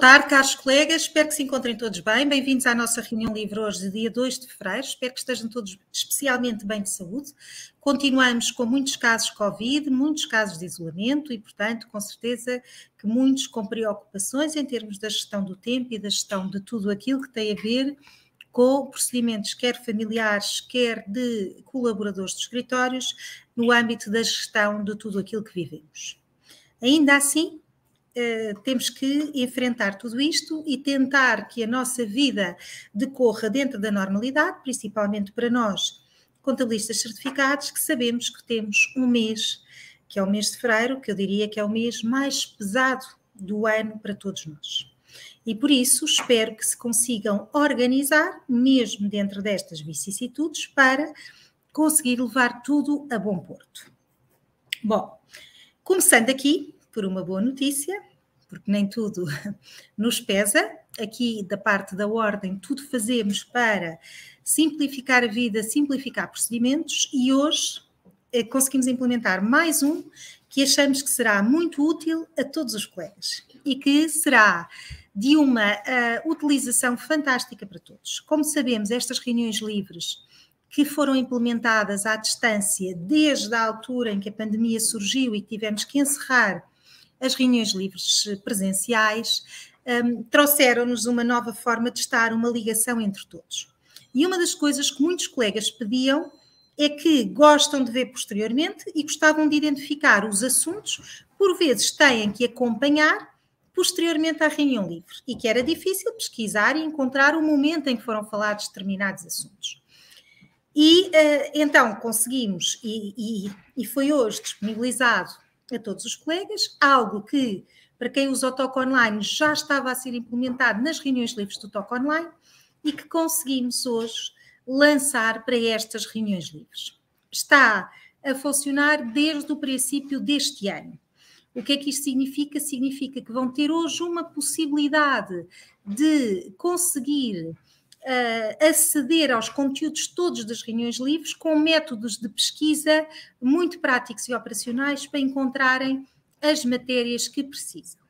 tarde, caros colegas. Espero que se encontrem todos bem. Bem-vindos à nossa reunião livre hoje, dia 2 de fevereiro. Espero que estejam todos especialmente bem de saúde. Continuamos com muitos casos de Covid, muitos casos de isolamento e, portanto, com certeza que muitos com preocupações em termos da gestão do tempo e da gestão de tudo aquilo que tem a ver com procedimentos quer familiares, quer de colaboradores de escritórios, no âmbito da gestão de tudo aquilo que vivemos. Ainda assim, eh, temos que enfrentar tudo isto e tentar que a nossa vida decorra dentro da normalidade, principalmente para nós, contabilistas certificados, que sabemos que temos um mês, que é o mês de fevereiro, que eu diria que é o mês mais pesado do ano para todos nós. E por isso espero que se consigam organizar, mesmo dentro destas vicissitudes, para conseguir levar tudo a bom porto. Bom, começando aqui, por uma boa notícia, porque nem tudo nos pesa. Aqui, da parte da ordem, tudo fazemos para simplificar a vida, simplificar procedimentos e hoje eh, conseguimos implementar mais um que achamos que será muito útil a todos os colegas e que será de uma uh, utilização fantástica para todos. Como sabemos, estas reuniões livres que foram implementadas à distância desde a altura em que a pandemia surgiu e tivemos que encerrar as reuniões livres eh, presenciais, um, trouxeram-nos uma nova forma de estar, uma ligação entre todos. E uma das coisas que muitos colegas pediam é que gostam de ver posteriormente e gostavam de identificar os assuntos, por vezes têm que acompanhar posteriormente à reunião livre, e que era difícil pesquisar e encontrar o momento em que foram falados determinados assuntos. E uh, então conseguimos, e, e, e foi hoje disponibilizado a todos os colegas, algo que, para quem usa o TOC Online, já estava a ser implementado nas reuniões livres do TOC Online e que conseguimos hoje lançar para estas reuniões livres. Está a funcionar desde o princípio deste ano. O que é que isto significa? Significa que vão ter hoje uma possibilidade de conseguir uh, aceder aos conteúdos todos das reuniões livres com métodos de pesquisa muito práticos e operacionais para encontrarem as matérias que precisam.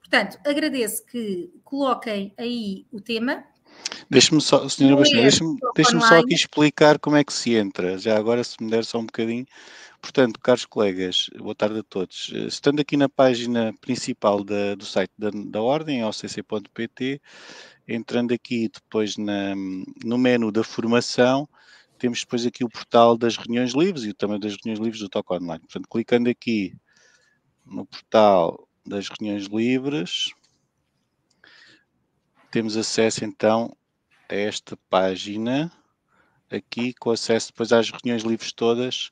Portanto, agradeço que coloquem aí o tema. Deixe-me só, senhora é deixe-me deixe só aqui explicar como é que se entra. Já agora, se me der só um bocadinho. Portanto, caros colegas, boa tarde a todos. Eh, estando aqui na página principal da, do site da, da Ordem, occ.pt, entrando aqui depois na, no menu da formação, temos depois aqui o portal das reuniões livres e também das reuniões livres do talk Online. Portanto, clicando aqui no portal das reuniões livres, temos acesso então a esta página aqui, com acesso depois às reuniões livres todas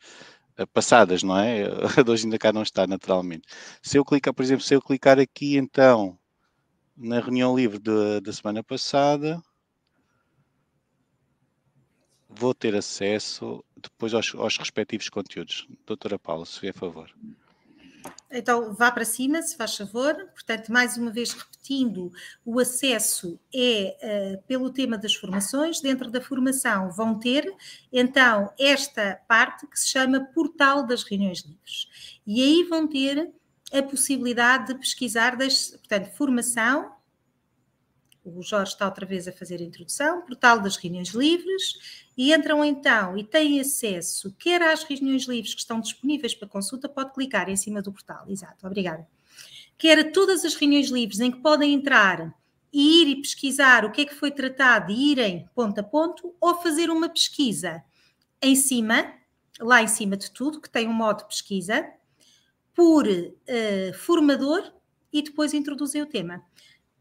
eh, passadas, não é? A de hoje ainda cá não está, naturalmente. Se eu clicar, por exemplo, se eu clicar aqui, então, na reunião livre de, da semana passada, vou ter acesso depois aos, aos respectivos conteúdos. Doutora Paula, se é a favor. Então, vá para cima, se faz favor. Portanto, mais uma vez repetindo, o acesso é uh, pelo tema das formações. Dentro da formação vão ter, então, esta parte que se chama Portal das Reuniões Livres. E aí vão ter a possibilidade de pesquisar, das, portanto, formação. O Jorge está outra vez a fazer a introdução. Portal das Reuniões Livres e entram então e têm acesso quer às reuniões livres que estão disponíveis para consulta, pode clicar em cima do portal. Exato, obrigada. Quer a todas as reuniões livres em que podem entrar e ir e pesquisar o que é que foi tratado e irem ponto a ponto, ou fazer uma pesquisa em cima, lá em cima de tudo, que tem um modo de pesquisa, por uh, formador e depois introduzir o tema.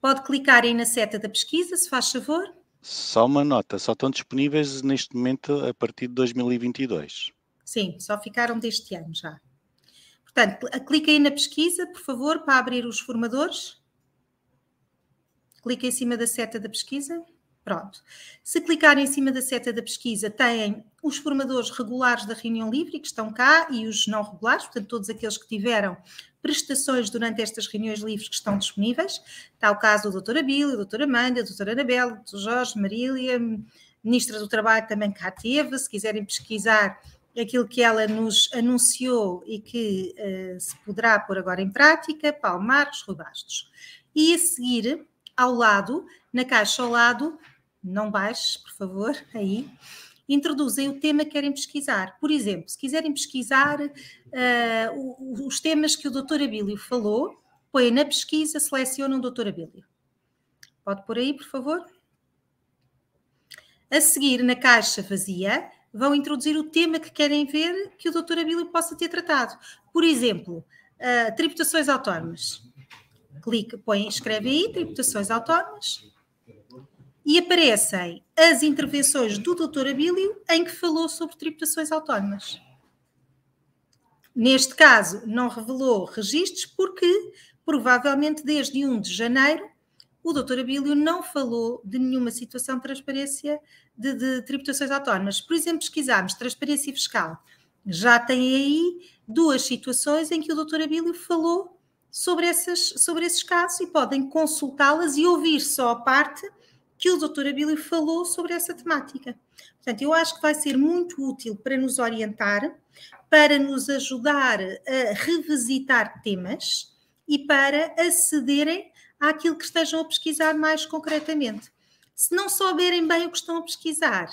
Pode clicar aí na seta da pesquisa, se faz favor, só uma nota, só estão disponíveis neste momento a partir de 2022. Sim, só ficaram deste ano já. Portanto, clica aí na pesquisa, por favor, para abrir os formadores. Clica em cima da seta da pesquisa. Pronto. Se clicar em cima da seta da pesquisa, têm os formadores regulares da reunião livre, que estão cá, e os não regulares, portanto, todos aqueles que tiveram prestações durante estas reuniões livres que estão disponíveis. Está o caso do Dr. Abílio, Dr. Amanda, Dr. Anabel, Dr. Jorge, Marília, Ministra do Trabalho também cá teve, se quiserem pesquisar aquilo que ela nos anunciou e que uh, se poderá pôr agora em prática, Marcos, Rui Bastos. E a seguir, ao lado, na caixa ao lado, não baixe, por favor, aí, introduzem o tema que querem pesquisar. Por exemplo, se quiserem pesquisar uh, os temas que o Dr. Abílio falou, põem na pesquisa, selecionam o Dr. Abílio. Pode pôr aí, por favor? A seguir, na caixa vazia, vão introduzir o tema que querem ver que o Dr. Abílio possa ter tratado. Por exemplo, uh, tributações autónomas. Clica, põe, escreve aí, tributações autónomas e aparecem as intervenções do Dr. Abílio em que falou sobre tributações autónomas. Neste caso, não revelou registros porque, provavelmente, desde 1 de janeiro, o Dr. Abílio não falou de nenhuma situação de transparência de, de tributações autónomas. Por exemplo, pesquisámos transparência fiscal. Já tem aí duas situações em que o Dr. Abílio falou sobre, essas, sobre esses casos e podem consultá-las e ouvir só a parte que o Dr. Abílio falou sobre essa temática. Portanto, eu acho que vai ser muito útil para nos orientar, para nos ajudar a revisitar temas e para acederem àquilo que estejam a pesquisar mais concretamente. Se não souberem bem o que estão a pesquisar,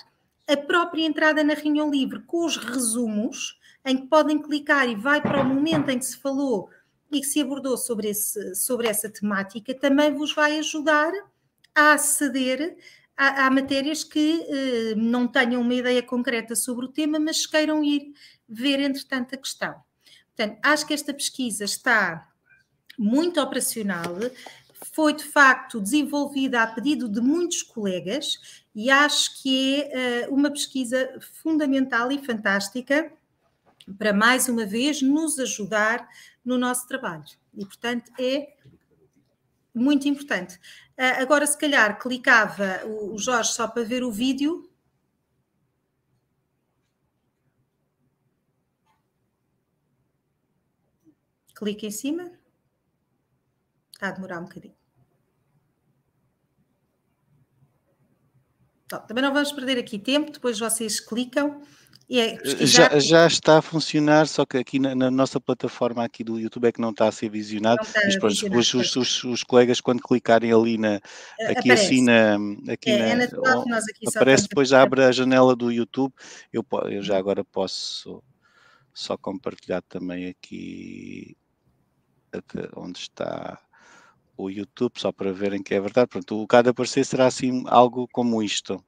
a própria entrada na reunião livre com os resumos, em que podem clicar e vai para o momento em que se falou e que se abordou sobre, esse, sobre essa temática, também vos vai ajudar a aceder a, a matérias que eh, não tenham uma ideia concreta sobre o tema, mas queiram ir ver, entretanto, a questão. Portanto, acho que esta pesquisa está muito operacional, foi de facto desenvolvida a pedido de muitos colegas e acho que é uh, uma pesquisa fundamental e fantástica para mais uma vez nos ajudar no nosso trabalho. E portanto é muito importante. Ah, agora, se calhar, clicava o Jorge só para ver o vídeo. Clica em cima. Está a demorar um bocadinho. Então, também não vamos perder aqui tempo, depois vocês clicam. É, eh, já, já, está a funcionar, só que aqui na, na, nossa plataforma aqui do YouTube é que não está a ser visionado, mas pronto, visionado, os, os, os, os, colegas quando clicarem ali na, aqui aparece. assim na, aqui é, na, é natural, aqui aparece, depois abre a janela do YouTube, eu, eu já uhum. agora posso só compartilhar também aqui onde está o YouTube, só para verem que é verdade, pronto, o cada aparecer será assim algo como isto.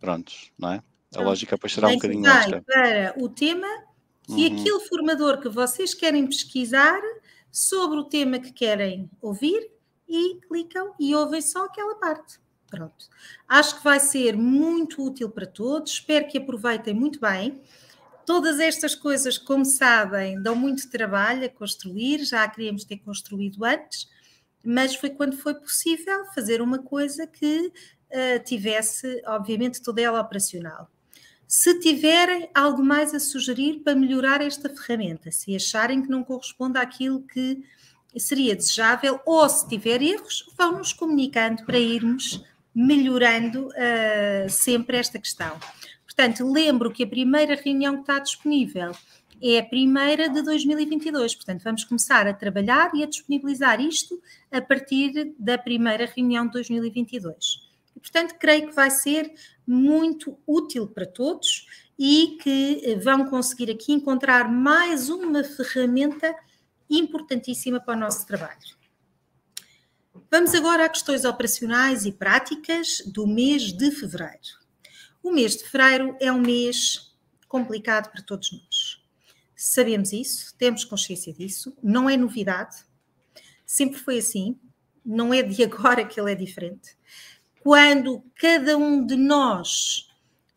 Prontos, não é? a lógica depois será um bocadinho extra. Tá? para o tema e uhum. aquele formador que vocês querem pesquisar sobre o tema que querem ouvir e clicam e ouvem só aquela parte. Pronto. Acho que vai ser muito útil para todos. Espero que aproveitem muito bem. Todas estas coisas, como sabem, dão muito trabalho a construir. Já a queríamos ter construído antes, mas foi quando foi possível fazer uma coisa que uh, tivesse, obviamente, toda ela operacional. Se tiverem algo mais a sugerir para melhorar esta ferramenta, se acharem que não corresponde àquilo que seria desejável, ou se tiver erros, vão-nos comunicando para irmos melhorando uh, sempre esta questão. Portanto, lembro que a primeira reunião que está disponível é a primeira de 2022, portanto, vamos começar a trabalhar e a disponibilizar isto a partir da primeira reunião de 2022. Portanto, creio que vai ser muito útil para todos e que eh, vão conseguir aqui encontrar mais uma ferramenta importantíssima para o nosso trabalho. Vamos agora a questões operacionais e práticas do mês de fevereiro. O mês de fevereiro é um mês complicado para todos nós. Sabemos isso, temos consciência disso, não é novidade, sempre foi assim, não é de agora que ele é diferente. Quando cada um de nós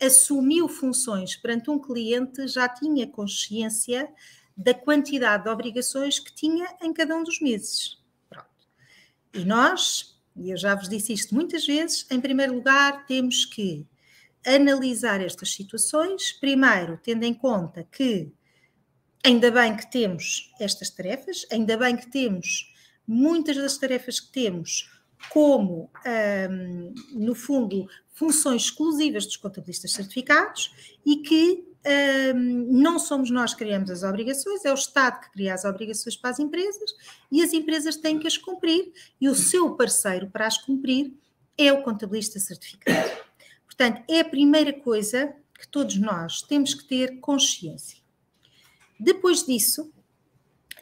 assumiu funções perante um cliente, já tinha consciência da quantidade de obrigações que tinha em cada um dos meses. Pronto. E nós, e eu já vos disse isto muitas vezes, em primeiro lugar temos que analisar estas situações, primeiro tendo em conta que ainda bem que temos estas tarefas, ainda bem que temos muitas das tarefas que temos como, um, no fundo, funções exclusivas dos contabilistas certificados e que um, não somos nós que criamos as obrigações, é o Estado que cria as obrigações para as empresas e as empresas têm que as cumprir e o seu parceiro para as cumprir é o contabilista certificado. Portanto, é a primeira coisa que todos nós temos que ter consciência. Depois disso,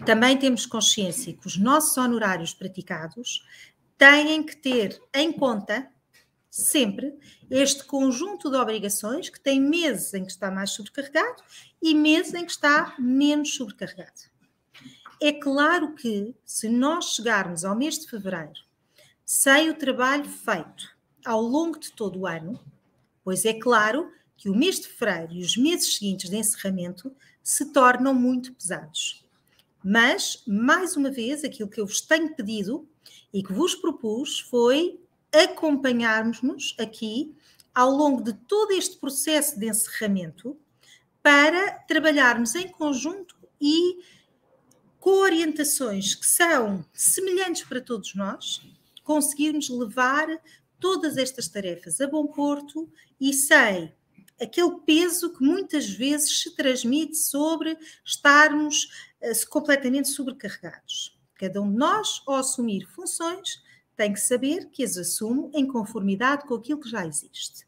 também temos consciência que os nossos honorários praticados têm que ter em conta sempre este conjunto de obrigações que tem meses em que está mais sobrecarregado e meses em que está menos sobrecarregado. É claro que se nós chegarmos ao mês de fevereiro sem o trabalho feito ao longo de todo o ano, pois é claro que o mês de fevereiro e os meses seguintes de encerramento se tornam muito pesados. Mas, mais uma vez, aquilo que eu vos tenho pedido e que vos propus foi acompanharmos-nos aqui ao longo de todo este processo de encerramento para trabalharmos em conjunto e com orientações que são semelhantes para todos nós, conseguirmos levar todas estas tarefas a bom porto e sem aquele peso que muitas vezes se transmite sobre estarmos eh, completamente sobrecarregados. Cada um de nós, ao assumir funções, tem que saber que as assumo em conformidade com aquilo que já existe.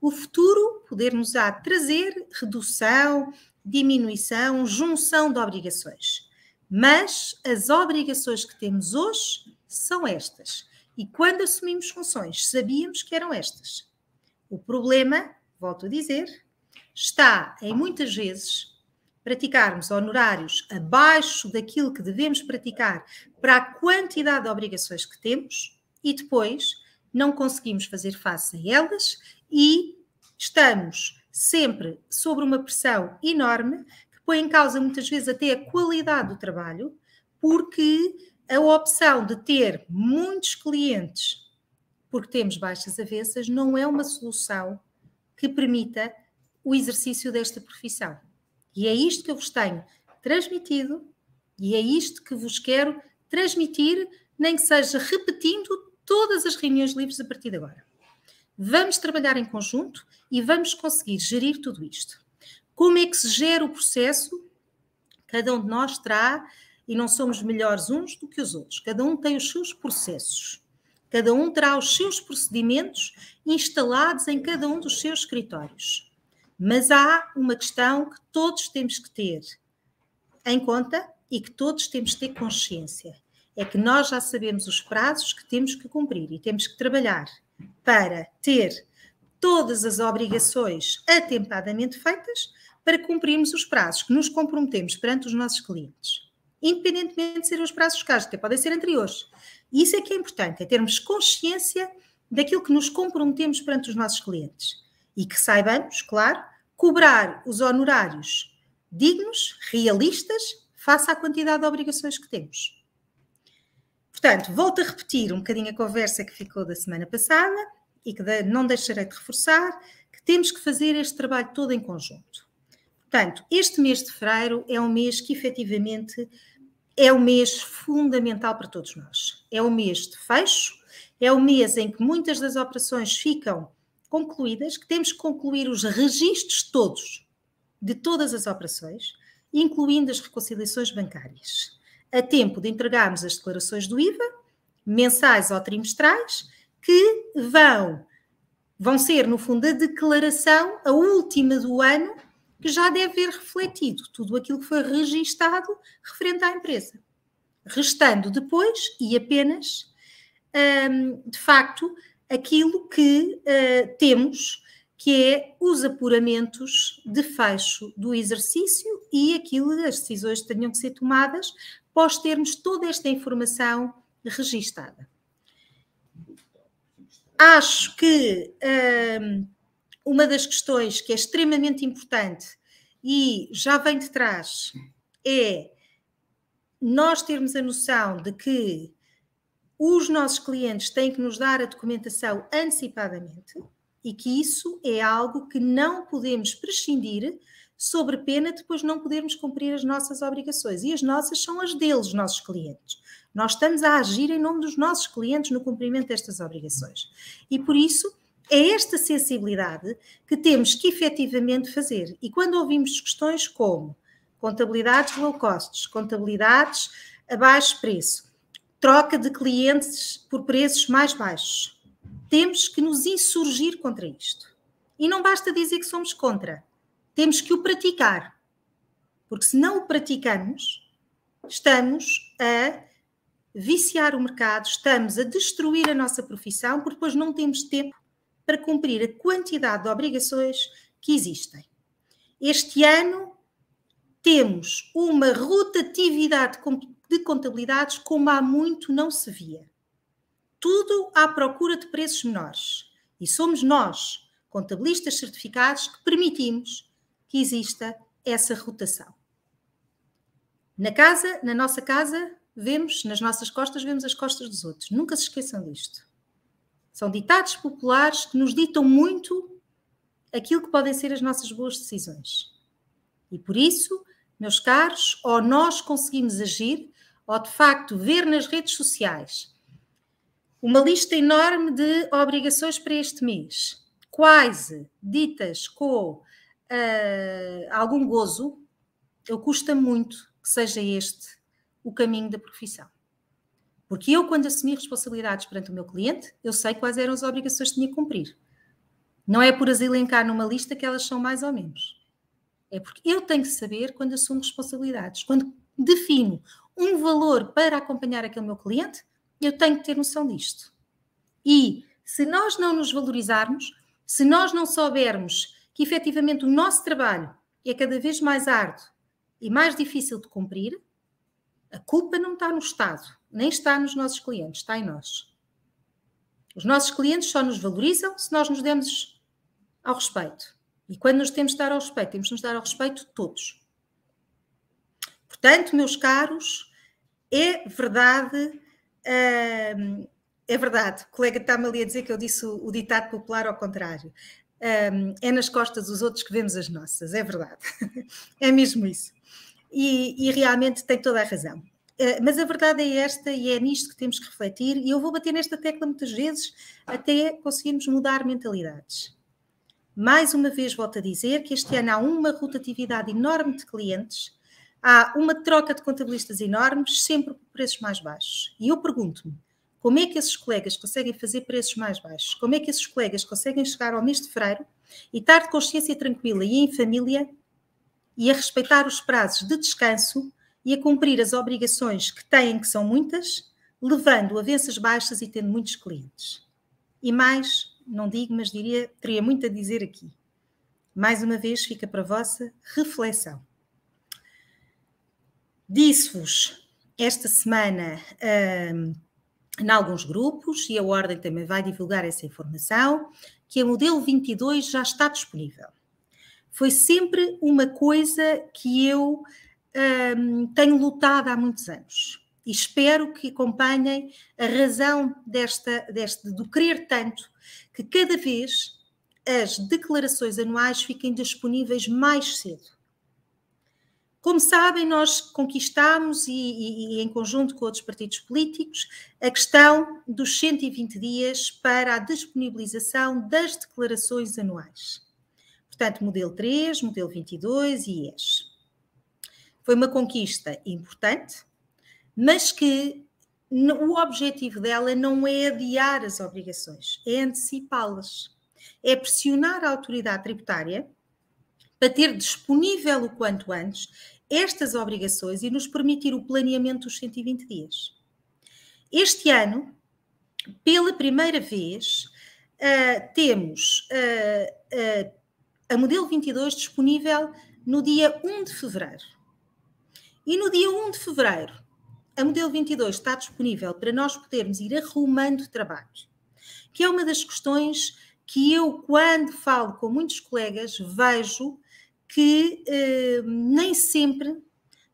O futuro poder-nos-á trazer redução, diminuição, junção de obrigações. Mas as obrigações que temos hoje são estas. E quando assumimos funções, sabíamos que eram estas. O problema, volto a dizer, está em muitas vezes praticarmos honorários abaixo daquilo que devemos praticar para a quantidade de obrigações que temos e depois não conseguimos fazer face a elas e estamos sempre sob uma pressão enorme que põe em causa muitas vezes até a qualidade do trabalho, porque a opção de ter muitos clientes porque temos baixas avessas não é uma solução que permita o exercício desta profissão. E é isto que eu vos tenho transmitido e é isto que vos quero transmitir, nem que seja repetindo todas as reuniões livres a partir de agora. Vamos trabalhar em conjunto e vamos conseguir gerir tudo isto. Como é que se gera o processo? Cada um de nós terá, e não somos melhores uns do que os outros, cada um tem os seus processos. Cada um terá os seus procedimentos instalados em cada um dos seus escritórios. Mas há uma questão que todos temos que ter em conta e que todos temos que ter consciência: é que nós já sabemos os prazos que temos que cumprir e temos que trabalhar para ter todas as obrigações atempadamente feitas para cumprirmos os prazos que nos comprometemos perante os nossos clientes, independentemente de serem os prazos caros, até podem ser anteriores. isso é que é importante, é termos consciência daquilo que nos comprometemos perante os nossos clientes e que saibamos, claro, cobrar os honorários dignos, realistas, face à quantidade de obrigações que temos. Portanto, volto a repetir um bocadinho a conversa que ficou da semana passada e que não deixarei de reforçar, que temos que fazer este trabalho todo em conjunto. Portanto, este mês de fevereiro é um mês que efetivamente é um mês fundamental para todos nós. É um mês de fecho, é um mês em que muitas das operações ficam concluídas que temos que concluir os registros todos de todas as operações, incluindo as reconciliações bancárias, a tempo de entregarmos as declarações do IVA, mensais ou trimestrais, que vão, vão ser, no fundo, a declaração, a última do ano, que já deve ver refletido tudo aquilo que foi registado referente à empresa. Restando depois, e apenas, hum, de facto, aquilo que uh, temos, que é os apuramentos de fecho do exercício e aquilo, as decisões que tenham que ser tomadas, após termos toda esta informação registada. Acho que um, ehm, uma das questões que é extremamente importante e já vem de trás é nós termos a noção de que os nossos clientes têm que nos dar a documentação antecipadamente e que isso é algo que não podemos prescindir sobre pena de depois não podermos cumprir as nossas obrigações. E as nossas são as deles, nossos clientes. Nós estamos a agir em nome dos nossos clientes no cumprimento destas obrigações. E por isso é esta sensibilidade que temos que efetivamente fazer. E quando ouvimos questões como contabilidades low costs, contabilidades a baixo preço, troca de clientes por preços mais baixos. Temos que nos insurgir contra isto. E não basta dizer que somos contra, temos que o praticar. Porque se não o praticamos, estamos a viciar o mercado, estamos a destruir a nossa profissão, porque depois não temos tempo para cumprir a quantidade de obrigações que existem. Este ano temos uma rotatividade de contabilidades como há muito não se via. Tudo à procura de preços menores. E somos nós, contabilistas certificados, que permitimos que exista essa rotação. Na casa, na nossa casa, vemos, nas nossas costas, vemos as costas dos outros. Nunca se esqueçam disto. São ditados populares que nos ditam muito aquilo que podem ser as nossas boas decisões. E por isso, meus caros, ou nós conseguimos agir ou de facto ver nas redes sociais uma lista enorme de obrigações para este mês, quase ditas com uh, algum gozo, eu custa muito que seja este o caminho da profissão. Porque eu, quando assumi responsabilidades perante o meu cliente, eu sei quais eram as obrigações que tinha que cumprir. Não é por as elencar numa lista que elas são mais ou menos. É porque eu tenho que saber quando assumo responsabilidades, quando defino um valor para acompanhar aquele meu cliente, eu tenho que ter noção disto. E se nós não nos valorizarmos, se nós não soubermos que efetivamente o nosso trabalho é cada vez mais árduo e mais difícil de cumprir, a culpa não está no Estado, nem está nos nossos clientes, está em nós. Os nossos clientes só nos valorizam se nós nos demos ao respeito. E quando nos temos de dar ao respeito, temos de nos dar ao respeito todos. Portanto, meus caros, é verdade. é verdade, o colega está-me ali a dizer que eu disse o, ditado popular ao contrário. é nas costas dos outros que vemos as nossas, é verdade. é mesmo isso. E, e, realmente tem toda a razão. Eh, mas a verdade é esta e é nisto que temos que refletir, e eu vou bater nesta tecla muitas vezes até conseguirmos mudar mentalidades. Mais uma vez, volto a dizer que este ano há uma rotatividade enorme de clientes há uma troca de contabilistas enormes, sempre por preços mais baixos. E eu pergunto-me, como é que esses colegas conseguem fazer preços mais baixos? Como é que esses colegas conseguem chegar ao mês de fevereiro e estar de consciência tranquila e em família e a respeitar os prazos de descanso e a cumprir as obrigações que têm, que são muitas, levando avanças baixas e tendo muitos clientes? E mais, não digo, mas diria, teria muito a dizer aqui. Mais uma vez, fica para a vossa reflexão. Disse-vos esta semana um, em alguns grupos, e a Ordem também vai divulgar essa informação, que a modelo 22 já está disponível. Foi sempre uma coisa que eu um, tenho lutado há muitos anos e espero que acompanhem a razão desta, deste, do querer tanto que cada vez as declarações anuais fiquem disponíveis mais cedo. Como sabem, nós conquistámos, e, e, e, em conjunto com outros partidos políticos, a questão dos 120 dias para a disponibilização das declarações anuais. Portanto, modelo 3, modelo 22 e IES. Foi uma conquista importante, mas que o objetivo dela não é adiar as obrigações, é antecipá-las. É pressionar a autoridade tributária para ter disponível o quanto antes estas obrigações e nos permitir o planeamento dos 120 dias. Este ano, pela primeira vez, uh, temos uh, uh, a modelo 22 disponível no dia 1 de fevereiro. E no dia 1 de fevereiro, a modelo 22 está disponível para nós podermos ir arrumando trabalho, que é uma das questões que eu, quando falo com muitos colegas, vejo que eh, nem sempre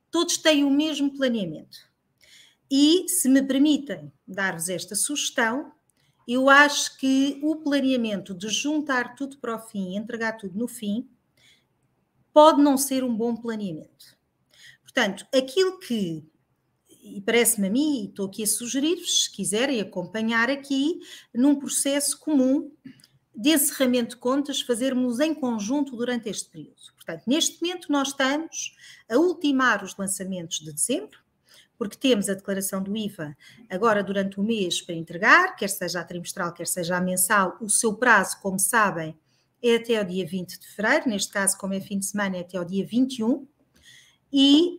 todos têm o mesmo planeamento. E, se me permitem dar-vos esta sugestão, eu acho que o planeamento de juntar tudo para o fim e entregar tudo no fim pode não ser um bom planeamento. Portanto, aquilo que, e parece-me a mim, e estou aqui a sugerir-vos, se quiserem acompanhar aqui, num processo comum de encerramento de contas, fazermos em conjunto durante este período. Portanto, neste momento nós estamos a ultimar os lançamentos de dezembro, porque temos a declaração do IVA agora durante o mês para entregar, quer seja a trimestral, quer seja a mensal. O seu prazo, como sabem, é até o dia 20 de fevereiro, neste caso, como é fim de semana, é até o dia 21. E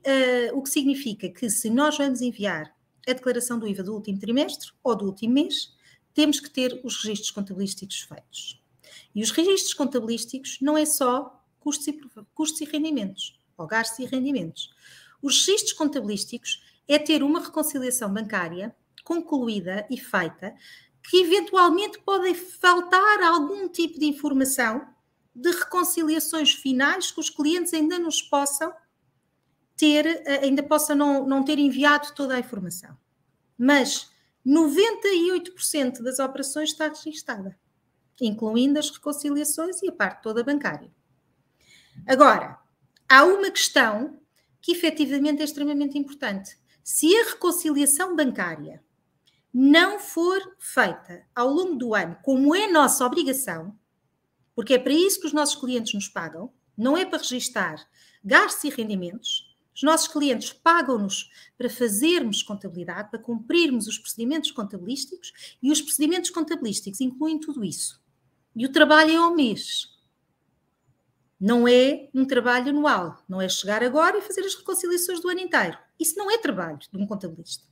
uh, o que significa que se nós vamos enviar a declaração do IVA do último trimestre ou do último mês, temos que ter os registros contabilísticos feitos. E os registros contabilísticos não é só custos e, custos e rendimentos, ou gastos e rendimentos. Os registros contabilísticos é ter uma reconciliação bancária concluída e feita, que eventualmente pode faltar algum tipo de informação de reconciliações finais que os clientes ainda nos possam ter, eh, ainda possam não, não ter enviado toda a informação. Mas 98% das operações está registada, incluindo as reconciliações e a parte toda bancária. Agora, há uma questão que efetivamente é extremamente importante. Se a reconciliação bancária não for feita ao longo do ano, como é nossa obrigação, porque é para isso que os nossos clientes nos pagam, não é para registar gastos e rendimentos. Os nossos clientes pagam-nos para fazermos contabilidade, para cumprirmos os procedimentos contabilísticos e os procedimentos contabilísticos incluem tudo isso. E o trabalho é ao mês. Não é um trabalho anual, não é chegar agora e fazer as reconciliações do ano inteiro. Isso não é trabalho de um contabilista.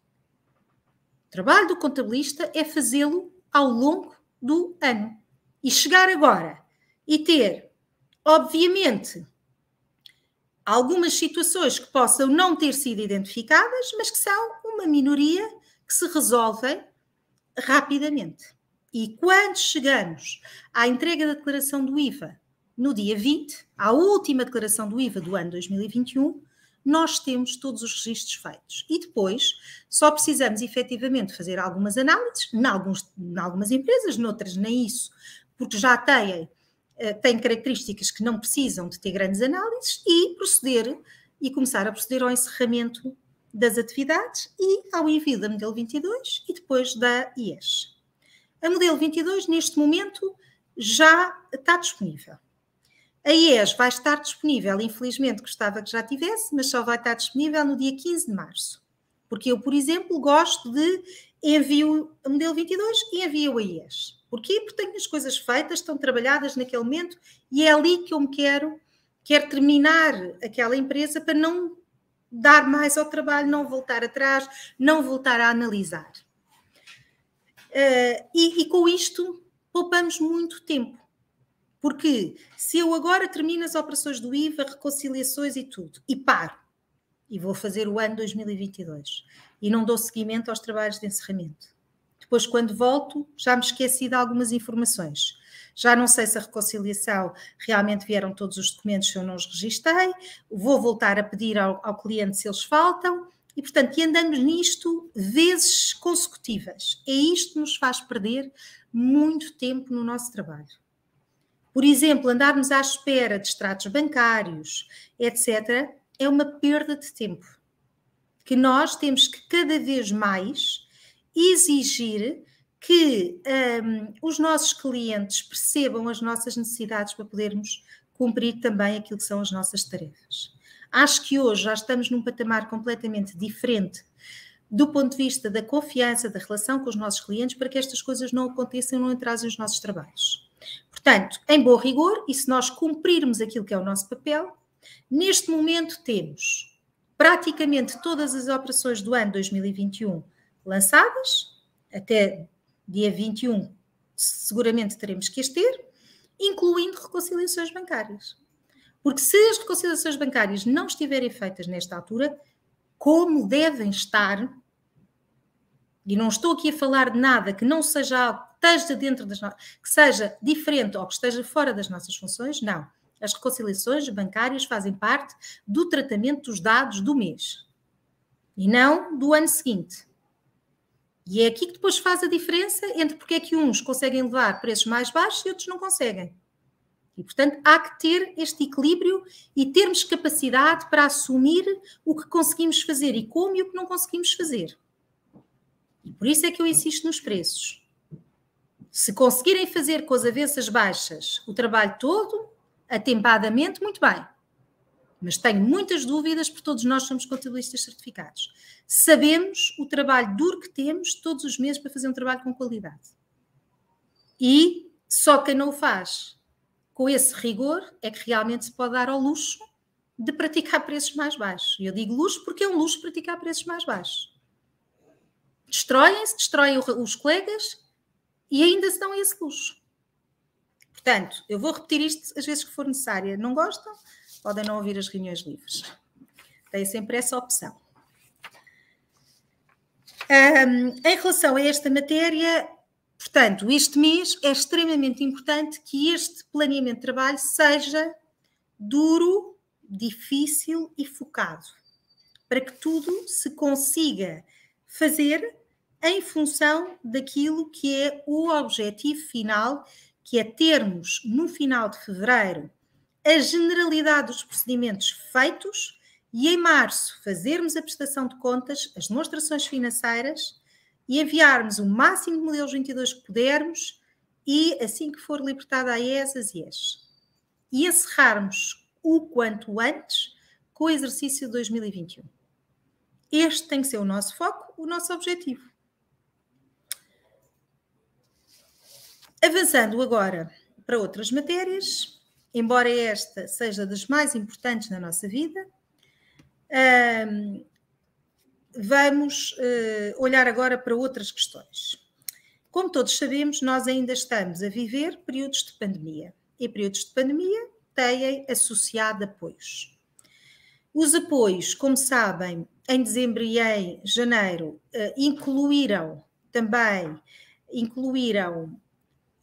O trabalho do contabilista é fazê-lo ao longo do ano. E chegar agora e ter, obviamente, algumas situações que possam não ter sido identificadas, mas que são uma minoria que se resolvem rapidamente. E quando chegamos à entrega da declaração do IVA, no dia 20, à última declaração do IVA do ano 2021, nós temos todos os registros feitos. E depois, só precisamos efetivamente fazer algumas análises, em, alguns, em algumas empresas, noutras nem isso, porque já têm, eh, têm características que não precisam de ter grandes análises, e proceder e começar a proceder ao encerramento das atividades e ao envio da modelo 22 e depois da IES. A modelo 22, neste momento, já está disponível. A IES vai estar disponível, infelizmente gostava que já tivesse, mas só vai estar disponível no dia 15 de março. Porque eu, por exemplo, gosto de envio o modelo 22 e envio a IES. Porquê? Porque tenho as coisas feitas, estão trabalhadas naquele momento e é ali que eu me quero, quero terminar aquela empresa para não dar mais ao trabalho, não voltar atrás, não voltar a analisar. Uh, e, e com isto poupamos muito tempo. Porque se eu agora termino as operações do IVA, reconciliações e tudo, e paro, e vou fazer o ano 2022, e não dou seguimento aos trabalhos de encerramento. Depois, quando volto, já me esqueci de algumas informações. Já não sei se a reconciliação realmente vieram todos os documentos, se eu não os registrei, vou voltar a pedir ao, ao cliente se eles faltam, e portanto, e andamos nisto vezes consecutivas. É isto que nos faz perder muito tempo no nosso trabalho. Por exemplo, andarmos à espera de extratos bancários, etc., é uma perda de tempo que nós temos que cada vez mais exigir que um, os nossos clientes percebam as nossas necessidades para podermos cumprir também aquilo que são as nossas tarefas. Acho que hoje já estamos num patamar completamente diferente do ponto de vista da confiança, da relação com os nossos clientes, para que estas coisas não aconteçam e não atrasem os nossos trabalhos. Portanto, em bom rigor, e se nós cumprirmos aquilo que é o nosso papel, neste momento temos praticamente todas as operações do ano 2021 lançadas, até dia 21 seguramente teremos que as ter, incluindo reconciliações bancárias. Porque se as reconciliações bancárias não estiverem feitas nesta altura, como devem estar, e não estou aqui a falar de nada que não seja algo esteja dentro das no... que seja diferente ou que esteja fora das nossas funções, não. As reconciliações bancárias fazem parte do tratamento dos dados do mês e não do ano seguinte. E é aqui que depois faz a diferença entre porque é que uns conseguem levar preços mais baixos e outros não conseguem. E, portanto, há que ter este equilíbrio e termos capacidade para assumir o que conseguimos fazer e como e o que não conseguimos fazer. E por isso é que eu insisto nos preços. Se conseguirem fazer com as avessas baixas o trabalho todo, atempadamente, muito bem. Mas tenho muitas dúvidas, porque todos nós somos contabilistas certificados. Sabemos o trabalho duro que temos todos os meses para fazer um trabalho com qualidade. E só quem não o faz com esse rigor é que realmente se pode dar ao luxo de praticar preços mais baixos. eu digo luxo porque é um luxo praticar preços mais baixos. Destroem-se, destroem os colegas e ainda se dão esse luxo. Portanto, eu vou repetir isto as vezes que for necessária. Não gostam? Podem não ouvir as reuniões livres. Tem sempre essa opção. Um, em relação a esta matéria, portanto, este mês é extremamente importante que este planeamento de trabalho seja duro, difícil e focado, para que tudo se consiga fazer em função daquilo que é o objetivo final, que é termos no final de fevereiro a generalidade dos procedimentos feitos e em março fazermos a prestação de contas, as demonstrações financeiras e enviarmos o máximo de modelos 22 que pudermos e assim que for libertada a IES, as IES. E encerrarmos o quanto antes com o exercício de 2021. Este tem que ser o nosso foco, o nosso objetivo. Avançando agora para outras matérias, embora esta seja das mais importantes na nossa vida, vamos eh, olhar agora para outras questões. Como todos sabemos, nós ainda estamos a viver períodos de pandemia e períodos de pandemia têm associado apoios. Os apoios, como sabem, em dezembro e em janeiro eh, incluíram também incluíram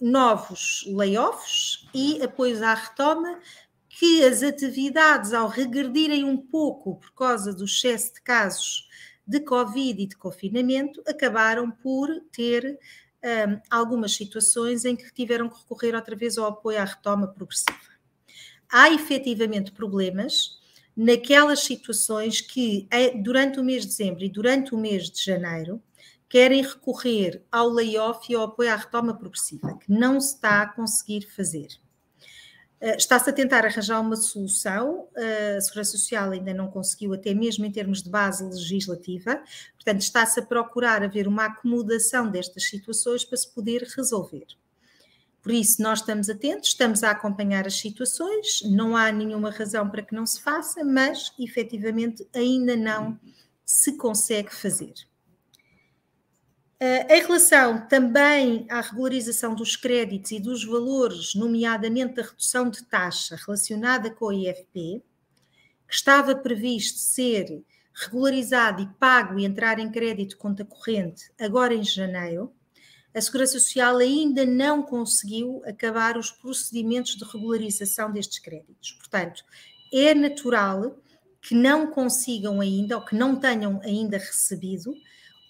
novos layoffs e apoios à retoma, que as atividades, ao regredirem um pouco por causa do excesso de casos de Covid e de confinamento, acabaram por ter um, algumas situações em que tiveram que recorrer outra vez ao apoio à retoma progressiva. Há efetivamente problemas naquelas situações que, eh, durante o mês de dezembro e durante o mês de janeiro, querem recorrer ao layoff e ao apoio à retoma progressiva, que não se está a conseguir fazer. Eh, está-se a tentar arranjar uma solução, eh, a Segurança Social ainda não conseguiu, até mesmo em termos de base legislativa, portanto, está-se a procurar haver uma acomodação destas situações para se poder resolver. Por isso, nós estamos atentos, estamos a acompanhar as situações, não há nenhuma razão para que não se faça, mas efetivamente ainda não se consegue fazer. Eh, em relação também à regularização dos créditos e dos valores, nomeadamente da redução de taxa relacionada com o IFP, que estava previsto ser regularizado e pago e entrar em crédito conta corrente agora em janeiro, a Segurança Social ainda não conseguiu acabar os procedimentos de regularização destes créditos. Portanto, é natural que não consigam ainda, ou que não tenham ainda recebido,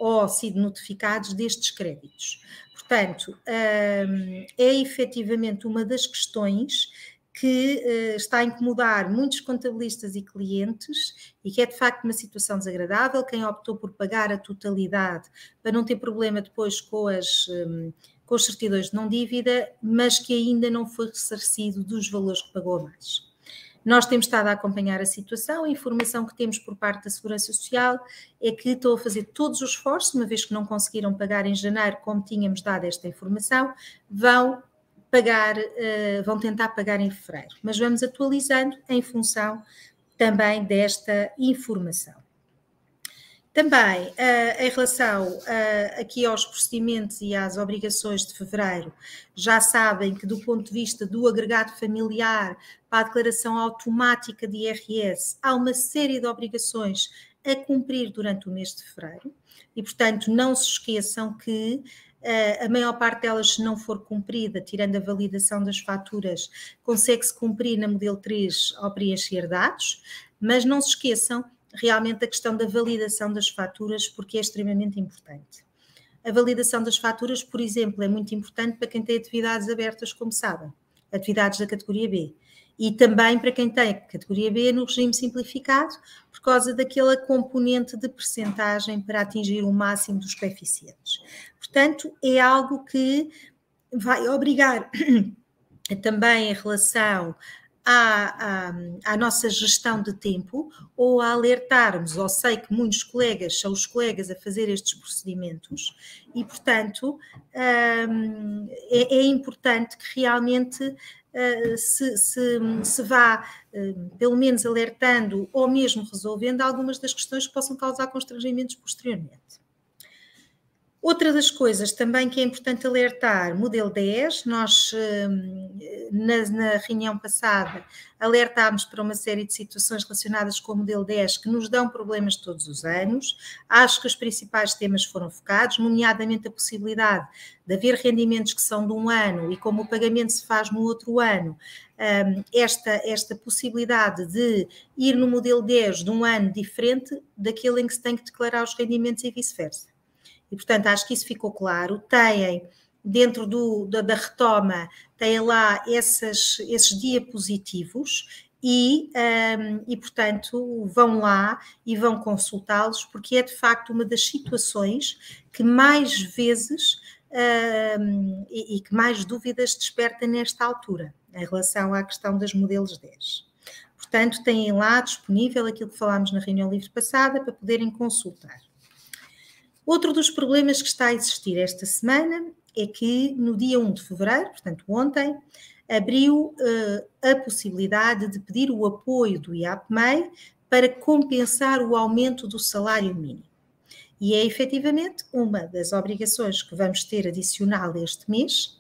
ou sido notificados destes créditos. Portanto, hum, é efetivamente uma das questões que eh, está a incomodar muitos contabilistas e clientes e que é de facto uma situação desagradável. Quem optou por pagar a totalidade para não ter problema depois com as hum, com os certidões de não dívida, mas que ainda não foi ressarcido dos valores que pagou mais. Nós temos estado a acompanhar a situação, a informação que temos por parte da Segurança Social é que estão a fazer todos os esforços, uma vez que não conseguiram pagar em janeiro, como tínhamos dado esta informação, vão pagar, eh, vão tentar pagar em fevereiro. Mas vamos atualizando em função também desta informação. Também, uh, em relação uh, aqui aos procedimentos e às obrigações de fevereiro, já sabem que do ponto de vista do agregado familiar para a declaração automática de IRS, há uma série de obrigações a cumprir durante o mês de fevereiro e, portanto, não se esqueçam que eh, a maior parte delas, se não for cumprida, tirando a validação das faturas, consegue-se cumprir na modelo 3 ao preencher dados, mas não se esqueçam realmente a questão da validação das faturas, porque é extremamente importante. A validação das faturas, por exemplo, é muito importante para quem tem atividades abertas, como sabem, atividades da categoria B. E também para quem tem categoria B no regime simplificado, por causa daquela componente de percentagem para atingir o máximo dos coeficientes. Portanto, é algo que vai obrigar também em relação à, à, à, nossa gestão de tempo ou a alertarmos, ou sei que muitos colegas são os colegas a fazer estes procedimentos, e portanto hum, é, é, importante que realmente eh, se, se, se, vá, hum, pelo menos, alertando ou mesmo resolvendo algumas das questões que possam causar constrangimentos posteriormente. Outra das coisas também que é importante alertar, modelo 10, nós hum, na, na, reunião passada alertámos para uma série de situações relacionadas com o modelo 10 que nos dão problemas todos os anos. Acho que os principais temas foram focados, nomeadamente a possibilidade de haver rendimentos que são de um ano e como o pagamento se faz no outro ano, hum, esta, esta possibilidade de ir no modelo 10 de um ano diferente daquele em que se tem que declarar os rendimentos e vice-versa. E, portanto, acho que isso ficou claro. Têm, dentro do, da, da, retoma, têm lá essas, esses diapositivos e, um, e, portanto, vão lá e vão consultá-los, porque é de facto uma das situações que mais vezes um, e, e, que mais dúvidas desperta nesta altura, em relação à questão das modelos 10. Portanto, têm lá disponível aquilo que falámos na reunião livre passada para poderem consultar. Outro dos problemas que está a existir esta semana é que no dia 1 de fevereiro, portanto ontem, abriu uh, a possibilidade de pedir o apoio do IAPMEI para compensar o aumento do salário mínimo. E é efetivamente uma das obrigações que vamos ter adicional este mês,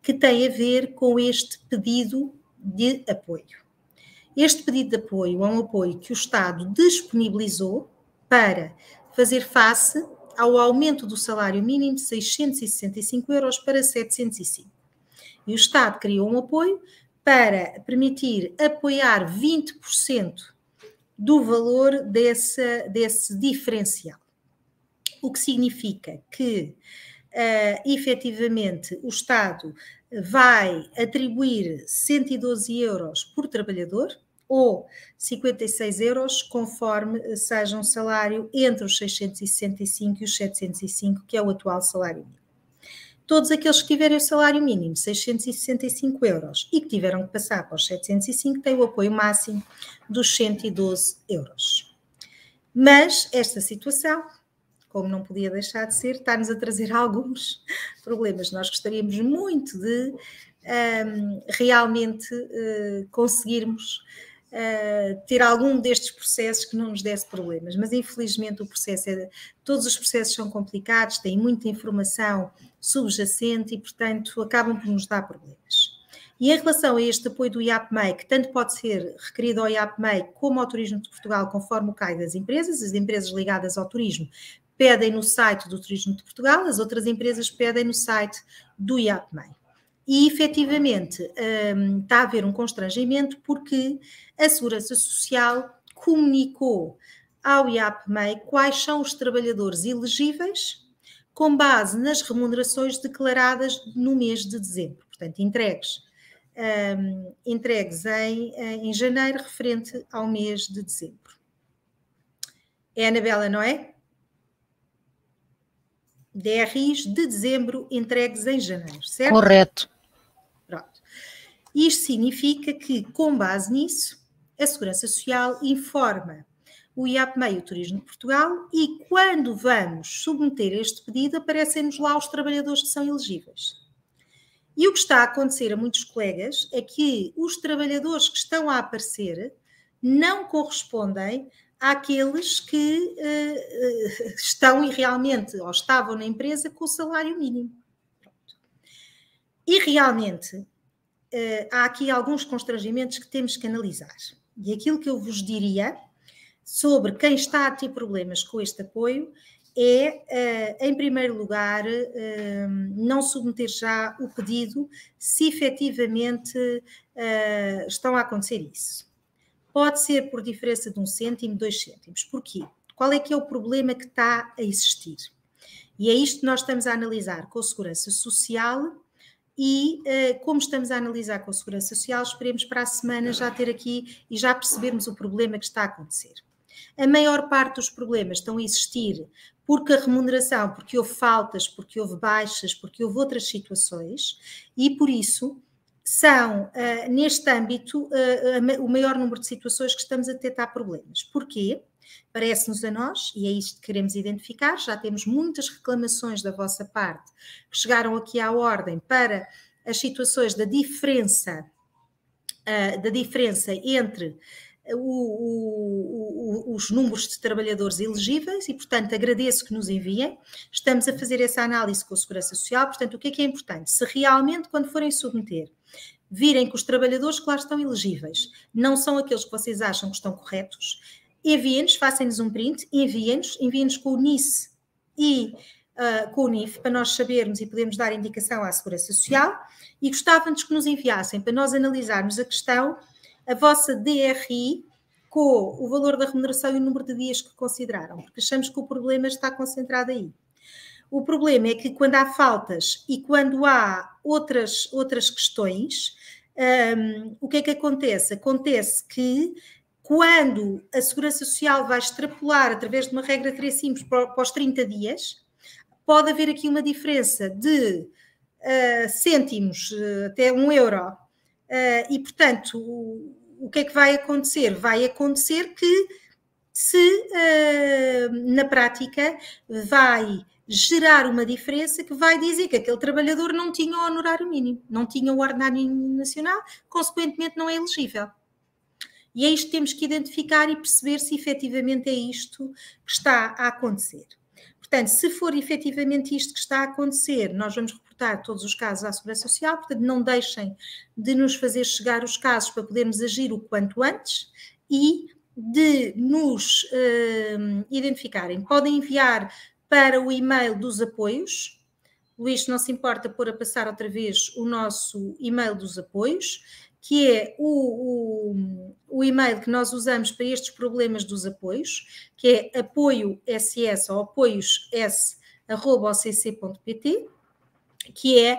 que tem a ver com este pedido de apoio. Este pedido de apoio é um apoio que o Estado disponibilizou para fazer face ao aumento do salário mínimo de 665 euros para 705. E o Estado criou um apoio para permitir apoiar 20% do valor desse, desse diferencial. O que significa que, uh, efetivamente, o Estado vai atribuir 112 euros por trabalhador, ou 56 euros, conforme seja um salário entre os 665 e os 705, que é o atual salário mínimo. Todos aqueles que tiverem o salário mínimo, 665 euros, e que tiveram que passar para os 705, têm o apoio máximo dos 112 euros. Mas esta situação como não podia deixar de ser, está-nos a trazer alguns problemas. Nós gostaríamos muito de um, realmente uh, conseguirmos uh, ter algum destes processos que não nos desse problemas. Mas infelizmente o processo é, todos os processos são complicados, têm muita informação subjacente e, portanto, acabam por nos dar problemas. E em relação a este apoio do IAPMEI, que tanto pode ser requerido ao IAPMEI como ao Turismo de Portugal, conforme o CAI das empresas, as empresas ligadas ao turismo pedem no site do Turismo de Portugal, as outras empresas pedem no site do IAPMEI. E efetivamente um, está a haver um constrangimento porque a Segurança Social comunicou ao IAPMEI quais são os trabalhadores elegíveis com base nas remunerações declaradas no mês de dezembro, portanto, entregues. Um, entregues em, em janeiro, referente ao mês de dezembro. É Anabela, não é? DRIs de dezembro entregues em janeiro, certo? Correto. Isto significa que, com base nisso, a Segurança Social informa o IAPMEI e o Turismo de Portugal e, quando vamos submeter este pedido, aparecem-nos lá os trabalhadores que são elegíveis. E o que está a acontecer a muitos colegas é que os trabalhadores que estão a aparecer não correspondem àqueles que uh, e realmente ou estavam na empresa com o salário mínimo. Pronto. E realmente eh, há aqui alguns constrangimentos que temos que analisar. E aquilo que eu vos diria sobre quem está a ter problemas com este apoio é, eh, em primeiro lugar, eh, não submeter já o pedido se efetivamente estão a acontecer isso. Pode ser por diferença de um cêntimo, dois cêntimos. Porquê? Qual é que é o problema que está a existir? E é isto que nós estamos a analisar com a Segurança Social e eh, como estamos a analisar com a Segurança Social, esperemos para a semana já ter aqui e já percebermos o problema que está a acontecer. A maior parte dos problemas estão a existir porque a remuneração, porque houve faltas, porque houve baixas, porque houve outras situações e por isso são, eh, neste âmbito, eh, o maior número de situações que estamos a detectar problemas. Porquê? Parece-nos a nós, e é isto que queremos identificar, já temos muitas reclamações da vossa parte que chegaram aqui à ordem para as situações da diferença, uh, da diferença entre o, o, o, os números de trabalhadores elegíveis e, portanto, agradeço que nos enviem. Estamos a fazer essa análise com a Segurança Social, portanto, o que é que é importante? Se realmente, quando forem submeter, virem que os trabalhadores que lá estão elegíveis não são aqueles que vocês acham que estão corretos enviem-nos, façam-nos um print, enviem-nos, enviem-nos com o NIS e uh, com o NIF, para nós sabermos e podermos dar indicação à Segurança Social, e gostávamos que nos enviassem para nós analisarmos a questão, a vossa DRI com o valor da remuneração e o número de dias que consideraram, porque achamos que o problema está concentrado aí. O problema é que quando há faltas e quando há outras, outras questões, um, ah, o que é que acontece? Acontece que quando a Segurança Social vai extrapolar através de uma regra 3 simples para os 30 dias, pode haver aqui uma diferença de uh, cêntimos uh, até um euro. Uh, e, portanto, o, o, que é que vai acontecer? Vai acontecer que se, na prática, vai gerar uma diferença que vai dizer que aquele trabalhador não tinha o honorário mínimo, não tinha o ordenário nacional, consequentemente não é elegível. E é isto que temos que identificar e perceber se efetivamente é isto que está a acontecer. Portanto, se for efetivamente isto que está a acontecer, nós vamos reportar todos os casos à Segurança Social, portanto, não deixem de nos fazer chegar os casos para podermos agir o quanto antes e de nos uh, identificarem. Podem enviar para o e-mail dos apoios, Luís, não se importa pôr a passar outra vez o nosso e-mail dos apoios que é o, o, o, e-mail que nós usamos para estes problemas dos apoios, que é apoio ss ou apoios que é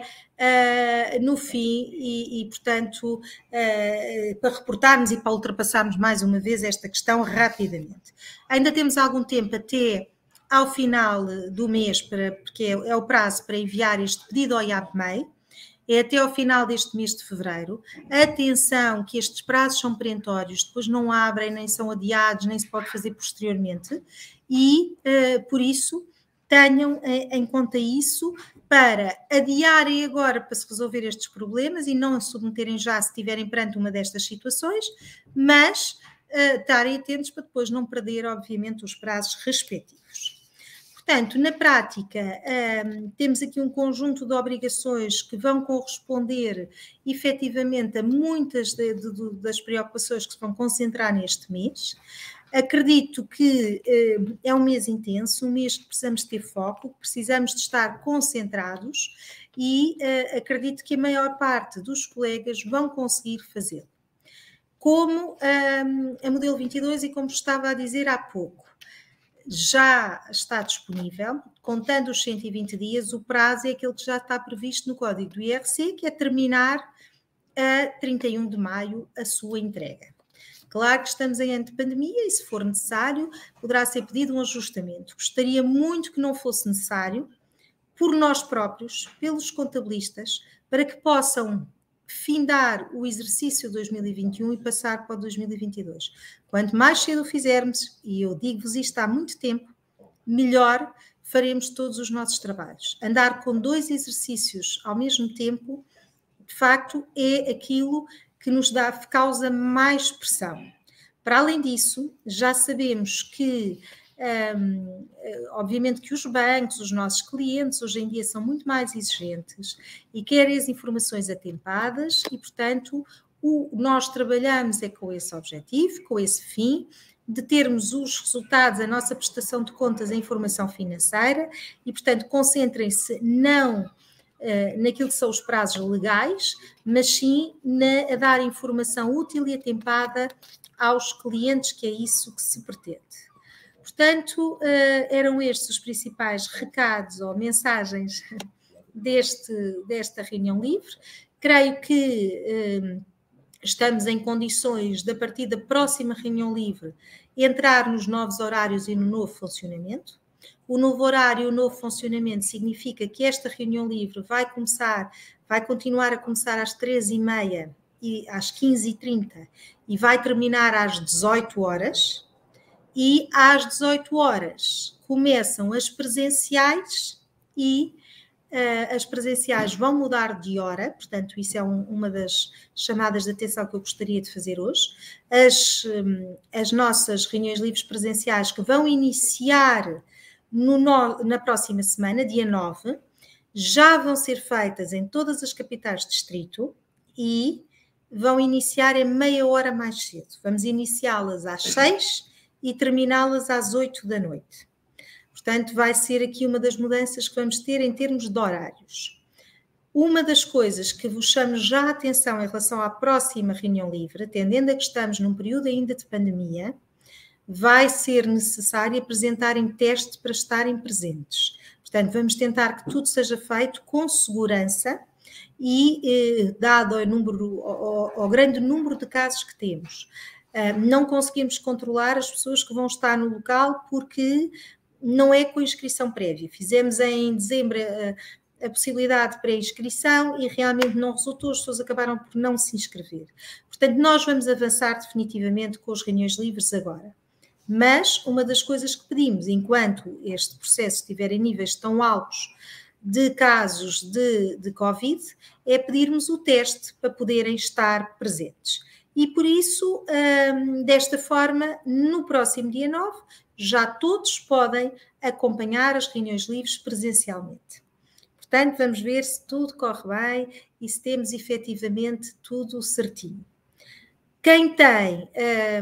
uh, no fim, e, e portanto, uh, para reportarmos e para ultrapassarmos mais uma vez esta questão rapidamente. Ainda temos algum tempo até ao final do mês, para, porque é, é o prazo para enviar este pedido ao IAPMEI, é até ao final deste mês de fevereiro. Atenção que estes prazos são perentórios, depois não abrem, nem são adiados, nem se pode fazer posteriormente, e uh, por isso tenham eh, em conta isso para adiarem agora para se resolver estes problemas e não submeterem já se tiverem perante uma destas situações, mas uh, estarem atentos para depois não perder, obviamente, os prazos respectivos. Portanto, na prática, um, temos aqui um conjunto de obrigações que vão corresponder efetivamente a muitas de, de, das preocupações que se vão concentrar neste mês. Acredito que uh, é um mês intenso, um mês que precisamos ter foco, precisamos de estar concentrados e uh, acredito que a maior parte dos colegas vão conseguir fazê-lo. Como um, a modelo 22 e como estava a dizer há pouco, já está disponível, contando os 120 dias, o prazo é aquele que já está previsto no código do IRC, que é terminar a 31 de maio a sua entrega. Claro que estamos em antepandemia e, se for necessário, poderá ser pedido um ajustamento. Gostaria muito que não fosse necessário, por nós próprios, pelos contabilistas, para que possam findar o exercício 2021 e passar para o 2022. Quanto mais cedo fizermos, e eu digo-vos isto há muito tempo, melhor faremos todos os nossos trabalhos. Andar com dois exercícios ao mesmo tempo, de facto, é aquilo que nos dá, causa mais pressão. Para além disso, já sabemos que um, eh, obviamente que os bancos, os nossos clientes, hoje em dia são muito mais exigentes e querem as informações atempadas e, portanto, o, nós trabalhamos é com esse objetivo, com esse fim, de termos os resultados, a nossa prestação de contas, a informação financeira e, portanto, concentrem-se não eh, naquilo que são os prazos legais, mas sim na, a dar informação útil e atempada aos clientes, que é isso que se pretende. Portanto, eh, eram estes os principais recados ou mensagens deste, desta reunião livre. Creio que eh, estamos em condições de, a partir da próxima reunião livre, entrar nos novos horários e no novo funcionamento. O novo horário e o novo funcionamento significa que esta reunião livre vai começar, vai continuar a começar às 13h30 e às 15h30 e vai terminar às 18 horas e às 18 horas começam as presenciais e uh, as presenciais vão mudar de hora, portanto, isso é um, uma das chamadas de atenção que eu gostaria de fazer hoje. As, um, eh, as nossas reuniões livres presenciais que vão iniciar no, no, na próxima semana, dia 9, já vão ser feitas em todas as capitais de distrito e vão iniciar em meia hora mais cedo. Vamos iniciá-las às 6 e terminá-las às 8 da noite. Portanto, vai ser aqui uma das mudanças que vamos ter em termos de horários. Uma das coisas que vos chamo já a atenção em relação à próxima reunião livre, atendendo a que estamos num período ainda de pandemia, vai ser necessário apresentarem teste para estarem presentes. Portanto, vamos tentar que tudo seja feito com segurança e eh, dado o número, ao grande número de casos que temos. Ah, não conseguimos controlar as pessoas que vão estar no local porque não é com inscrição prévia. Fizemos em dezembro a, ah, a possibilidade de pré-inscrição e realmente não resultou, as pessoas acabaram por não se inscrever. Portanto, nós vamos avançar definitivamente com as reuniões livres agora. Mas uma das coisas que pedimos, enquanto este processo estiver em níveis tão altos de casos de, de Covid, é pedirmos o teste para poderem estar presentes e por isso, um, desta forma, no próximo dia 9, já todos podem acompanhar as reuniões livres presencialmente. Portanto, vamos ver se tudo corre bem e se temos efetivamente tudo certinho. Quem tem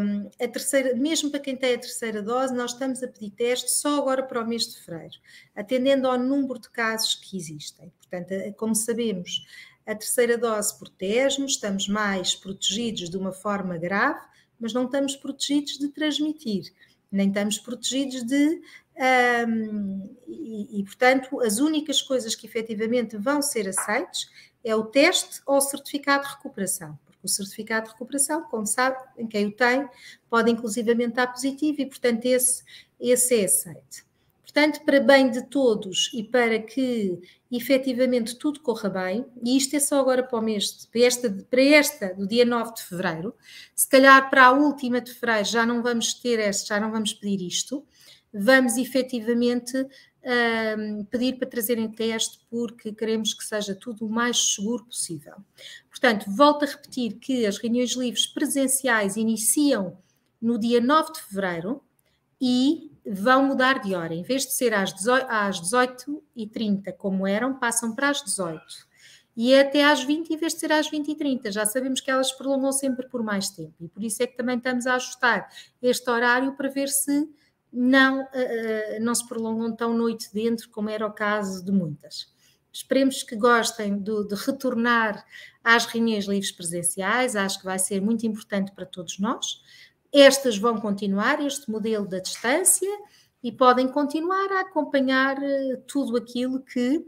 um, a terceira, mesmo para quem tem a terceira dose, nós estamos a pedir teste só agora para o mês de fevereiro, atendendo ao número de casos que existem. Portanto, como sabemos, a terceira dose protege-nos, estamos mais protegidos de uma forma grave, mas não estamos protegidos de transmitir, nem estamos protegidos de. Um, e, e, portanto, as únicas coisas que efetivamente vão ser aceites é o teste ou o certificado de recuperação Porque o certificado de recuperação, como sabe, quem o tem pode inclusivamente estar positivo e, portanto, esse, esse é aceito. Portanto, para bem de todos e para que efetivamente tudo corra bem, e isto é só agora para o mês, para esta, para esta do dia 9 de fevereiro, se calhar para a última de fevereiro já não vamos ter este, já não vamos pedir isto, vamos efetivamente um, pedir para trazerem teste porque queremos que seja tudo o mais seguro possível. Portanto, volto a repetir que as reuniões livres presenciais iniciam no dia 9 de fevereiro e vão mudar de hora. Em vez de ser às 18h30, como eram, passam para às 18 e é até às 20 em vez de ser às 20 e 30. Já sabemos que elas prolongam sempre por mais tempo e por isso é que também estamos a ajustar este horário para ver se não, uh, não se prolongam tão noite dentro como era o caso de muitas. Esperemos que gostem do, de retornar às reuniões livres presenciais, acho que vai ser muito importante para todos nós. Estas vão continuar, este modelo da distância, e podem continuar a acompanhar eh, tudo aquilo que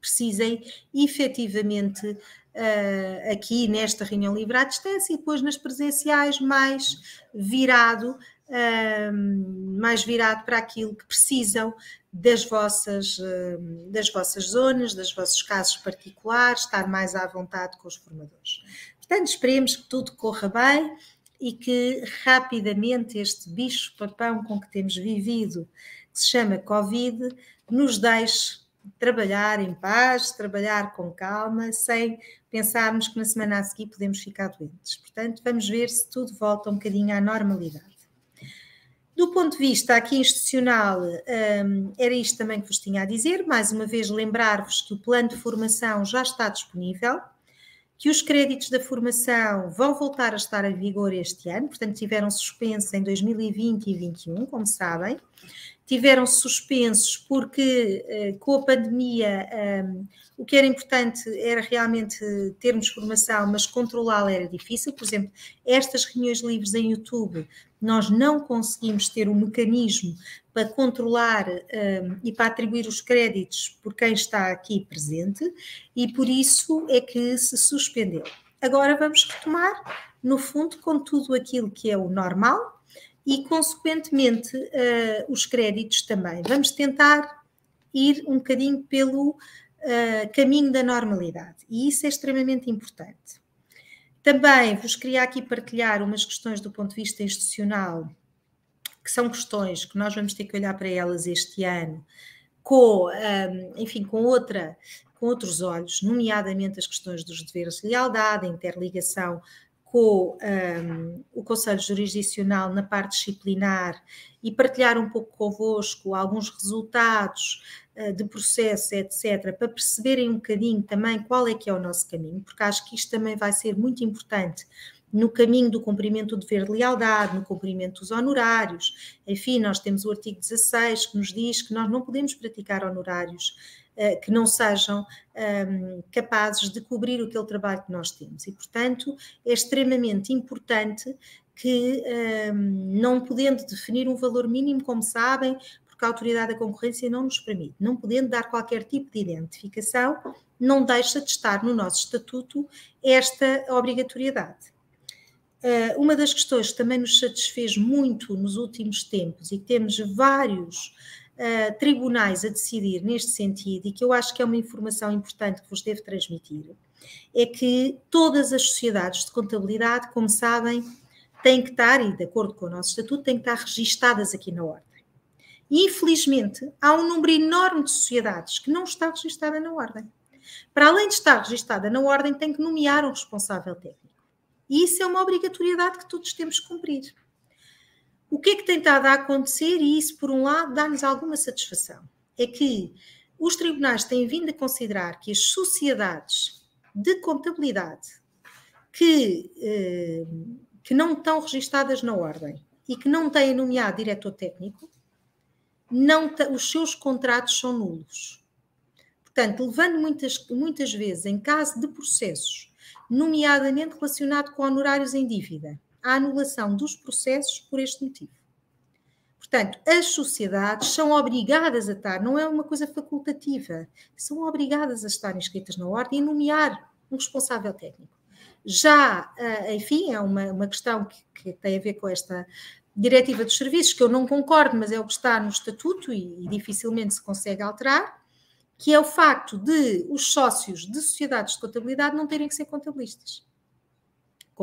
precisem efetivamente Uh, aqui nesta reunião livre à distância e depois nas presenciais mais virado, uh, mais virado para aquilo que precisam das vossas, uh, das vossas zonas, dos vossos casos particulares, estar mais à vontade com os formadores. Portanto, esperemos que tudo corra bem e que rapidamente este bicho-papão com que temos vivido, que se chama Covid, nos deixe trabalhar em paz, trabalhar com calma, sem pensarmos que na semana a seguir podemos ficar doentes. Portanto, vamos ver se tudo volta um bocadinho à normalidade. Do ponto de vista aqui institucional, hum, era isto também que vos tinha a dizer. Mais uma vez, lembrar-vos que o plano de formação já está disponível que os créditos da formação vão voltar a estar em vigor este ano, portanto, tiveram suspenso em 2020 e 2021, como sabem, tiveram suspensos porque eh, com a pandemia ehm, o que era importante era realmente termos formação, mas controlá-la era difícil. Por exemplo, estas reuniões livres em YouTube, nós não conseguimos ter um mecanismo para controlar ehm, e para atribuir os créditos por quem está aqui presente e por isso é que se suspendeu. Agora vamos retomar, no fundo, com tudo aquilo que é o normal, e, consequentemente, uh, os créditos também. Vamos tentar ir um bocadinho pelo uh, caminho da normalidade e isso é extremamente importante. Também vos queria aqui partilhar umas questões do ponto de vista institucional, que são questões que nós vamos ter que olhar para elas este ano, com, um, ehm, enfim, com outra com outros olhos, nomeadamente as questões dos deveres de lealdade, a interligação com um, o Conselho Jurisdicional na parte disciplinar e partilhar um pouco convosco alguns resultados uh, de processo, etc., para perceberem um bocadinho também qual é que é o nosso caminho, porque acho que isto também vai ser muito importante no caminho do cumprimento do dever de lealdade, no cumprimento dos honorários. Enfim, nós temos o artigo 16 que nos diz que nós não podemos praticar honorários eh, que não sejam ehm, capazes de cobrir aquele trabalho que nós temos. E, portanto, é extremamente importante que, ehm, não podendo definir um valor mínimo, como sabem, porque a autoridade da concorrência não nos permite, não podendo dar qualquer tipo de identificação, não deixa de estar no nosso estatuto esta obrigatoriedade. Eh, uma das questões que também nos satisfez muito nos últimos tempos e que temos vários eh, tribunais a decidir neste sentido, e que eu acho que é uma informação importante que vos devo transmitir, é que todas as sociedades de contabilidade, como sabem, têm que estar, e de acordo com o nosso estatuto, têm que estar registadas aqui na ordem. E, infelizmente, há um número enorme de sociedades que não está registada na ordem. Para além de estar registada na ordem, tem que nomear um responsável técnico. E isso é uma obrigatoriedade que todos temos que cumprir. O que é que tem estado a acontecer? E isso, por um lado, dá-nos alguma satisfação. É que os tribunais têm vindo a considerar que as sociedades de contabilidade que, eh, que não estão registadas na ordem e que não têm nomeado diretor técnico, não os seus contratos são nulos. Portanto, levando muitas, muitas vezes, em caso de processos, nomeadamente relacionado com honorários em dívida, a anulação dos processos por este motivo. Portanto, as sociedades são obrigadas a estar, não é uma coisa facultativa, são obrigadas a estar inscritas na ordem e nomear um responsável técnico. Já, ah, enfim, é uma, uma questão que, que tem a ver com esta diretiva dos serviços, que eu não concordo, mas é o que está no estatuto e, e dificilmente se consegue alterar, que é o facto de os sócios de sociedades de contabilidade não terem que ser contabilistas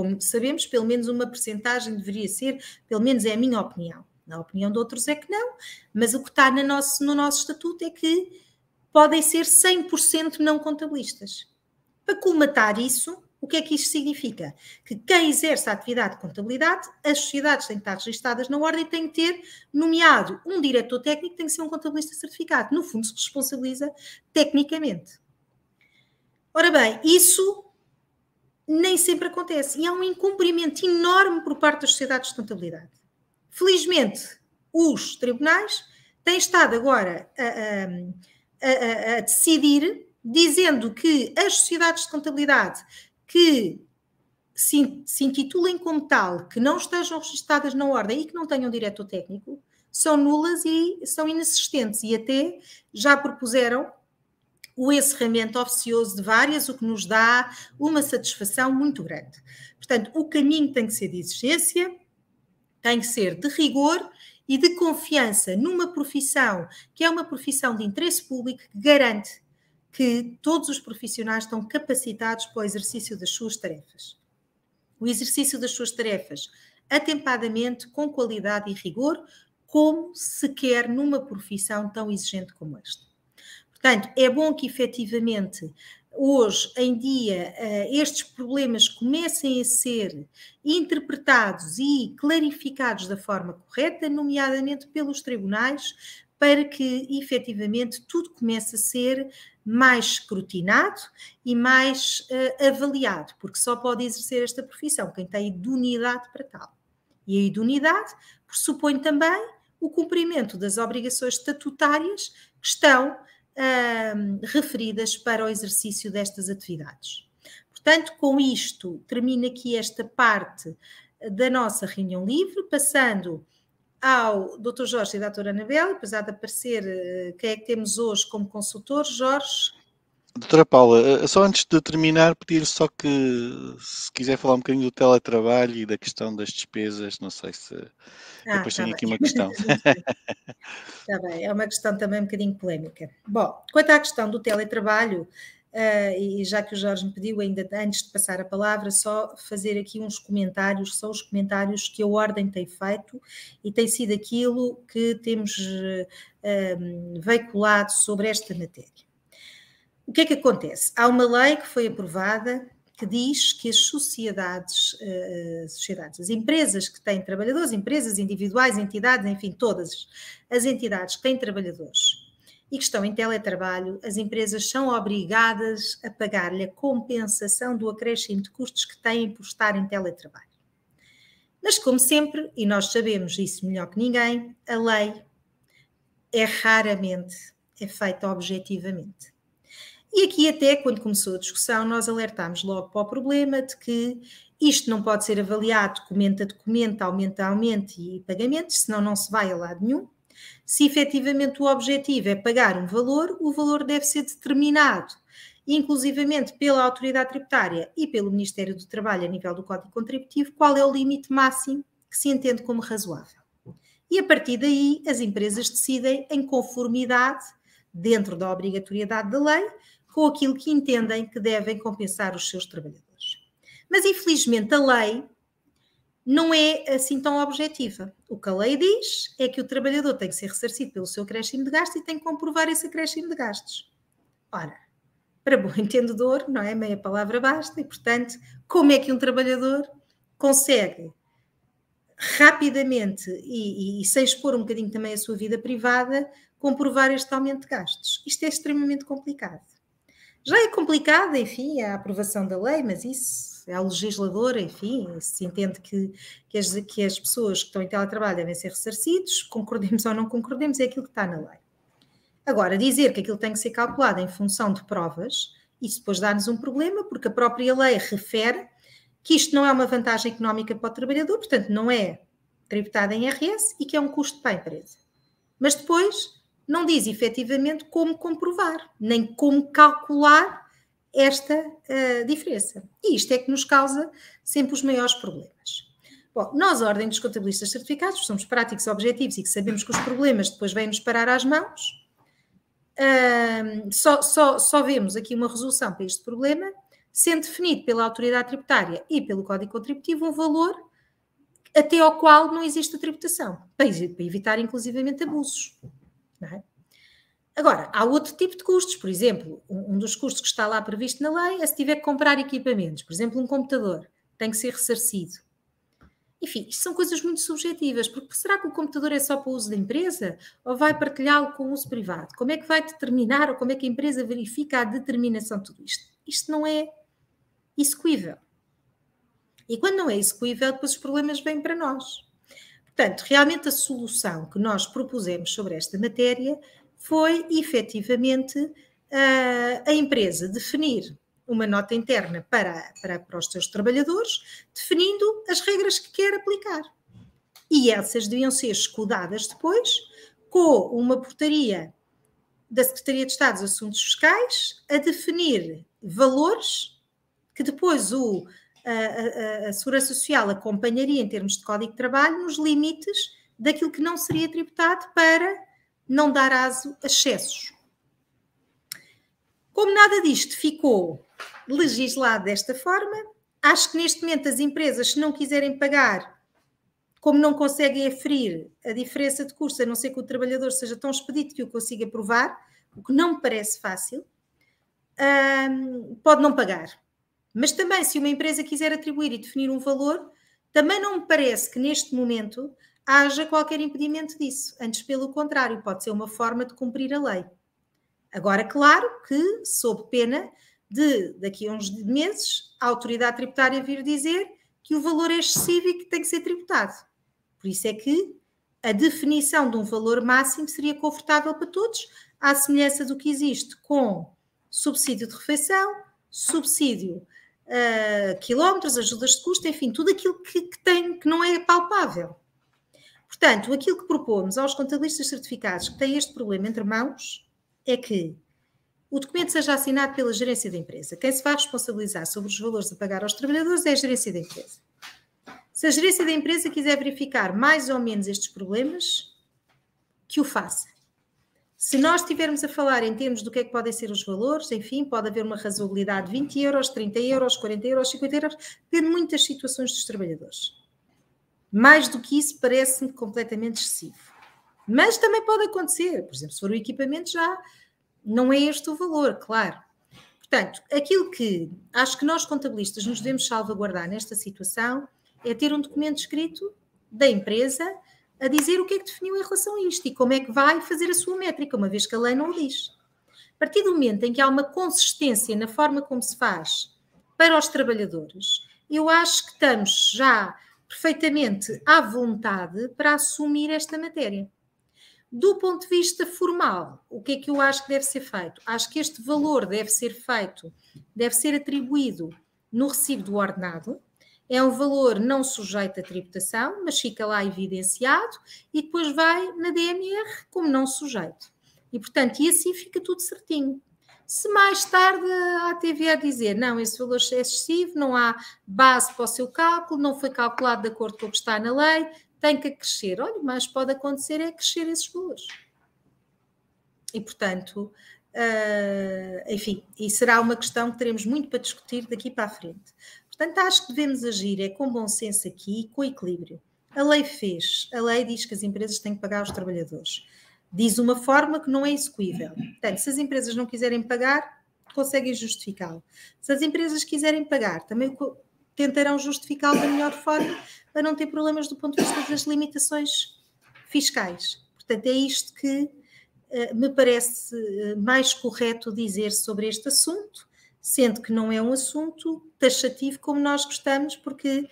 como sabemos, pelo menos uma percentagem deveria ser, pelo menos é a minha opinião. Na opinião de outros é que não, mas o que está no nosso, no nosso estatuto é que podem ser 100% não contabilistas. Para colmatar isso, o que é que isto significa? Que quem exerce a atividade de contabilidade, as sociedades têm que estar registadas na ordem e têm que ter nomeado um diretor técnico, tem que ser um contabilista certificado. No fundo, se responsabiliza tecnicamente. Ora bem, isso nem sempre acontece. E há um incumprimento enorme por parte das sociedades de contabilidade. Felizmente, os tribunais têm estado agora a, a, a, a decidir, dizendo que as sociedades de contabilidade que se, se intitulem como tal, que não estejam registadas na ordem e que não tenham diretor técnico, são nulas e são inexistentes. E até já propuseram o encerramento oficioso de várias, o que nos dá uma satisfação muito grande. Portanto, o caminho tem que ser de exigência, tem que ser de rigor e de confiança numa profissão que é uma profissão de interesse público que garante que todos os profissionais estão capacitados para o exercício das suas tarefas. O exercício das suas tarefas atempadamente, com qualidade e rigor, como se quer numa profissão tão exigente como esta. Portanto, é bom que efetivamente hoje em dia eh, estes problemas comecem a ser interpretados e clarificados da forma correta, nomeadamente pelos tribunais, para que efetivamente tudo comece a ser mais escrutinado e mais uh, avaliado, porque só pode exercer esta profissão quem tem idoneidade para tal. E a idoneidade pressupõe também o cumprimento das obrigações estatutárias que estão referidas para o exercício destas atividades. Portanto, com isto, termina aqui esta parte da nossa reunião livre, passando ao Dr. Jorge e à Dra. Anabela, apesar de aparecer eh, quem é que temos hoje como consultor, Jorge, Doutora Paula, eh, só antes de terminar, pedir só que se quiser falar um bocadinho do teletrabalho e da questão das despesas, não sei se ah, depois tá tenho bem. aqui uma questão. Está bem, é uma questão também um bocadinho polémica. Bom, quanto à questão do teletrabalho, uh, e já que o Jorge me pediu, ainda antes de passar a palavra, só fazer aqui uns comentários, são os comentários que a Ordem tem feito e tem sido aquilo que temos uh, eh, um, ehm, veiculado sobre esta matéria. O que é que acontece? Há uma lei que foi aprovada que diz que as sociedades, eh, eh, sociedades, as empresas que têm trabalhadores, empresas individuais, entidades, enfim, todas as entidades que têm trabalhadores e que estão em teletrabalho, as empresas são obrigadas a pagar-lhe a compensação do acréscimo de custos que têm por estar em teletrabalho. Mas, como sempre, e nós sabemos isso melhor que ninguém, a lei é raramente é feita objetivamente e aqui, até quando começou a discussão, nós alertámos logo para o problema de que isto não pode ser avaliado documento a documento, aumento a aumento e pagamentos, senão não se vai a lado nenhum. Se efetivamente o objetivo é pagar um valor, o valor deve ser determinado, inclusivamente pela autoridade tributária e pelo Ministério do Trabalho a nível do Código Contributivo, qual é o limite máximo que se entende como razoável. E a partir daí, as empresas decidem em conformidade, dentro da obrigatoriedade da lei, com aquilo que entendem que devem compensar os seus trabalhadores. Mas, infelizmente, a lei não é assim tão objetiva. O que a lei diz é que o trabalhador tem que ser ressarcido pelo seu acréscimo de gastos e tem que comprovar esse acréscimo de gastos. Ora, para bom entendedor, não é? Meia palavra basta, e portanto, como é que um trabalhador consegue rapidamente e, e, e sem expor um bocadinho também a sua vida privada comprovar este aumento de gastos? Isto é extremamente complicado. Já é complicada, enfim, a aprovação da lei, mas isso é a legisladora, enfim, se entende que, que, as, que as pessoas que estão em teletrabalho devem ser ressarcidos, concordemos ou não concordemos, é aquilo que está na lei. Agora, dizer que aquilo tem que ser calculado em função de provas, isso depois dá-nos um problema, porque a própria lei refere que isto não é uma vantagem económica para o trabalhador, portanto, não é tributado em IRS e que é um custo para a empresa. Mas depois não diz efetivamente como comprovar, nem como calcular esta uh, diferença. E isto é que nos causa sempre os maiores problemas. Bom, nós, Ordem dos Contabilistas Certificados, somos práticos objetivos e que sabemos que os problemas depois vêm-nos parar às mãos. Uh, só, só, só vemos aqui uma resolução para este problema, sendo definido pela autoridade tributária e pelo Código Contributivo um valor até ao qual não existe tributação, para evitar inclusivamente abusos. É? Agora, há outro tipo de custos, por exemplo, um dos custos que está lá previsto na lei é se tiver que comprar equipamentos, por exemplo, um computador, tem que ser ressarcido. Enfim, isto são coisas muito subjetivas, porque será que o computador é só para o uso da empresa ou vai partilhá-lo com o uso privado? Como é que vai determinar ou como é que a empresa verifica a determinação de tudo isto? Isto não é execuível. E quando não é execuível, depois os problemas vêm para nós. Portanto, realmente a solução que nós propusemos sobre esta matéria foi efetivamente eh, a empresa definir uma nota interna para, para, para os seus trabalhadores, definindo as regras que quer aplicar. E essas deviam ser escudadas depois com uma portaria da Secretaria de Estado dos Assuntos Fiscais a definir valores que depois o a, a, a Segurança Social acompanharia em termos de Código de Trabalho nos limites daquilo que não seria tributado para não dar aso a excessos. Como nada disto ficou legislado desta forma, acho que neste momento as empresas, se não quiserem pagar, como não conseguem aferir a diferença de custo, a não ser que o trabalhador seja tão expedito que o consiga provar, o que não me parece fácil, hum, pode não pagar. Mas também, se uma empresa quiser atribuir e definir um valor, também não me parece que neste momento haja qualquer impedimento disso. Antes, pelo contrário, pode ser uma forma de cumprir a lei. Agora, claro que, sob pena de, daqui a uns meses, a autoridade tributária vir dizer que o valor é excessivo e que tem que ser tributado. Por isso é que a definição de um valor máximo seria confortável para todos, à semelhança do que existe com subsídio de refeição, subsídio uh, quilómetros, ajudas de custo, enfim, tudo aquilo que, que, tem, que não é palpável. Portanto, aquilo que propomos aos contabilistas certificados que têm este problema entre mãos é que o documento seja assinado pela gerência da empresa. Quem se vai responsabilizar sobre os valores a pagar aos trabalhadores é a gerência da empresa. Se a gerência da empresa quiser verificar mais ou menos estes problemas, que o faça. Se nós estivermos a falar em termos do que é que podem ser os valores, enfim, pode haver uma razoabilidade de 20 euros, 30 euros, 40 euros, 50 euros, de muitas situações dos trabalhadores. Mais do que isso parece-me completamente excessivo. Mas também pode acontecer, por exemplo, se for o equipamento já, não é este o valor, claro. Portanto, aquilo que acho que nós contabilistas nos devemos salvaguardar nesta situação é ter um documento escrito da empresa a dizer o que é que definiu em relação a isto e como é que vai fazer a sua métrica, uma vez que a lei não o diz. A partir do momento em que há uma consistência na forma como se faz para os trabalhadores, eu acho que estamos já perfeitamente à vontade para assumir esta matéria. Do ponto de vista formal, o que é que eu acho que deve ser feito? Acho que este valor deve ser feito, deve ser atribuído no recibo do ordenado, é um valor não sujeito à tributação, mas fica lá evidenciado e depois vai na DMR como não sujeito. E, portanto, e assim fica tudo certinho. Se mais tarde a TVA dizer não, esse valor é excessivo, não há base para o seu cálculo, não foi calculado de acordo com o que está na lei, tem que crescer. Olha, o mais pode acontecer é crescer esses valores. E, portanto, uh, enfim, e será uma questão que teremos muito para discutir daqui para a frente. Portanto, acho que devemos agir é com bom senso aqui, com equilíbrio. A lei fez, a lei diz que as empresas têm que pagar os trabalhadores. Diz uma forma que não é execuível. Portanto, se as empresas não quiserem pagar, conseguem justificá-lo. Se as empresas quiserem pagar, também tentarão justificá-lo da melhor forma para não ter problemas do ponto de vista das limitações fiscais. Portanto, é isto que uh, me parece eh, mais correto dizer sobre este assunto sendo que não é um assunto taxativo como nós gostamos, porque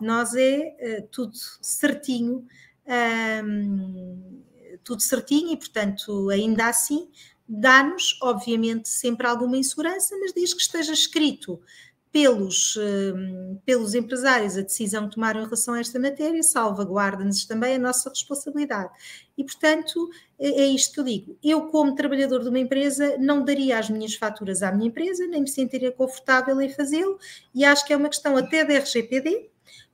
nós é uh, tudo certinho, um, tudo certinho e, portanto, ainda assim, dá-nos, obviamente, sempre alguma insegurança, mas diz que esteja escrito pelos, hum, pelos empresários a decisão que tomaram em relação a esta matéria, salvaguarda-nos também a nossa responsabilidade. E, portanto, é, é isto que eu digo. Eu, como trabalhador de uma empresa, não daria as minhas faturas à minha empresa, nem me sentiria confortável em fazê-lo, e acho que é uma questão até da RGPD,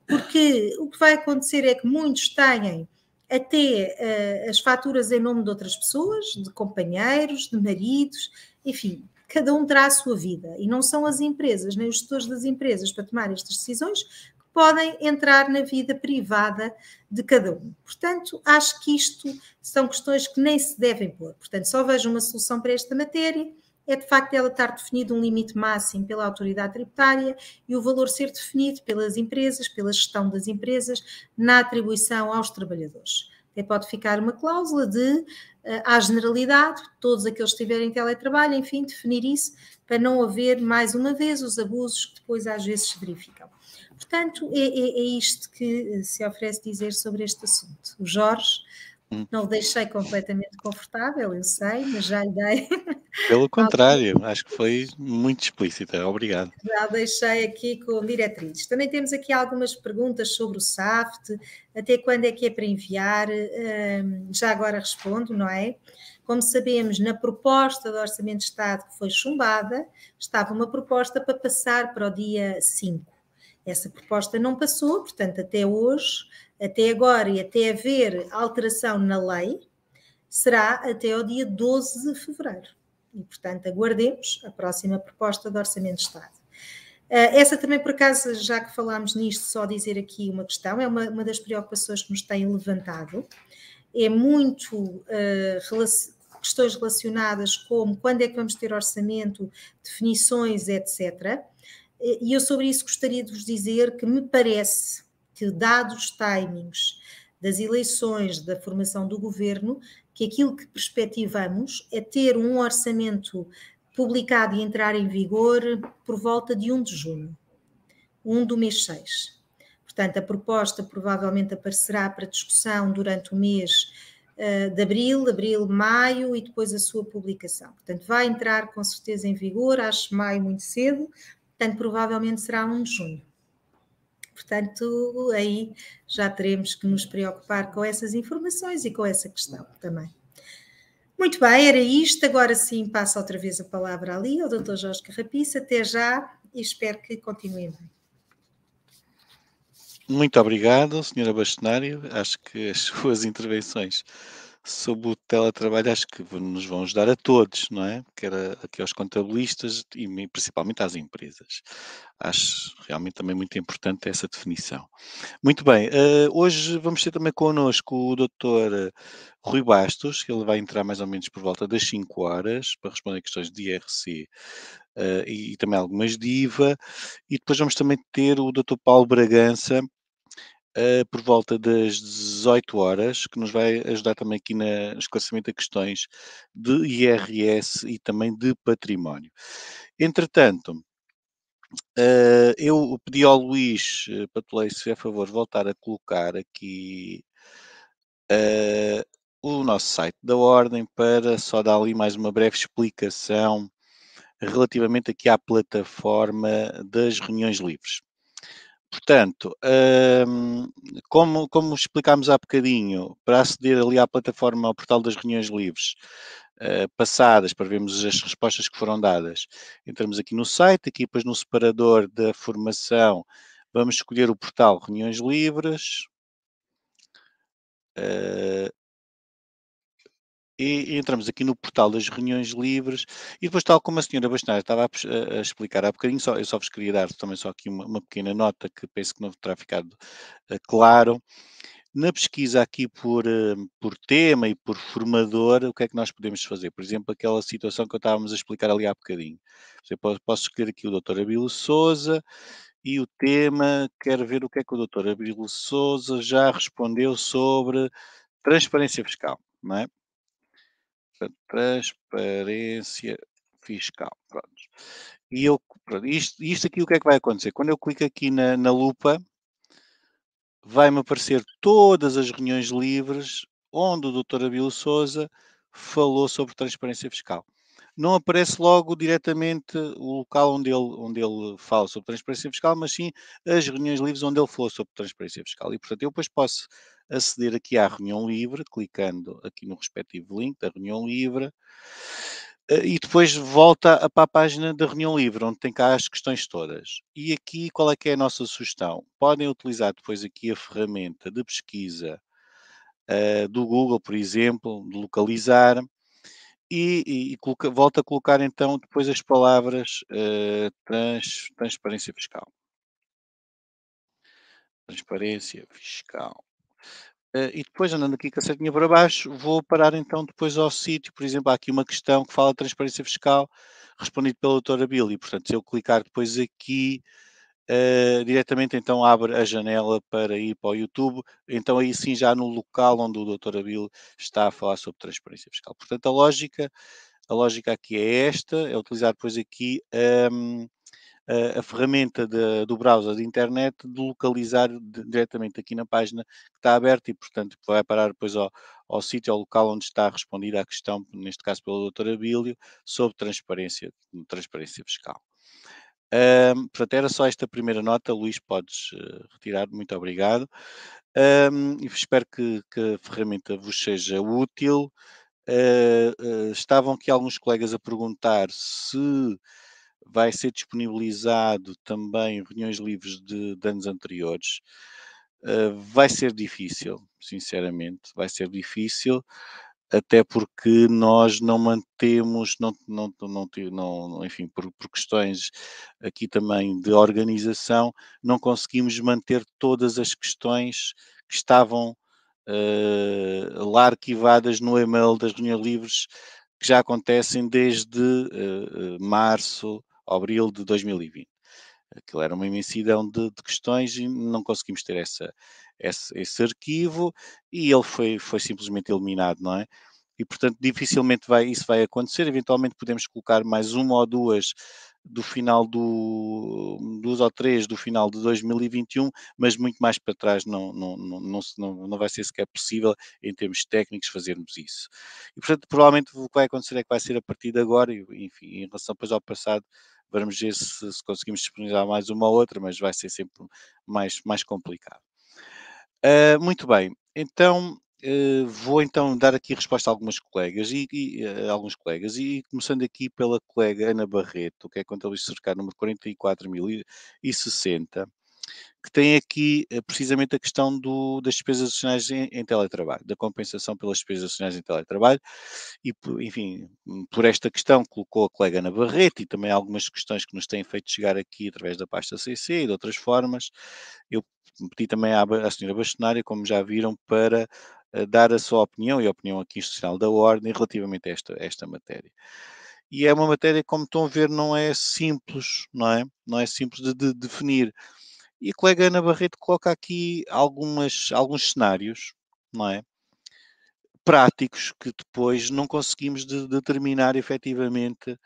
porque o que vai acontecer é que muitos têm até uh, as faturas em nome de outras pessoas, de companheiros, de maridos, enfim, cada um terá a sua vida e não são as empresas, nem os gestores das empresas para tomar estas decisões que podem entrar na vida privada de cada um. Portanto, acho que isto são questões que nem se devem pôr. Portanto, só vejo uma solução para esta matéria é de facto ela estar definido um limite máximo pela autoridade tributária e o valor ser definido pelas empresas, pela gestão das empresas, na atribuição aos trabalhadores. Até pode ficar uma cláusula de eh, à generalidade, todos aqueles que estiverem em teletrabalho, enfim, definir isso para não haver, mais uma vez, os abusos que depois às vezes se verificam. Portanto, é, é, é isto que eh, se oferece dizer sobre este assunto. O Jorge Hum. Não o deixei completamente confortável, eu sei, mas já lhe dei. Pelo contrário, acho que foi muito explícita, obrigado. Já deixei aqui com diretrizes. Também temos aqui algumas perguntas sobre o SAFT, até quando é que é para enviar, hum, já agora respondo, não é? Como sabemos, na proposta do Orçamento de Estado que foi chumbada, estava uma proposta para passar para o dia 5 essa proposta não passou, portanto, até hoje, até agora e até haver alteração na lei, será até ao dia 12 de fevereiro. E, portanto, aguardemos a próxima proposta de Orçamento de Estado. Ah, essa também, por acaso, já que falámos nisto, só dizer aqui uma questão, é uma, uma das preocupações que nos têm levantado. É muito uh, questões relacionadas como quando é que vamos ter orçamento, definições, etc. E eu sobre isso gostaria de vos dizer que me parece que, dados os timings das eleições, da formação do governo, que aquilo que perspectivamos é ter um orçamento publicado e entrar em vigor por volta de 1 de junho, 1 do mês 6. Portanto, a proposta provavelmente aparecerá para discussão durante o mês eh, de abril, abril, maio e depois a sua publicação. Portanto, vai entrar com certeza em vigor, acho maio muito cedo, portanto, provavelmente será 1 de junho. Portanto, aí já teremos que nos preocupar com essas informações e com essa questão também. Muito bem, era isto. Agora sim, passo outra vez a palavra ali ao Dr. Jorge Carrapiça. Até já e espero que continuem bem. Muito obrigado, Sra. Bastonário. Acho que as suas intervenções sobre o teletrabalho, acho que nos vão ajudar a todos, não é? Quer aqui aos contabilistas e principalmente às empresas. Acho realmente também muito importante essa definição. Muito bem, eh, hoje vamos ter também connosco o Dr. Eh, Rui Bastos, que ele vai entrar mais ou menos por volta das 5 horas para responder questões de IRC eh, e, e também algumas de IVA. E depois vamos também ter o Dr. Paulo Bragança, uh, por volta das 18 horas, que nos vai ajudar também aqui no esclarecimento de questões de IRS e também de património. Entretanto, uh, eu pedi ao Luís eh, Patulei, se é favor, voltar a colocar aqui uh, o nosso site da Ordem para só dar ali mais uma breve explicação relativamente aqui à plataforma das reuniões livres portanto, hum, como, como explicámos há bocadinho, para aceder ali à plataforma, ao portal das reuniões livres, eh, passadas, para vermos as respostas que foram dadas. Entramos aqui no site, aqui depois no separador da formação, vamos escolher o portal Reuniões Livres. Eh, e entramos aqui no portal das reuniões livres e depois, tal como a senhora Bastonário estava a, a, explicar há bocadinho, só, eu só vos queria dar também só aqui uma, uma pequena nota que penso que não terá ficado uh, claro. Na pesquisa aqui por, uh, por tema e por formador, o que é que nós podemos fazer? Por exemplo, aquela situação que eu estávamos a explicar ali há bocadinho. posso escolher aqui o Dr. Abílio Souza e o tema, quero ver o que é que o Dr. Abílio Souza já respondeu sobre transparência fiscal, não é? transparência fiscal. Pronto. E eu, pronto, isto, isto aqui o que é que vai acontecer? Quando eu clico aqui na, na lupa, vai-me aparecer todas as reuniões livres onde o Dr. Abílio Souza falou sobre transparência fiscal. Não aparece logo diretamente o local onde ele, onde ele fala sobre transparência fiscal, mas sim as reuniões livres onde ele falou sobre transparência fiscal. E, portanto, eu depois posso aceder aqui à reunião livre, clicando aqui no respectivo link da reunião livre, eh, e depois volta para a página da reunião livre, onde tem cá as questões todas. E aqui, qual é que é a nossa sugestão? Podem utilizar depois aqui a ferramenta de pesquisa uh, do Google, por exemplo, de localizar, e, e, e coloca, volta a colocar então depois as palavras uh, trans, transparência fiscal. Transparência fiscal. Uh, e depois, andando aqui com a setinha para baixo, vou parar então depois ao sítio. Por exemplo, há aqui uma questão que fala de transparência fiscal, respondido pela doutora Billy. Portanto, se eu clicar depois aqui, uh, diretamente então abre a janela para ir para o YouTube. Então, aí sim, já no local onde o Dr Billy está a falar sobre transparência fiscal. Portanto, a lógica, a lógica aqui é esta, é utilizar depois aqui um, ehm, a ferramenta de, do browser de internet de localizar de, diretamente aqui na página que está aberta e, portanto, vai parar depois ao, ao sítio, ao local onde está respondida a questão, neste caso pelo Dr Abílio, sobre transparência, transparência fiscal. Um, portanto, era só esta primeira nota. Luís, podes uh, retirar. Muito obrigado. Um, espero que, que, a ferramenta vos seja útil. Uh, uh, estavam aqui alguns colegas a perguntar se vai ser disponibilizado também reuniões livres de, de anos anteriores. Uh, vai ser difícil, sinceramente, vai ser difícil, até porque nós não mantemos, não, não, não, não, enfim, por, por questões aqui também de organização, não conseguimos manter todas as questões que estavam uh, lá arquivadas no e-mail das reuniões livres que já acontecem desde uh, março abril de 2020. Aquilo era uma imensidão de, de questões e não conseguimos ter essa, esse, esse arquivo e ele foi, foi simplesmente eliminado, não é? E, portanto, dificilmente vai, isso vai acontecer. Eventualmente podemos colocar mais uma ou duas do final do duas ou três do final de 2021, mas muito mais para trás não, não, não, não, não vai ser sequer possível em termos técnicos fazermos isso. E portanto, provavelmente o que vai acontecer é que vai ser a partir de agora, e, enfim, em relação depois ao passado, Vamos ver se, se conseguimos disponibilizar mais uma ou outra, mas vai ser sempre mais, mais complicado. Uh, muito bem, então uh, vou então dar aqui resposta a algumas colegas e, e uh, alguns colegas e começando aqui pela colega Ana Barreto, que é contabilista cercar número 44.060 que tem aqui eh, precisamente a questão do, das despesas adicionais em, em, teletrabalho, da compensação pelas despesas adicionais em teletrabalho, e, enfim, por esta questão colocou a colega Ana Barreto e também algumas questões que nos têm feito chegar aqui através da pasta CC e de outras formas, eu pedi também à, à senhora Bastonária, como já viram, para eh, dar a sua opinião e a opinião aqui institucional da Ordem relativamente a esta, a esta matéria e é uma matéria, como estão a ver, não é simples, não é? Não é simples de, de definir. E a colega Ana Barreto coloca aqui algumas, alguns cenários, não é? Práticos que depois não conseguimos de, determinar efetivamente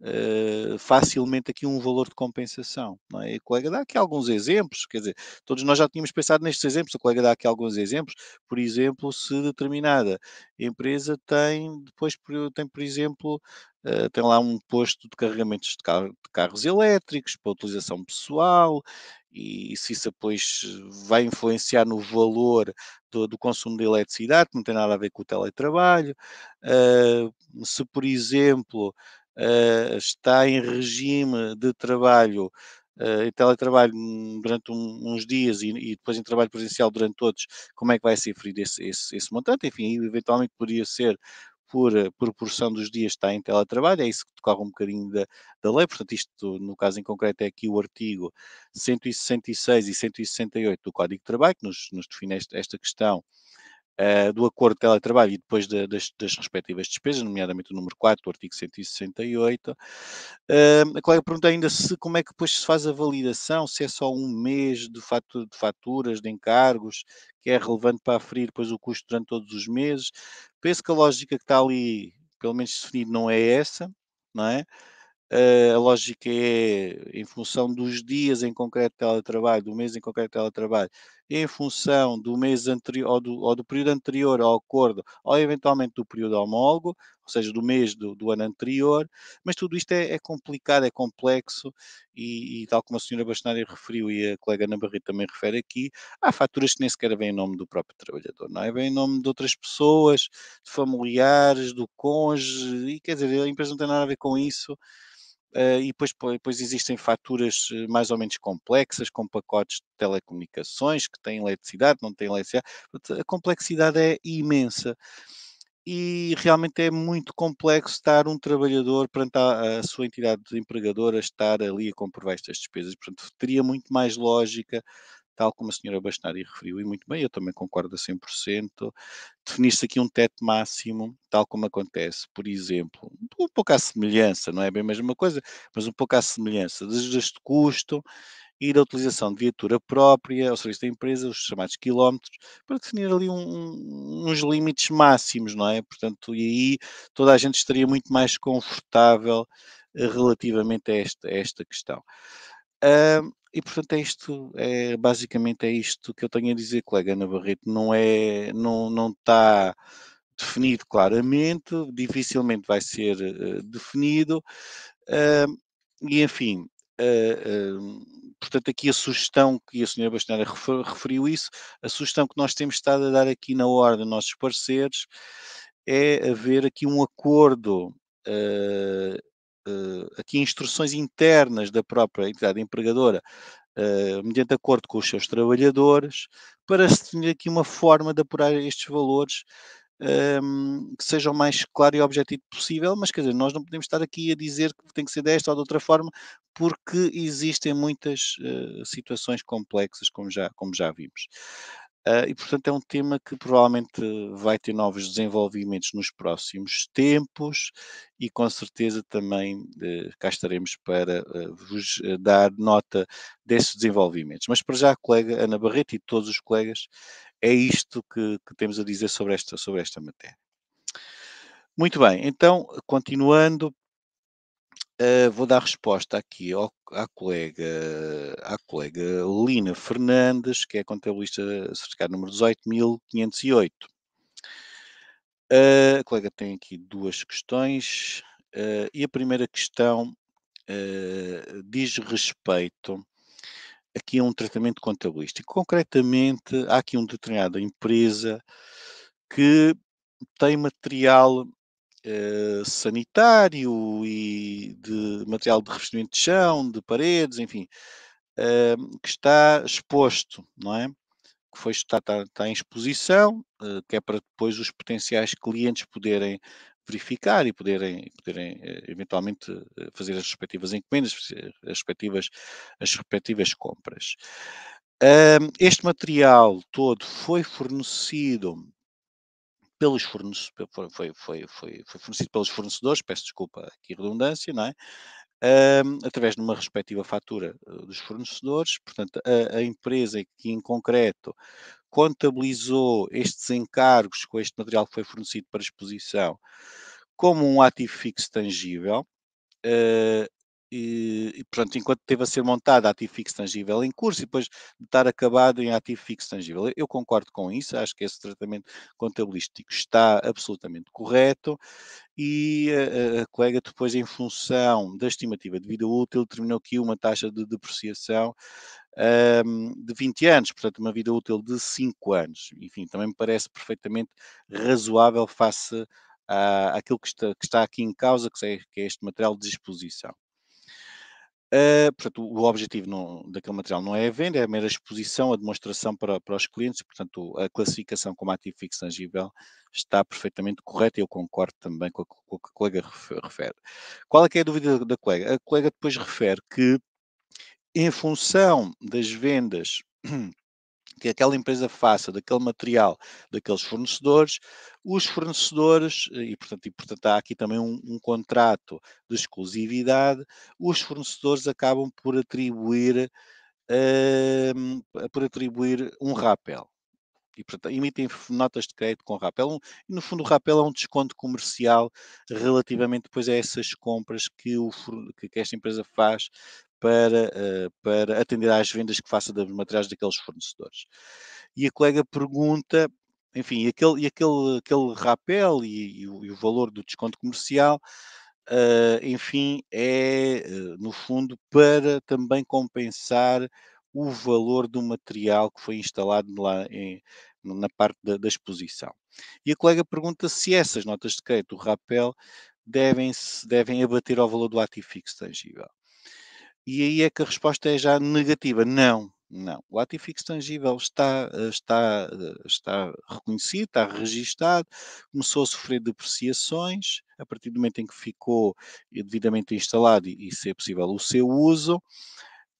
uh, facilmente aqui um valor de compensação. Não é? E o colega dá aqui alguns exemplos, quer dizer, todos nós já tínhamos pensado nestes exemplos, o colega dá aqui alguns exemplos, por exemplo, se determinada empresa tem, depois tem, por exemplo, Uh, tem lá um posto de carregamentos de, car de, carros elétricos para utilização pessoal e, se isso depois vai influenciar no valor do, do, consumo de eletricidade, que não tem nada a ver com o teletrabalho. Uh, se, por exemplo, eh, está em regime de trabalho em eh, teletrabalho hum, durante um, uns dias e, e, depois em trabalho presencial durante outros. como é que vai ser ferido esse, esse, esse montante? Enfim, eventualmente poderia ser por eh, proporção dos dias que está em teletrabalho, é isso que decorre um bocadinho da, da lei, portanto, isto no caso em concreto é aqui o artigo 166 e 168 do Código de Trabalho, que nos, nos define esta, esta questão uh, do acordo de teletrabalho e depois de, das, das, respectivas despesas, nomeadamente o número 4 do artigo 168. Uh, ehm, a colega pergunta ainda se como é que depois se faz a validação, se é só um mês de, fatu de faturas, de encargos, que é relevante para aferir depois o custo durante todos os meses. Penso que a lógica que está ali, pelo menos definida, não é essa, não é? Uh, a lógica é, em função dos dias em concreto de teletrabalho, do mês em concreto de teletrabalho, em função do mês anterior ou do, ou do período anterior ao acordo, ou eventualmente do período homólogo, ou seja, do mês do, do ano anterior, mas tudo isto é, é complicado, é complexo, e, e, tal como a senhora Bastonária referiu e a colega Ana Barreto também refere aqui, há faturas que nem sequer vêm em nome do próprio trabalhador, não é? Vêm em nome de outras pessoas, de familiares, do cônjuge, e quer dizer, a empresa não tem nada a ver com isso, Uh, e depois, depois existem faturas eh, mais ou menos complexas, com pacotes de telecomunicações que têm eletricidade, não têm eletricidade. A complexidade é imensa e realmente é muito complexo estar um trabalhador perante a, a sua entidade empregadora estar ali a comprovar estas despesas. Portanto, teria muito mais lógica tal como a senhora Bastanari referiu, e muito bem, eu também concordo a 100%, definir-se aqui um teto máximo, tal como acontece, por exemplo, um pouco à semelhança, não é bem a mesma coisa, mas um pouco à semelhança das ajudas de custo e da utilização de viatura própria ao serviço da é empresa, os chamados quilómetros, para definir ali um, uns limites máximos, não é? Portanto, e aí toda a gente estaria muito mais confortável eh, relativamente a esta, a esta questão. Uh, e portanto é isto, é, basicamente é isto que eu tenho a dizer, colega Ana Barreto. Não é, não, não está definido claramente, dificilmente vai ser uh, definido. Uh, e enfim, uh, portanto, aqui a sugestão que a senhora Bastoneira referiu isso, a sugestão que nós temos estado a dar aqui na hora nossos parceiros é haver aqui um acordo eh, eh, aqui instruções internas da própria entidade empregadora, eh, mediante acordo com os seus trabalhadores, para se definir aqui uma forma de apurar estes valores um, ehm, que seja o mais claro e objetivo possível, mas quer dizer, nós não podemos estar aqui a dizer que tem que ser desta ou de outra forma, porque existem muitas uh, situações complexas, como já, como já vimos. Uh, e, portanto, é um tema que provavelmente vai ter novos desenvolvimentos nos próximos tempos e, com certeza, também uh, cá estaremos para uh, vos ah, dar nota desses desenvolvimentos. Mas, para já, a colega Ana Barreto e todos os colegas, é isto que, que temos a dizer sobre esta, sobre esta matéria. Muito bem, então, continuando Uh, vou dar resposta aqui ao, à, colega, à colega Lina Fernandes, que é contabilista certificado número 18.508. Uh, eh, a colega tem aqui duas questões, uh, e a primeira questão diz respeito aqui a um tratamento contabilístico. Concretamente, há aqui uma determinada empresa que tem material eh, sanitário e de material de revestimento de chão, de paredes, enfim, uh, que está exposto, não é? Que foi, está, está, está em exposição, uh, que é para depois os potenciais clientes poderem verificar e poderem, poderem eventualmente fazer as respectivas encomendas, as respectivas, as respectivas compras. Este material todo foi fornecido pelos fornecedores, foi, foi, foi, foi fornecido pelos fornecedores, peço desculpa aqui redundância, não é? Um, através de uma respectiva fatura eh, dos fornecedores. Portanto, a, a, empresa que em concreto contabilizou estes encargos com este material que foi fornecido para exposição como um ativo fixo tangível, uh, e, e portanto, enquanto esteve a ser montada ativo fixo tangível em curso e depois de estar acabado em ativo fixo tangível. Eu concordo com isso, acho que esse tratamento contabilístico está absolutamente correto e a, a colega depois, em função da estimativa de vida útil, determinou aqui uma taxa de depreciação hum, de 20 anos, portanto, uma vida útil de 5 anos. Enfim, também me parece perfeitamente razoável face à, àquilo que está, que está aqui em causa, que é, é este material de exposição. Eh, portanto, o objetivo não, daquele material não é a venda, é a mera exposição, a demonstração para, para os clientes, portanto, a classificação como ativo fixo tangível está perfeitamente correta e eu concordo também com, o que a colega refere. Qual é, é a dúvida da colega? A colega depois refere que, em função das vendas que aquela empresa faça daquele material, daqueles fornecedores, os fornecedores, eh, e portanto, e, portanto há aqui também um, um contrato de exclusividade, os fornecedores acabam por atribuir, uh, por atribuir um rapel e portanto, emitem notas de crédito com rapel. e no fundo, o rapel é um desconto comercial relativamente depois a essas compras que, o, que esta empresa faz para, eh, para atender às vendas que faça dos materiais daqueles fornecedores. E a colega pergunta, enfim, e aquele, e aquele, aquele rapel e, e, o, e o valor do desconto comercial, uh, enfim, é, uh, no fundo, para também compensar o valor do material que foi instalado lá em, na parte da, da, exposição. E a colega pergunta se essas notas de crédito, o rapel, devem, devem abater ao valor do ativo fixo tangível. E aí é que a resposta é já negativa. Não, não. O ativo fixo tangível está, eh, está, eh, está reconhecido, está registado, começou a sofrer depreciações a partir do momento em que ficou eh, devidamente instalado e, se é possível, o seu uso.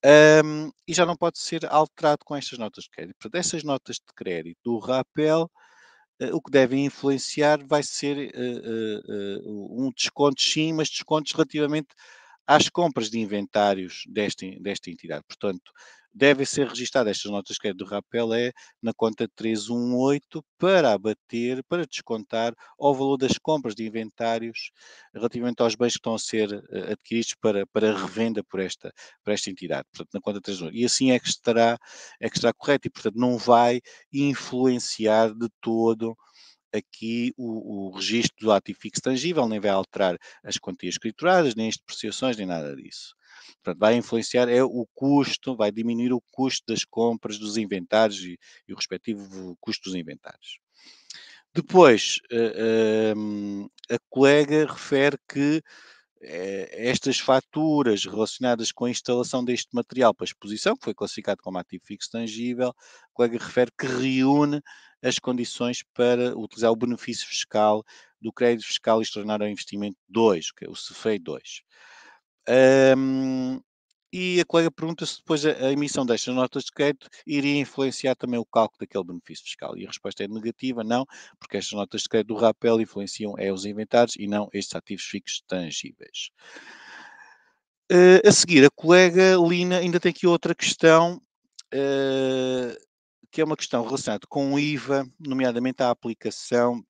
Um, e já não pode ser alterado com estas notas de crédito. Portanto, essas notas de crédito do rapel, uh, o que devem influenciar vai ser uh, uh, um desconto sim, mas descontos relativamente às compras de inventários desta, desta entidade. Portanto, devem ser registadas estas notas que é do rapel é na conta 318 para abater, para descontar ao valor das compras de inventários relativamente aos bens que estão a ser uh, adquiridos para, para revenda por esta, por esta entidade, portanto, na conta 318. E assim é que estará, é que estará correto e, portanto, não vai influenciar de todo aqui o, o registro do ativo fixo tangível, nem vai alterar as quantias escrituradas, nem as depreciações, nem nada disso. Portanto, vai influenciar é o custo, vai diminuir o custo das compras, dos inventários e, e o respectivo custo dos inventários. Depois, eh, ehm, a colega refere que eh, estas faturas relacionadas com a instalação deste material para exposição, que foi classificado como ativo fixo tangível, o colega refere que reúne as condições para utilizar o benefício fiscal do crédito fiscal extraordinário ao investimento 2, que é o CFEI 2. Um, e a colega pergunta se depois a, emissão destas notas de crédito iria influenciar também o cálculo daquele benefício fiscal. E a resposta é negativa, não, porque estas notas de crédito do RAPEL influenciam é os inventários e não estes ativos fixos tangíveis. Uh, a seguir, a colega Lina ainda tem aqui outra questão. Uh, que é uma questão relacionada com o IVA, nomeadamente a aplicação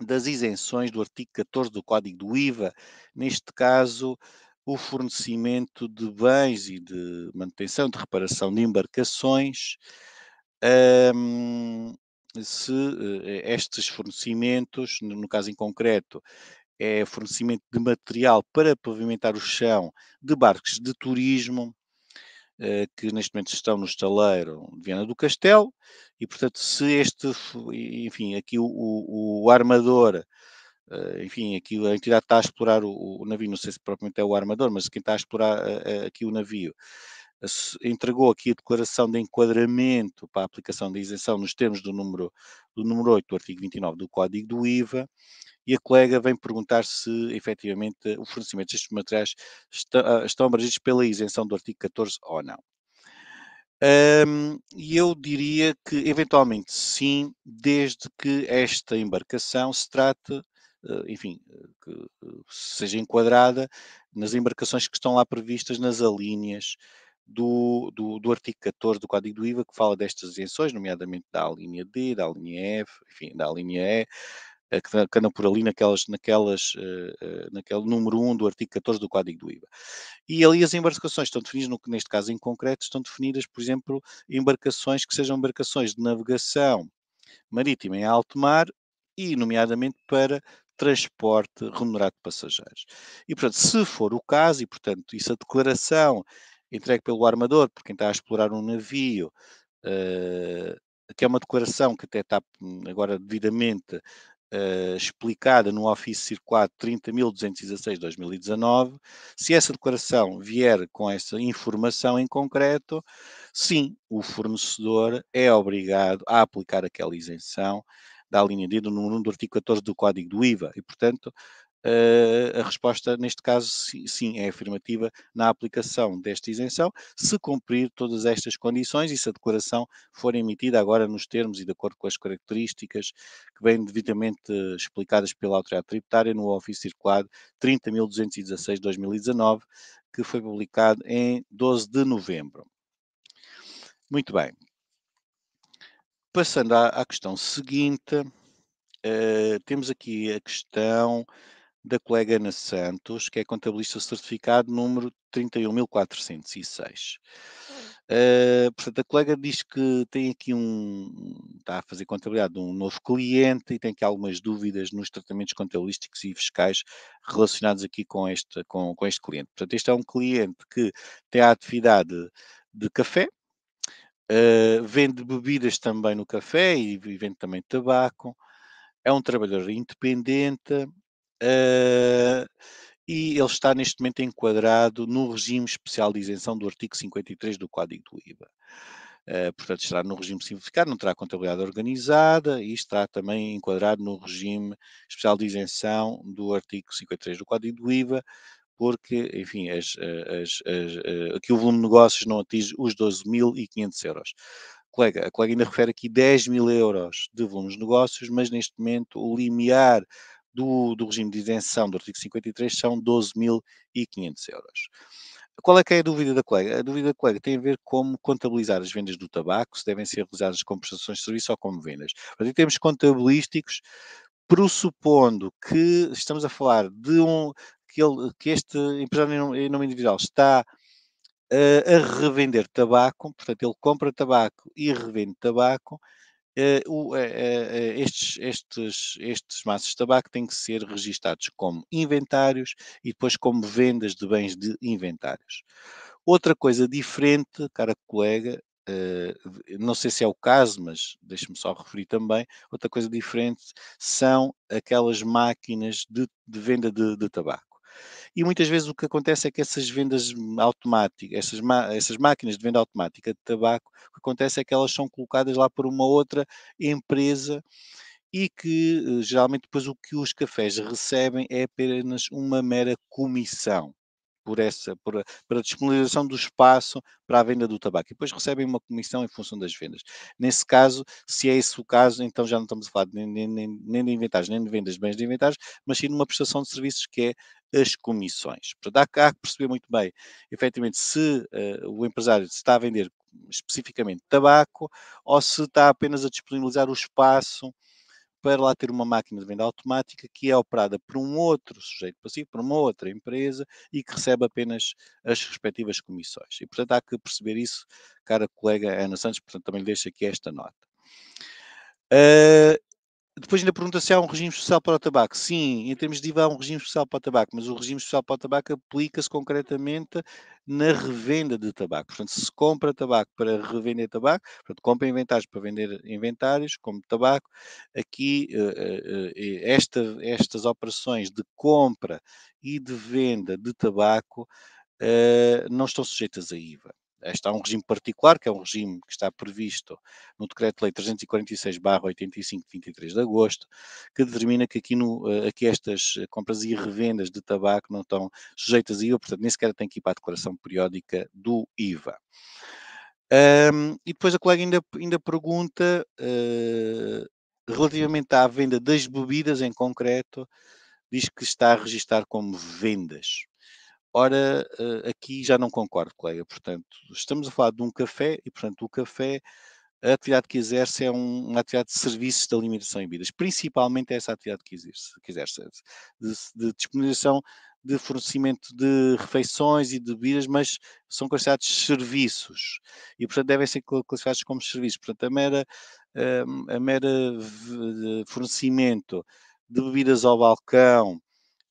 das isenções do artigo 14 do Código do IVA, neste caso o fornecimento de bens e de manutenção, de reparação de embarcações, um, se eh, eh, estes fornecimentos, no caso em concreto, é fornecimento de material para pavimentar o chão de barcos de turismo, eh, que neste momento estão no estaleiro de Viana do Castelo, e portanto, se este, enfim, aqui o, o, o armador eh, enfim, aquilo, a entidade está a explorar o, o, navio, não sei se propriamente é o armador, mas quem está a explorar eh, eh, aqui o navio entregou aqui a declaração de enquadramento para a aplicação da isenção nos termos do número, do número 8 do artigo 29 do Código do IVA e a colega vem perguntar se efetivamente o fornecimento destes materiais está, ah, estão abrangidos pela isenção do artigo 14 ou não. Um, e eu diria que eventualmente sim, desde que esta embarcação se trate eh, enfim, eh, que eh, seja enquadrada nas embarcações que estão lá previstas nas alíneas do, do, do, artigo 14 do Código do IVA, que fala destas isenções, nomeadamente da linha D, da linha F, enfim, da linha E, que andam por ali naquelas, naquelas, naquele número 1 do artigo 14 do Código do IVA. E ali as embarcações estão definidas, no, neste caso em concreto, estão definidas, por exemplo, embarcações que sejam embarcações de navegação marítima em alto mar e, nomeadamente, para transporte remunerado de passageiros. E, portanto, se for o caso, e, portanto, isso a declaração entregue pelo armador, por quem está a explorar um navio, uh, que é uma declaração que até está hum, agora devidamente uh, explicada no ofício circular 30.216-2019, se essa declaração vier com essa informação em concreto, sim, o fornecedor é obrigado a aplicar aquela isenção da linha D do número 1 do artigo 14 do Código do IVA e, portanto, eh, a resposta, neste caso, sim, é afirmativa na aplicação desta isenção, se cumprir todas estas condições e se a declaração for emitida agora nos termos e de acordo com as características que vêm devidamente explicadas pela autoridade tributária no ofício circulado 30.216-2019, que foi publicado em 12 de novembro. Muito bem, Passando à, à questão seguinte, uh, temos aqui a questão da colega Ana Santos, que é contabilista certificado número 31.406. Uh, hum. eh, portanto, a colega diz que tem aqui um, está a fazer contabilidade de um novo cliente e tem aqui algumas dúvidas nos tratamentos contabilísticos e fiscais relacionados aqui com este, com, com este cliente. Portanto, este é um cliente que tem a atividade de café, eh, vende bebidas também no café e, vende também tabaco. É um trabalhador independente uh, e ele está neste momento enquadrado no regime especial de isenção do artigo 53 do Código do IVA. Uh, eh, portanto, estará no regime simplificado, não terá contabilidade organizada e está também enquadrado no regime especial de isenção do artigo 53 do Código do IVA, porque, enfim, as, eh, as, as, eh, aqui o volume de negócios não atinge os 12.500 euros. Colega, a colega ainda refere aqui 10 mil euros de volumes de negócios, mas neste momento o limiar do, do regime de isenção do artigo 53 são 12.500 euros. Qual é que é a dúvida da colega? A dúvida da colega tem a ver como contabilizar as vendas do tabaco, se devem ser realizadas como prestações de serviço ou como vendas. Mas em termos contabilísticos, pressupondo que estamos a falar de um, que, ele, que este empresário em nome individual está uh, a revender tabaco, portanto, ele compra tabaco e revende tabaco. Uh, uh, estes, estes, estes maços de tabaco têm que ser registados como inventários e depois como vendas de bens de inventários. Outra coisa diferente, cara colega, não sei se é o caso, mas deixe-me só referir também, outra coisa diferente são aquelas máquinas de, de venda de, de, tabaco e muitas vezes o que acontece é que essas vendas automáticas, essas, essas máquinas de venda automática de tabaco, o que acontece é que elas são colocadas lá por uma outra empresa e que eh, geralmente depois o que os cafés recebem é apenas uma mera comissão por essa, por, para a disponibilização do espaço para a venda do tabaco. E depois recebem uma comissão em função das vendas. Nesse caso, se é esse o caso, então já não estamos a falar nem, nem, nem de inventários, nem de vendas de bens de inventários, mas sim de uma prestação de serviços que é as comissões. Portanto, há, que perceber muito bem, efetivamente, se uh, o empresário está a vender especificamente tabaco ou se está apenas a disponibilizar o espaço para lá ter uma máquina de venda automática que é operada por um outro sujeito passivo, por uma outra empresa e que recebe apenas as respectivas comissões. E, portanto, há que perceber isso, cara colega Ana Santos, portanto, também lhe deixo aqui esta nota. Ah, depois ainda pergunta se há um regime especial para o tabaco. Sim, em termos de IVA há um regime especial para o tabaco, mas o regime especial para o tabaco aplica-se concretamente na revenda de tabaco. Portanto, se compra tabaco para revender tabaco, portanto, compra inventários para vender inventários, como tabaco, aqui eh, eh, eh, esta, estas operações de compra e de venda de tabaco não estão sujeitas a IVA. Este há um regime particular, que é um regime que está previsto no Decreto-Lei 346-85, 23 de agosto, que determina que aqui, no, eh, aqui estas eh, compras e revendas de tabaco não estão sujeitas a IVA, portanto, nem sequer tem que ir para a declaração periódica do IVA. Um, e depois a colega ainda, ainda pergunta uh, relativamente à venda das bebidas em concreto, diz que está a registar como vendas. Ora, eh, aqui já não concordo, colega. Portanto, estamos a falar de um café e, portanto, o café, a atividade que exerce é um, uma atividade de serviços de alimentação e bebidas, principalmente é essa atividade que exerce, que exerce de, de disponibilização de fornecimento de refeições e de bebidas, mas são considerados serviços e, portanto, devem ser classificados como serviços. Portanto, a mera, eh, a mera fornecimento de bebidas ao balcão,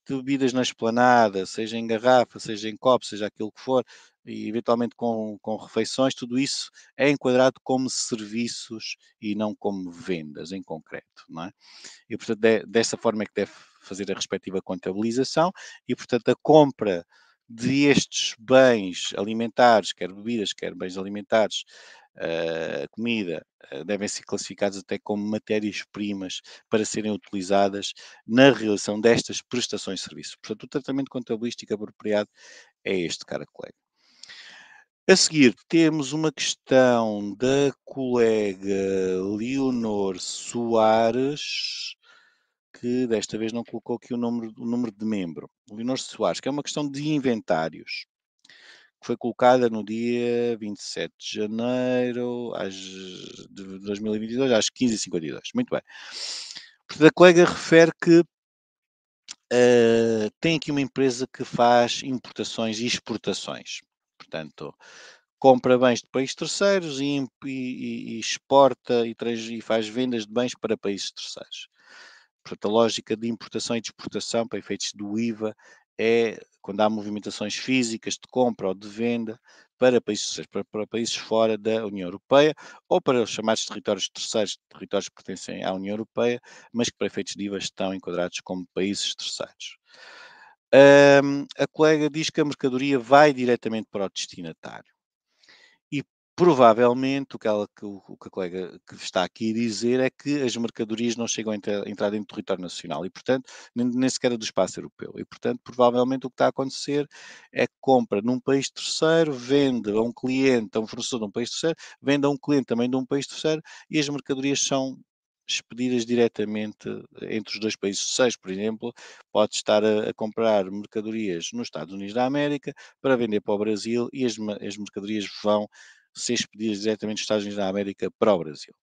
de bebidas na esplanada, seja em garrafa, seja em copo, seja aquilo que for, e eventualmente com, com refeições, tudo isso é enquadrado como serviços e não como vendas em concreto, não é? E portanto, de, dessa forma é que deve fazer a respectiva contabilização e portanto a compra de estes bens alimentares, quer bebidas, quer bens alimentares, a eh, comida eh, devem ser classificados até como matérias-primas para serem utilizadas na realização destas prestações de serviço. Portanto, o tratamento contabilístico apropriado é este, cara colega. A seguir, temos uma questão da colega Leonor Soares, que desta vez não colocou aqui o número, o número de membro. Leonor Soares, que é uma questão de inventários foi colocada no dia 27 de janeiro às, de 2022, às 15h52. Muito bem. Portanto, a colega refere que uh, tem aqui uma empresa que faz importações e exportações. Portanto, compra bens de países terceiros e, e, e exporta e, e, faz vendas de bens para países terceiros. Portanto, a lógica de importação e de exportação para efeitos do IVA é quando há movimentações físicas de compra ou de venda para países, para, para países fora da União Europeia ou para os chamados territórios terceiros, territórios que pertencem à União Europeia, mas que para efeitos de IVA estão enquadrados como países terceiros. Um, a colega diz que a mercadoria vai diretamente para o destinatário provavelmente o que, ela, o que a colega que está aqui a dizer é que as mercadorias não chegam a entrar dentro do território nacional e, portanto, nem, sequer do espaço europeu. E, portanto, provavelmente o que está a acontecer é que compra num país terceiro, vende a um cliente, a um fornecedor de um país terceiro, vende a um cliente também de um país terceiro e as mercadorias são expedidas diretamente entre os dois países. Seis, por exemplo, pode estar a, a, comprar mercadorias nos Estados Unidos da América para vender para o Brasil e as, as mercadorias vão se expedidas diretamente dos Estados Unidos da América para o Brasil.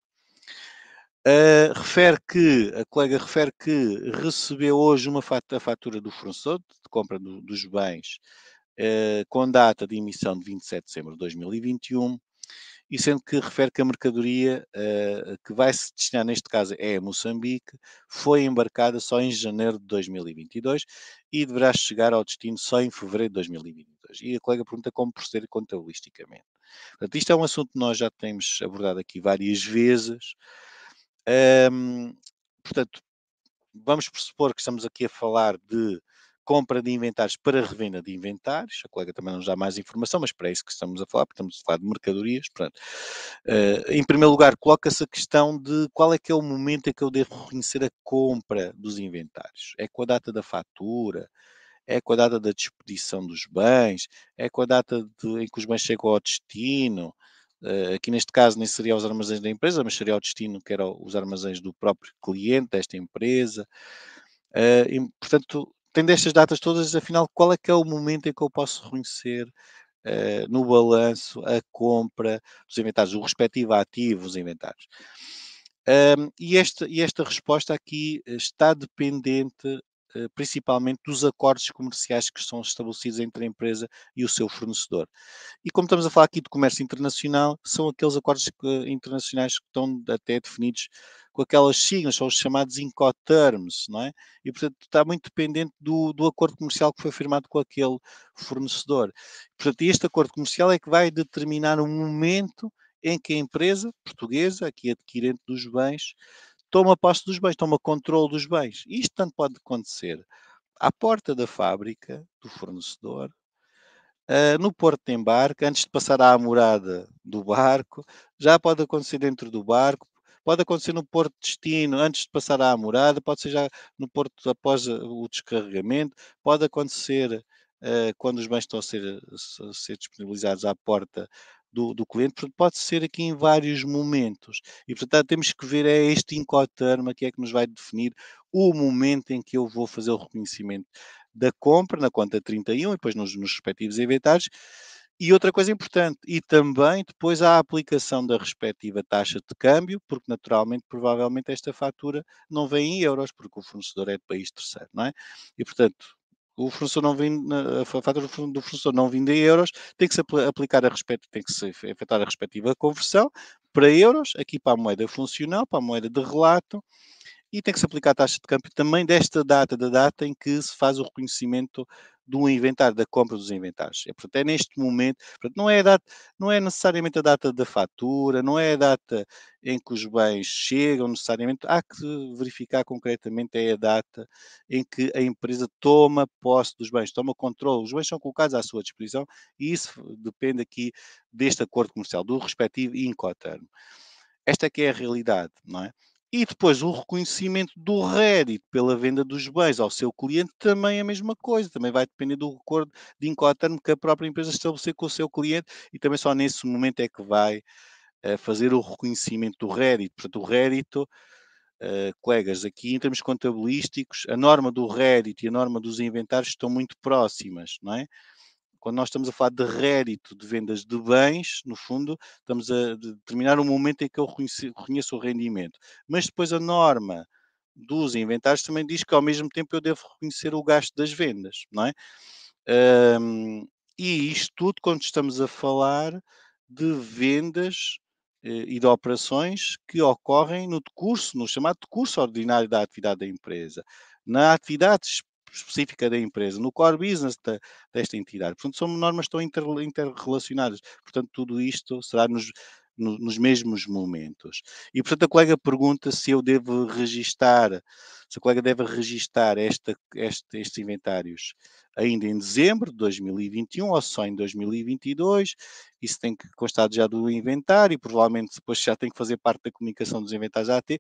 Uh, refere que, a colega refere que recebeu hoje uma fatura, a fatura do fornecedor de compra do, dos bens uh, com data de emissão de 27 de dezembro de 2021 e sendo que refere que a mercadoria uh, que vai se destinar, neste caso é a Moçambique, foi embarcada só em janeiro de 2022 e deverá chegar ao destino só em fevereiro de 2022. E a colega pergunta como proceder contabilisticamente. Portanto, isto é um assunto que nós já temos abordado aqui várias vezes. Um, portanto, vamos pressupor que estamos aqui a falar de compra de inventários para revenda de inventários. A colega também não nos dá mais informação, mas para isso que estamos a falar, porque estamos a falar de mercadorias. Portanto, uh, em primeiro lugar, coloca-se a questão de qual é que é o momento em que eu devo reconhecer a compra dos inventários. É com a data da fatura? é com a data da disposição dos bens, é com a data de, em que os bens chegam ao destino. Uh, aqui neste caso nem seria aos armazéns da empresa, mas seria ao destino que eram os armazéns do próprio cliente desta empresa. Uh, e, portanto, tendo estas datas todas, afinal, qual é que é o momento em que eu posso reconhecer uh, no balanço a compra dos inventários, o respectivo ativo, os inventários? Um, e, esta, e esta resposta aqui está dependente eh, principalmente dos acordos comerciais que são estabelecidos entre a empresa e o seu fornecedor. E como estamos a falar aqui de comércio internacional, são aqueles acordos internacionais que estão até definidos com aquelas siglas, são os chamados Incoterms, não é? E, portanto, está muito dependente do, do acordo comercial que foi firmado com aquele fornecedor. Portanto, este acordo comercial é que vai determinar o momento em que a empresa portuguesa, aqui adquirente dos bens, toma posse dos bens, toma controle dos bens. Isto tanto pode acontecer à porta da fábrica, do fornecedor, uh, no porto de embarque, antes de passar à morada do barco, já pode acontecer dentro do barco, pode acontecer no porto de destino, antes de passar à morada, pode ser já no porto após ah, o descarregamento, pode acontecer uh, quando os bens estão a ser, a ser disponibilizados à porta do, do cliente, portanto, pode ser aqui em vários momentos. E, portanto, temos que ver é este incoterma que é que nos vai definir o momento em que eu vou fazer o reconhecimento da compra na conta 31 e depois nos, nos respectivos inventários. E outra coisa importante, e também depois a aplicação da respectiva taxa de câmbio, porque naturalmente, provavelmente, esta fatura não vem em euros, porque o fornecedor é de país terceiro, não é? E, portanto, o fornecedor não vindo, a fatura do fornecedor não vindo em euros, tem que se aplicar a respeito, tem que se efetuar a respectiva conversão para euros, aqui para a moeda funcional, para a moeda de relato, e tem que se aplicar a taxa de câmbio também desta data, da data em que se faz o reconhecimento do inventário, da compra dos inventários. É, portanto, é neste momento, portanto, não, é data, não é necessariamente a data da fatura, não é a data em que os bens chegam necessariamente, há que verificar concretamente é a data em que a empresa toma posse dos bens, toma controle, os bens são colocados à sua disposição e isso depende aqui deste acordo comercial, do respectivo incotermo. Esta é que é a realidade, não é? E depois o reconhecimento do rédito pela venda dos bens ao seu cliente também é a mesma coisa, também vai depender do acordo de incoterm que a própria empresa estabelecer com o seu cliente e também só nesse momento é que vai uh, fazer o reconhecimento do rédito Portanto, o rédito, uh, eh, colegas, aqui em termos contabilísticos, a norma do rédito e a norma dos inventários estão muito próximas, não é? Quando nós estamos a falar de rédito de vendas de bens, no fundo, estamos a determinar o momento em que eu reconheço o rendimento. Mas depois a norma dos inventários também diz que ao mesmo tempo eu devo reconhecer o gasto das vendas, não é? Um, e isto tudo quando estamos a falar de vendas eh, e de operações que ocorrem no decurso, no chamado curso ordinário da atividade da empresa. Na atividade específica da empresa, no core business da, desta entidade. Portanto, são normas que estão inter, interrelacionadas. Portanto, tudo isto será nos, no, nos mesmos momentos. E, portanto, a colega pergunta se eu devo registar, se a colega deve registar esta, este, estes inventários ainda em dezembro de 2021 ou só em 2022. Isso tem que constar já do inventário, provavelmente depois já tem que fazer parte da comunicação dos inventários da AT.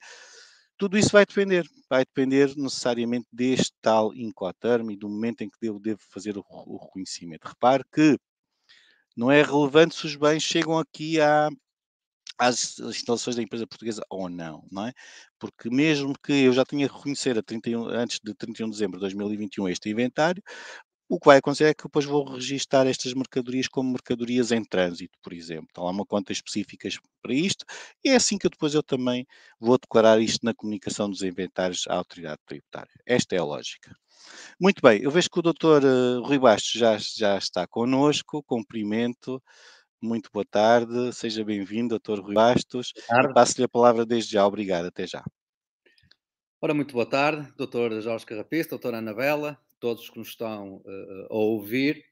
Tudo isso vai depender, vai depender necessariamente deste tal incoterm e do momento em que eu devo fazer o reconhecimento. Repare que não é relevante se os bens chegam aqui à, às instalações da empresa portuguesa ou não, não é? Porque mesmo que eu já tenha reconhecido reconhecer 31, antes de 31 de dezembro de 2021 este inventário, o que vai acontecer é que depois vou registar estas mercadorias como mercadorias em trânsito, por exemplo. Está lá uma conta específica para isto, e é assim que depois eu também vou declarar isto na comunicação dos inventários à autoridade tributária. Esta é a lógica. Muito bem, eu vejo que o doutor uh, Rui Bastos já, já está connosco, cumprimento. Muito boa tarde, seja bem-vindo, doutor Rui Bastos. Passo-lhe a palavra desde já, obrigado, até já. Ora, muito boa tarde, doutor Jorge Carrapista, doutora Anabela, todos que nos estão uh, a ouvir.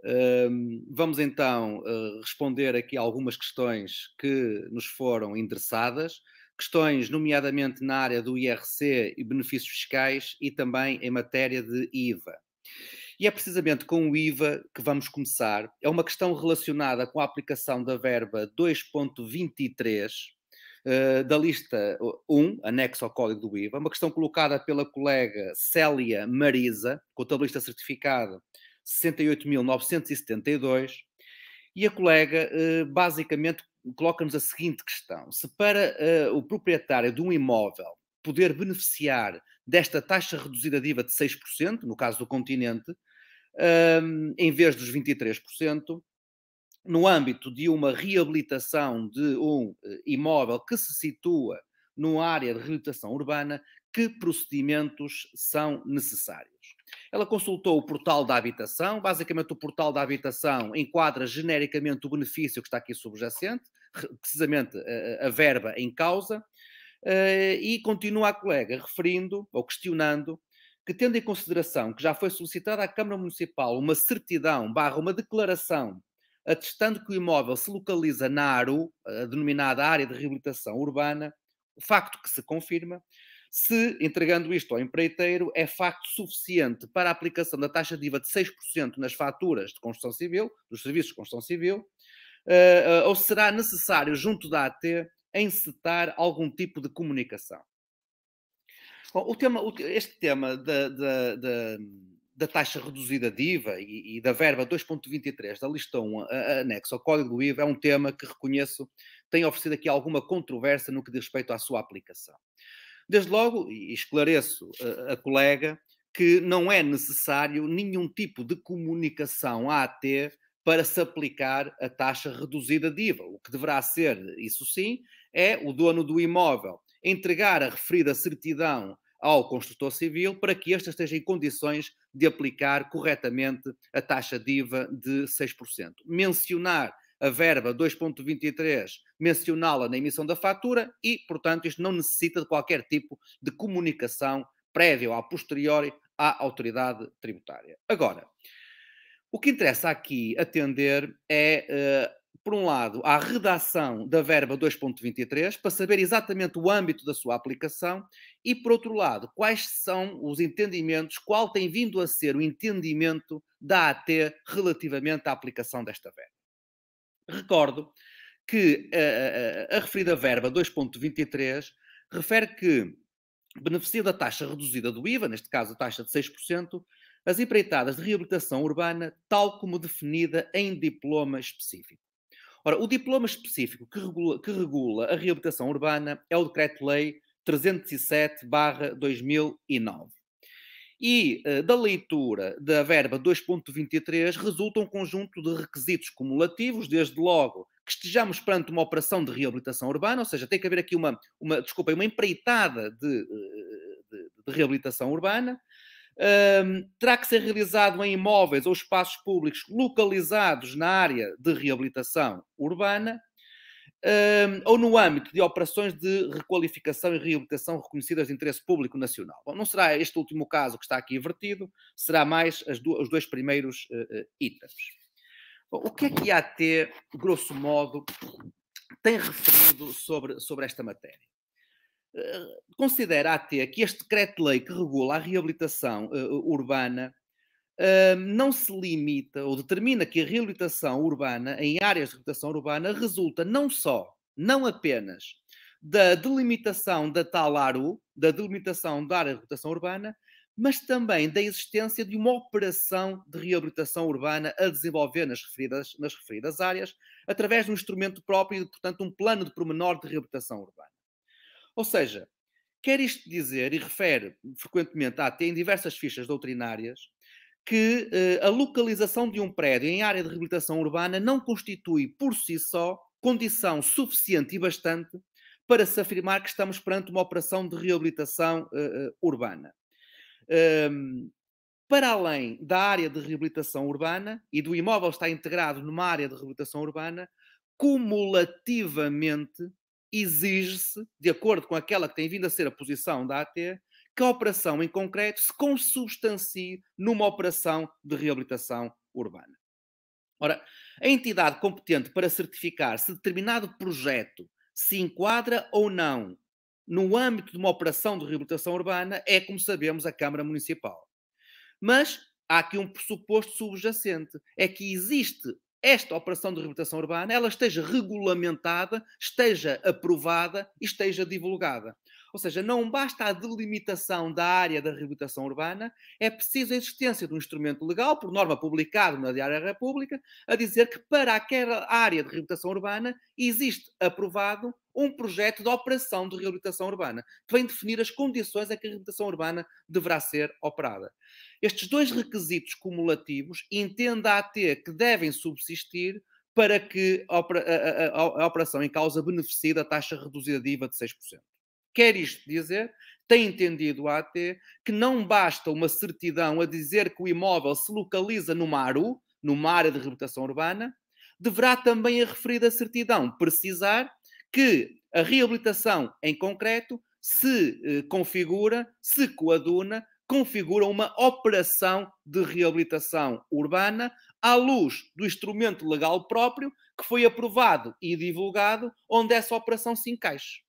Uh, vamos então uh, responder aqui algumas questões que nos foram endereçadas, questões nomeadamente na área do IRC e benefícios fiscais e também em matéria de IVA. E é precisamente com o IVA que vamos começar. É uma questão relacionada com a aplicação da verba 2.23 eh, da lista 1, anexo ao código do IVA, uma questão colocada pela colega Célia Marisa, contabilista certificada 68.972, e a colega eh, basicamente coloca-nos a seguinte questão: se para eh, o proprietário de um imóvel poder beneficiar desta taxa reduzida de IVA de 6%, no caso do continente, ehm, em vez dos 23%, no âmbito de uma reabilitação de um eh, imóvel que se situa numa área de reabilitação urbana, que procedimentos são necessários. Ela consultou o portal da habitação. Basicamente, o portal da habitação enquadra genericamente o benefício que está aqui subjacente, precisamente eh, eh, a, verba em causa, e continua a colega referindo ou questionando que, tendo em consideração que já foi solicitada à Câmara Municipal uma certidão barra uma declaração atestando que o imóvel se localiza na ARU, a denominada Área de Reabilitação Urbana, facto que se confirma, se, entregando isto ao empreiteiro, é facto suficiente para a aplicação da taxa de IVA de 6% nas faturas de construção civil, dos serviços de construção civil, eh, eh, ou será necessário, junto da AT, encetar algum tipo de comunicação. Bom, o tema, este tema da, da, da da taxa reduzida de IVA e, e da verba 2.23 da lista 1 anexo ao Código do IVA é um tema que, reconheço, tem oferecido aqui alguma controvérsia no que diz respeito à sua aplicação. Desde logo, e esclareço a, a colega, que não é necessário nenhum tipo de comunicação a ter para se aplicar a taxa reduzida de IVA. O que deverá ser, isso sim, é o dono do imóvel entregar a referida certidão ao construtor civil para que este esteja em condições de aplicar corretamente a taxa diva de 6%. Mencionar a verba 2.23, mencioná-la na emissão da fatura e, portanto, isto não necessita de qualquer tipo de comunicação prévia ou a posteriori à autoridade tributária. Agora, o que interessa aqui atender é uh, por um lado, à redação da verba 2.23, para saber exatamente o âmbito da sua aplicação, e por outro lado, quais são os entendimentos, qual tem vindo a ser o entendimento da AT relativamente à aplicação desta verba. Recordo que a, eh, a, eh, eh, a referida verba 2.23 refere que beneficia da taxa reduzida do IVA, neste caso a taxa de 6%, as empreitadas de reabilitação urbana, tal como definida em diploma específico. Ora, o diploma específico que regula, que regula a reabilitação urbana é o Decreto-Lei 307-2009. E eh, da leitura da verba 2.23 resulta um conjunto de requisitos cumulativos, desde logo que estejamos perante uma operação de reabilitação urbana, ou seja, tem que haver aqui uma, uma desculpa, uma empreitada de, eh, de, de reabilitação urbana, um, terá que ser realizado em imóveis ou espaços públicos localizados na área de reabilitação urbana um, ou no âmbito de operações de requalificação e reabilitação reconhecidas de interesse público nacional. Bom, não será este último caso que está aqui invertido, será mais do, os dois primeiros uh, uh, itens. Bom, o que é que a grosso modo, tem referido sobre, sobre esta matéria? Eh, considera até que este decreto-lei que regula a reabilitação uh, urbana uh, não se limita ou determina que a reabilitação urbana, em áreas de reabilitação urbana, resulta não só, não apenas, da delimitação da tal ARU, da delimitação da área de reabilitação urbana, mas também da existência de uma operação de reabilitação urbana a desenvolver nas referidas, nas referidas áreas, através de um instrumento próprio e, portanto, um plano de promenor de reabilitação urbana. Ou seja, quer isto dizer, e refere frequentemente até em diversas fichas doutrinárias, que eh, a localização de um prédio em área de reabilitação urbana não constitui por si só condição suficiente e bastante para se afirmar que estamos perante uma operação de reabilitação eh, eh, urbana. Um, ehm, para além da área de reabilitação urbana e do imóvel estar integrado numa área de reabilitação urbana, cumulativamente exige-se, de acordo com aquela que tem vindo a ser a posição da AT, que a operação em concreto se consubstancie numa operação de reabilitação urbana. Ora, a entidade competente para certificar se determinado projeto se enquadra ou não no âmbito de uma operação de reabilitação urbana é, como sabemos, a Câmara Municipal. Mas há aqui um pressuposto subjacente: é que existe esta operação de reabilitação urbana ela esteja regulamentada, esteja aprovada e esteja divulgada. Ou seja, não basta a delimitação da área da reabilitação urbana, é preciso a existência de um instrumento legal, por norma publicado na Diária da República, a dizer que para aquela área de reabilitação urbana existe aprovado um projeto de operação de reabilitação urbana, que vem definir as condições a que a reabilitação urbana deverá ser operada. Estes dois requisitos cumulativos entende a AT que devem subsistir para que a, operação em causa beneficie da taxa reduzida de IVA de 6%. Quer isto dizer, tem entendido a AT, que não basta uma certidão a dizer que o imóvel se localiza no maru, numa área de reabilitação urbana, deverá também a referida certidão precisar que a reabilitação em concreto se eh, configura, se coaduna, configura uma operação de reabilitação urbana à luz do instrumento legal próprio que foi aprovado e divulgado, onde essa operação se encaixa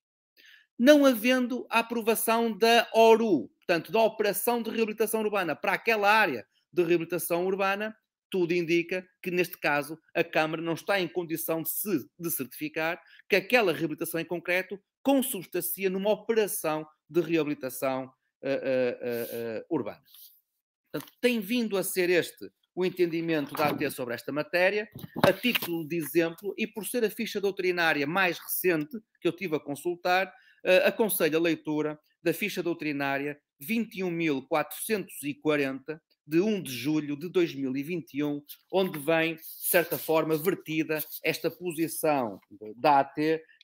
não havendo a aprovação da ORU, portanto, da Operação de Reabilitação Urbana, para aquela área de reabilitação urbana, tudo indica que, neste caso, a Câmara não está em condição de, se, de certificar que aquela reabilitação em concreto consubstancia numa operação de reabilitação uh, uh, uh, urbana. Portanto, tem vindo a ser este o entendimento da AT sobre esta matéria, a título de exemplo, e por ser a ficha doutrinária mais recente que eu tive a consultar, uh, aconselho a leitura da ficha doutrinária 21.440, de 1 de julho de 2021, onde vem, de certa forma, vertida esta posição da AT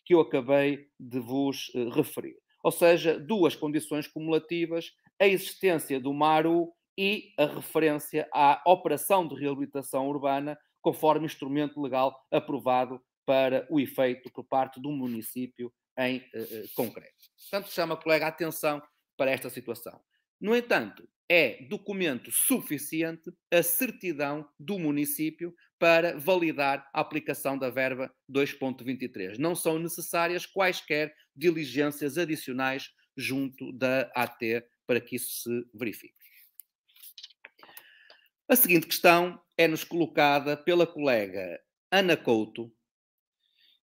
que eu acabei de vos uh, referir. Ou seja, duas condições cumulativas, a existência do MARU e a referência à operação de reabilitação urbana, conforme instrumento legal aprovado para o efeito por parte do município em uh, concreto. Portanto, chama, colega, a atenção para esta situação. No entanto, é documento suficiente a certidão do município para validar a aplicação da verba 2.23. Não são necessárias quaisquer diligências adicionais junto da AT para que isso se verifique. A seguinte questão é-nos colocada pela colega Ana Couto,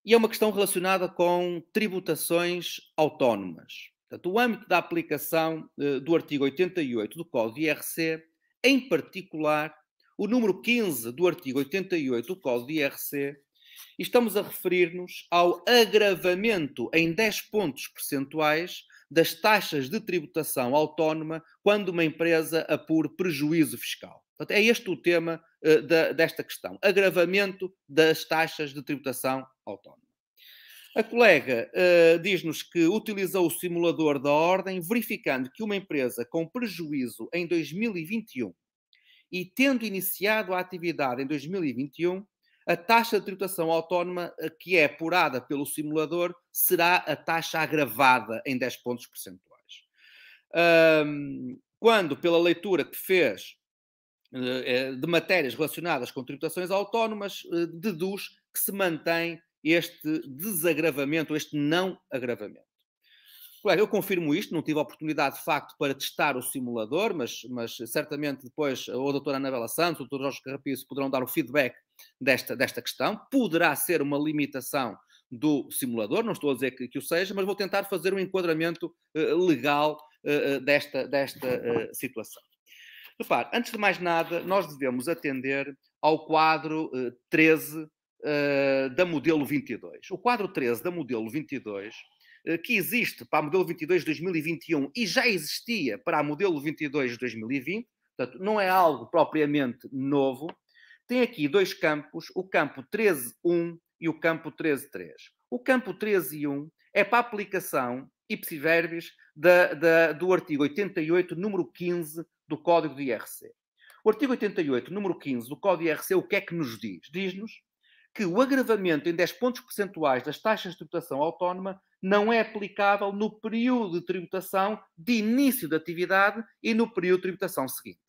e é uma questão relacionada com tributações autónomas. Portanto, o âmbito da aplicação eh, do artigo 88 do Código IRC, em particular o número 15 do artigo 88 do Código IRC, estamos a referir-nos ao agravamento em 10 pontos percentuais das taxas de tributação autónoma quando uma empresa apura prejuízo fiscal. Portanto, é este o tema uh, da, desta questão: agravamento das taxas de tributação autónoma. A colega uh, diz-nos que utilizou o simulador da ordem, verificando que uma empresa com prejuízo em 2021 e tendo iniciado a atividade em 2021, a taxa de tributação autónoma eh, que é apurada pelo simulador será a taxa agravada em 10 pontos percentuais. Um, quando, pela leitura que fez eh, de matérias relacionadas com tributações autónomas, deduz que se mantém este desagravamento, este não agravamento. Colega, eu confirmo isto, não tive a oportunidade de facto para testar o simulador, mas, mas certamente depois ou a doutora Anabela Santos, o doutor Jorge Carrapiço poderão dar o feedback desta, desta questão. Poderá ser uma limitação do simulador, não estou a dizer que, que o seja, mas vou tentar fazer um enquadramento eh, legal eh, eh, desta, desta situação. Repare, antes de mais nada, nós devemos atender ao quadro 13 uh, da modelo 22. O quadro 13 da modelo 22, uh, eh, que existe para a modelo 22 de 2021 e já existia para a modelo 22 de 2020, portanto, não é algo propriamente novo, tem aqui dois campos, o campo 13.1 e o campo 13.3. O campo 13.1 é para a aplicação ipsi verbis da, da, do artigo 88, número 15 do Código de IRC. O artigo 88, número 15 do Código de IRC, o que é que nos diz? Diz-nos que o agravamento em 10 pontos percentuais das taxas de tributação autónoma não é aplicável no período de tributação de início da atividade e no período de tributação seguinte.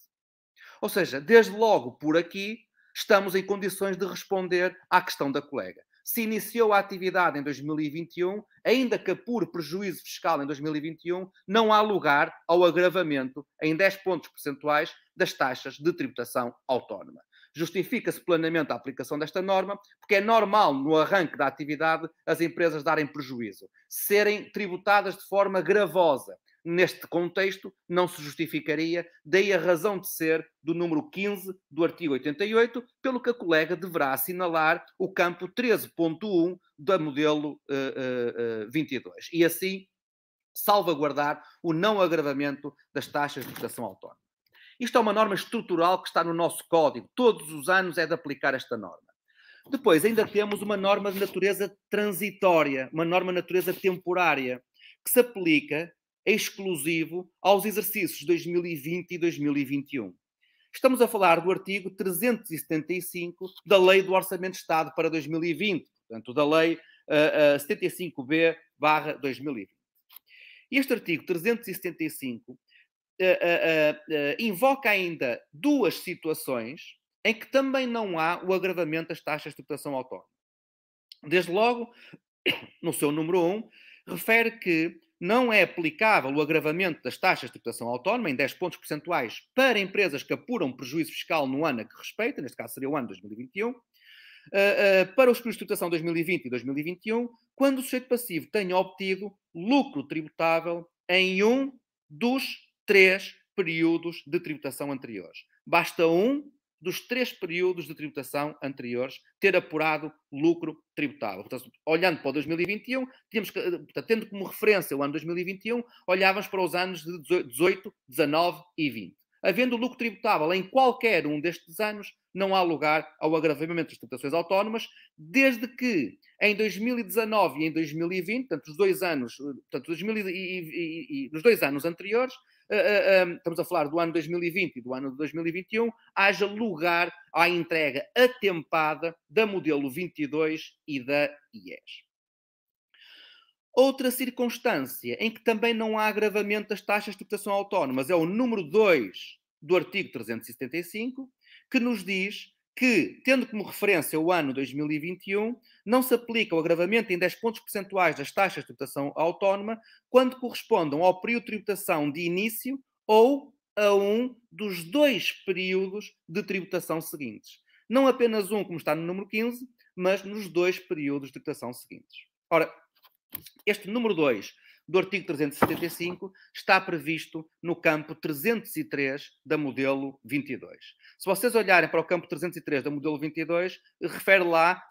Ou seja, desde logo por aqui estamos em condições de responder à questão da colega. Se iniciou a atividade em 2021, ainda que por prejuízo fiscal em 2021, não há lugar ao agravamento em 10 pontos percentuais das taxas de tributação autónoma. Justifica-se plenamente a aplicação desta norma, porque é normal, no arranque da atividade, as empresas darem prejuízo, serem tributadas de forma gravosa. Neste contexto, não se justificaria, daí a razão de ser do número 15 do artigo 88, pelo que a colega deverá assinalar o campo 13.1 da modelo uh, uh, uh, 22. E assim salvaguardar o não agravamento das taxas de prestação autónoma. Isto é uma norma estrutural que está no nosso código. Todos os anos é de aplicar esta norma. Depois, ainda temos uma norma de natureza transitória, uma norma de natureza temporária, que se aplica exclusivo aos exercícios 2020 e 2021. Estamos a falar do artigo 375 da Lei do Orçamento de Estado para 2020, portanto, da Lei uh, uh, 75B/2020. Este artigo 375 eh, eh, eh, invoca ainda duas situações em que também não há o agravamento das taxas de tributação autónoma. Desde logo, no seu número 1, um, refere que não é aplicável o agravamento das taxas de tributação autónoma em 10 pontos percentuais para empresas que apuram prejuízo fiscal no ano a que respeita, neste caso seria o ano 2021, para os períodos de tributação 2020 e 2021, quando o sujeito passivo tenha obtido lucro tributável em um dos três períodos de tributação anteriores. Basta um dos três períodos de tributação anteriores ter apurado lucro tributável. Portanto, olhando para o 2021, tínhamos que, portanto, tendo como referência o ano 2021, olhávamos para os anos de 18, 19 e 20. Havendo lucro tributável em qualquer um destes anos, não há lugar ao agravamento das tributações autónomas, desde que em 2019 e em 2020, portanto, os dois anos, eh, portanto, 2000 e, e, e, nos dois anos anteriores, ah, ah, ah, estamos a falar do ano 2020 e do ano de 2021, haja lugar à entrega atempada da modelo 22 e da IES. Outra circunstância em que também não há agravamento das taxas de cotação autónomas é o número 2 do artigo 375, que nos diz que, tendo como referência o ano 2021, não se aplica o agravamento em 10 pontos percentuais das taxas de tributação autónoma quando correspondam ao período de tributação de início ou a um dos dois períodos de tributação seguintes. Não apenas um, como está no número 15, mas nos dois períodos de tributação seguintes. Ora, este número 2 do artigo 375 está previsto no campo 303 da modelo 22. Se vocês olharem para o campo 303 da modelo 22, refere lá,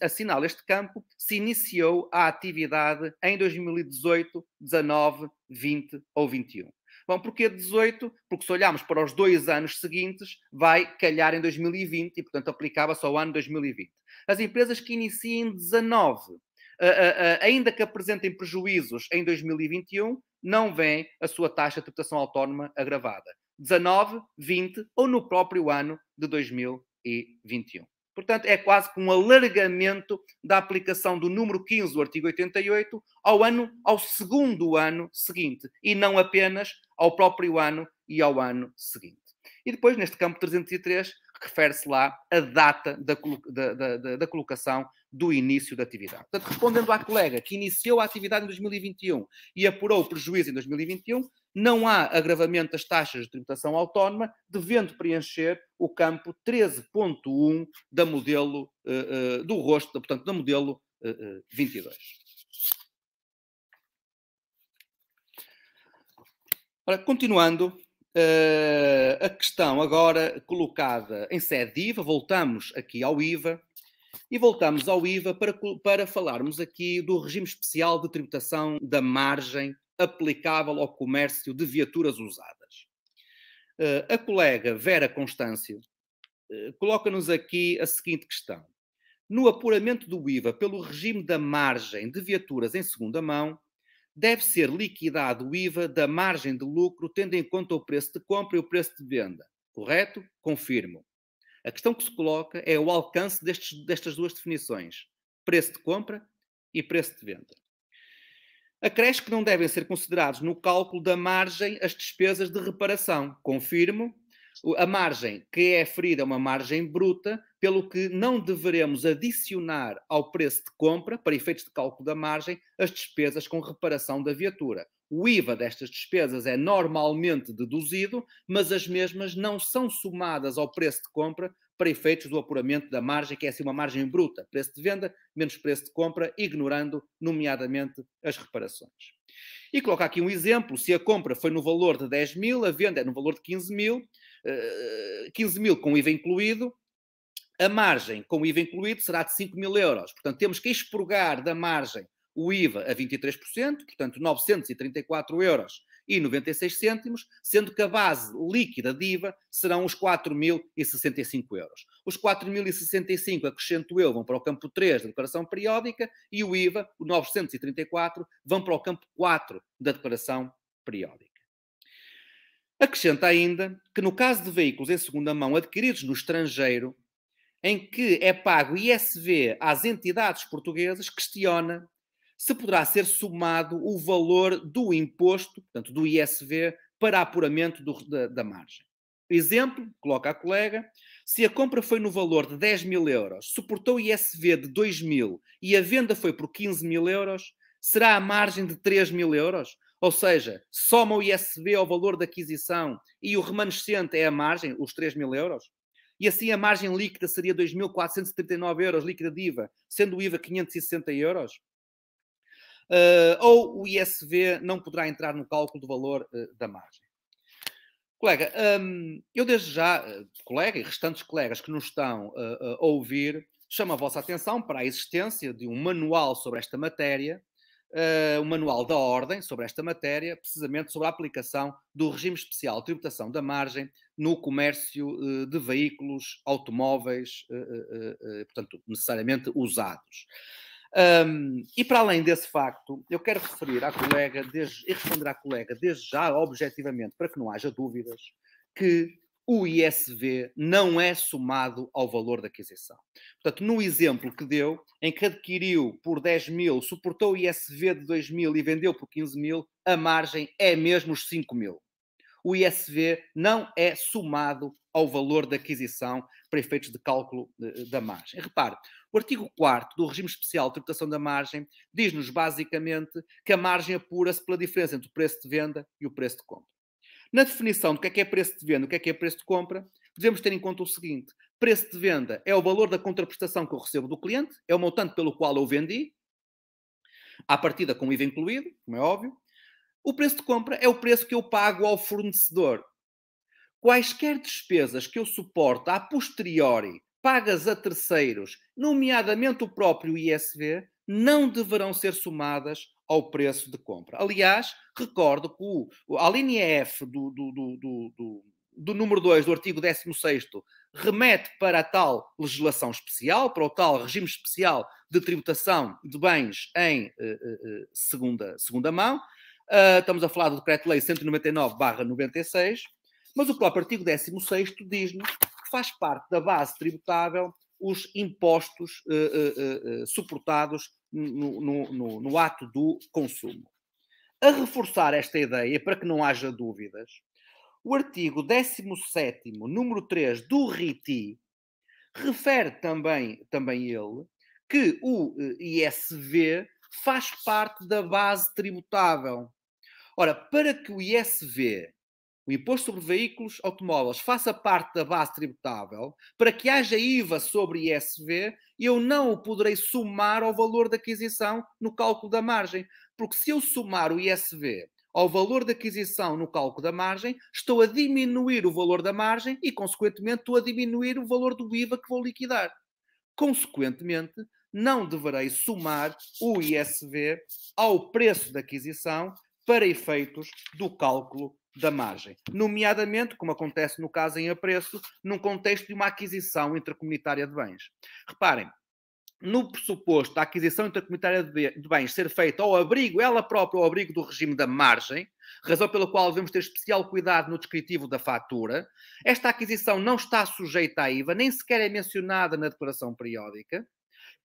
assinala este campo, se iniciou a atividade em 2018, 19, 20 ou 21. Bom, porquê 18? Porque se olharmos para os dois anos seguintes, vai calhar em 2020 e, portanto, aplicava-se ao ano 2020. As empresas que iniciem 19 ainda que apresentem prejuízos em 2021, não vêem a sua taxa de tributação autónoma agravada. 19, 20 ou no próprio ano de 2021. Portanto, é quase que um alargamento da aplicação do número 15 do artigo 88 ao ano, ao segundo ano seguinte, e não apenas ao próprio ano e ao ano seguinte. E depois, neste campo 303, refere-se lá a data da, da, da, da, colocação do início da atividade. Portanto, respondendo à colega que iniciou a atividade em 2021 e apurou o prejuízo em 2021, não há agravamento das taxas de tributação autónoma, devendo preencher o campo 13.1 da modelo uh, uh, do rosto, portanto, da modelo uh, eh, 22. Ora, continuando, Uh, a questão agora colocada em sede de IVA, voltamos aqui ao IVA e voltamos ao IVA para, para falarmos aqui do regime especial de tributação da margem aplicável ao comércio de viaturas usadas. Uh, a colega Vera Constâncio uh, coloca-nos aqui a seguinte questão. No apuramento do IVA pelo regime da margem de viaturas em segunda mão, deve ser liquidado o IVA da margem de lucro, tendo em conta o preço de compra e o preço de venda. Correto? Confirmo. A questão que se coloca é o alcance destes, destas duas definições: preço de compra e preço de venda. Acresce que não devem ser considerados no cálculo da margem as despesas de reparação. Confirmo a margem que é ferida é uma margem bruta, pelo que não deveremos adicionar ao preço de compra, para efeitos de cálculo da margem, as despesas com reparação da viatura. O IVA destas despesas é normalmente deduzido, mas as mesmas não são somadas ao preço de compra para efeitos do apuramento da margem, que é assim uma margem bruta, preço de venda menos preço de compra, ignorando, nomeadamente, as reparações. E coloco aqui um exemplo: se a compra foi no valor de 10 mil, a venda é no valor de 15 mil, 15 eh, eh, mil com IVA incluído, a margem com IVA incluído será de 5 mil euros. Portanto, temos que expurgar da margem o IVA a 23%, portanto 934 euros e 96 cêntimos, sendo que a base líquida de IVA serão os 4.065 euros. Os 4.065, acrescento eu, vão para o campo 3 da declaração periódica e o IVA, o 934, vão para o campo 4 da declaração periódica. Acrescenta ainda que, no caso de veículos em segunda mão adquiridos no estrangeiro, em que é pago ISV às entidades portuguesas, questiona se poderá ser somado o valor do imposto, portanto, do ISV, para apuramento do, da, da, margem. Exemplo, coloca a colega, se a compra foi no valor de 10 mil euros, suportou ISV de 2 mil e a venda foi por 15 mil euros, será a margem de 3 mil euros? Ou seja, soma o ISB ao valor da aquisição e o remanescente é a margem, os 3 mil euros. E assim a margem líquida seria 2.439 euros líquida de IVA, sendo o IVA 560 euros. Uh, ou o ISV não poderá entrar no cálculo do valor uh, da margem. Colega, um, eu desde já, uh, colega e restantes colegas que nos estão a ouvir, chamo a vossa atenção para a existência de um manual sobre esta matéria uh, eh, um manual da ordem sobre esta matéria, precisamente sobre a aplicação do regime especial de tributação da margem no comércio uh, de veículos automóveis, uh, portanto, necessariamente usados. Um, e para além desse facto, eu quero referir à colega desde, e responder à colega desde já, objetivamente, para que não haja dúvidas, que o ISV não é somado ao valor da aquisição. Portanto, no exemplo que deu, em que adquiriu por 10 mil, suportou o ISV de 2 mil e vendeu por 15 mil, a margem é mesmo os 5 mil. O ISV não é somado ao valor da aquisição para efeitos de cálculo eh, eh, da margem. Repare, o artigo 4 do regime especial de tributação da margem diz-nos basicamente que a margem apura-se pela diferença entre o preço de venda e o preço de compra. Na definição do que é que é preço de venda, o que é que é preço de compra, devemos ter em conta o seguinte: preço de venda é o valor da contraprestação que eu recebo do cliente, é o montante pelo qual eu vendi, à partida com IVA incluído, como é óbvio. O preço de compra é o preço que eu pago ao fornecedor. Quaisquer despesas que eu suporto a posteriori, pagas a terceiros, nomeadamente o próprio ISV, não deverão ser somadas ao preço de compra. Aliás, recordo que o, a linha F do, do, do, do, do número 2 do artigo 16 remete para a tal legislação especial, para o tal regime especial de tributação de bens em eh, eh, eh segunda, segunda mão. Uh, estamos a falar do Decreto-Lei 199-96, mas o próprio artigo 16 diz-nos que faz parte da base tributável os impostos uh, uh, suportados no, no, no, no ato do consumo. A reforçar esta ideia, para que não haja dúvidas, o artigo 17, número 3 do RITI, refere também, também ele que o eh, ISV faz parte da base tributável. Ora, para que o ISV o imposto sobre veículos automóveis faça parte da base tributável, para que haja IVA sobre ISV, eu não o poderei somar ao valor da aquisição no cálculo da margem. Porque se eu somar o ISV ao valor da aquisição no cálculo da margem, estou a diminuir o valor da margem e, consequentemente, estou a diminuir o valor do IVA que vou liquidar. Consequentemente, não deverei somar o ISV ao preço da aquisição para efeitos do cálculo da margem, nomeadamente, como acontece no caso em apreço, num contexto de uma aquisição intercomunitária de bens. Reparem, no pressuposto da aquisição intercomunitária de bens ser feita ao abrigo, ela própria, ao abrigo do regime da margem, razão pela qual devemos ter especial cuidado no descritivo da fatura, esta aquisição não está sujeita à IVA, nem sequer é mencionada na declaração periódica.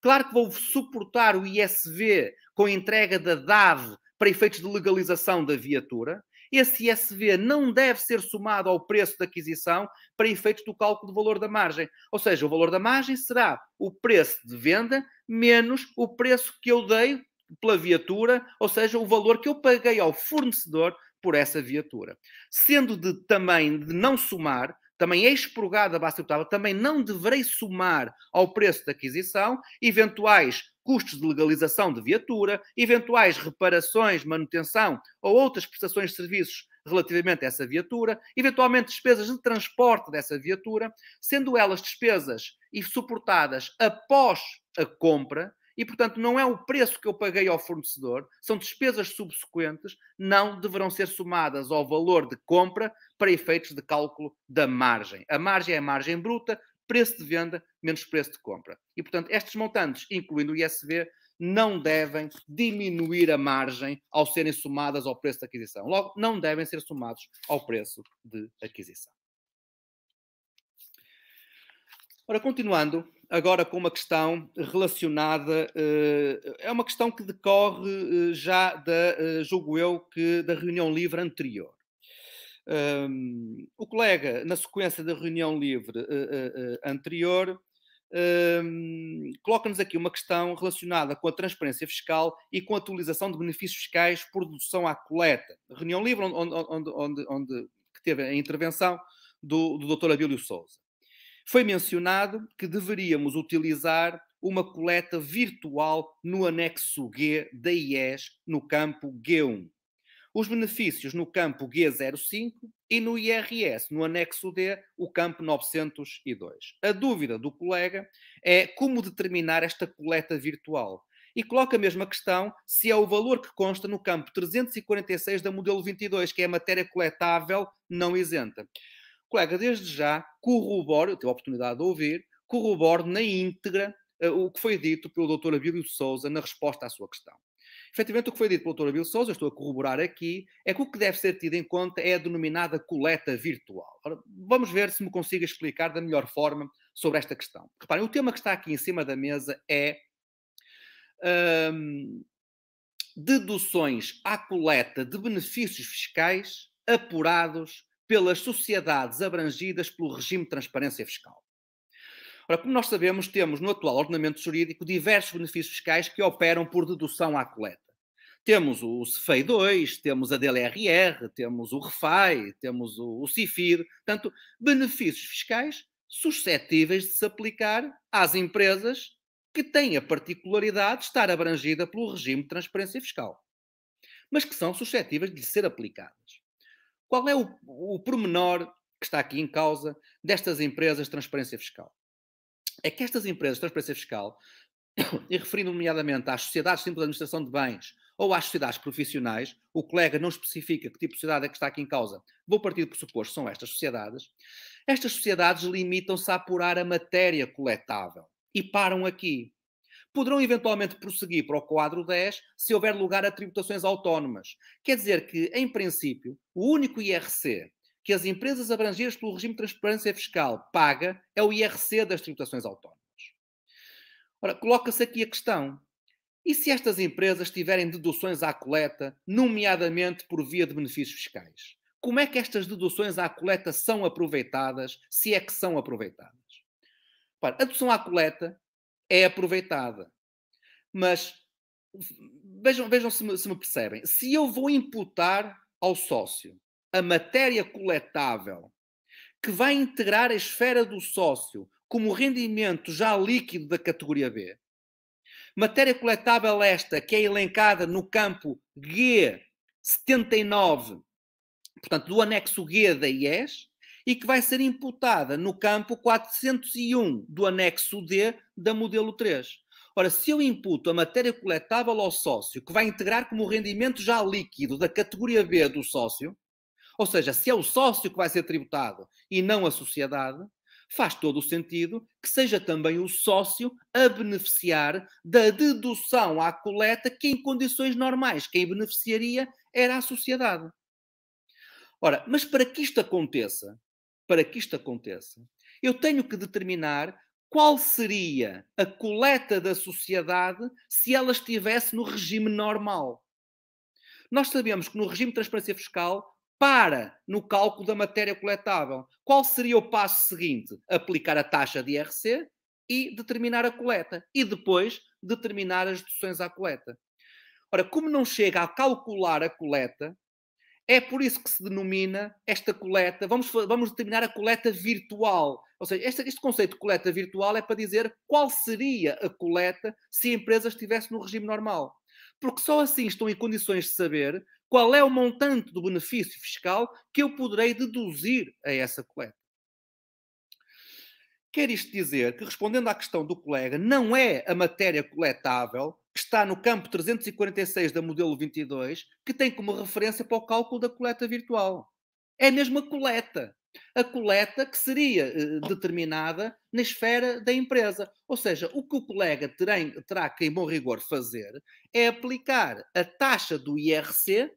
Claro que vou suportar o ISV com entrega da DAV para efeitos de legalização da viatura, esse ISV não deve ser somado ao preço da aquisição para efeitos do cálculo do valor da margem. Ou seja, o valor da margem será o preço de venda menos o preço que eu dei pela viatura, ou seja, o valor que eu paguei ao fornecedor por essa viatura. Sendo de também de não somar, também é expurgada a base tributável, também não deverei somar ao preço da aquisição eventuais custos de legalização de viatura, eventuais reparações, manutenção ou outras prestações de serviços relativamente a essa viatura, eventualmente despesas de transporte dessa viatura, sendo elas despesas e suportadas após a compra, e, portanto, não é o preço que eu paguei ao fornecedor, são despesas subsequentes, não deverão ser somadas ao valor de compra para efeitos de cálculo da margem. A margem é a margem bruta, preço de venda menos preço de compra. E, portanto, estes montantes, incluindo o ISV, não devem diminuir a margem ao serem somadas ao preço de aquisição. Logo, não devem ser somados ao preço de aquisição. Ora, continuando, agora com uma questão relacionada, eh, é uma questão que decorre eh, já da, eh, julgo eu, que da reunião livre anterior. o colega, na sequência da reunião livre anterior, coloca-nos aqui uma questão relacionada com a transparência fiscal e com a atualização de benefícios fiscais por dedução à coleta. Reunião livre onde, onde, onde, onde que teve a intervenção do, do Dr. Abílio Souza. Foi mencionado que deveríamos utilizar uma coleta virtual no anexo G da IES, no campo G1. Os benefícios no campo G05 e no IRS, no anexo D, o campo 902. A dúvida do colega é como determinar esta coleta virtual. E coloca mesmo a questão se é o valor que consta no campo 346 da modelo 22, que é a matéria coletável não isenta. Colega, desde já corroboro, eu tive a oportunidade de ouvir, corroboro na íntegra uh, o que foi dito pelo Dr. Abílio Souza na resposta à sua questão. Efetivamente, o que foi dito pelo Dr. Abílio Souza, estou a corroborar aqui, é que o que deve ser tido em conta é a denominada coleta virtual. Ora, vamos ver se me consigo explicar da melhor forma sobre esta questão. Reparem, o tema que está aqui em cima da mesa é hum, deduções à coleta de benefícios fiscais apurados pelas sociedades abrangidas pelo regime de transparência fiscal. Ora, como nós sabemos, temos no atual ordenamento jurídico diversos benefícios fiscais que operam por dedução à coleta. Temos o CFEI 2, temos a DLRR, temos o REFAI, temos o CIFIR, portanto, benefícios fiscais suscetíveis de se aplicar às empresas que têm a particularidade de estar abrangida pelo regime de transparência fiscal, mas que são suscetíveis de lhe ser aplicadas. Qual é o, o pormenor que está aqui em causa destas empresas de transparência fiscal? É que estas empresas de transparência fiscal, e referindo nomeadamente às sociedades simples de administração de bens ou às sociedades profissionais, o colega não especifica que tipo de sociedade é que está aqui em causa. Vou partir do pressuposto são estas sociedades. Estas sociedades limitam-se a apurar a matéria coletável e param aqui poderão eventualmente prosseguir para o quadro 10 se houver lugar a tributações autónomas. Quer dizer que, em princípio, o único IRC que as empresas abrangidas pelo regime de transparência fiscal paga é o IRC das tributações autónomas. Ora, coloca-se aqui a questão: e se estas empresas tiverem deduções à coleta, nomeadamente por via de benefícios fiscais? Como é que estas deduções à coleta são aproveitadas, se é que são aproveitadas? a dedução à coleta é aproveitada. Mas vejam, vejam se, me, se me percebem. Se eu vou imputar ao sócio a matéria coletável que vai integrar a esfera do sócio como rendimento já líquido da categoria B, matéria coletável esta que é elencada no campo G79, portanto, do anexo G da IES, e que vai ser imputada no campo 401 do anexo D da modelo 3. Ora, se eu imputo a matéria coletável ao sócio, que vai integrar como rendimento já líquido da categoria B do sócio, ou seja, se é o sócio que vai ser tributado e não a sociedade, faz todo o sentido que seja também o sócio a beneficiar da dedução à coleta que, em condições normais, quem beneficiaria era a sociedade. Ora, mas para que isto aconteça, para que isto aconteça, eu tenho que determinar qual seria a coleta da sociedade se ela estivesse no regime normal. Nós sabemos que no regime de transparência fiscal para no cálculo da matéria coletável. Qual seria o passo seguinte? Aplicar a taxa de IRC e determinar a coleta. E depois determinar as deduções à coleta. Ora, como não chega a calcular a coleta, é por isso que se denomina esta coleta, vamos, vamos determinar a coleta virtual. Ou seja, este, este conceito de coleta virtual é para dizer qual seria a coleta se a empresa estivesse no regime normal. Porque só assim estão em condições de saber qual é o montante do benefício fiscal que eu poderei deduzir a essa coleta. Quer isto dizer que, respondendo à questão do colega, não é a matéria coletável está no campo 346 da modelo 22, que tem como referência para o cálculo da coleta virtual. É mesmo a coleta. A coleta que seria eh, determinada na esfera da empresa. Ou seja, o que o colega terá que, em bom rigor, fazer é aplicar a taxa do IRC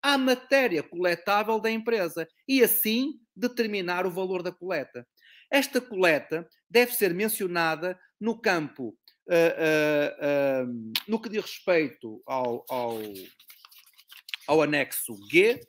à matéria coletável da empresa e, assim, determinar o valor da coleta. Esta coleta deve ser mencionada no campo no que diz respeito ao, ao, ao anexo G,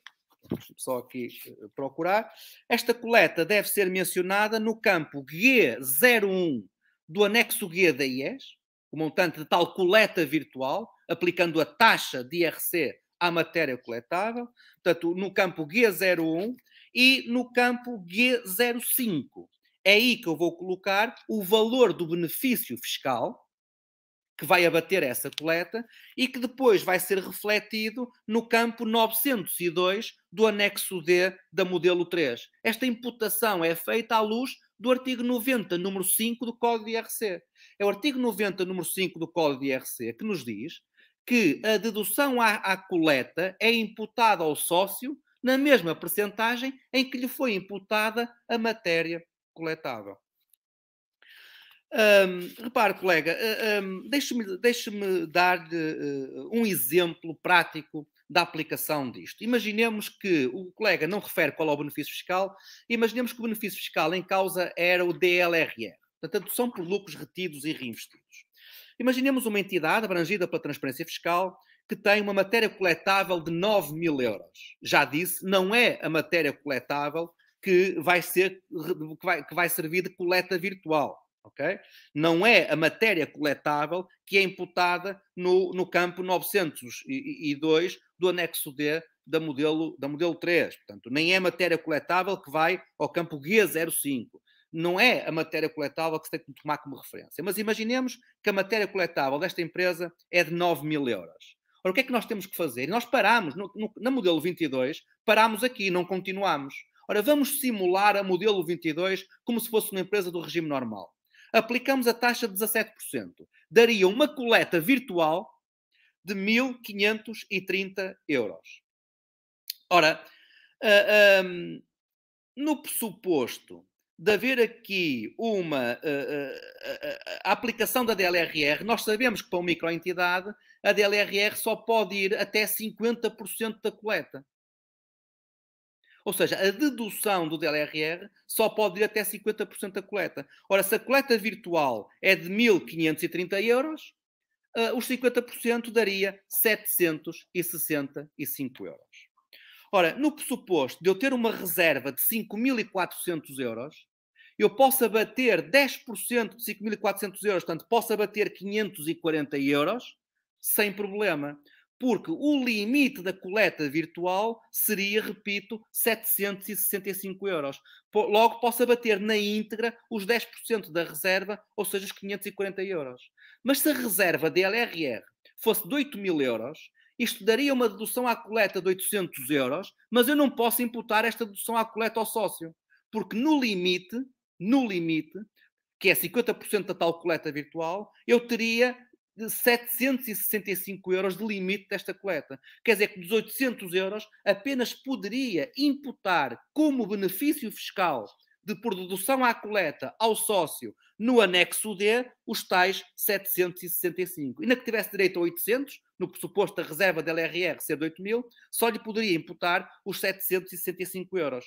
só aqui eh, procurar, esta coleta deve ser mencionada no campo G01 do anexo G da IES, o montante de tal coleta virtual, aplicando a taxa de IRC à matéria coletável, portanto, no campo G01 e no campo G05 é aí que eu vou colocar o valor do benefício fiscal que vai abater essa coleta e que depois vai ser refletido no campo 902 do anexo D da modelo 3. Esta imputação é feita à luz do artigo 90, número 5 do Código de IRC. É o artigo 90, número 5 do Código de IRC que nos diz que a dedução à, à coleta é imputada ao sócio na mesma percentagem em que lhe foi imputada a matéria coletável. Um, repare, colega, um, deixe-me deixe dar-lhe uh, um exemplo prático da aplicação disto. Imaginemos que o colega não refere qual é o benefício fiscal, imaginemos que o benefício fiscal em causa era o DLRR, portanto, a dedução por lucros retidos e reinvestidos. Imaginemos uma entidade abrangida pela transparência fiscal que tem uma matéria coletável de 9 mil euros. Já disse, não é a matéria coletável que vai, ser, que vai, que vai servir de coleta virtual. Okay? Não é a matéria coletável que é imputada no, no campo 902 do anexo D da modelo, da modelo 3. Portanto, nem é a matéria coletável que vai ao campo G05. Não é a matéria coletável que se tem que tomar como referência. Mas imaginemos que a matéria coletável desta empresa é de 9 mil euros. Ora, o que é que nós temos que fazer? Nós paramos, no, no, na modelo 22, paramos aqui, não continuamos. Ora, vamos simular a modelo 22 como se fosse uma empresa do regime normal. Aplicamos a taxa de 17%. Daria uma coleta virtual de 1.530 euros. Ora, uh, ah, um, no pressuposto de haver aqui uma uh, uh, aplicação da DLRR, nós sabemos que para uma microentidade a DLRR só pode ir até 50% da coleta. Ou seja, a dedução do DLRR só pode ir até 50% da coleta. Ora, se a coleta virtual é de 1.530 euros, uh, os 50% daria 765 euros. Ora, no pressuposto de eu ter uma reserva de 5.400 euros, eu posso abater 10% de 5.400 euros, portanto, posso abater 540 euros sem problema porque o limite da coleta virtual seria, repito, 765 euros. Logo, posso abater na íntegra os 10% da reserva, ou seja, os 540 euros. Mas se a reserva de LRR fosse de 8 mil euros, isto daria uma dedução à coleta de 800 euros, mas eu não posso imputar esta dedução à coleta ao sócio, porque no limite, no limite, que é 50% da tal coleta virtual, eu teria de 765 euros de limite desta coleta. Quer dizer que dos 800 euros apenas poderia imputar como benefício fiscal de produção à coleta ao sócio no anexo D os tais 765. Ainda que tivesse direito a 800, no pressuposto da reserva da LRR ser de 8 mil, só lhe poderia imputar os 765 euros.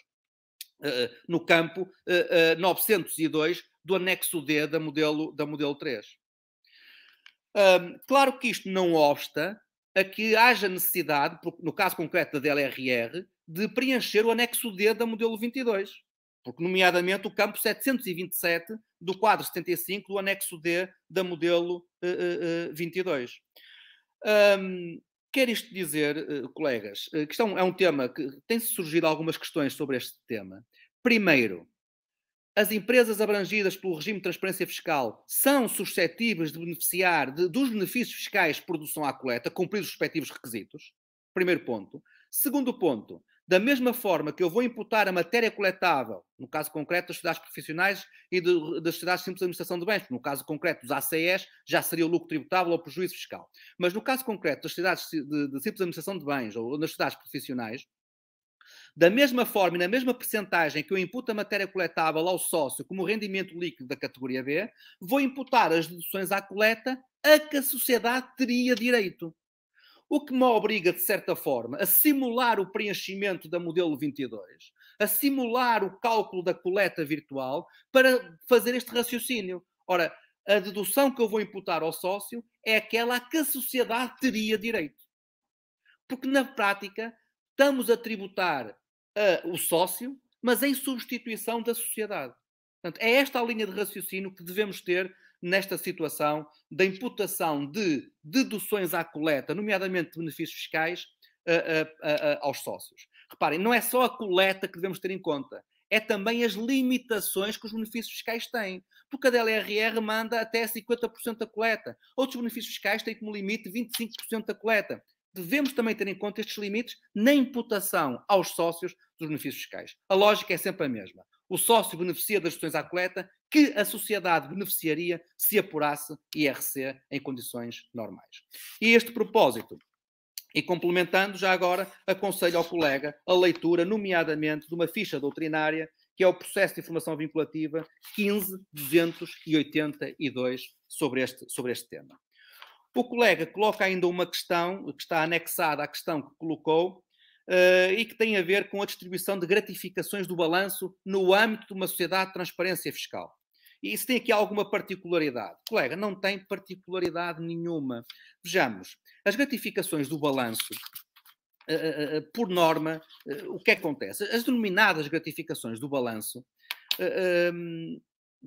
Uh, no campo uh, uh, 902 do anexo D da modelo, da modelo 3. Um, claro que isto não obsta a que haja necessidade, no caso concreto da DLRR, de preencher o anexo D da modelo 22, porque, nomeadamente, o campo 727 do quadro 75 do anexo D da modelo uh, uh, 22. Um, quer isto dizer, uh, colegas, eh, que é um, é um tema que tem surgido algumas questões sobre este tema. Primeiro, as empresas abrangidas pelo regime de transparência fiscal são suscetíveis de beneficiar de, dos benefícios fiscais de produção à coleta, cumpridos os respectivos requisitos. Primeiro ponto. Segundo ponto, da mesma forma que eu vou imputar a matéria coletável, no caso concreto das sociedades profissionais e de, das sociedades simples de administração de bens, no caso concreto dos ACEs, já seria o lucro tributável ou prejuízo fiscal. Mas no caso concreto das sociedades de, de simples administração de bens ou das sociedades profissionais, da mesma forma e na mesma percentagem que eu imputo a matéria coletável ao sócio como rendimento líquido da categoria B, vou imputar as deduções à coleta a que a sociedade teria direito. O que me obriga, de certa forma, a simular o preenchimento da modelo 22, a simular o cálculo da coleta virtual para fazer este raciocínio. Ora, a dedução que eu vou imputar ao sócio é aquela a que a sociedade teria direito. Porque, na prática, estamos a tributar uh, o sócio, mas em substituição da sociedade. Portanto, é esta a linha de raciocínio que devemos ter nesta situação da imputação de deduções à coleta, nomeadamente de benefícios fiscais, uh, uh, aos sócios. Reparem, não é só a coleta que devemos ter em conta, é também as limitações que os benefícios fiscais têm. Porque a DLRR manda até 50% da coleta. Outros benefícios fiscais têm como limite 25% da coleta devemos também ter em conta estes limites na imputação aos sócios dos benefícios fiscais. A lógica é sempre a mesma. O sócio beneficia das gestões à coleta que a sociedade beneficiaria se apurasse IRC em condições normais. E este propósito e complementando, já agora, aconselho ao colega a leitura, nomeadamente, de uma ficha doutrinária, que é o processo de informação vinculativa 15282 sobre este, sobre este tema. O colega coloca ainda uma questão que está anexada à questão que colocou uh, e que tem a ver com a distribuição de gratificações do balanço no âmbito de uma sociedade de transparência fiscal. E isso tem aqui alguma particularidade? Colega, não tem particularidade nenhuma. Vejamos, as gratificações do balanço, eh, eh, por norma, o é que acontece? As denominadas gratificações do balanço ehm,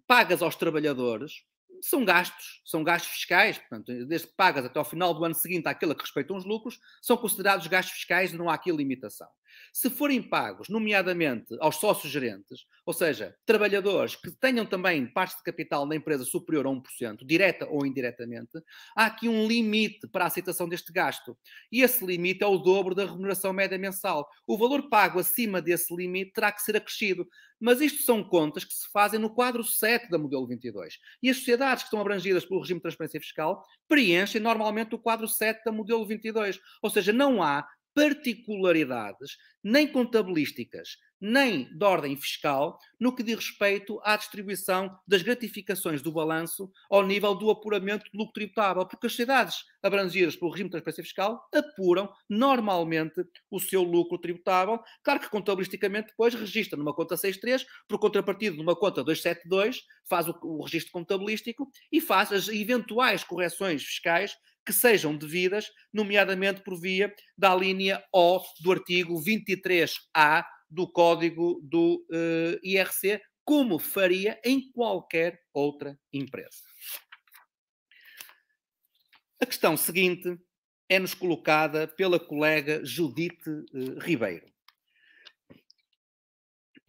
pagas aos trabalhadores são gastos, são gastos fiscais, portanto, desde que pagas até ao final do ano seguinte àquela que respeitam os lucros, são considerados gastos fiscais e não há aqui limitação se forem pagos, nomeadamente aos sócios gerentes, ou seja, trabalhadores que tenham também parte de capital na empresa superior a 1%, direta ou indiretamente, há aqui um limite para a aceitação deste gasto. E esse limite é o dobro da remuneração média mensal. O valor pago acima desse limite terá que ser acrescido. Mas isto são contas que se fazem no quadro 7 da Modelo 22. E as sociedades que estão abrangidas pelo regime de transparência fiscal preenchem normalmente o quadro 7 da Modelo 22. Ou seja, não há particularidades, nem contabilísticas, nem de ordem fiscal, no que diz respeito à distribuição das gratificações do balanço ao nível do apuramento do lucro tributável, porque as cidades abrangidas pelo regime de transparência fiscal apuram normalmente o seu lucro tributável. Claro que contabilisticamente depois registra numa conta 63, por contrapartida numa conta 272, faz o, o registro contabilístico e faz as eventuais correções fiscais que sejam devidas, nomeadamente por via da linha O do artigo 23A do Código do uh, eh, IRC, como faria em qualquer outra empresa. A questão seguinte é-nos colocada pela colega Judite uh, Ribeiro.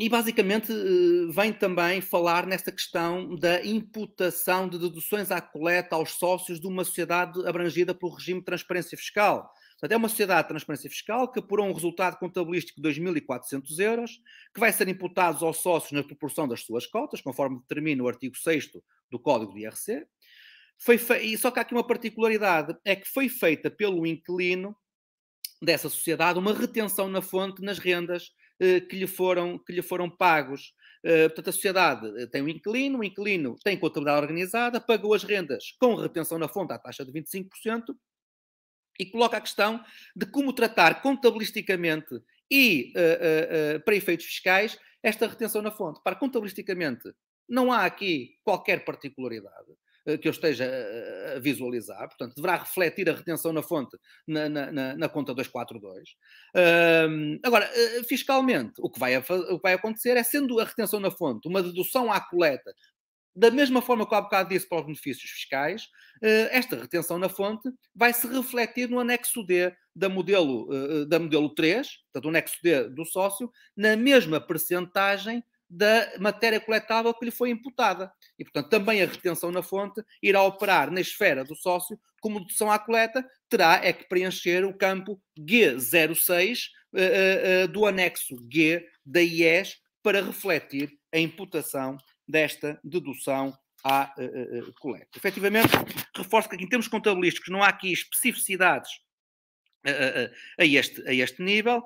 E basicamente eh, vem também falar nesta questão da imputação de deduções à coleta aos sócios de uma sociedade abrangida pelo regime de transparência fiscal. Portanto, é uma sociedade de transparência fiscal que apurou um resultado contabilístico de 2.400 euros, que vai ser imputado aos sócios na proporção das suas cotas, conforme determina o artigo 6 do Código do IRC. Foi fe... Só que há aqui uma particularidade, é que foi feita pelo inquilino dessa sociedade uma retenção na fonte nas rendas eh, que lhe foram, que lhe foram pagos. Eh, portanto, a sociedade eh, tem um inquilino, o inquilino tem contabilidade organizada, pagou as rendas com retenção na fonte à taxa de 25% e coloca a questão de como tratar contabilisticamente e para efeitos fiscais esta retenção na fonte. Para contabilisticamente, não há aqui qualquer particularidade. Eh, que eu esteja eh, a visualizar, portanto, deverá refletir a retenção na fonte na, na, na, na conta 242. Um, agora, eh, fiscalmente, o que, vai, o que vai acontecer é, sendo a retenção na fonte uma dedução à coleta, da mesma forma que há bocado disse para os benefícios fiscais, esta retenção na fonte vai se refletir no anexo D da modelo, da modelo 3, portanto, o anexo D do sócio, na mesma percentagem da matéria coletável que lhe foi imputada e, portanto, também a retenção na fonte irá operar na esfera do sócio como dedução à coleta, terá é que preencher o campo G06 uh, uh, do anexo G da IES para refletir a imputação desta dedução à uh, coleta. Efetivamente, reforço que aqui em termos contabilísticos não há aqui especificidades a, a, este, a este nível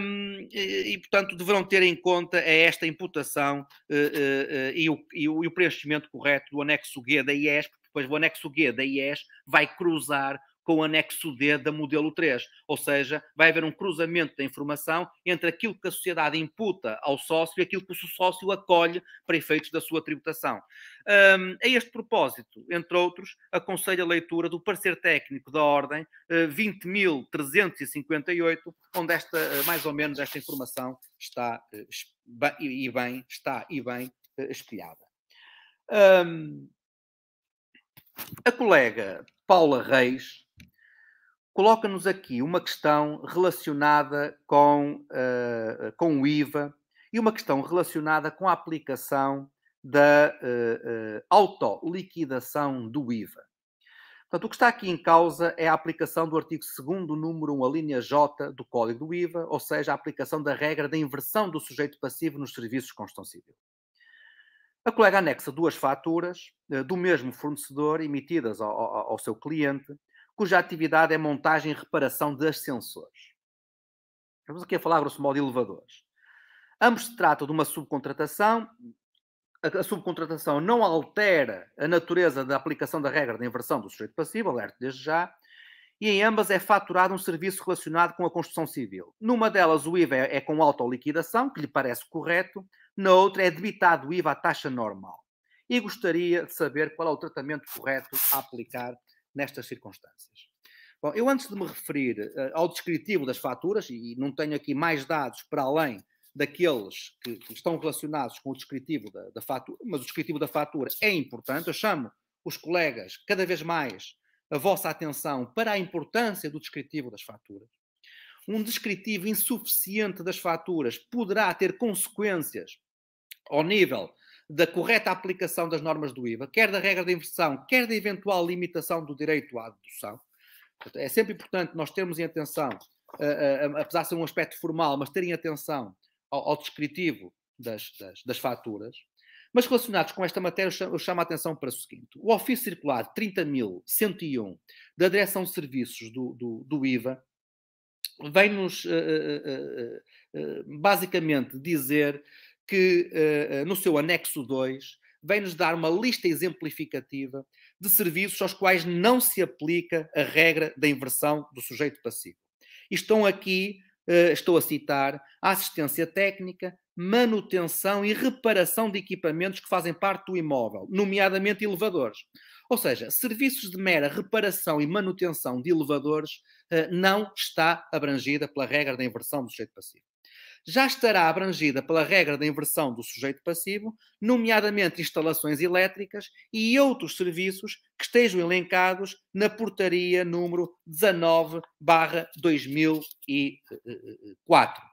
um, e, e, portanto, deverão ter em conta é esta imputação uh, uh, e, o, e, o, e, o, preenchimento correto do anexo G da IES, porque depois o anexo G da IES vai cruzar com o anexo D da modelo 3, ou seja, vai haver um cruzamento da informação entre aquilo que a sociedade imputa ao sócio e aquilo que o sócio acolhe para efeitos da sua tributação. Um, a este propósito, entre outros, aconselho a leitura do parecer técnico da Ordem uh, eh, 20.358, onde esta, uh, mais ou menos esta informação está uh, e bem, está e bem espelhada. Um, a colega Paula Reis coloca-nos aqui uma questão relacionada com, uh, com o IVA e uma questão relacionada com a aplicação da uh, uh, autoliquidação do IVA. Portanto, o que está aqui em causa é a aplicação do artigo 2 número 1, a linha J do Código do IVA, ou seja, a aplicação da regra da inversão do sujeito passivo nos serviços de construção civil. A colega anexa duas faturas do mesmo fornecedor emitidas ao, ao, ao seu cliente cuja atividade é montagem e reparação de ascensores. Estamos aqui a falar, grosso modo, de elevadores. Ambos se tratam de uma subcontratação. A subcontratação não altera a natureza da aplicação da regra da inversão do sujeito passivo, alerta desde já, e em ambas é faturado um serviço relacionado com a construção civil. Numa delas, o IVA é com autoliquidação, que lhe parece correto, na outra, é debitado o IVA à taxa normal. E gostaria de saber qual é o tratamento correto a aplicar nestas circunstâncias. Bom, eu antes de me referir uh, ao descritivo das faturas, e não tenho aqui mais dados para além daqueles que, que estão relacionados com o descritivo da, da, fatura, mas o descritivo da fatura é importante. Eu chamo os colegas cada vez mais a vossa atenção para a importância do descritivo das faturas. Um descritivo insuficiente das faturas poderá ter consequências ao nível da correta aplicação das normas do IVA, quer da regra de inversão, quer da eventual limitação do direito à dedução. É sempre importante nós termos em atenção, eh, eh, apesar de ser um aspecto formal, mas terem atenção ao, ao descritivo das, das, das, faturas. Mas relacionados com esta matéria, eu chamo, a atenção para o seguinte: o ofício circular 30.101 da Direção de Serviços do, do, do IVA vem-nos uh, uh, uh, basicamente dizer que eh, eh, no seu anexo 2 vem-nos dar uma lista exemplificativa de serviços aos quais não se aplica a regra da inversão do sujeito passivo. estão aqui, eh, estou a citar, a assistência técnica, manutenção e reparação de equipamentos que fazem parte do imóvel, nomeadamente elevadores. Ou seja, serviços de mera reparação e manutenção de elevadores não está abrangida pela regra da inversão do sujeito passivo já estará abrangida pela regra da inversão do sujeito passivo, nomeadamente instalações elétricas e outros serviços que estejam elencados na portaria número 19/2004.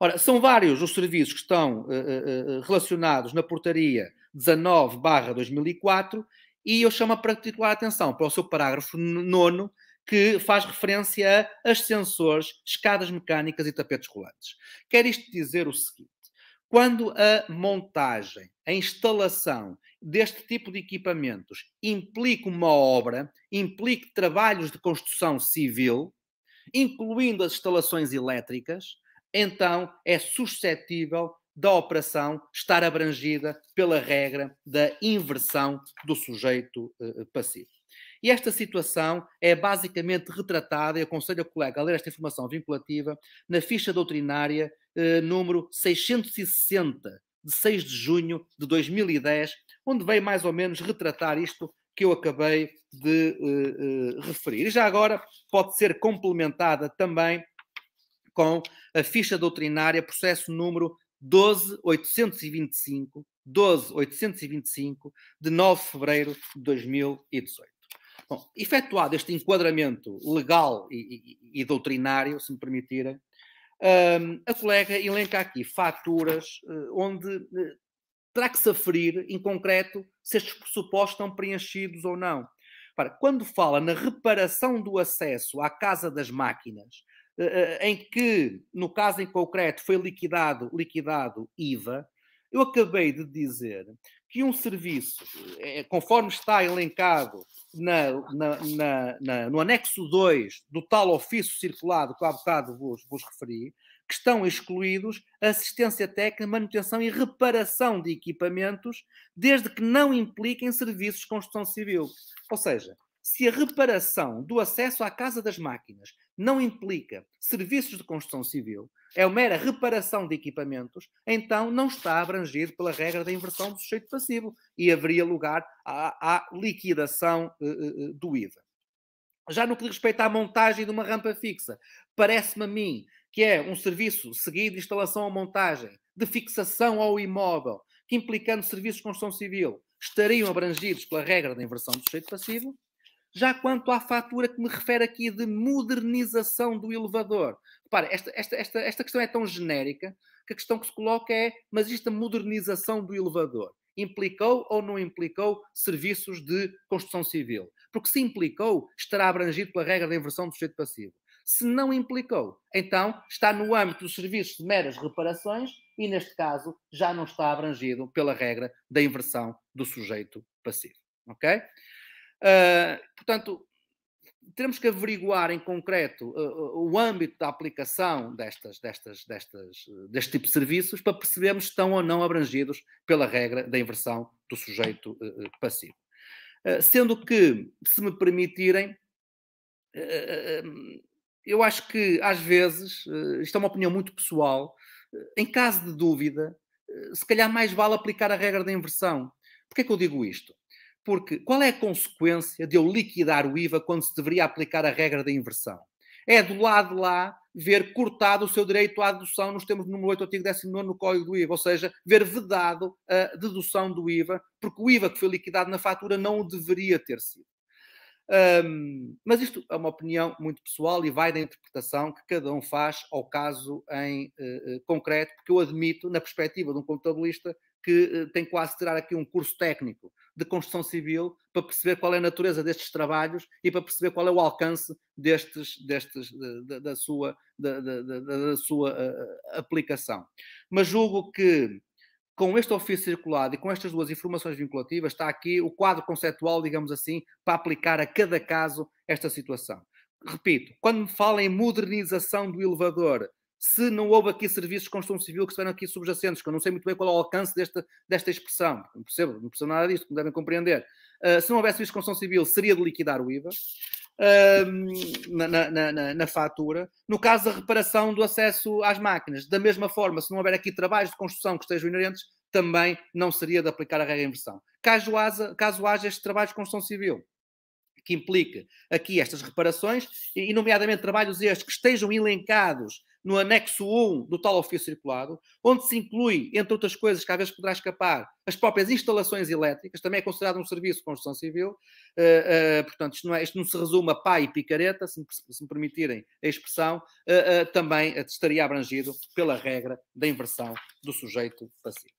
Ora, são vários os serviços que estão eh, eh, eh, relacionados na portaria 19/2004 e eu chamo a particular atenção para o seu parágrafo nono, que faz referência a ascensores, escadas mecânicas e tapetes rolantes. Quer isto dizer o seguinte: quando a montagem, a instalação deste tipo de equipamentos implica uma obra, implica trabalhos de construção civil, incluindo as instalações elétricas, então é suscetível da operação estar abrangida pela regra da inversão do sujeito eh, eh, passivo. E esta situação é basicamente retratada, e aconselho o colega a ler esta informação vinculativa, na ficha doutrinária eh, número 660, de 6 de junho de 2010, onde veio mais ou menos retratar isto que eu acabei de eh, eh, referir. E já agora pode ser complementada também com a ficha doutrinária, processo número 12825, 12825, de 9 de fevereiro de 2018. Bom, efetuado este enquadramento legal e, e, e doutrinário, se me permitirem, um, a colega elenca aqui faturas uh, onde uh, terá que se aferir, em concreto, se estes pressupostos estão preenchidos ou não. Para, quando fala na reparação do acesso à casa das máquinas, uh, em que, no caso em concreto, foi liquidado, liquidado IVA, eu acabei de dizer que um serviço, eh, eh, conforme está elencado na, na, na, no anexo 2 do tal ofício circulado que há bocado vos, vos referi, que estão excluídos assistência técnica, manutenção e reparação de equipamentos, desde que não impliquem serviços de construção civil. Ou seja, se a reparação do acesso à casa das máquinas não implica serviços de construção civil, é uma mera reparação de equipamentos, então não está abrangido pela regra da inversão do sujeito passivo e haveria lugar à, à liquidação uh, uh, do IVA. Já no que diz respeito à montagem de uma rampa fixa, parece-me a mim que é um serviço seguido de instalação ou montagem, de fixação ao imóvel, que implicando serviços de construção civil estariam abrangidos pela regra da inversão do sujeito passivo, já quanto à fatura que me refere aqui de modernização do elevador, repare, esta, esta, esta, esta questão é tão genérica que a questão que se coloca é: mas esta modernização do elevador implicou ou não implicou serviços de construção civil? Porque se implicou, estará abrangido pela regra da inversão do sujeito passivo. Se não implicou, então está no âmbito dos serviços de meras reparações e, neste caso, já não está abrangido pela regra da inversão do sujeito passivo. Ok? Ah, portanto, teremos que averiguar em concreto uh, o âmbito da aplicação destas, destas, destas, deste tipo de serviços para percebermos se estão ou não abrangidos pela regra da inversão do sujeito uh, passivo. Uh, sendo que, se me permitirem, eu acho que às vezes, isto é uma opinião muito pessoal, em caso de dúvida, se calhar mais vale aplicar a regra da inversão. Porquê é que eu digo isto? Porque qual é a consequência de eu liquidar o IVA quando se deveria aplicar a regra da inversão? É do lado de lá ver cortado o seu direito à dedução nos termos do número 8 artigo 19 no Código do IVA, ou seja, ver vedado a dedução do IVA, porque o IVA que foi liquidado na fatura não o deveria ter sido. Um, mas isto é uma opinião muito pessoal e vai da interpretação que cada um faz ao caso em uh, concreto, porque eu admito, na perspectiva de um contabilista, que eh, tem quase tirar aqui um curso técnico de construção civil para perceber qual é a natureza destes trabalhos e para perceber qual é o alcance destes, destes da, da sua, da, da, da sua eh, eh, aplicação. Mas julgo que com este ofício circulado e com estas duas informações vinculativas está aqui o quadro conceptual, digamos assim, para aplicar a cada caso esta situação. Repito, quando me fala em modernização do elevador, se não houve aqui serviços de construção civil que estiveram aqui subjacentes, que eu não sei muito bem qual é o alcance desta, desta expressão, não percebo, não percebo nada disto, como devem compreender. Uh, se não houvesse serviços de construção civil, seria de liquidar o IVA uh, na, na, na, na, fatura. No caso da reparação do acesso às máquinas, da mesma forma, se não houver aqui trabalhos de construção que estejam inerentes, também não seria de aplicar a regra inversão. Caso haja, caso haja este trabalho de construção civil, que implica aqui estas reparações, e nomeadamente trabalhos estes que estejam elencados no anexo 1 do tal ofício circulado, onde se inclui, entre outras coisas que às vezes poderá escapar, as próprias instalações elétricas, também é considerado um serviço de construção civil. Uh, uh, portanto, isto não, é, isto não se resume a pá e picareta, se me, se me permitirem a expressão, uh, também estaria abrangido pela regra da inversão do sujeito passivo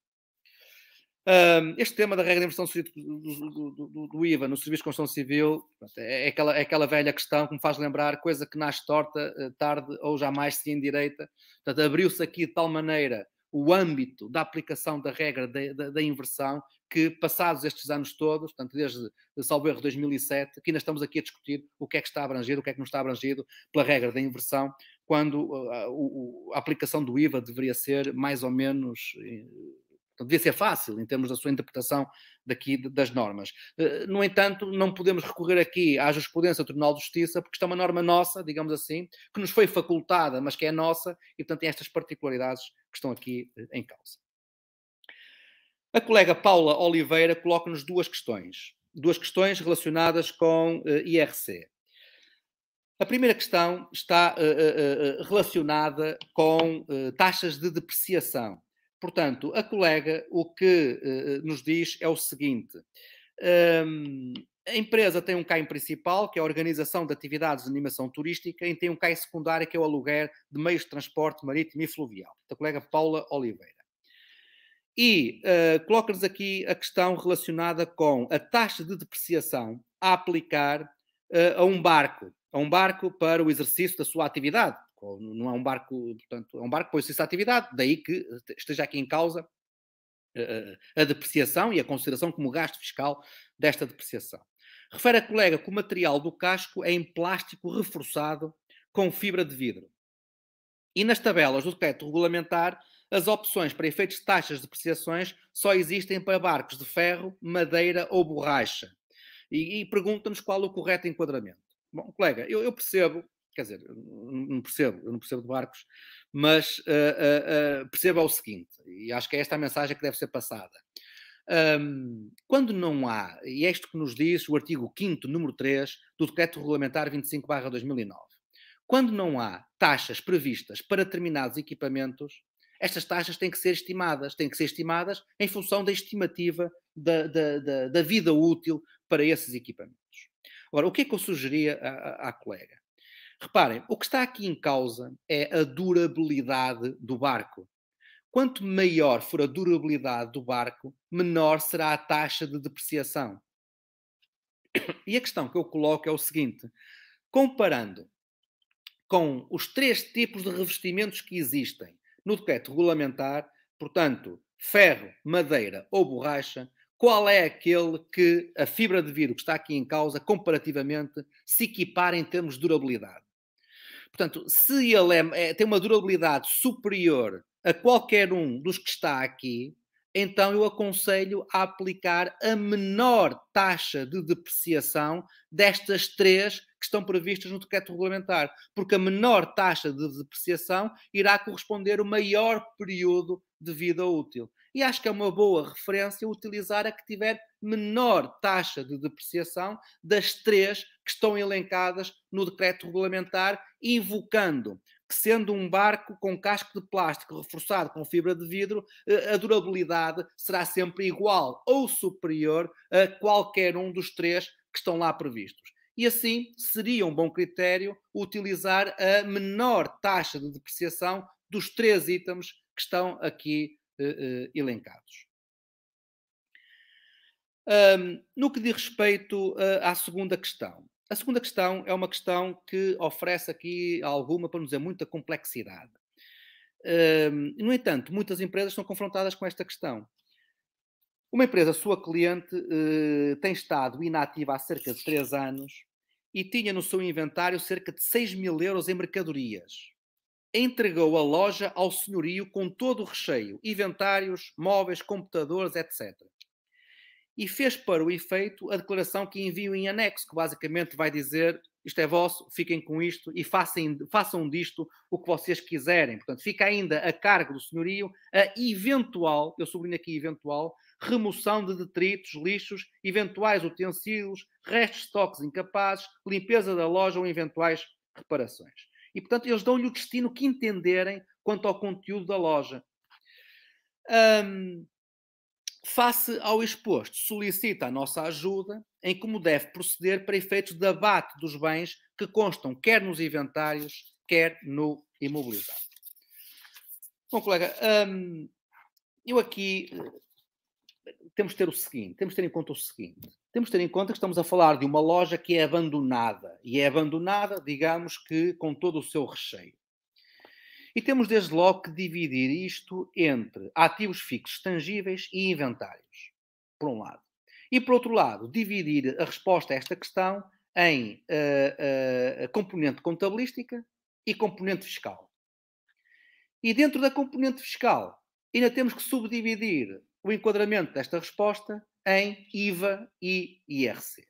este tema da regra de inversão do, do, do, do, IVA no serviço de construção civil é, é, aquela, é aquela velha questão que me faz lembrar coisa que nasce torta, eh, tarde ou jamais se endireita. Portanto, abriu-se aqui de tal maneira o âmbito da aplicação da regra da, inversão, que passados estes anos todos, portanto, desde salvo erro 2007, que ainda estamos aqui a discutir o que é que está abrangido, o que é que não está abrangido pela regra da inversão, quando a, ah, a, a aplicação do IVA deveria ser mais ou menos eh, Portanto, devia ser fácil em termos da sua interpretação daqui das normas. Eh, no entanto, não podemos recorrer aqui à jurisprudência do Tribunal de Justiça, porque isto é uma norma nossa, digamos assim, que nos foi facultada, mas que é nossa, e portanto tem estas particularidades que estão aqui eh, em causa. A colega Paula Oliveira coloca-nos duas questões, duas questões relacionadas com eh, IRC. A primeira questão está relacionada com taxas de depreciação Portanto, a colega o que uh, nos diz é o seguinte. Um, a empresa tem um CAI principal, que é a organização de atividades de animação turística, e tem um CAI secundário, que é o aluguer de meios de transporte marítimo e fluvial, da colega Paula Oliveira. E uh, coloca-nos aqui a questão relacionada com a taxa de depreciação a aplicar uh, a um barco, a um barco para o exercício da sua atividade barco, não é um barco, portanto, é um barco que põe-se atividade, daí que eh, esteja aqui em causa eh, eh, a depreciação e a consideração como gasto fiscal desta depreciação. Refere a colega que o material do casco é em plástico reforçado com fibra de vidro. E nas tabelas do decreto regulamentar, as opções para efeitos de taxas de depreciações só existem para barcos de ferro, madeira ou borracha. E, e pergunta-nos qual o correto enquadramento. Bom, colega, eu, eu percebo quer dizer, não percebo, eu não percebo de barcos, mas uh, uh, uh, percebo é o seguinte, e acho que é esta a mensagem que deve ser passada. Um, quando não há, e é isto que nos diz o artigo 5 número 3 do Decreto Regulamentar 25-2009, quando não há taxas previstas para determinados equipamentos, estas taxas têm que ser estimadas, têm que ser estimadas em função da estimativa da, da, da, da vida útil para esses equipamentos. Agora, o que é que eu sugeria à, à colega? Reparem, o que está aqui em causa é a durabilidade do barco. Quanto maior for a durabilidade do barco, menor será a taxa de depreciação. E a questão que eu coloco é o seguinte: comparando com os três tipos de revestimentos que existem no decreto regulamentar, portanto, ferro, madeira ou borracha, qual é aquele que a fibra de vidro que está aqui em causa, comparativamente, se equipara em termos de durabilidade? Portanto, se ele é, é, tem uma durabilidade superior a qualquer um dos que está aqui, então eu aconselho a aplicar a menor taxa de depreciação destas três que estão previstas no decreto regulamentar, porque a menor taxa de depreciação irá corresponder o maior período de vida útil. E acho que é uma boa referência utilizar a que tiver menor taxa de depreciação das três que estão elencadas no decreto regulamentar invocando que, sendo um barco com casco de plástico reforçado com fibra de vidro, eh, a durabilidade será sempre igual ou superior a qualquer um dos três que estão lá previstos. E assim seria um bom critério utilizar a menor taxa de depreciação dos três itens que estão aqui eh, eh, elencados. Um, no que diz respeito uh, à segunda questão, a segunda questão é uma questão que oferece aqui alguma, para não dizer, muita complexidade. Hum, no entanto, muitas empresas são confrontadas com esta questão. Uma empresa sua cliente eh, tem estado inativa há cerca de três anos e tinha no seu inventário cerca de 6 mil euros em mercadorias. Entregou a loja ao senhorio com todo o recheio, inventários, móveis, computadores, etc e fez para o efeito a declaração que envio em anexo, que basicamente vai dizer isto é vosso, fiquem com isto e façam, façam disto o que vocês quiserem. Portanto, fica ainda a cargo do senhorio a eventual, eu sublinho aqui eventual, remoção de detritos, lixos, eventuais utensílios, restos de toques incapazes, limpeza da loja ou eventuais reparações. E, portanto, eles dão-lhe o destino que entenderem quanto ao conteúdo da loja. Hum, face ao exposto, solicita a nossa ajuda em como deve proceder para efeitos de abate dos bens que constam quer nos inventários, quer no imobilizado. Bom, colega, hum, eu aqui eh, temos de ter o seguinte, temos de ter em conta o seguinte. Temos de ter em conta que estamos a falar de uma loja que é abandonada, e é abandonada, digamos que, com todo o seu recheio. E temos desde logo que dividir isto entre ativos fixos tangíveis e inventários, por um lado. E por outro lado, dividir a resposta a esta questão em uh, uh, componente contabilística e componente fiscal. E dentro da componente fiscal, ainda temos que subdividir o enquadramento desta resposta em IVA e IRC.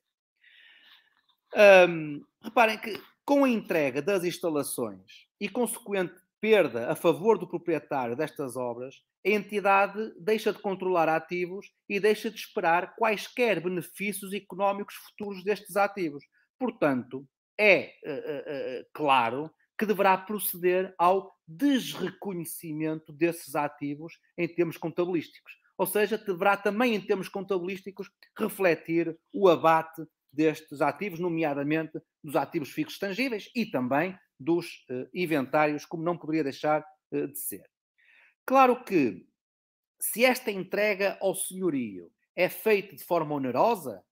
Um, reparem que com a entrega das instalações e consequente perda a favor do proprietário destas obras, a entidade deixa de controlar ativos e deixa de esperar quaisquer benefícios económicos futuros destes ativos. Portanto, é, eh, eh, eh, claro que deverá proceder ao desreconhecimento desses ativos em termos contabilísticos. Ou seja, deverá também, em termos contabilísticos, refletir o abate destes ativos, nomeadamente dos ativos fixos tangíveis e também dos eh, inventários, como não poderia deixar eh, de ser. Claro que, se esta entrega ao senhorio é feita de forma onerosa,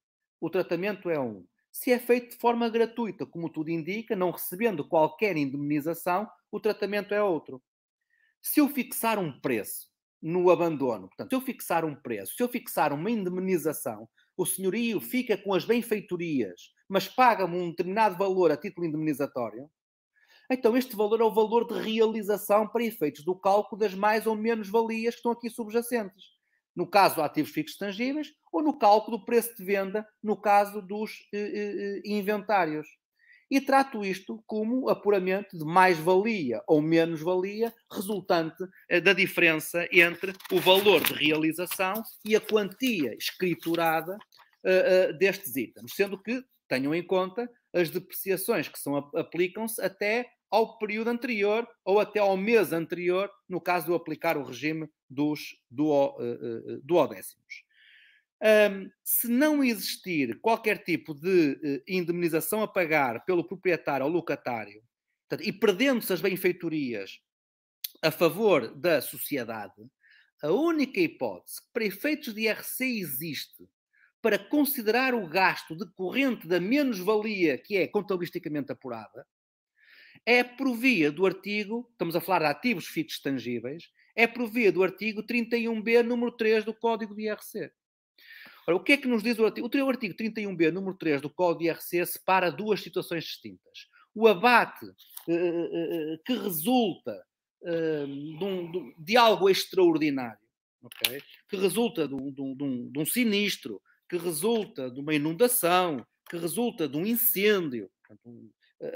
o tratamento é um. Se é feito de forma gratuita, como tudo indica, não recebendo qualquer indemnização, o tratamento é outro. Se eu fixar um preço no abandono, portanto, se eu fixar um preço, se eu fixar uma indemnização, o senhorio fica com as benfeitorias, mas paga-me um determinado valor a título indemnizatório, então, este valor é o valor de realização para efeitos do cálculo das mais ou menos valias que estão aqui subjacentes. No caso, ativos fixos tangíveis, ou no cálculo do preço de venda, no caso dos eh, eh, eh inventários. E trato isto como apuramento de mais-valia ou menos-valia resultante eh, da diferença entre o valor de realização e a quantia escriturada eh, eh, destes itens, sendo que tenham em conta as depreciações que são, aplicam-se até ao período anterior ou até ao mês anterior, no caso de aplicar o regime dos duodécimos. Eh, eh, um, se não existir qualquer tipo de eh, indemnização a pagar pelo proprietário ou locatário, e perdendo-se as benfeitorias a favor da sociedade, a única hipótese que para efeitos de IRC existe para considerar o gasto decorrente da menos-valia que é contabilisticamente apurada, é por via do artigo, estamos a falar de ativos fixos tangíveis, é por via do artigo 31b, número 3 do Código de IRC. Ora, o que é que nos diz o artigo? O artigo 31b, número 3 do Código de IRC separa duas situações distintas. O abate eh, eh, eh, que resulta de, um, de, algo extraordinário, okay? que resulta de um, de um, de um sinistro, que resulta de uma inundação, que resulta de um incêndio. Portanto, uh,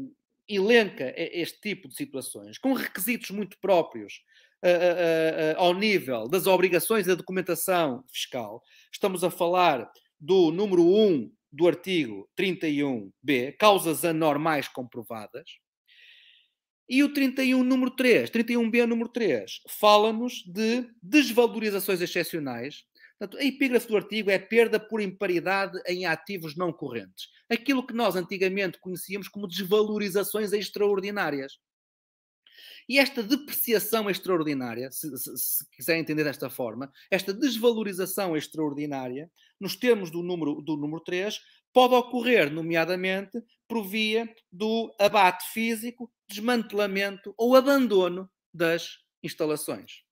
uh, uh, elenca este tipo de situações com requisitos muito próprios ao nível das obrigações da documentação fiscal. Estamos a falar do número 1 do artigo 31b, causas anormais comprovadas. E o 31 número 3, 31b número 3, fala-nos de desvalorizações excepcionais Portanto, a epígrafe do artigo é perda por imparidade em ativos não correntes. Aquilo que nós antigamente conhecíamos como desvalorizações extraordinárias. E esta depreciação extraordinária, se, se, se quiser entender desta forma, esta desvalorização extraordinária, nos termos do número, do número 3, pode ocorrer, nomeadamente, por via do abate físico, desmantelamento ou abandono das instalações.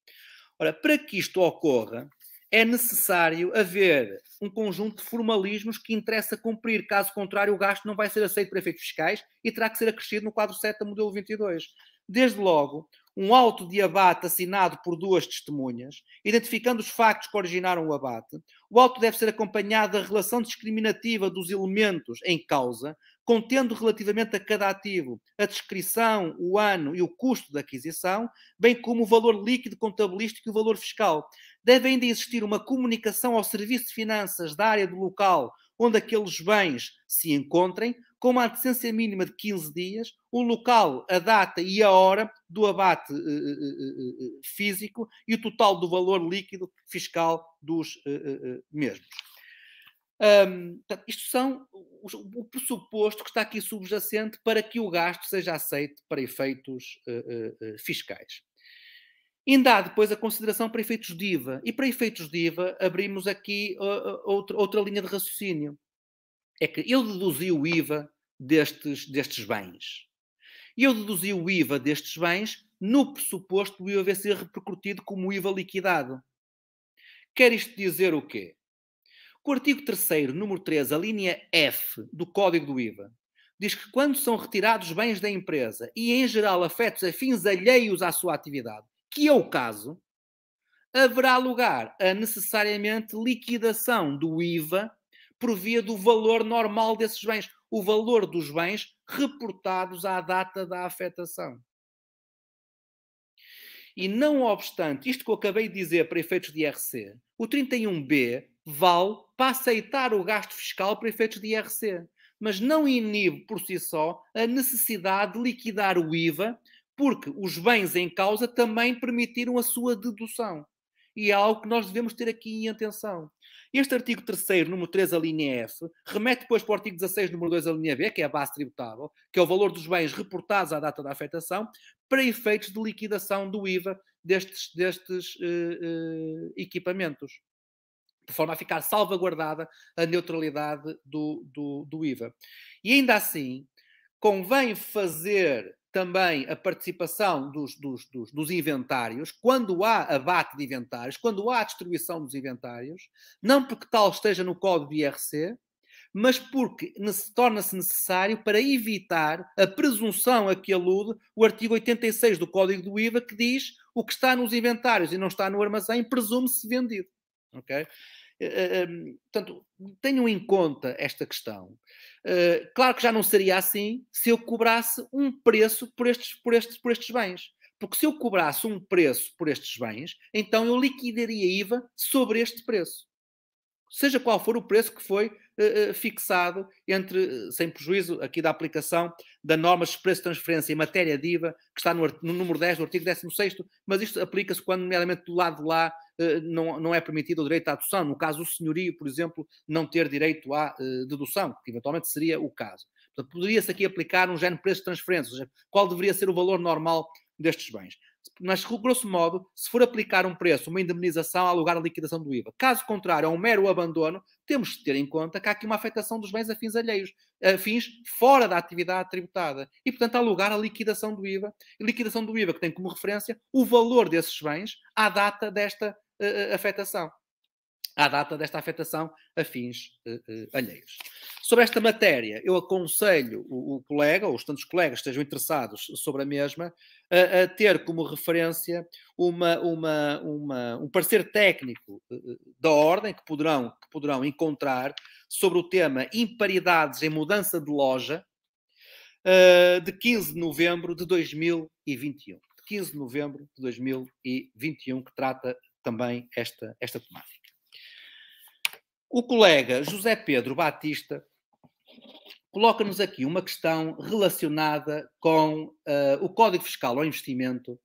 Ora, para que isto ocorra, é necessário haver um conjunto de formalismos que interessa cumprir, caso contrário, o gasto não vai ser aceito para efeitos fiscais e terá que ser acrescido no quadro 7 da modelo 22. Desde logo, um auto de abate assinado por duas testemunhas, identificando os factos que originaram o abate. O auto deve ser acompanhado da relação discriminativa dos elementos em causa, contendo relativamente a cada ativo a descrição, o ano e o custo da aquisição, bem como o valor líquido contabilístico e o valor fiscal devem de existir uma comunicação ao Serviço de Finanças da área do local onde aqueles bens se encontrem, com uma decência mínima de 15 dias, o local, a data e a hora do abate uh, uh, uh, físico e o total do valor líquido fiscal dos eh, eh, eh, mesmos. Um, isto são os, o pressuposto que está aqui subjacente para que o gasto seja aceito para efeitos fiscais. Ainda há depois a consideração para efeitos de IVA. E para efeitos de IVA abrimos aqui uh, uh outra, outra linha de raciocínio. É que eu deduzi o IVA destes, destes bens. E eu deduzi o IVA destes bens no pressuposto do IVA ser repercutido como IVA liquidado. Quer isto dizer o quê? o artigo 3 número 3, a linha F do Código do IVA, diz que quando são retirados bens da empresa e, em geral, afetos a fins alheios à sua atividade, que é o caso, haverá lugar a necessariamente liquidação do IVA por via do valor normal desses bens, o valor dos bens reportados à data da afetação. E não obstante isto que eu acabei de dizer para efeitos de IRC, o 31B vale para aceitar o gasto fiscal para efeitos de IRC, mas não inibe por si só a necessidade de liquidar o IVA porque os bens em causa também permitiram a sua dedução. E é algo que nós devemos ter aqui em atenção. Este artigo 3 número 3, a linha F, remete depois para o artigo 16, número 2, a linha B, que é a base tributável, que é o valor dos bens reportados à data da afetação, para efeitos de liquidação do IVA destes, destes uh, uh, equipamentos, de forma a ficar salvaguardada a neutralidade do, do, do IVA. E ainda assim, convém fazer também a participação dos, dos, dos, dos, inventários, quando há abate de inventários, quando há destruição dos inventários, não porque tal esteja no código de IRC, mas porque torna-se necessário para evitar a presunção a que alude o artigo 86 do Código do IVA, que diz o que está nos inventários e não está no armazém, presume-se vendido. Okay? Eh, eh, eh, portanto, tenham em conta esta questão. Eh, claro que já não seria assim se eu cobrasse um preço por estes, por, estes, por estes bens. Porque se eu cobrasse um preço por estes bens, então eu liquidaria IVA sobre este preço. Seja qual for o preço que foi uh, fixado, entre, sem prejuízo aqui da aplicação da norma de preço de transferência em matéria de IVA, que está no, no número 10 do artigo 16, mas isto aplica-se quando, nomeadamente, do lado de lá eh, não, não é permitido o direito à adoção. No caso do senhorio, por exemplo, não ter direito à eh, dedução, que eventualmente seria o caso. Portanto, poderia-se aqui aplicar um género de preço de transferência, ou seja, qual deveria ser o valor normal destes bens. Mas, grosso modo, se for aplicar um preço, uma indemnização, há lugar à liquidação do IVA. Caso contrário, a um mero abandono, temos de ter em conta que há aqui uma afetação dos bens a fins alheios, a fins fora da atividade tributada. E, portanto, há lugar à liquidação do IVA. E liquidação do IVA que tem como referência o valor desses bens à data desta eh, eh, afetação. À data desta afetação a fins eh, alheios. Sobre esta matéria, eu aconselho o, o colega, ou os tantos colegas que estejam interessados sobre a mesma, a, a ter como referência uma, uma, uma, um parecer técnico da ordem que poderão, que poderão encontrar sobre o tema Imparidades em Mudança de Loja, de 15 de novembro de 2021. De 15 de novembro de 2021, que trata também esta, esta temática. O colega José Pedro Batista coloca-nos aqui uma questão relacionada com uh, o Código Fiscal ao Investimento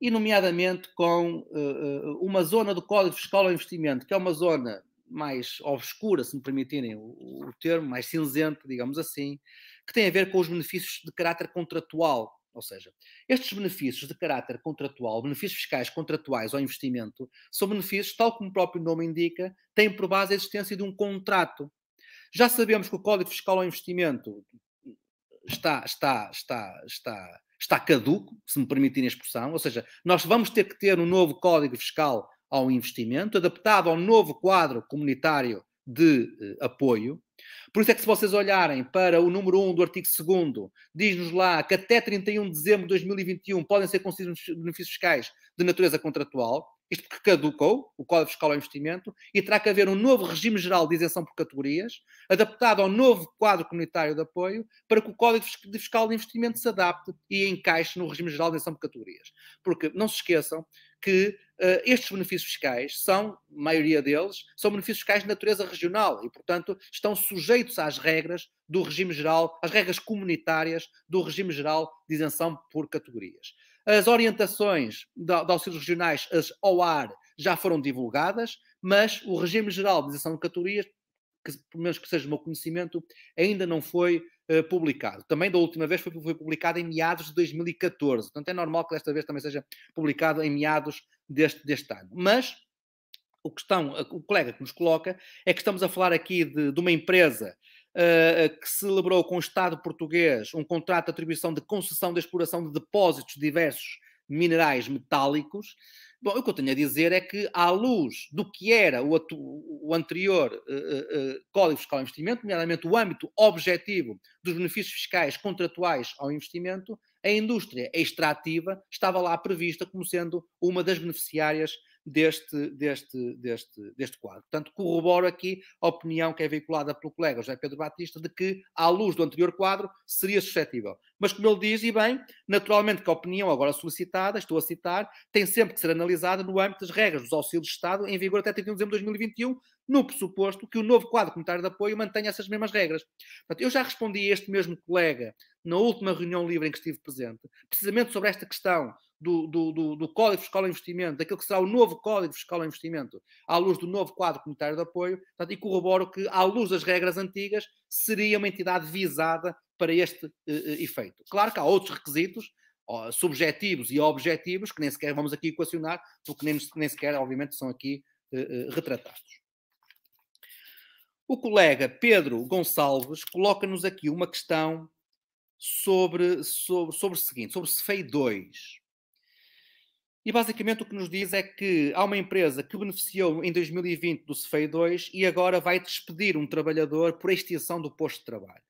e, nomeadamente, com uh, uma zona do Código Fiscal ao Investimento, que é uma zona mais obscura, se me permitirem o, o termo, mais cinzento, digamos assim, que tem a ver com os benefícios de caráter contratual ou seja, estes benefícios de caráter contratual, benefícios fiscais contratuais ao investimento, são benefícios, tal como o próprio nome indica, têm por base a existência de um contrato. Já sabemos que o Código Fiscal ao Investimento está, está, está, está, está caduco, se me permitirem a expressão, ou seja, nós vamos ter que ter um novo Código Fiscal ao investimento, adaptado ao novo quadro comunitário de eh, apoio. Por isso é que se vocês olharem para o número 1 do artigo 2 diz-nos lá que até 31 de dezembro de 2021 podem ser concedidos benefícios fiscais de natureza contratual, isto porque caducou, o Código Fiscal ao Investimento, e terá que haver um novo regime geral de isenção por categorias, adaptado ao novo quadro comunitário de apoio, para que o Código Fiscal de Investimento se adapte e encaixe no regime geral de isenção por categorias. Porque, não se esqueçam, que uh, estes benefícios fiscais são, a maioria deles, são benefícios fiscais de natureza regional e, portanto, estão sujeitos às regras do regime geral, às regras comunitárias do regime geral de isenção por categorias. As orientações de, auxílios regionais, as OAR, já foram divulgadas, mas o regime geral de isenção de categorias, que, pelo menos que seja o meu conhecimento, ainda não foi eh, publicado. Também da última vez foi, foi, publicado em meados de 2014. Portanto, é normal que desta vez também seja publicado em meados deste, deste ano. Mas o, que estão o colega que nos coloca é que estamos a falar aqui de, de uma empresa uh, que celebrou com o Estado português um contrato de atribuição de concessão de exploração de depósitos diversos minerais metálicos, Bom, o que eu tenho a dizer é que, à luz do que era o, o anterior uh, uh, Código Fiscal de Investimento, nomeadamente o âmbito objetivo dos benefícios fiscais contratuais ao investimento, a indústria extrativa estava lá prevista como sendo uma das beneficiárias deste, deste, deste, deste quadro. Portanto, corroboro aqui a opinião que é veiculada pelo colega José Pedro Batista de que, à luz do anterior quadro, seria suscetível. Mas, como ele diz, e bem, naturalmente que a opinião agora solicitada, estou a citar, tem sempre que ser analisada no âmbito das regras dos auxílios de Estado em vigor até 31 de dezembro de 2021, no pressuposto que o novo quadro comunitário de apoio mantenha essas mesmas regras. Portanto, eu já respondi a este mesmo colega na última reunião livre em que estive presente, precisamente sobre esta questão do, do, do, do Código Fiscal de Investimento, daquilo que será o novo Código Fiscal de Investimento, à luz do novo quadro comunitário de apoio, portanto, e corroboro que, à luz das regras antigas, seria uma entidade visada para este uh, efeito. Claro que há outros requisitos, subjetivos e objetivos, que nem sequer vamos aqui equacionar, porque nem, nem sequer, obviamente, são aqui uh, retratados. O colega Pedro Gonçalves coloca-nos aqui uma questão sobre, sobre, sobre o seguinte, sobre Cefei 2. E basicamente o que nos diz é que há uma empresa que beneficiou em 2020 do CFEI 2 e agora vai despedir um trabalhador por extinção do posto de trabalho.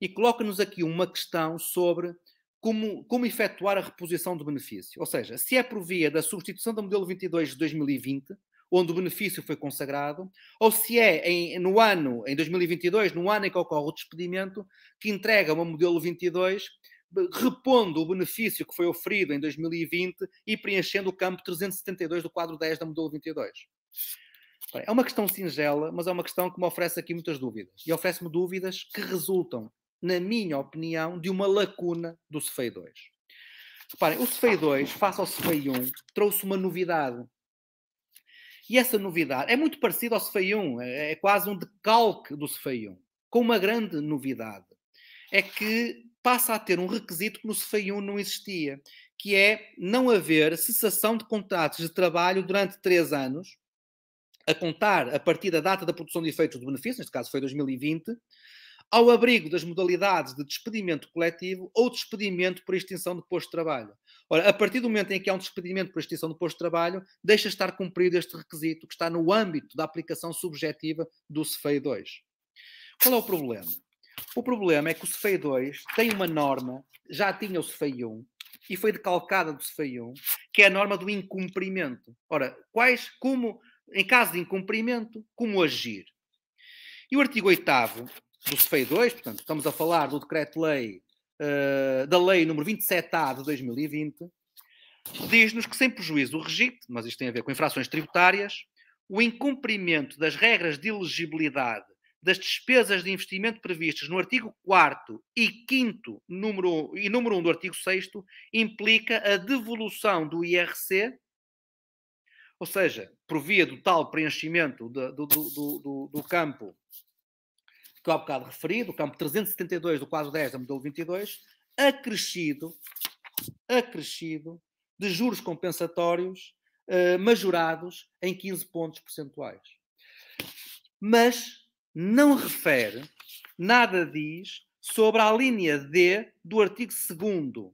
E coloca-nos aqui uma questão sobre como, como efetuar a reposição do benefício. Ou seja, se é por via da substituição do modelo 22 de 2020, onde o benefício foi consagrado, ou se é em, no ano, em 2022, no ano em que ocorre o despedimento, que entrega uma modelo 22, repondo o benefício que foi oferido em 2020 e preenchendo o campo 372 do quadro 10 da modelo 22. É uma questão singela, mas é uma questão que me oferece aqui muitas dúvidas. E oferece-me dúvidas que resultam, na minha opinião, de uma lacuna do CFEI 2. Reparem, o CFEI 2, face ao CFEI 1, trouxe uma novidade e essa novidade é muito parecida ao Cefei 1, é, é quase um decalque do Cefei 1, com uma grande novidade. É que passa a ter um requisito que no Cefei 1 não existia, que é não haver cessação de contratos de trabalho durante três anos, a contar a partir da data da produção de efeitos do benefício, neste caso foi 2020, ao abrigo das modalidades de despedimento coletivo ou despedimento por extinção de posto de trabalho. Ora, a partir do momento em que há um despedimento por extinção do posto de trabalho, deixa estar cumprido este requisito que está no âmbito da aplicação subjetiva do CFEI 2. Qual é o problema? O problema é que o CFEI 2 tem uma norma, já tinha o CFEI 1, e foi decalcada do CFEI 1, que é a norma do incumprimento. Ora, quais, como, em caso de incumprimento, como agir? E o artigo 8 do CFEI 2, portanto, estamos a falar do Decreto-Lei eh, da Lei número 27A de 2020, diz-nos que, sem prejuízo do regite, mas isto tem a ver com infrações tributárias, o incumprimento das regras de elegibilidade das despesas de investimento previstas no artigo 4 e 5 número, e número 1 do artigo 6 implica a devolução do IRC, ou seja, por via do tal preenchimento do, do, do, do campo que há bocado referi, do campo 372 do quadro 10 da modelo 22, acrescido, acrescido de juros compensatórios uh, majorados em 15 pontos percentuais. Mas não refere, nada diz sobre a linha D do artigo 2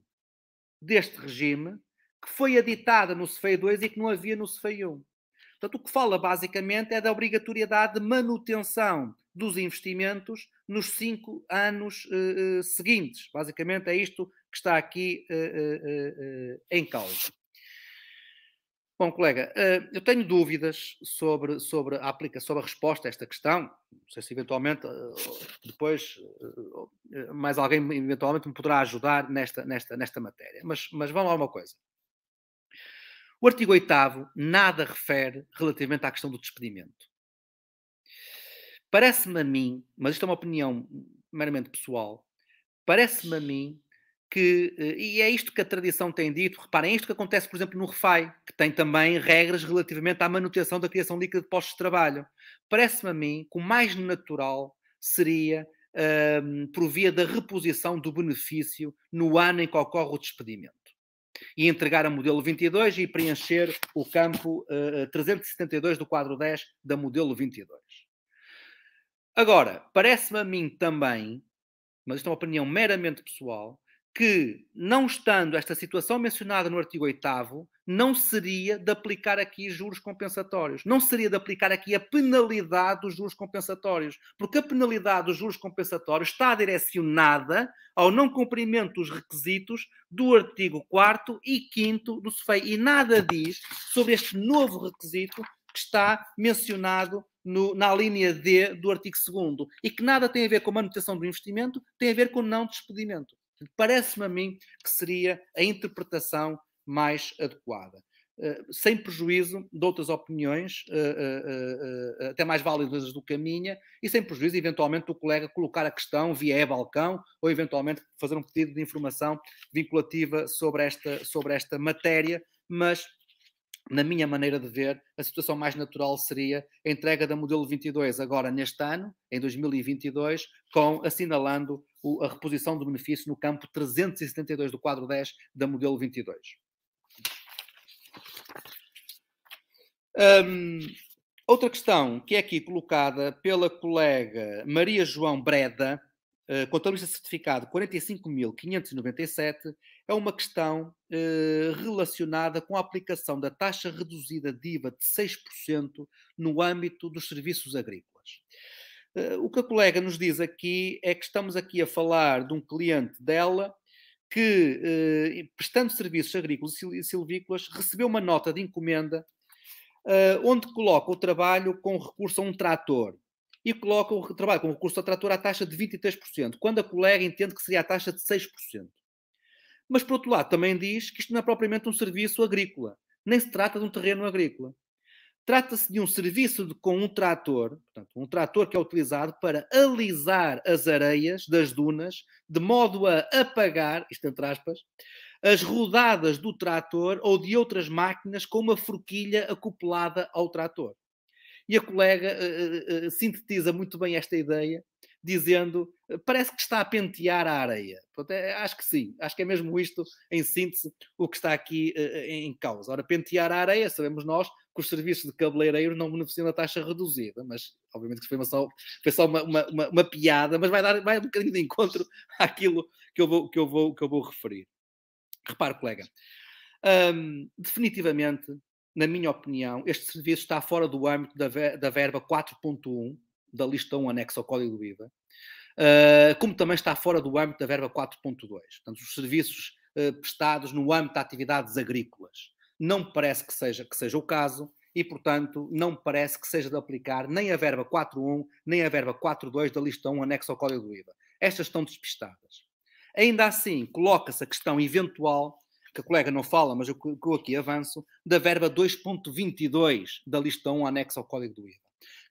deste regime, que foi editada no CFEI 2 e que não havia no CFEI 1. Portanto, o que fala basicamente é da obrigatoriedade de manutenção dos investimentos nos cinco anos uh, seguintes. Basicamente é isto que está aqui uh, em causa. Bom, colega, eu tenho dúvidas sobre, sobre, a aplicação, sobre a resposta a esta questão. Não sei se eventualmente depois mais alguém eventualmente me poderá ajudar nesta, nesta, nesta matéria. Mas, mas vamos lá uma coisa. O artigo 8 nada refere relativamente à questão do despedimento. Parece-me a mim, mas isto é uma opinião meramente pessoal, parece-me a mim que, eh, e é isto que a tradição tem dito, reparem, é isto que acontece, por exemplo, no REFAI, que tem também regras relativamente à manutenção da criação líquida de postos de trabalho. Parece-me a mim que o mais natural seria um, ehm, por via da reposição do benefício no ano em que ocorre o despedimento. E entregar a modelo 22 e preencher o campo uh, eh, 372 eh, do quadro 10 da modelo 22. Agora, parece-me a mim também, mas isto é uma opinião meramente pessoal, que, não estando esta situação mencionada no artigo 8 não seria de aplicar aqui juros compensatórios. Não seria de aplicar aqui a penalidade dos juros compensatórios. Porque a penalidade dos juros compensatórios está direcionada ao não cumprimento dos requisitos do artigo 4 e 5 do SFEI. E nada diz sobre este novo requisito que está mencionado no, na linha D do artigo 2 e que nada tem a ver com a manutenção do investimento, tem a ver com não despedimento. Parece-me a mim que seria a interpretação mais adequada. Eh, sem prejuízo de outras opiniões, eh, eh, até mais válidas do que a minha, e sem prejuízo, eventualmente, do colega colocar a questão via e-balcão ou, eventualmente, fazer um pedido de informação vinculativa sobre esta, sobre esta matéria, mas na minha maneira de ver, a situação mais natural seria a entrega da modelo 22 agora neste ano, em 2022, com assinalando o, a reposição do benefício no campo 372 do quadro 10 da modelo 22. Um, outra questão que é aqui colocada pela colega Maria João Breda, eh, contabilista certificado 45.597, é uma questão eh, relacionada com a aplicação da taxa reduzida de IVA de 6% no âmbito dos serviços agrícolas. Eh, o que a colega nos diz aqui é que estamos aqui a falar de um cliente dela que, eh, prestando serviços agrícolas e silvícolas, recebeu uma nota de encomenda eh, onde coloca o trabalho com recurso a um trator e coloca o trabalho com recurso a trator à taxa de 23%, quando a colega entende que seria a taxa de 6%. Mas, por outro lado, também diz que isto não é propriamente um serviço agrícola, nem se trata de um terreno agrícola. Trata-se de um serviço de, com um trator, portanto, um trator que é utilizado para alisar as areias das dunas, de modo a apagar, isto entre aspas, as rodadas do trator ou de outras máquinas com uma forquilha acoplada ao trator. E a colega uh, uh, sintetiza muito bem esta ideia dizendo eh, parece que está a pentear a areia. é, acho que sim, acho que é mesmo isto, em síntese, o que está aqui uh, em causa. Ora, pentear a areia, sabemos nós que os serviços de cabeleireiro não beneficiam da taxa reduzida, mas obviamente que foi, uma só, foi só uma, uma, uma, uma, piada, mas vai dar vai um bocadinho de encontro àquilo que eu vou, que eu vou, que eu vou referir. Repare, colega, hum, definitivamente, na minha opinião, este serviço está fora do âmbito da, ver, da verba 4.1, da lista 1 anexo ao Código do IVA, uh, ah, como também está fora do âmbito da verba 4.2, portanto, os serviços uh, prestados no âmbito de atividades agrícolas. Não me parece que seja, que seja o caso e, portanto, não me parece que seja de aplicar nem a verba 4.1 nem a verba 4.2 da lista 1 anexo ao Código do IVA. Estas estão despistadas. Ainda assim, coloca-se a questão eventual, que a colega não fala, mas eu, eu aqui avanço, da verba 2.22 da lista 1 anexo ao Código do IVA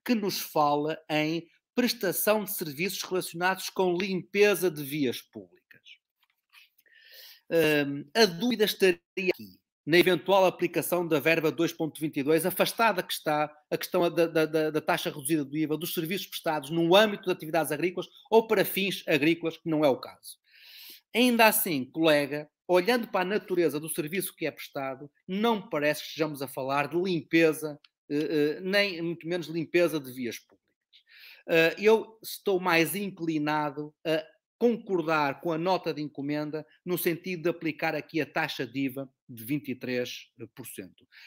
que nos fala em prestação de serviços relacionados com limpeza de vias públicas. Um, a dúvida estaria aqui, na eventual aplicação da verba 2.22, afastada que está a questão da, da, da, taxa reduzida do IVA dos serviços prestados no âmbito de atividades agrícolas ou para fins agrícolas, que não é o caso. Ainda assim, colega, olhando para a natureza do serviço que é prestado, não parece que estejamos a falar de limpeza eh, eh, nem muito menos limpeza de vias públicas. Eh, eu estou mais inclinado a concordar com a nota de encomenda no sentido de aplicar aqui a taxa diva de 23%.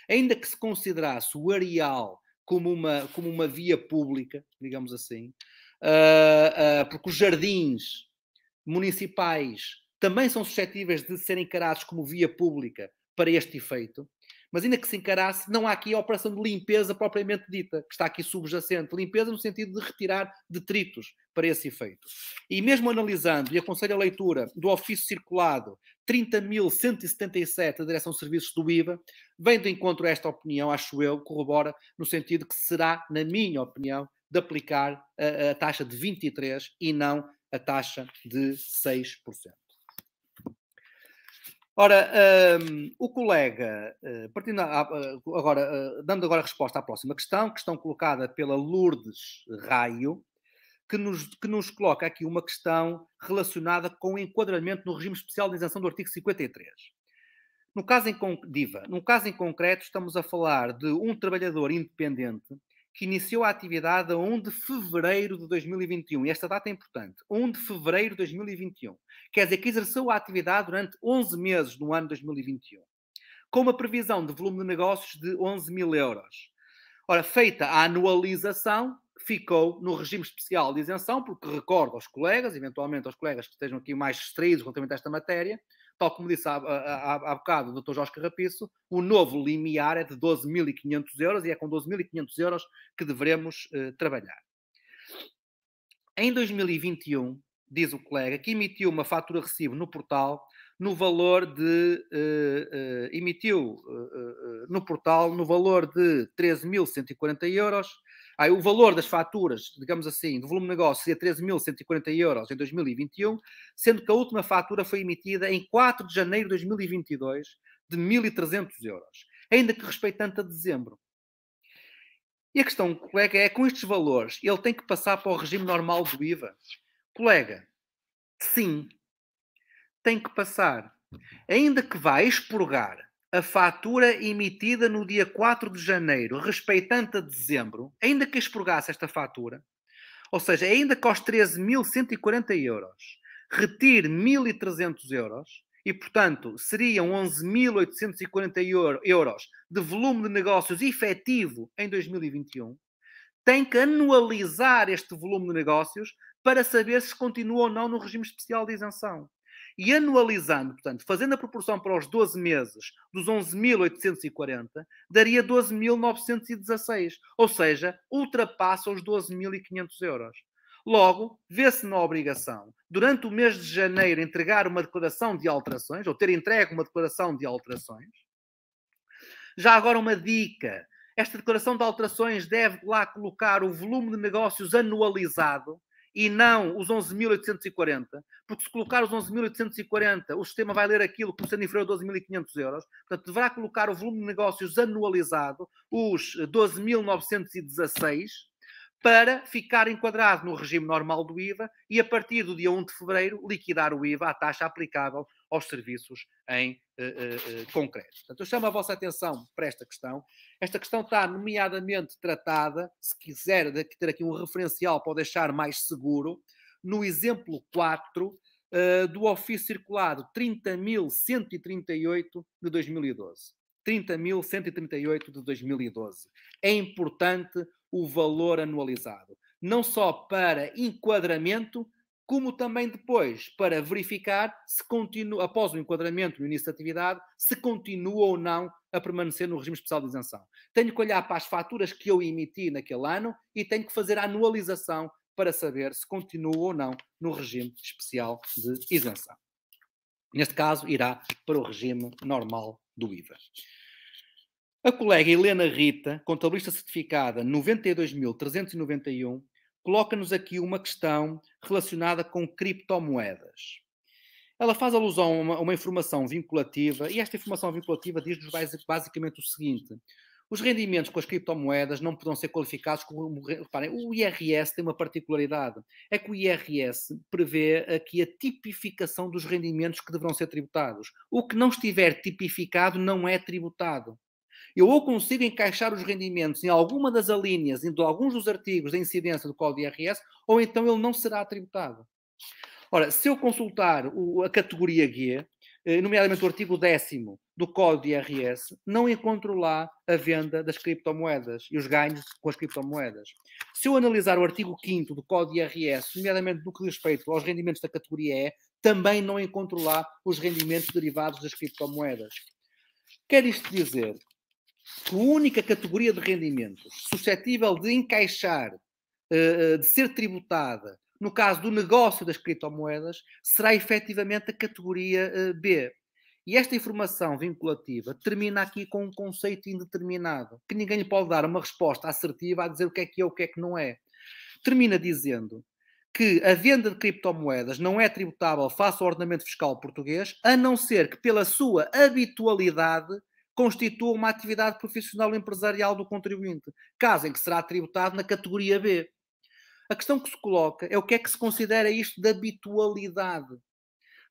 Ainda que se considerasse o areal como uma, como uma via pública, digamos assim, porque os jardins municipais também são suscetíveis de serem encarados como via pública para este efeito, mas ainda que se encarasse, não há aqui a operação de limpeza propriamente dita, que está aqui subjacente. Limpeza no sentido de retirar detritos para esse efeito. E mesmo analisando, e aconselho a leitura do ofício circulado 30.177 da Direção de Serviços do IVA, vem de encontro a esta opinião, acho eu, corrobora no sentido que será, na minha opinião, de aplicar a, a taxa de 23% e não a taxa de 6%. Ora, um, o colega, eh, partindo a, ah, ah, agora, eh, dando agora resposta à próxima questão, questão colocada pela Lourdes Raio, que nos, que nos coloca aqui uma questão relacionada com o enquadramento no regime especial de isenção do artigo 53. No caso em, diva, no caso em concreto, estamos a falar de um trabalhador independente que iniciou a atividade a 1 de fevereiro de 2021. E esta data é importante. 1 de fevereiro de 2021. Quer dizer que exerceu a atividade durante 11 meses no ano 2021. Com uma previsão de volume de negócios de 11 mil euros. Ora, feita a anualização, ficou no regime especial de isenção, porque recordo aos colegas, eventualmente aos colegas que estejam aqui mais distraídos relativamente a esta matéria, tal como disse há, há, há bocado o Dr. Jorge Carrapiço, o novo limiar é de 12.500 euros e é com 12.500 euros que devemos eh, trabalhar. Em 2021, diz o colega, que emitiu uma fatura recibo no portal no valor de eh, eh, emitiu no portal no valor de 13.140 euros Aí, o valor das faturas, digamos assim, do volume de negócio seria 13.140 euros em 2021, sendo que a última fatura foi emitida em 4 de janeiro de 2022 de 1.300 euros, ainda que respeitante a dezembro. E a questão, colega, é com estes valores, ele tem que passar para o regime normal do IVA? Colega, sim, tem que passar. Ainda que vá expurgar a fatura emitida no dia 4 de janeiro, respeitante a dezembro, ainda que expurgasse esta fatura, ou seja, ainda que aos 13.140 euros retire 1.300 euros, e portanto seriam 11.840 euros de volume de negócios efetivo em 2021, tem que anualizar este volume de negócios para saber se continua ou não no regime especial de isenção e anualizando, portanto, fazendo a proporção para os 12 meses dos 11.840, daria 12.916, ou seja, ultrapassa os 12.500 euros. Logo, vê-se na obrigação, durante o mês de janeiro, entregar uma declaração de alterações, ou ter entregue uma declaração de alterações. Já agora, uma dica: esta declaração de alterações deve lá colocar o volume de negócios anualizado e não os 11.840, porque se colocar os 11.840, o sistema vai ler aquilo como sendo inferior a 12.500 euros, portanto deverá colocar o volume de negócios anualizado, os 12.916, para ficar enquadrado no regime normal do IVA e a partir do dia 1 de fevereiro liquidar o IVA à taxa aplicável aos serviços em uh, uh, concreto. Portanto, eu chamo a vossa atenção para esta questão. Esta questão está nomeadamente tratada, se quiser ter aqui um referencial para o deixar mais seguro, no exemplo 4 uh, do ofício circulado 30.138 de 2012. 30.138 de 2012. É importante o valor anualizado, não só para enquadramento, como também depois para verificar se continua, após o enquadramento no início da atividade, se continua ou não a permanecer no regime especial de isenção. Tenho que olhar para as faturas que eu emiti naquele ano e tenho que fazer a anualização para saber se continua ou não no regime especial de isenção. Neste caso, irá para o regime normal do IVA. A colega Helena Rita, contabilista certificada 92.391, coloca-nos aqui uma questão relacionada com criptomoedas. Ela faz alusão a uma, a uma informação vinculativa, e esta informação vinculativa diz-nos basicamente o seguinte: os rendimentos com as criptomoedas não poderão ser qualificados como. Reparem, o IRS tem uma particularidade: é que o IRS prevê aqui a tipificação dos rendimentos que deverão ser tributados. O que não estiver tipificado não é tributado eu ou consigo encaixar os rendimentos em alguma das alíneas, em alguns dos artigos da incidência do Código IRS, ou então ele não será tributado. Ora, se eu consultar o, a categoria G, eh, nomeadamente o artigo 10 do Código de IRS, não encontro lá a venda das criptomoedas e os ganhos com as criptomoedas. Se eu analisar o artigo 5 do Código de IRS, nomeadamente no que diz respeito aos rendimentos da categoria E, também não encontro lá os rendimentos derivados das criptomoedas. Quer isto dizer a única categoria de rendimentos suscetível de encaixar, eh, eh, de ser tributada, no caso do negócio das criptomoedas, será efetivamente a categoria eh, B. E esta informação vinculativa termina aqui com um conceito indeterminado, que ninguém lhe pode dar uma resposta assertiva a dizer o que é que é ou o que é que não é. Termina dizendo que a venda de criptomoedas não é tributável face ao ordenamento fiscal português, a não ser que pela sua habitualidade constitua uma atividade profissional empresarial do contribuinte, caso em que será tributado na categoria B. A questão que se coloca é o que é que se considera isto de habitualidade.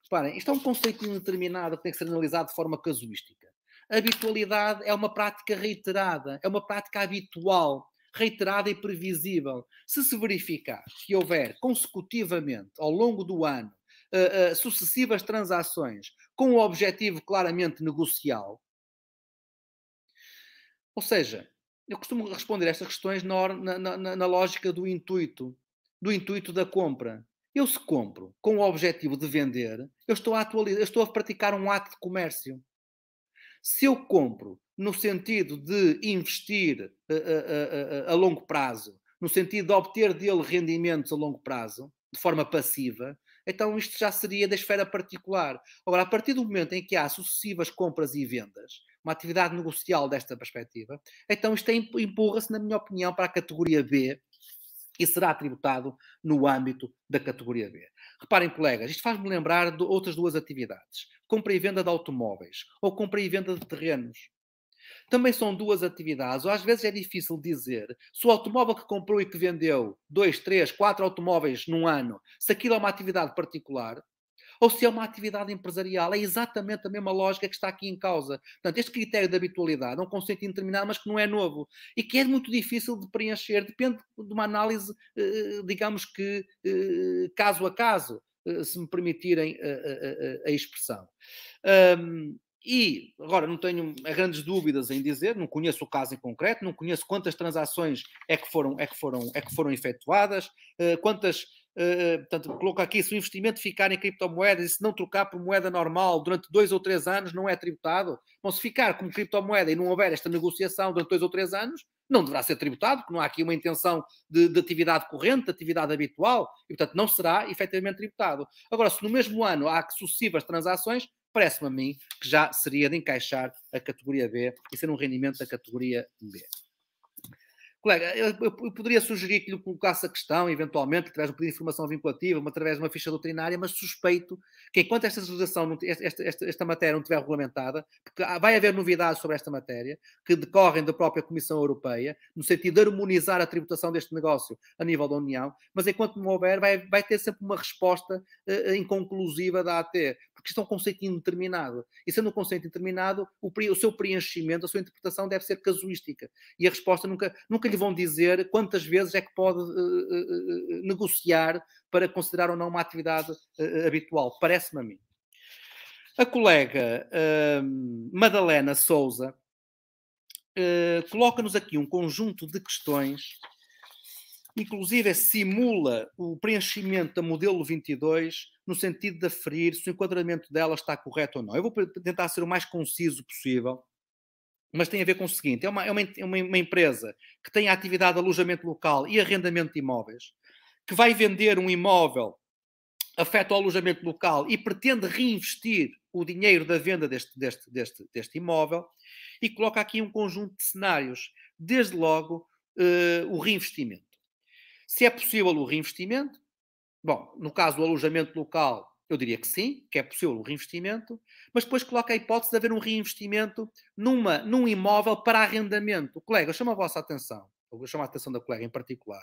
Reparem, isto é um conceito indeterminado que tem que ser analisado de forma casuística. A habitualidade é uma prática reiterada, é uma prática habitual, reiterada e previsível. Se se verificar que houver consecutivamente, ao longo do ano, uh, uh, sucessivas transações com um objetivo claramente negocial, ou seja, eu costumo responder estas questões na, na, na, na lógica do intuito, do intuito da compra. Eu se compro com o objetivo de vender, eu estou a atualizar, eu estou a praticar um ato de comércio. Se eu compro no sentido de investir a, a, a, a longo prazo, no sentido de obter dele rendimentos a longo prazo, de forma passiva, então isto já seria da esfera particular. Agora, a partir do momento em que há sucessivas compras e vendas, uma atividade negocial desta perspectiva, então isto é, empurra-se, na minha opinião, para a categoria B e será tributado no âmbito da categoria B. Reparem, colegas, isto faz-me lembrar de outras duas atividades: compra e venda de automóveis ou compra e venda de terrenos. Também são duas atividades, ou às vezes é difícil dizer se o automóvel que comprou e que vendeu dois, três, quatro automóveis num ano, se aquilo é uma atividade particular ou se é uma atividade empresarial. É exatamente a mesma lógica que está aqui em causa. Portanto, este critério de habitualidade é um conceito indeterminado, mas que não é novo e que é muito difícil de preencher. Depende de uma análise, eh, eh, digamos que eh, caso a caso, se me permitirem a, expressão. e agora não tenho grandes dúvidas em dizer, não conheço o caso em concreto, não conheço quantas transações é que foram, é que foram, é que foram efetuadas, quantas eh, eh, portanto, coloca aqui, se o investimento ficar em criptomoedas e se não trocar por moeda normal durante dois ou três anos, não é tributado. Bom, se ficar como criptomoeda e não houver esta negociação durante dois ou três anos, não deverá ser tributado, porque não há aqui uma intenção de, de atividade corrente, de atividade habitual, e portanto não será efetivamente tributado. Agora, se no mesmo ano há sucessivas transações, parece-me a mim que já seria de encaixar a categoria B e ser um rendimento da categoria B. Colega, eu, eu, poderia sugerir que lhe colocasse a questão, eventualmente, através de um pedido de informação vinculativa, através de uma ficha doutrinária, mas suspeito que enquanto esta legislação, esta, esta, esta, matéria não estiver regulamentada, porque vai haver novidades sobre esta matéria, que decorrem da própria Comissão Europeia, no sentido de harmonizar a tributação deste negócio a nível da União, mas enquanto não houver, vai, vai ter sempre uma resposta uh, inconclusiva da AT porque isto é um conceito indeterminado. E sendo um conceito indeterminado, o, o, seu preenchimento, a sua interpretação deve ser casuística. E a resposta nunca, nunca lhe vão dizer quantas vezes é que pode uh, uh, negociar para considerar ou não uma atividade uh, habitual. Parece-me a mim. A colega hum, Madalena Souza coloca-nos aqui um conjunto de questões inclusive é simula o preenchimento da modelo 22 no sentido de aferir se o enquadramento dela está correto ou não. Eu vou tentar ser o mais conciso possível, mas tem a ver com o seguinte: é, é uma, é uma, uma empresa que tem a atividade de alojamento local e arrendamento de imóveis, que vai vender um imóvel afeta o alojamento local e pretende reinvestir o dinheiro da venda deste, deste, deste, deste imóvel e coloca aqui um conjunto de cenários, desde logo uh, o reinvestimento. Se é possível o reinvestimento, bom, no caso do alojamento local, eu diria que sim, que é possível o reinvestimento, mas depois coloca a hipótese de haver um reinvestimento numa, num imóvel para arrendamento. O colega chama a vossa atenção, ou chama a atenção da colega em particular,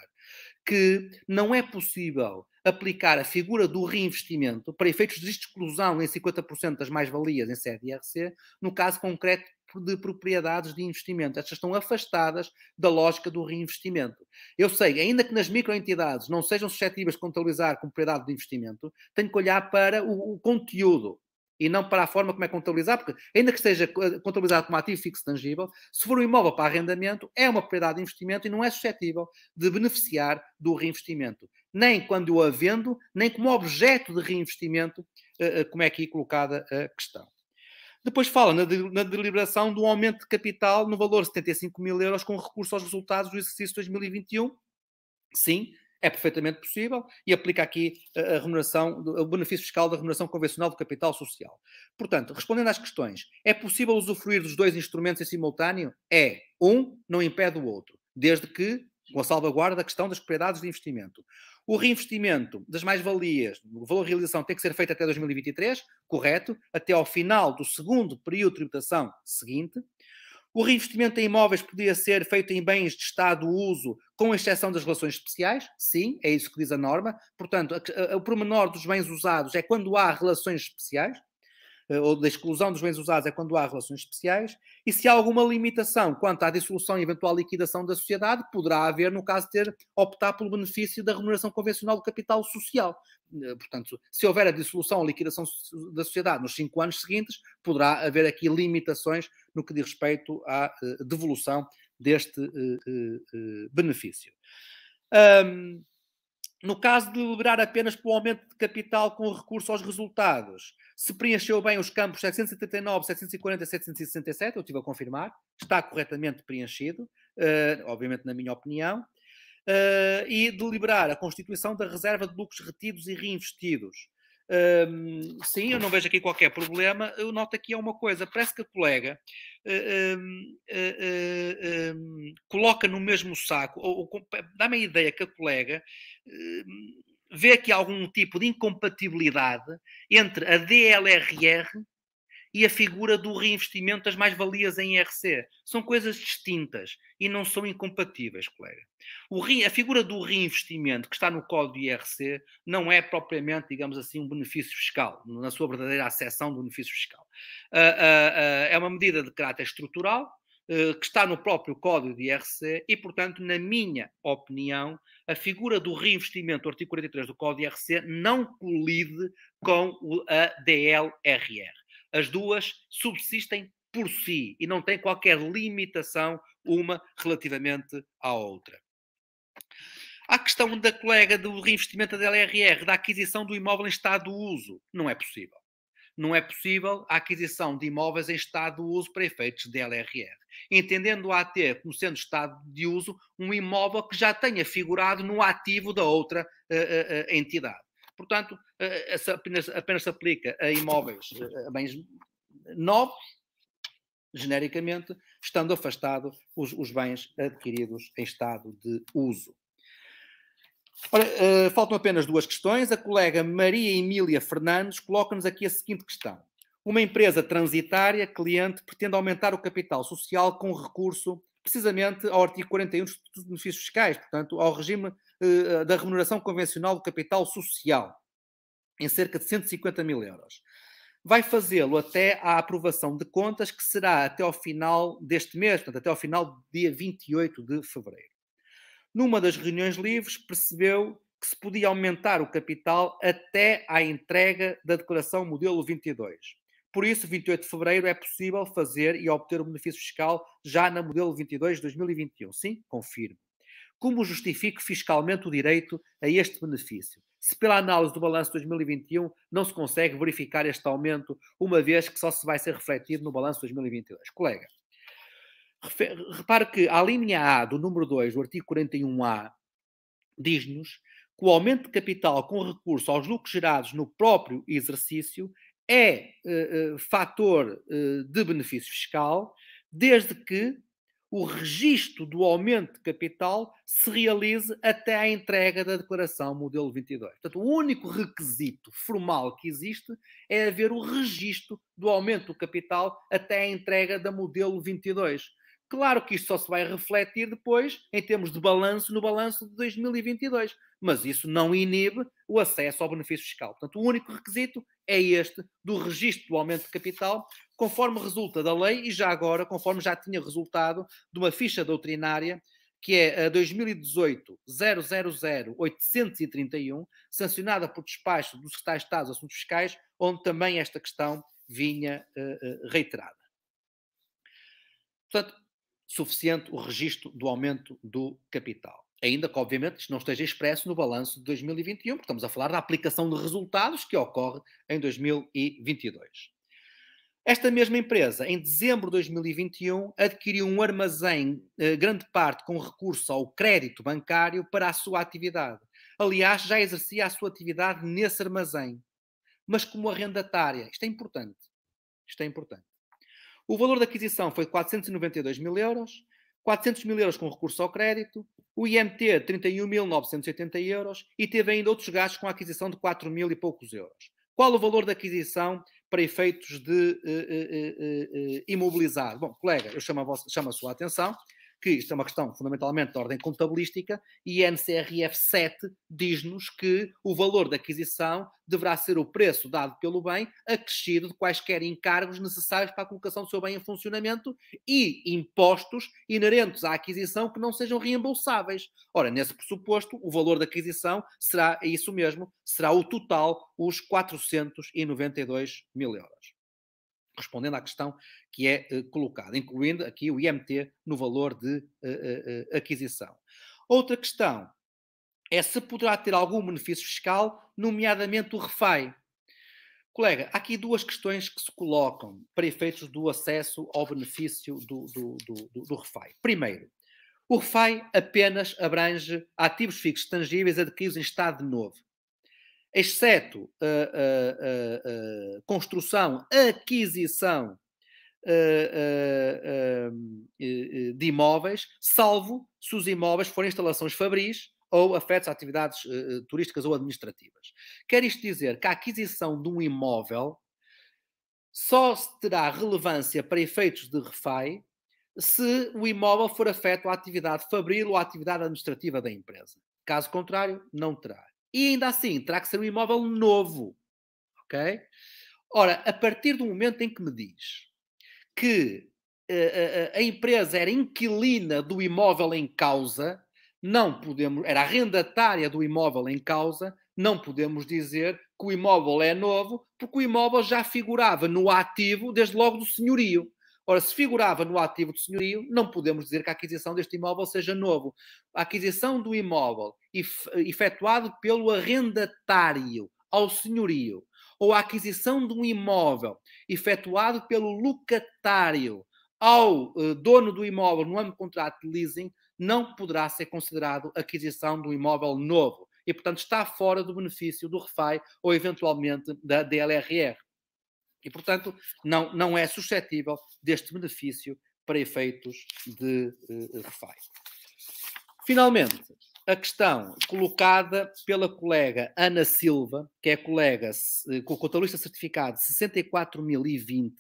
que não é possível aplicar a figura do reinvestimento para efeitos de exclusão em 50% das mais-valias em CDRC, no caso concreto Tipo de propriedades de investimento. Estas estão afastadas da lógica do reinvestimento. Eu sei, ainda que nas microentidades não sejam suscetíveis de contabilizar como propriedade de investimento, tenho que olhar para o, o conteúdo e não para a forma como é contabilizado, porque ainda que esteja contabilizado como ativo fixo tangível, se for um imóvel para arrendamento, é uma propriedade de investimento e não é suscetível de beneficiar do reinvestimento. Nem quando eu a vendo, nem como objeto de reinvestimento, eh, eh, como é aqui colocada a questão. Depois fala na, de, na deliberação do aumento de capital no valor de 75 mil euros com recurso aos resultados do exercício 2021. Sim, é perfeitamente possível e aplica aqui a remuneração, o benefício fiscal da remuneração convencional do capital social. Portanto, respondendo às questões, é possível usufruir dos dois instrumentos em simultâneo? É. Um não impede o outro, desde que, com a salvaguarda da questão das propriedades de investimento. O reinvestimento das mais-valias, o valor de realização, tem que ser feito até 2023, correto, até ao final do segundo período de tributação seguinte. O reinvestimento em imóveis podia ser feito em bens de Estado uso, com exceção das relações especiais? Sim, é isso que diz a norma. Portanto, o pormenor dos bens usados é quando há relações especiais. Eh, ou da exclusão dos bens usados é quando há relações especiais, e se há alguma limitação quanto à dissolução e eventual liquidação da sociedade, poderá haver, no caso de ter optar pelo benefício da remuneração convencional do capital social. Eh, portanto, se houver a dissolução ou liquidação da sociedade nos cinco anos seguintes, poderá haver aqui limitações no que diz respeito à eh, devolução deste benefício. Um, no caso de deliberar apenas pelo aumento de capital com recurso aos resultados, se preencheu bem os campos 779, 740, 767, eu estive a confirmar, está corretamente preenchido, uh, obviamente na minha opinião, uh, e deliberar a constituição da reserva de lucros retidos e reinvestidos. Um, sim, eu não vejo aqui qualquer problema. Eu noto aqui uma coisa: parece que a colega ah, ah, ah, coloca no mesmo saco, ou, ou dá-me a ideia que a colega vê aqui algum tipo de incompatibilidade entre a DLRR e a figura do reinvestimento das mais-valias em IRC. São coisas distintas e não são incompatíveis, colega. O, a figura do reinvestimento que está no código IRC não é propriamente, digamos assim, um benefício fiscal, na sua verdadeira acessão do benefício fiscal. Ah, ah, ah, é uma medida de caráter estrutural, que está no próprio código de IRC e, portanto, na minha opinião, a figura do reinvestimento do artigo 43 do código de IRC não colide com a DLRR. As duas subsistem por si e não têm qualquer limitação uma relativamente à outra. A questão da colega do reinvestimento da LRR, da aquisição do imóvel em estado de uso, não é possível. Não é possível a aquisição de imóveis em estado de uso para efeitos de LRR, entendendo o AT como sendo estado de uso um imóvel que já tenha figurado no ativo da outra uh, uh, entidade. Portanto, eh, eh, apenas, apenas se aplica a imóveis, eh, a bens novos, genericamente, estando afastados os, os bens adquiridos em estado de uso. Ora, uh, faltam apenas duas questões. A colega Maria Emília Fernandes coloca-nos aqui a seguinte questão. Uma empresa transitária, cliente, pretende aumentar o capital social com recurso precisamente ao artigo 41 dos benefícios fiscais, portanto, ao regime eh, da remuneração convencional do capital social, em cerca de 150 mil euros. Vai fazê-lo até à aprovação de contas, que será até ao final deste mês, portanto, até ao final do dia 28 de fevereiro. Numa das reuniões livres, percebeu que se podia aumentar o capital até à entrega da declaração modelo 22. Por isso, 28 de fevereiro é possível fazer e obter o benefício fiscal já na modelo 22 de 2021. Sim, confirmo como justifico fiscalmente o direito a este benefício? Se pela análise do balanço de 2021 não se consegue verificar este aumento, uma vez que só se vai ser refletido no balanço de 2022. Colega, repare que a linha A do número 2 do artigo 41A diz-nos que o aumento de capital com recurso aos lucros gerados no próprio exercício é uh, uh, fator uh, de benefício fiscal, desde que o registro do aumento de capital se realize até à entrega da declaração modelo 22. Portanto, o único requisito formal que existe é haver o registro do aumento do capital até à entrega da modelo 22. Claro que isto só se vai refletir depois, em termos de balanço, no balanço de 2022, mas isso não inibe o acesso ao benefício fiscal. Portanto, o único requisito é este do registro do aumento de capital, conforme resulta da lei e já agora, conforme já tinha resultado de uma ficha doutrinária que é a 2018-000-831, sancionada por despacho do Secretário de Estado dos Assuntos Fiscais, onde também esta questão vinha uh, reiterada. Portanto, suficiente o registro do aumento do capital. Ainda que, obviamente, isto não esteja expresso no balanço de 2021, porque estamos a falar da aplicação de resultados que ocorre em 2022. Esta mesma empresa, em dezembro de 2021, adquiriu um armazém, eh, grande parte com recurso ao crédito bancário para a sua atividade. Aliás, já exercia a sua atividade nesse armazém, mas como arrendatária. Isto é importante. Isto é importante. O valor da aquisição foi de 492 mil euros, 400 mil euros com recurso ao crédito, o IMT 31.980 euros e teve ainda outros gastos com a aquisição de 4 mil e poucos euros. Qual o valor da aquisição para efeitos de uh, uh, uh, imobilizar? Bom, colega, eu chamo a, vossa, chamo a sua atenção que isto é uma questão fundamentalmente de ordem contabilística e a NCRF 7 diz-nos que o valor da aquisição deverá ser o preço dado pelo bem acrescido de quaisquer encargos necessários para a colocação do seu bem em funcionamento e impostos inerentes à aquisição que não sejam reembolsáveis. Ora, nesse pressuposto, o valor da aquisição será, é isso mesmo, será o total, os 492 mil euros respondendo à questão que é uh, colocada, incluindo aqui o IMT no valor de uh, uh, aquisição. Outra questão é se poderá ter algum benefício fiscal, nomeadamente o REFAI. Colega, há aqui duas questões que se colocam para efeitos do acesso ao benefício do, do, do, do REFAI. Primeiro, o REFAI apenas abrange ativos fixos tangíveis adquiridos em estado de novo exceto a, construção, aquisição de imóveis, salvo se os imóveis forem instalações fabris ou afetos a atividades uh, turísticas ou administrativas. Quer isto dizer que a aquisição de um imóvel só terá relevância para efeitos de refai se o imóvel for afeto à atividade fabril ou à atividade administrativa da empresa. Caso contrário, não terá. E ainda assim, terá que ser um imóvel novo. Ok? Ora, a partir do momento em que me diz que uh, eh, a, eh, eh, a empresa era inquilina do imóvel em causa, não podemos, era arrendatária do imóvel em causa, não podemos dizer que o imóvel é novo, porque o imóvel já figurava no ativo desde logo do senhorio. Ora, se figurava no ativo de senhorio, não podemos dizer que a aquisição deste imóvel seja novo. A aquisição do imóvel efetuado pelo arrendatário ao senhorio, ou a aquisição de um imóvel efetuado pelo locatário ao eh, dono do imóvel no âmbito do contrato de leasing, não poderá ser considerado aquisição de um imóvel novo. E, portanto, está fora do benefício do REFAI ou, eventualmente, da DLRR. E, portanto, não, não é suscetível deste benefício para efeitos de uh, Finalmente, a questão colocada pela colega Ana Silva, que é colega eh, com o contabilista certificado 64020,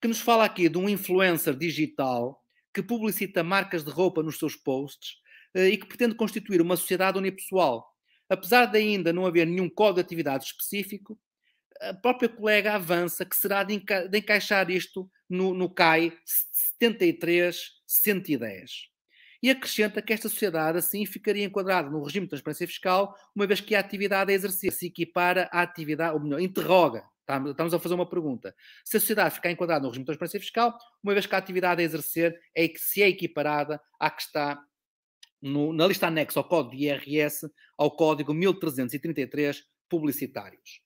que nos fala aqui de um influencer digital que publicita marcas de roupa nos seus posts eh, e que pretende constituir uma sociedade unipessoal. Apesar de ainda não haver nenhum código de atividade específico, a própria colega avança que será de, enca de encaixar isto no, no CAI 73-110 e acrescenta que esta sociedade assim ficaria enquadrada no regime de transparência fiscal, uma vez que a atividade a é exercer se equipara à atividade, ou melhor, interroga, tá, estamos a fazer uma pergunta, se a sociedade ficar enquadrada no regime de transparência fiscal, uma vez que a atividade a exercer é que se é equiparada à que está no, na lista anexa ao código IRS, ao código 1333 publicitários.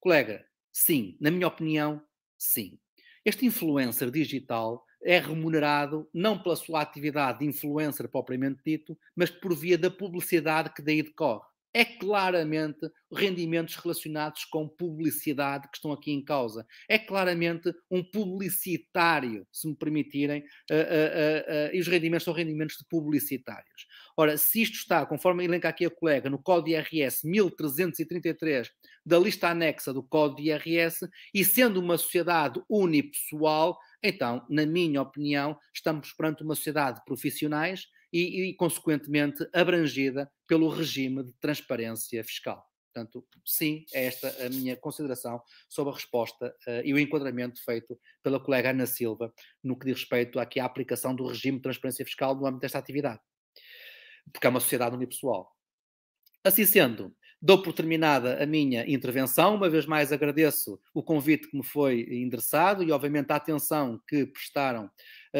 Colega, sim, na minha opinião, sim. Este influencer digital é remunerado não pela sua atividade de influencer propriamente dito, mas por via da publicidade que daí decorre. É claramente rendimentos relacionados com publicidade que estão aqui em causa. É claramente um publicitário, se me permitirem, uh, uh, uh, e os rendimentos são rendimentos de publicitários. Ora, se isto está, conforme elenca aqui a colega, no Código IRS 1333 da lista anexa do Código de IRS e sendo uma sociedade unipessoal, então, na minha opinião, estamos perante uma sociedade de profissionais e, e consequentemente, abrangida pelo regime de transparência fiscal. Portanto, sim, é esta a minha consideração sobre a resposta uh, e o enquadramento feito pela colega Ana Silva no que diz respeito aqui à aplicação do regime de transparência fiscal no âmbito desta atividade, porque é uma sociedade unipessoal. Assim sendo, Dou por terminada a minha intervenção. Uma vez mais agradeço o convite que me foi endereçado e, obviamente, a atenção que prestaram, a,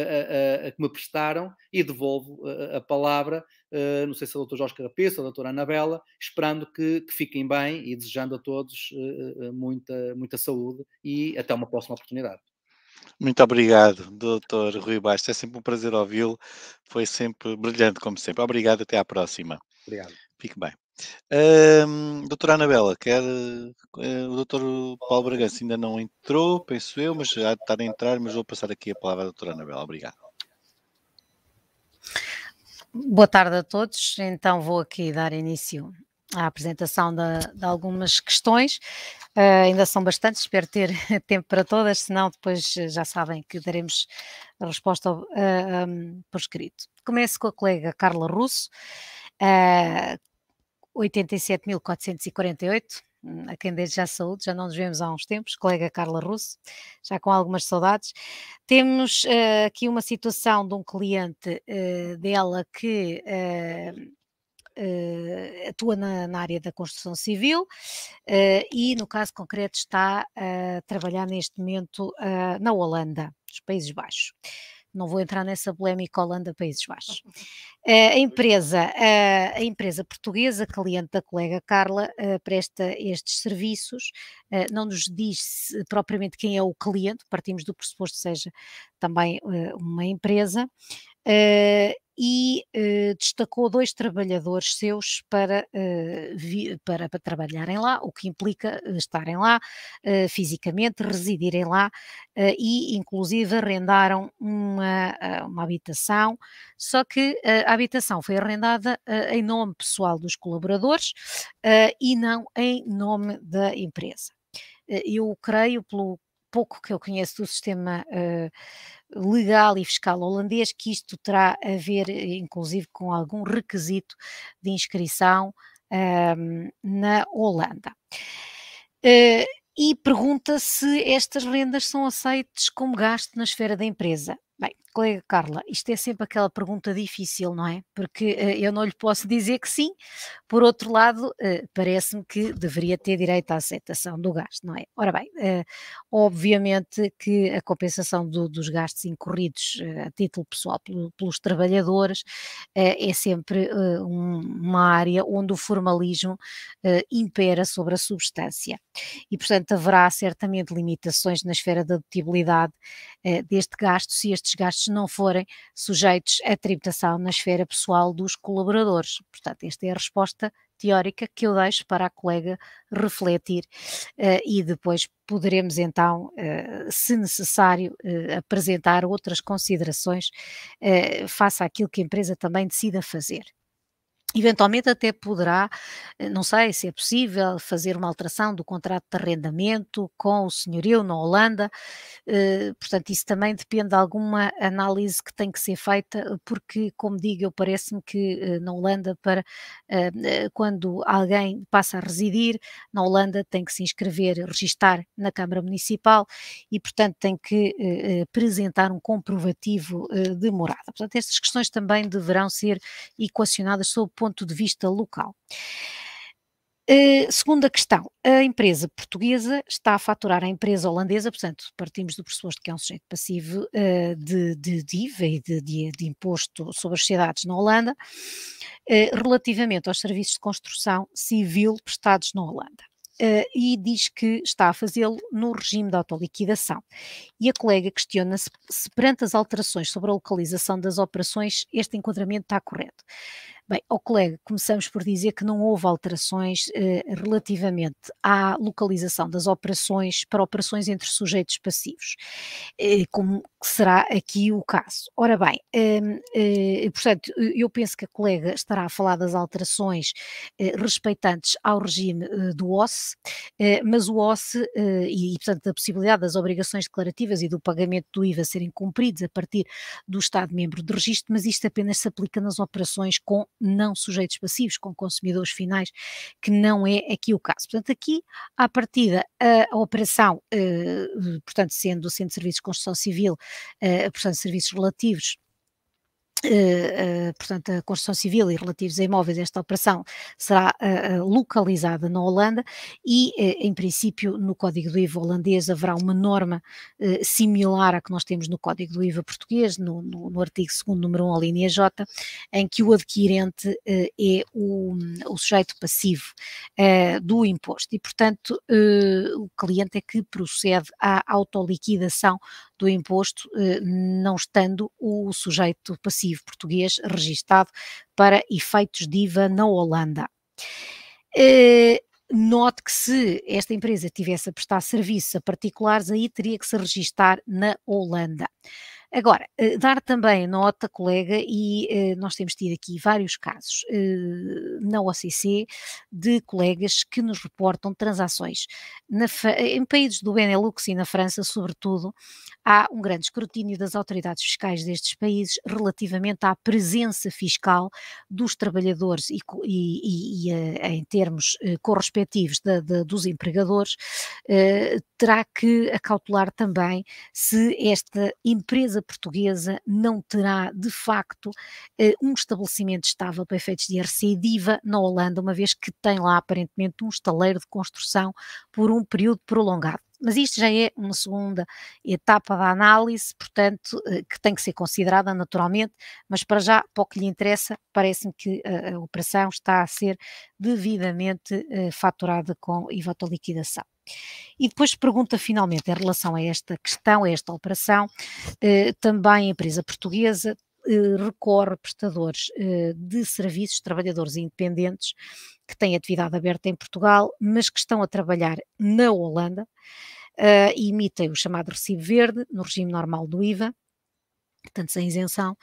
a, a, que me prestaram e devolvo a, palavra, eh, não sei se ao Dr. Jorge Carapeça ou a Dra. Anabela, esperando que, que, fiquem bem e desejando a todos eh, eh, muita, muita saúde e até uma próxima oportunidade. Muito obrigado, Dr. Rui Bastos. É sempre um prazer ouvi-lo. Foi sempre brilhante, como sempre. Obrigado, até à próxima. Obrigado. Fique bem. Um, doutora Anabela, quer. Uh, o doutor Paulo Bragança ainda não entrou, penso eu, mas já está a entrar, mas vou passar aqui a palavra à doutora Anabela. Obrigado. Boa tarde a todos. Então vou aqui dar início à apresentação de, de algumas questões. Uh, ainda são bastantes, espero ter tempo para todas, senão depois já sabem que daremos a resposta uh, ah, um, ah, por escrito. Começo com a colega Carla Russo, uh, 87.448 hum, a quem desde já saúde, já não nos vemos há uns tempos, colega Carla Russo, já com algumas saudades. Temos uh, aqui uma situação de um cliente uh, dela que uh, atua na, na, área da construção civil e, no caso concreto, está a trabalhar neste momento na Holanda, nos Países Baixos não vou entrar nessa polémica Holanda Países Baixos. A empresa, a empresa portuguesa, cliente da colega Carla, eh, presta estes serviços, eh, não nos diz propriamente quem é o cliente, partimos do pressuposto que seja também eh, uma empresa e eh, destacou dois trabalhadores seus para, eh, para, para, trabalharem lá, o que implica eh, estarem lá fisicamente, residirem lá e, inclusive, arrendaram uma, uma habitação. Só que a habitação foi arrendada em nome pessoal dos colaboradores e não em nome da empresa eu creio, pelo pouco que eu conheço do sistema uh, legal e fiscal holandês, que isto terá a ver, eh, inclusive, com algum requisito de inscrição uh, na Holanda. Uh, e pergunta se estas rendas são aceitas como gasto na esfera da empresa. Bem, Colega Carla, isto é sempre aquela pergunta difícil, não é? Porque uh, eu não lhe posso dizer que sim, por outro lado, uh, parece-me que deveria ter direito à aceitação do gasto, não é? Ora bem, uh, obviamente que a compensação do, dos gastos incorridos a título pessoal pelo, pelos trabalhadores é sempre um, uma área onde o formalismo impera sobre a substância e, portanto, haverá certamente limitações na esfera da detibilidade deste gasto se estes gastos estes não forem sujeitos à tributação na esfera pessoal dos colaboradores. Portanto, esta é a resposta teórica que eu deixo para a colega refletir uh, e depois poderemos então, uh, se necessário, uh, apresentar outras considerações face àquilo que a empresa também decida fazer. Eventualmente até poderá, eh, não sei se é possível, fazer uma alteração do contrato de arrendamento com o senhorio na Holanda. Eh, portanto, isso também depende de alguma análise que tem que ser feita, porque, como digo, eu parece-me que eh, na Holanda, para quando alguém passa a residir, na Holanda tem que se inscrever, registar na Câmara Municipal e, portanto, tem que apresentar um comprovativo de morada. Portanto, estas questões também deverão ser equacionadas sob ponto de vista local. Uh, segunda questão, a empresa portuguesa está a faturar a empresa holandesa, portanto, partimos do pressuposto que é um sujeito passivo uh, de, de, de, IVA e de, de, de, imposto sobre as sociedades na Holanda, uh, relativamente aos serviços de construção civil prestados na Holanda. e diz que está a fazê-lo no regime de autoliquidação. E a colega questiona-se se, perante as alterações sobre a localização das operações, este enquadramento está correto. Bem, ao colega, começamos por dizer que não houve alterações eh, relativamente à localização das operações para operações entre sujeitos passivos, eh, como será aqui o caso. Ora bem, ehm, eh, portanto, eu penso que a colega estará a falar das alterações eh, respeitantes ao regime eh, do OSCE, eh, mas o OSCE e, portanto, da possibilidade das obrigações declarativas e do pagamento do IVA serem cumpridos a partir do Estado-membro de registro, mas isto apenas se aplica nas operações com não sujeitos passivos, com consumidores finais, que não é aqui o caso. Portanto, aqui, à partida, a, a operação, eh, portanto, sendo o Centro de Serviços de Construção Civil, eh, portanto, serviços relativos eh, eh, portanto, a construção civil e relativos a imóveis, esta operação será eh, localizada na Holanda e, em princípio, no Código do IVA holandês haverá uma norma similar à que nós temos no Código do IVA português, no, no, no artigo 2 número 1, a linha J, em que o adquirente é o, o, sujeito passivo do imposto e, portanto, o cliente é que procede à autoliquidação do imposto, eh, não estando o sujeito passivo português registado para efeitos de IVA na Holanda. Eh, note que se esta empresa tivesse a prestar serviço a particulares, aí teria que se registar na Holanda. Agora, eh, dar também nota, colega, e eh, nós temos tido aqui vários casos eh, na OCC de colegas que nos reportam transações na, em países do Benelux e na França, sobretudo, há um grande escrutínio das autoridades fiscais destes países relativamente à presença fiscal dos trabalhadores e, e, e em termos correspectivos da, da, dos empregadores, terá que acautelar também se esta empresa empresa portuguesa não terá, de facto, eh, um estabelecimento estável para efeitos de IRC e DIVA na Holanda, uma vez que tem lá aparentemente um estaleiro de construção por um período prolongado. Mas isto já é uma segunda etapa da análise, portanto, eh, que tem que ser considerada naturalmente, mas para já, para o que lhe interessa, parece-me que eh, a, operação está a ser devidamente eh, faturada com IVA liquidação. E depois pergunta finalmente, em relação a esta questão, a esta operação, também a empresa portuguesa eh, recorre a prestadores eh, de serviços, trabalhadores independentes que têm atividade aberta em Portugal, mas que estão a trabalhar na Holanda. Eh, e emitem o chamado recibo verde no regime normal do IVA portanto, sem isenção,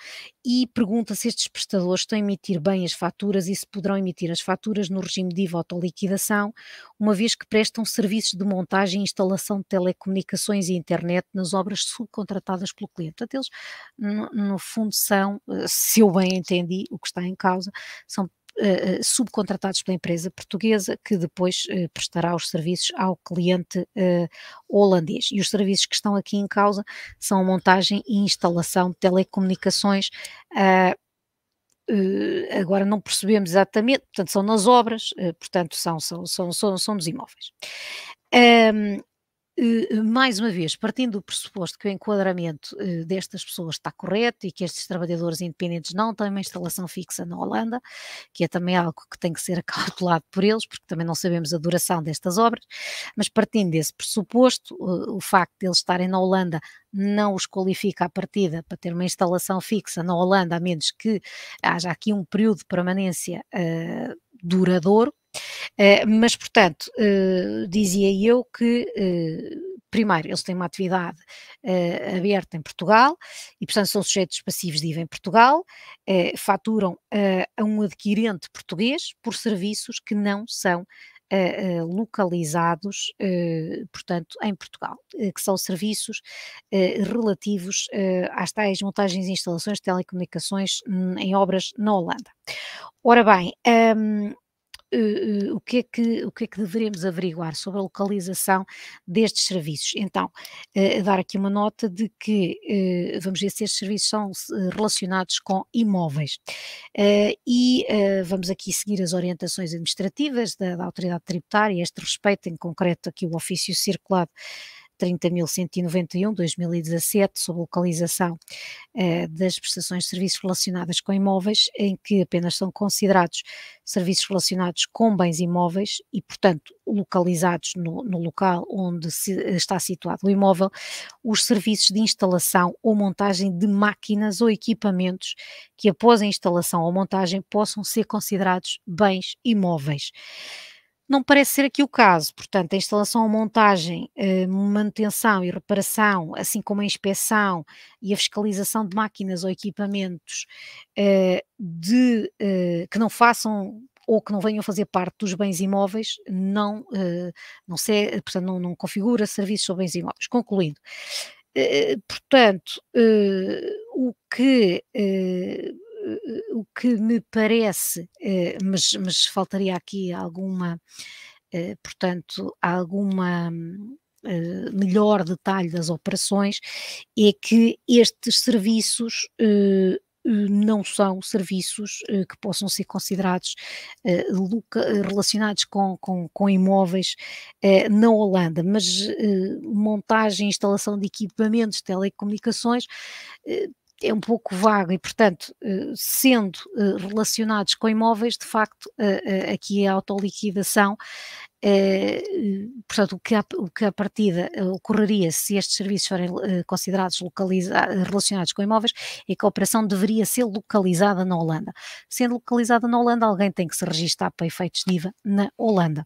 e pergunta se estes prestadores estão a emitir bem as faturas e se poderão emitir as faturas no regime de IVA liquidação, uma vez que prestam serviços de montagem e instalação de telecomunicações e internet nas obras subcontratadas pelo cliente. Portanto, eles, no, no fundo, são, eh, se eu bem entendi o que está em causa, são uh, subcontratados pela empresa portuguesa, que depois uh, prestará os serviços ao cliente uh, holandês. E os serviços que estão aqui em causa são a montagem e instalação de telecomunicações. Ah, agora não percebemos exatamente, portanto, são nas obras, portanto, são, são, são, são, são nos imóveis. Um, eh, eh, mais uma vez, partindo do pressuposto que o enquadramento eh, destas pessoas está correto e que estes trabalhadores independentes não têm uma instalação fixa na Holanda, que é também algo que tem que ser calculado por eles, porque também não sabemos a duração destas obras, mas partindo desse pressuposto, o facto de eles estarem na Holanda não os qualifica à partida para ter uma instalação fixa na Holanda, a menos que haja aqui um período de permanência duradouro, eh, mas, portanto, eh, dizia eu que eh, primeiro, eles têm uma atividade uh, aberta em Portugal e, portanto, são sujeitos passivos de IVA em Portugal, uh, faturam uh, a um adquirente português por serviços que não são localizados, portanto, em Portugal, que são serviços relativos às tais montagens e instalações de telecomunicações hum, em obras na Holanda. Ora bem, hum, uh, o, que é que, o que é que deveremos averiguar sobre a localização destes serviços. Então, uh, dar aqui uma nota de que, uh, vamos ver se estes serviços são relacionados com imóveis. e vamos aqui seguir as orientações administrativas da, da autoridade tributária, a este respeito, em concreto aqui o ofício circulado 30.191, 2017, sobre localização eh, das prestações de serviços relacionadas com imóveis, em que apenas são considerados serviços relacionados com bens imóveis e, portanto, localizados no, no local onde se, eh, está situado o imóvel, os serviços de instalação ou montagem de máquinas ou equipamentos que, após a instalação ou montagem, possam ser considerados bens imóveis. Não parece ser aqui o caso, portanto, a instalação, a montagem, eh, manutenção e reparação, assim como a inspeção e a fiscalização de máquinas ou equipamentos eh, de, eh, que não façam ou que não venham fazer parte dos bens imóveis, não, não, se, é, portanto, não, não configura serviços ou bens imóveis. Concluindo, portanto, o que eh, o que me parece, eh, mas, mas faltaria aqui alguma, eh, portanto, alguma melhor detalhe das operações, é que estes serviços não são serviços que possam ser considerados relacionados com, com, com, imóveis na Holanda, mas montagem, instalação de equipamentos, telecomunicações é um pouco vago e, portanto, eh, sendo eh, relacionados com imóveis, de facto, aqui a autoliquidação, eh, portanto, o que, a, partida ocorreria se estes serviços forem considerados relacionados com imóveis é que a operação deveria ser localizada na Holanda. Sendo localizada na Holanda, alguém tem que se registar para efeitos de IVA na Holanda.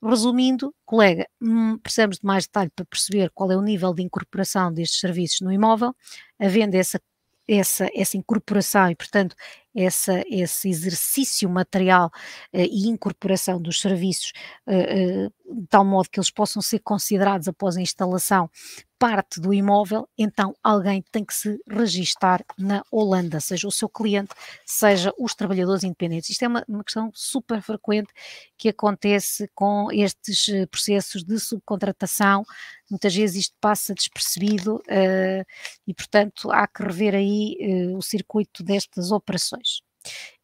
Resumindo, colega, hum, precisamos de mais detalhe para perceber qual é o nível de incorporação destes serviços no imóvel. Havendo essa essa, essa incorporação e, portanto, essa, esse exercício material eh, e incorporação dos serviços, eh, eh, de tal modo que eles possam ser considerados após a instalação parte do imóvel, então alguém tem que se registar na Holanda, seja o seu cliente, seja os trabalhadores independentes. Isto é uma, uma questão super frequente que acontece com estes eh, processos de subcontratação. Muitas vezes isto passa despercebido uh, e, portanto, há que rever aí uh, o circuito destas operações.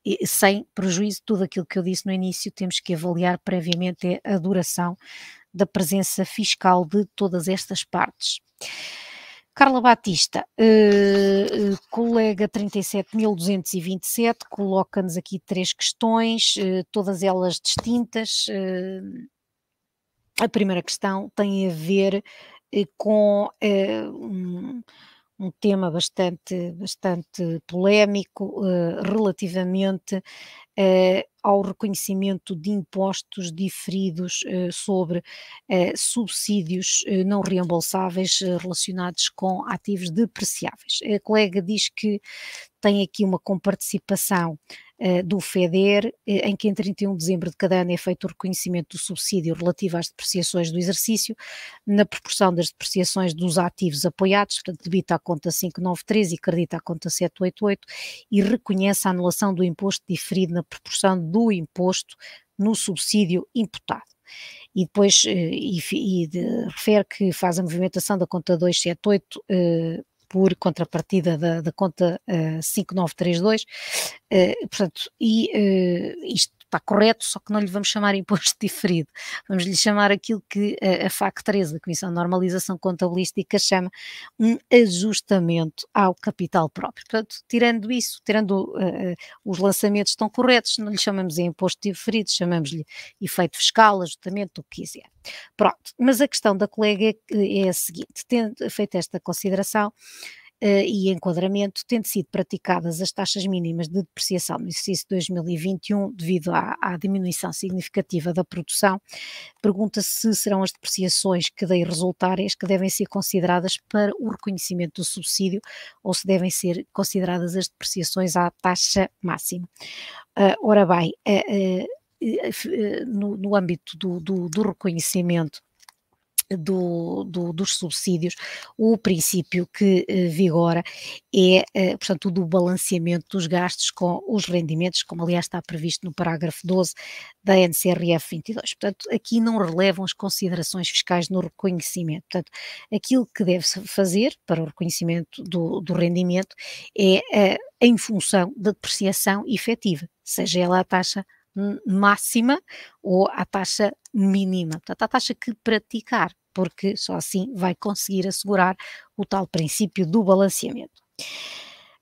E, sem prejuízo de tudo aquilo que eu disse no início, temos que avaliar previamente a duração da presença fiscal de todas estas partes. Carla Batista, uh, colega 37.227, coloca-nos aqui três questões, uh, todas elas distintas. Uh, a primeira questão tem a ver com um, um tema bastante, bastante polémico eh, relativamente eh, ao reconhecimento de impostos diferidos eh, sobre subsídios não reembolsáveis relacionados com ativos depreciáveis. A colega diz que tem aqui uma comparticipação eh, do FEDER, eh, em que em 31 de dezembro de cada ano é feito o reconhecimento do subsídio relativo às depreciações do exercício, na proporção das depreciações dos ativos apoiados, portanto, debita à conta 593 e credita à conta 788, e reconhece a anulação do imposto diferido na proporção do imposto no subsídio imputado e depois eh, e, e de, refere que faz a movimentação da conta 278 eh, por contrapartida da, da conta uh, 5932. Uh, portanto, e uh, isto está correto, só que não lhe vamos chamar imposto diferido, vamos lhe chamar aquilo que a, FAC 13, a Comissão de Normalização Contabilística, chama um ajustamento ao capital próprio. Portanto, tirando isso, tirando uh, os lançamentos estão corretos, não lhe chamamos de imposto diferido, chamamos-lhe efeito fiscal, ajustamento, o que quiser. Pronto, mas a questão da colega é, é a seguinte, tendo feito esta consideração, eh, e enquadramento, tendo sido praticadas as taxas mínimas de depreciação no exercício 2021 devido à, à diminuição significativa da produção, pergunta-se se serão as depreciações que daí resultarem as que devem ser consideradas para o reconhecimento do subsídio ou se devem ser consideradas as depreciações à taxa máxima. Uh, ora bem, uh, uh, no, no, âmbito do, do, do reconhecimento do, do, dos subsídios, o princípio que eh, vigora é, eh, portanto, o do balanceamento dos gastos com os rendimentos, como aliás está previsto no parágrafo 12 da NCRF 22. Portanto, aqui não relevam as considerações fiscais no reconhecimento. Portanto, aquilo que deve-se fazer para o reconhecimento do, do rendimento é eh, em função da depreciação efetiva, seja ela a taxa máxima ou à taxa mínima, portanto, à taxa que praticar, porque só assim vai conseguir assegurar o tal princípio do balanceamento.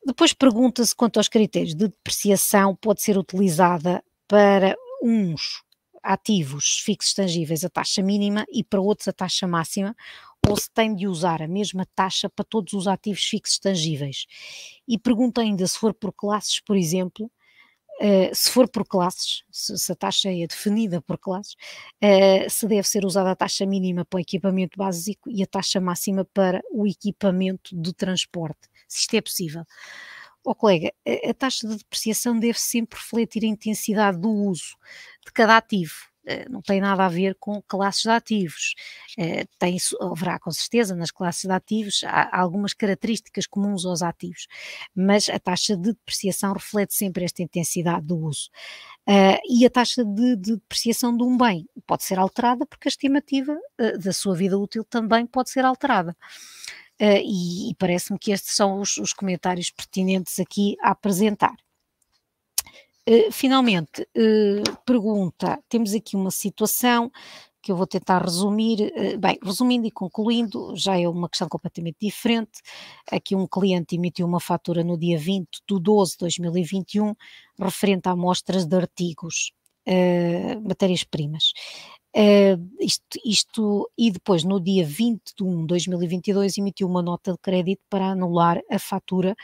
Depois pergunta-se quanto aos critérios de depreciação pode ser utilizada para uns ativos fixos tangíveis a taxa mínima e para outros a taxa máxima, ou se tem de usar a mesma taxa para todos os ativos fixos tangíveis. E pergunta ainda se for por classes, por exemplo, eh, se for por classes, se, se, a taxa é definida por classes, uh, se deve ser usada a taxa mínima para o equipamento básico e a taxa máxima para o equipamento de transporte, se isto é possível. oh, colega, a taxa de depreciação deve sempre refletir a intensidade do uso de cada ativo eh, não tem nada a ver com classes de ativos. Eh, tem, haverá com certeza nas classes de ativos algumas características comuns aos ativos, mas a taxa de depreciação reflete sempre esta intensidade do uso. Eh, e a taxa de, de depreciação de um bem pode ser alterada porque a estimativa da sua vida útil também pode ser alterada. e, e parece-me que estes são os, os, comentários pertinentes aqui a apresentar. Eh, finalmente, eh, pergunta: temos aqui uma situação que eu vou tentar resumir. Eh, bem, resumindo e concluindo, já é uma questão completamente diferente. Aqui um cliente emitiu uma fatura no dia 20 de 12 de 2021 referente a amostras de artigos, uh, matérias-primas. Uh, isto, isto, e depois no dia 20 de 1 de 2022 emitiu uma nota de crédito para anular a fatura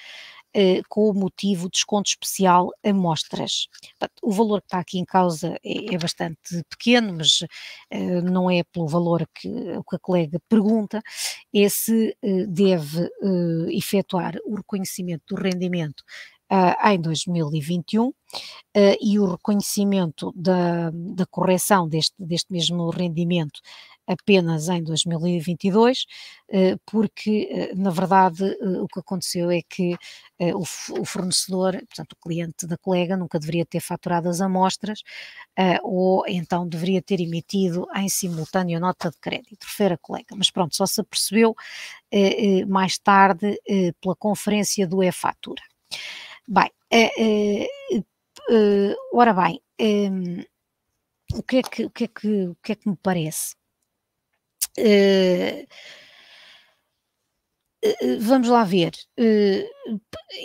eh, com o motivo desconto especial amostras. O valor que está aqui em causa é, é bastante pequeno, mas eh, não é pelo valor que, que a colega pergunta, é se eh, deve efetuar o reconhecimento do rendimento em 2021 uh, e o reconhecimento da, da correção deste, deste mesmo rendimento apenas em 2022, eh, porque, eh, na verdade, eh, o que aconteceu é que o fornecedor, portanto, o cliente da colega, nunca deveria ter faturado as amostras ou então deveria ter emitido em simultâneo nota de crédito, refere a colega. Mas pronto, só se apercebeu mais tarde pela conferência do E-Fatura. Bem, ora bem, ehm, o que, é que, o, que é que, o que é que me parece? e, h Eh, eh, vamos lá ver, uh,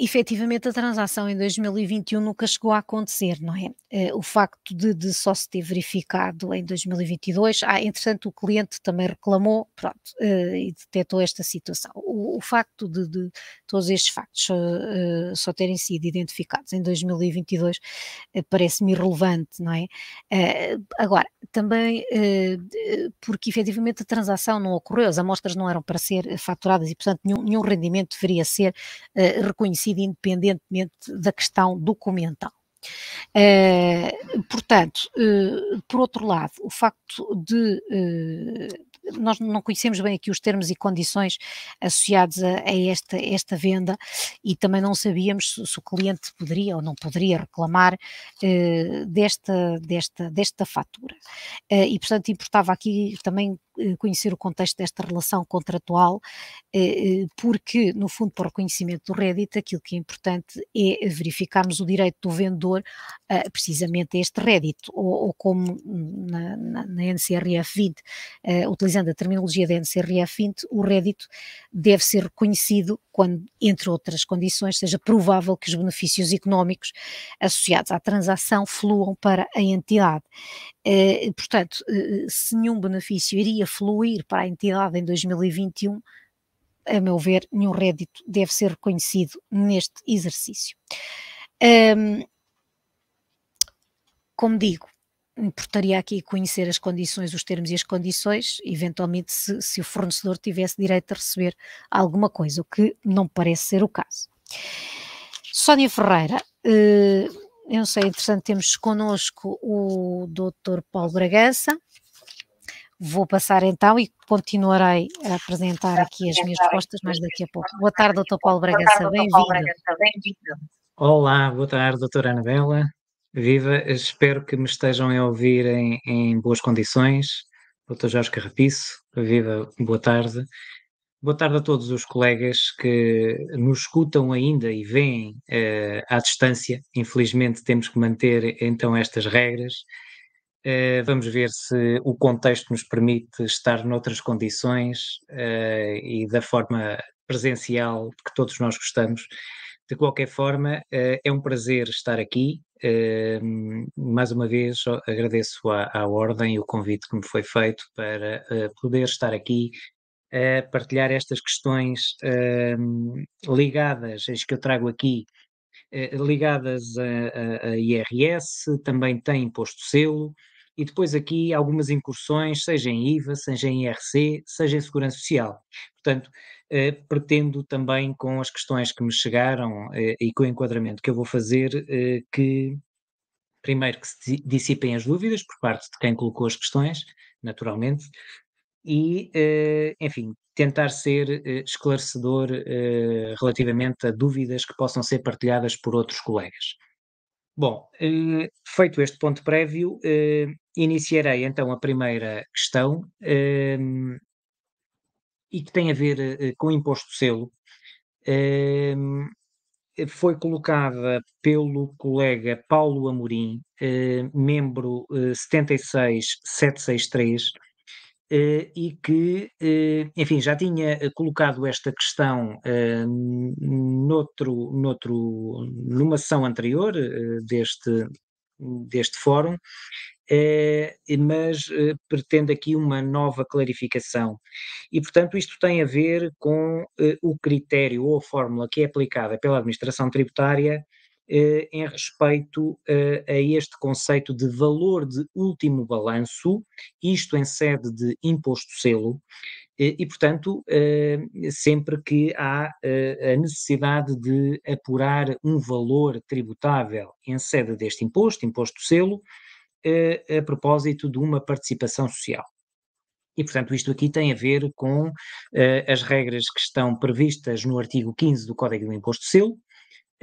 efetivamente a transação em 2021 nunca chegou a acontecer, não é? Uh, o facto de, de, só se ter verificado em 2022, ah, entretanto o cliente também reclamou, pronto, uh, e detectou esta situação. O, o facto de, de, todos estes factos uh, só terem sido identificados em 2022 parece-me irrelevante, não é? agora, também porque efetivamente a transação não ocorreu, as amostras não eram para ser faturadas e, portanto, nenhum, nenhum rendimento deveria ser uh, reconhecido independentemente da questão documental. Uh, portanto, uh, por outro lado, o facto de uh, nós não conhecemos bem aqui os termos e condições associados a, a esta, esta venda e também não sabíamos se, se, o cliente poderia ou não poderia reclamar desta, desta, desta fatura. e, portanto, importava aqui também eh, conhecer o contexto desta relação contratual, eh, eh, porque, no fundo, para o reconhecimento do Reddit, aquilo que é importante é verificarmos o direito do vendedor precisamente a este Reddit, ou, ou como na, na, na, NCRF 20, utilizando a terminologia da NCRF 20, o Reddit deve ser reconhecido quando, entre outras condições, seja provável que os benefícios económicos associados à transação fluam para a entidade. Portanto, se nenhum benefício iria a fluir para a entidade em 2021, a meu ver, nenhum rédito deve ser reconhecido neste exercício. Um, como digo, importaria aqui conhecer as condições, os termos e as condições, eventualmente se, se o fornecedor tivesse direito a receber alguma coisa, o que não parece ser o caso. Sónia Ferreira, eh, eu não sei, é interessante, temos connosco o Dr. Paulo Bragança, Vou passar então e continuarei a apresentar aqui as minhas respostas mais daqui a pouco. Boa tarde, doutor Paulo Bragança, bem-vindo. Olá, boa tarde, doutora Anabela. Viva, espero que me estejam a ouvir em, em boas condições. Doutor Jorge Carrapiço, viva, boa tarde. Boa tarde a todos os colegas que nos escutam ainda e veem eh, à distância. Infelizmente temos que manter então estas regras eh, vamos ver se o contexto nos permite estar noutras condições eh, e da forma presencial que todos nós gostamos. De qualquer forma, eh, é um prazer estar aqui. Mais uma vez, agradeço à, Ordem e o convite que me foi feito para poder estar aqui a partilhar estas questões ligadas, as que eu trago aqui, ligadas a, a, a IRS, também tem imposto selo, e depois aqui algumas incursões, seja em IVA, seja em IRC, seja em Segurança Social. Portanto, eh, pretendo também, com as questões que me chegaram eh, e com o enquadramento que eu vou fazer, eh, que primeiro que se dissipem as dúvidas por parte de quem colocou as questões, naturalmente, e, eh, enfim, tentar ser eh, esclarecedor eh, relativamente a dúvidas que possam ser partilhadas por outros colegas. Bom, eh, feito este ponto prévio, eh, iniciarei então a primeira questão ehm, e que tem a ver eh, com o imposto selo. Ehm, foi colocada pelo colega Paulo Amorim, membro 76763 eh, e que, eh, enfim, já tinha eh, colocado esta questão noutro, noutro, numa sessão anterior deste, deste fórum, mas pretendo aqui uma nova clarificação. E, portanto, isto tem a ver com o critério ou a fórmula que é aplicada pela administração tributária eh, em respeito eh, a este conceito de valor de último balanço, isto em sede de imposto selo, eh, e, portanto, eh, sempre que há eh, a necessidade de apurar um valor tributável em sede deste imposto, imposto selo, eh, a propósito de uma participação social. E, portanto, isto aqui tem a ver com uh, as regras que estão previstas no artigo 15 do Código do Imposto Selo,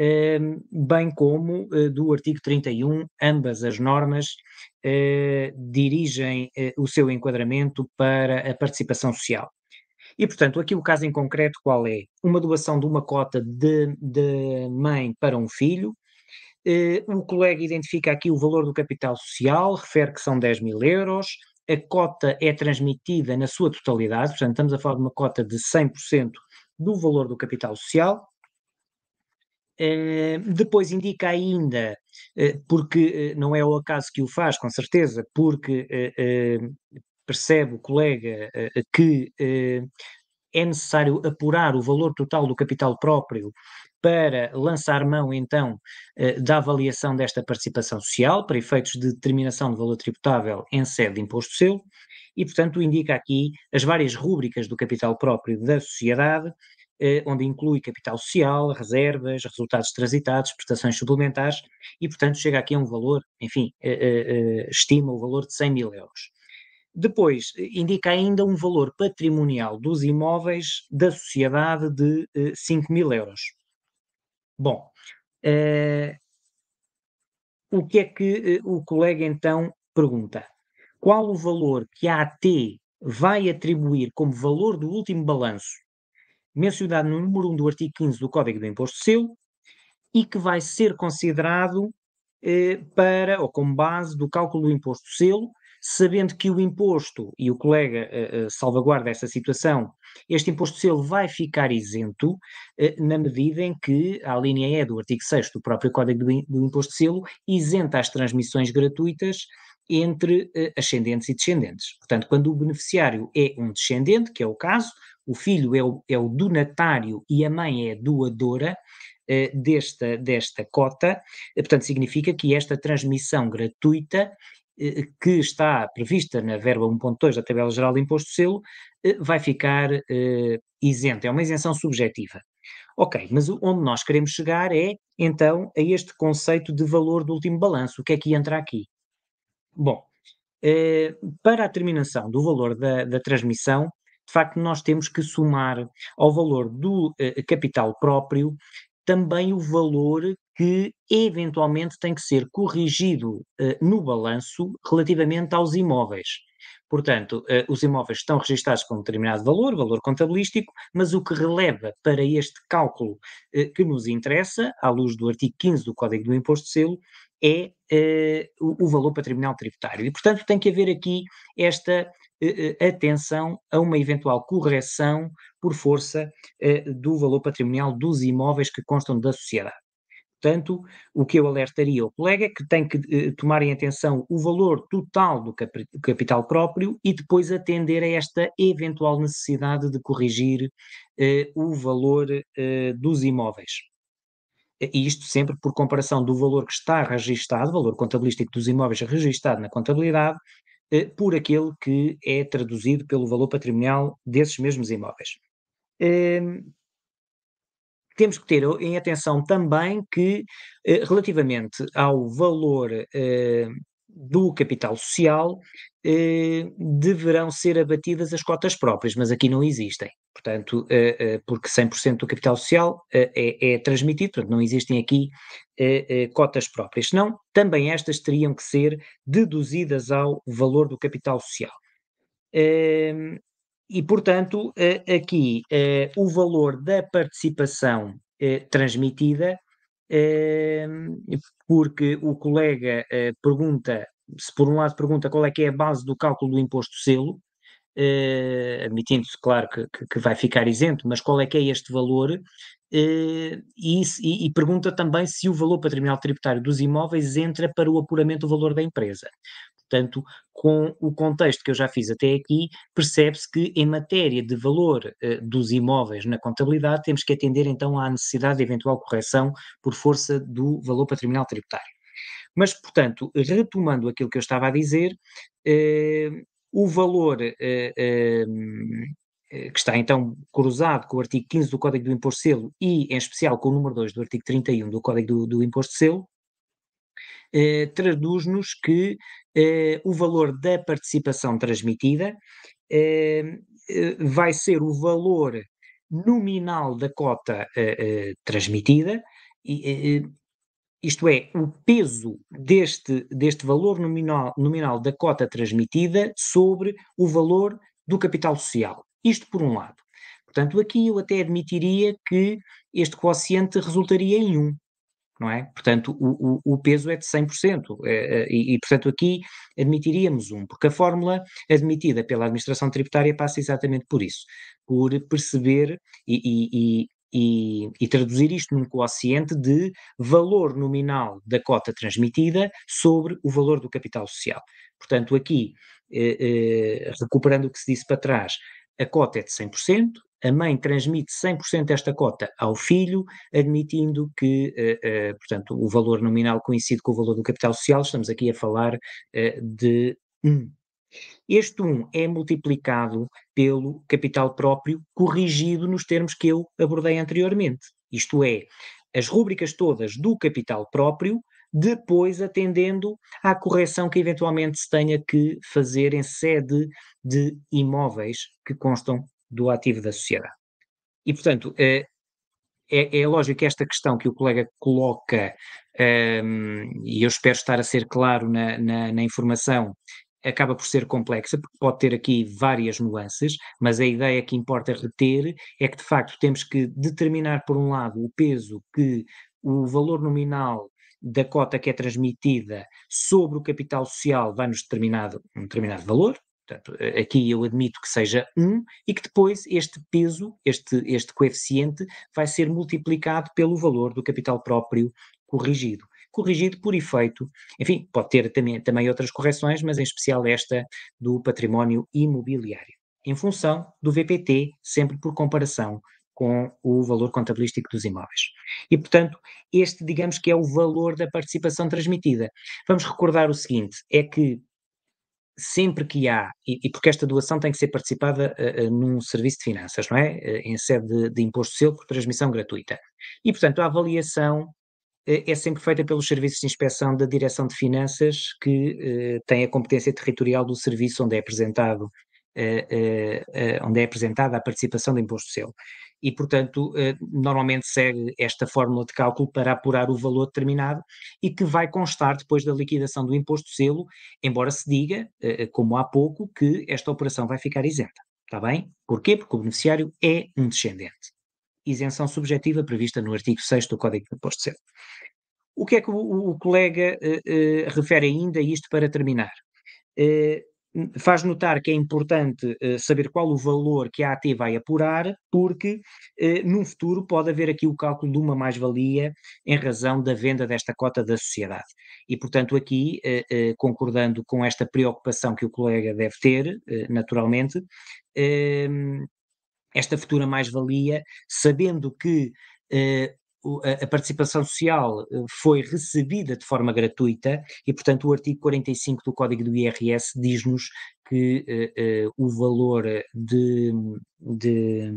Ehm, bem como eh, do artigo 31, ambas as normas eh, dirigem eh, o seu enquadramento para a participação social. E, portanto, aqui o caso em concreto qual é? Uma doação de uma cota de, de mãe para um filho. Uh, o colega identifica aqui o valor do capital social, refere que são 10 mil euros. A cota é transmitida na sua totalidade, portanto, estamos a falar de uma cota de 100% do valor do capital social. Eh, depois indica ainda, eh, porque eh, não é o acaso que o faz, com certeza, porque percebe o colega que é necessário apurar o valor total do capital próprio para lançar mão, então, da avaliação desta participação social para efeitos de determinação de valor tributável em sede de imposto selo e, portanto, indica aqui as várias rúbricas do capital próprio da sociedade eh, onde inclui capital social, reservas, resultados transitados, prestações suplementares e, portanto, chega aqui a um valor, enfim, eh, eh, estima o valor de 100 mil euros. Depois, indica ainda um valor patrimonial dos imóveis da sociedade de 5 mil euros. Bom, o que é que o colega então pergunta? Qual o valor que a AT vai atribuir como valor do último balanço mencionado no número 1 do artigo 15 do Código do Imposto Selo e que vai ser considerado eh, para, ou como base, do cálculo do Imposto Selo, sabendo que o imposto, e o colega eh, eh salvaguarda essa situação, este imposto selo vai ficar isento eh, na medida em que a linha E do artigo 6 do próprio Código do, do Imposto Selo isenta as transmissões gratuitas entre eh, ascendentes e descendentes. Portanto, quando o beneficiário é um descendente, que é o caso, o filho é o, é o donatário e a mãe é a doadora, eh, desta, desta cota, eh, portanto, significa que esta transmissão gratuita eh, que está prevista na verba 1.2 da Tabela Geral de Imposto de Selo vai ficar isenta, é uma isenção subjetiva. Ok, mas onde nós queremos chegar é, então, a este conceito de valor do último balanço, o que é que entra aqui? Bom, para a terminação do valor da, da transmissão, de facto, nós temos que somar ao valor do eh, capital próprio também o valor que eventualmente tem que ser corrigido eh, no balanço relativamente aos imóveis. Portanto, eh, os imóveis estão registados com um determinado valor, valor contabilístico, mas o que releva para este cálculo que nos interessa, à luz do artigo 15 do Código do Imposto de Selo, é o, o valor patrimonial tributário. E, portanto, tem que haver aqui esta eh, eh, atenção a uma eventual correção por força eh, do valor patrimonial dos imóveis que constam da sociedade. Portanto, o que eu alertaria ao colega é que tem que eh, tomar em atenção o valor total do cap capital próprio e depois atender a esta eventual necessidade de corrigir eh, o valor eh, dos imóveis. E isto sempre por comparação do valor que está registado, valor contabilístico dos imóveis registado na contabilidade, eh, por aquele que é traduzido pelo valor patrimonial desses mesmos imóveis. Ehm, temos que ter em atenção também que, eh, relativamente ao valor eh, do capital social eh, deverão ser abatidas as cotas próprias, mas aqui não existem. Portanto, eh, eh, porque 100% do capital social eh, é, é, transmitido, portanto, não existem aqui eh, eh, cotas próprias. Senão, também estas teriam que ser deduzidas ao valor do capital social. Ehm, e, portanto, aqui o valor da participação transmitida porque o colega eh, pergunta, se por um lado pergunta qual é que é a base do cálculo do imposto selo, eh, admitindo-se, claro, que, que vai ficar isento, mas qual é que é este valor, eh, e, e, pergunta também se o valor patrimonial tributário dos imóveis entra para o apuramento do valor da empresa. Portanto, com o contexto que eu já fiz até aqui, percebe-se que em matéria de valor eh, dos imóveis na contabilidade, temos que atender então à necessidade de eventual correção por força do valor patrimonial tributário. Mas, portanto, retomando aquilo que eu estava a dizer, eh, o valor eh, que está então cruzado com o artigo 15 do Código do Imposto de Selo e, em especial, com o número 2 do artigo 31 do Código do, do Imposto de Selo, traduz-nos que eh, o valor da participação transmitida eh, eh, vai ser o valor nominal da cota eh, eh transmitida, e, eh, isto é, o peso deste, deste valor nominal, nominal da cota transmitida sobre o valor do capital social. Isto por um lado. Portanto, aqui eu até admitiria que este quociente resultaria em 1. Um não é? Portanto, o, o, o peso é de 100%, é, é, e, e, portanto, aqui admitiríamos um, porque a fórmula admitida pela administração tributária passa exatamente por isso, por perceber e, e, e, e traduzir isto num quociente de valor nominal da cota transmitida sobre o valor do capital social. Portanto, aqui, eh, eh, recuperando o que se disse para trás, a cota é de 100%, a mãe transmite 100% desta cota ao filho, admitindo que, uh, uh, portanto, o valor nominal coincide com o valor do capital social, estamos aqui a falar uh, de 1. Um. Este 1 um é multiplicado pelo capital próprio, corrigido nos termos que eu abordei anteriormente. Isto é, as rúbricas todas do capital próprio depois atendendo à correção que eventualmente se tenha que fazer em sede de imóveis que constam do ativo da sociedade. E, portanto, eh, é, é, lógico que esta questão que o colega coloca, ehm, e eu espero estar a ser claro na, na, na informação, acaba por ser complexa, porque pode ter aqui várias nuances, mas a ideia que importa reter é que, de facto, temos que determinar, por um lado, o peso que o valor nominal da cota que é transmitida sobre o capital social vai-nos determinado um determinado valor, portanto, aqui eu admito que seja 1, e que depois este peso, este, este coeficiente, vai ser multiplicado pelo valor do capital próprio corrigido. Corrigido por efeito, enfim, pode ter também, também outras correções, mas em especial esta do património imobiliário, em função do VPT, sempre por comparação com o valor contabilístico dos imóveis. E, portanto, este, digamos que é o valor da participação transmitida. Vamos recordar o seguinte: é que sempre que há, e, e porque esta doação tem que ser participada uh, num serviço de finanças, não é? Uh, em sede de, de imposto seu por transmissão gratuita. E, portanto, a avaliação é sempre feita pelos serviços de inspeção da Direção de Finanças, que tem a competência territorial do serviço onde é apresentado. onde é apresentada a participação do imposto seu e, portanto, eh, normalmente segue esta fórmula de cálculo para apurar o valor determinado e que vai constar depois da liquidação do imposto selo, embora se diga, eh, eh, como há pouco, que esta operação vai ficar isenta. Está bem? Porquê? Porque o beneficiário é um descendente. Isenção subjetiva prevista no artigo 6 do Código de Imposto Selo. O que é que o, o colega uh, uh, refere ainda, isto para terminar? Uh, faz notar que é importante eh, saber qual o valor que a AT vai apurar, porque eh, num futuro pode haver aqui o cálculo de uma mais-valia em razão da venda desta cota da sociedade. E, portanto, aqui, eh, eh, concordando com esta preocupação que o colega deve ter, naturalmente, ehm, esta futura mais-valia, sabendo que a participação social eh, foi recebida de forma gratuita e, portanto, o artigo 45 do Código do IRS diz-nos que uh, uh, o valor de, de,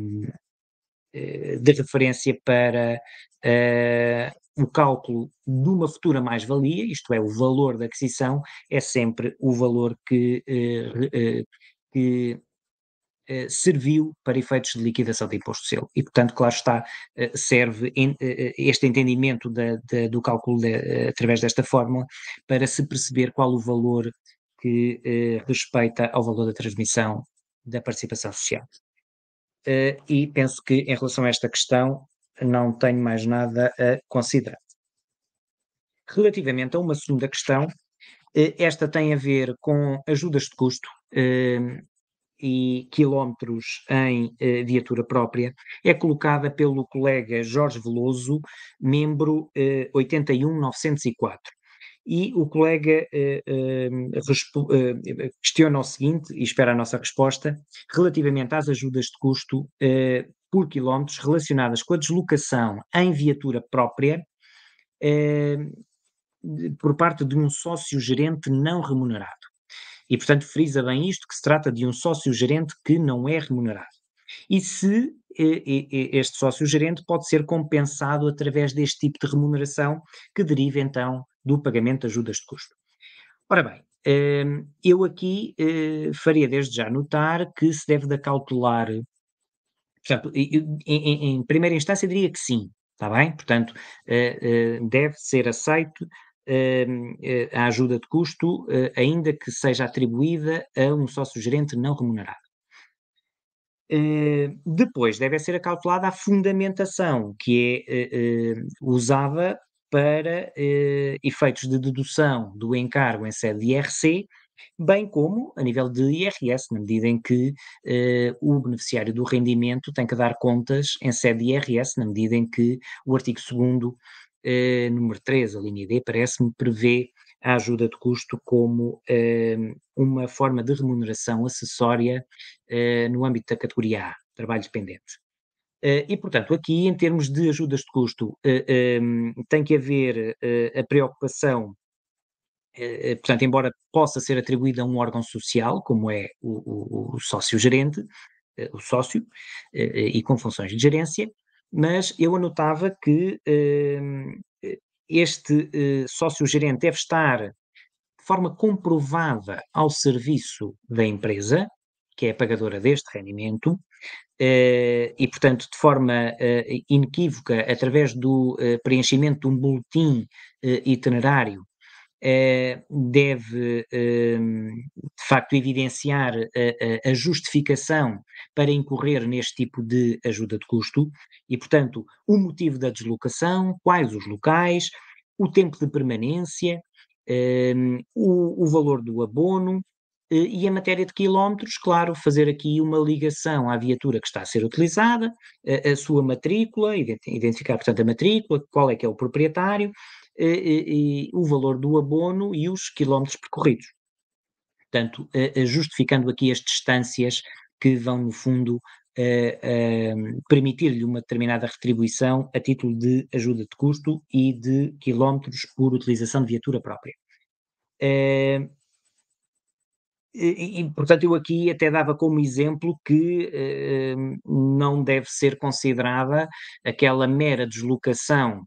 de referência para uh, o cálculo de uma futura mais-valia, isto é, o valor da aquisição, é sempre o valor que, que eh, serviu para efeitos de liquidação de imposto de selo. E, portanto, claro está, eh, serve eh, este entendimento do cálculo de, através desta fórmula para se perceber qual o valor que respeita ao valor da transmissão da participação social. e penso que, em relação a esta questão, não tenho mais nada a considerar. Relativamente a uma segunda questão, esta tem a ver com ajudas de custo e quilómetros em eh, viatura própria, é colocada pelo colega Jorge Veloso, membro eh, 81904. E o colega eh, eh, eh, questiona o seguinte, e espera a nossa resposta, relativamente às ajudas de custo eh, por quilómetros relacionadas com a deslocação em viatura própria, por parte de um sócio gerente não remunerado. E, portanto, frisa bem isto, que se trata de um sócio-gerente que não é remunerado. E se eh, este sócio-gerente pode ser compensado através deste tipo de remuneração, que deriva, então, do pagamento de ajudas de custo. Ora bem, ehm, eu aqui eh, faria desde já notar que se deve de acautelar, portanto, em primeira instância diria que sim, está bem? Portanto, eh, deve ser aceito Ehm, eh, a ajuda de custo, eh, ainda que seja atribuída a um sócio gerente não remunerado. Eh, depois deve ser acautelada a fundamentação que é usada para efeitos de dedução do encargo em sede IRC, bem como a nível de IRS, na medida em que o beneficiário do rendimento tem que dar contas em sede IRS, na medida em que o artigo 2 eh, número 3, a linha D, parece-me, prevê a ajuda de custo como ehm, uma forma de remuneração acessória eh, no âmbito da categoria A, trabalho dependente. Eh, e, portanto, aqui, em termos de ajudas de custo, ehm, tem que haver a preocupação portanto, embora possa ser atribuída a um órgão social, como é o, o, o sócio-gerente, o sócio, e com funções de gerência, mas eu anotava que ehm, este eh, sócio gerente deve estar de forma comprovada ao serviço da empresa, que é a pagadora deste rendimento, eh, e, portanto, de forma eh, inequívoca, através do preenchimento de um boletim itinerário eh, deve, ehm, de facto, evidenciar a, justificação para incorrer neste tipo de ajuda de custo e, portanto, o motivo da deslocação, quais os locais, o tempo de permanência, ehm, o, valor do abono eh, e a matéria de quilómetros, claro, fazer aqui uma ligação à viatura que está a ser utilizada, a, sua matrícula, identificar, portanto, a matrícula, qual é que é o proprietário, e, e, o valor do abono e os quilómetros percorridos. Portanto, eh, eh, justificando aqui as distâncias que vão, no fundo, eh, permitir-lhe uma determinada retribuição a título de ajuda de custo e de quilómetros por utilização de viatura própria. E, portanto, eu aqui até dava como exemplo que não deve ser considerada aquela mera deslocação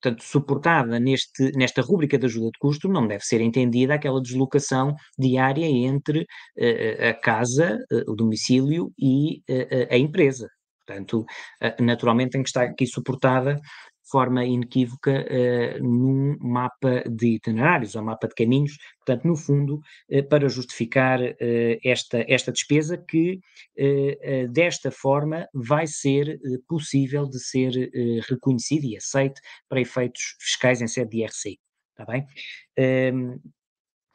portanto, suportada neste, nesta rúbrica de ajuda de custo, não deve ser entendida aquela deslocação diária entre uh, a casa, uh, o domicílio e uh, a empresa. Portanto, naturalmente tem que estar aqui suportada forma inequívoca uh, num mapa de itinerários ou mapa de caminhos, portanto, no fundo, uh, para justificar uh, esta, esta despesa que desta forma vai ser possível de ser reconhecida e aceite para efeitos fiscais em sede de IRC. Está bem? Ehm,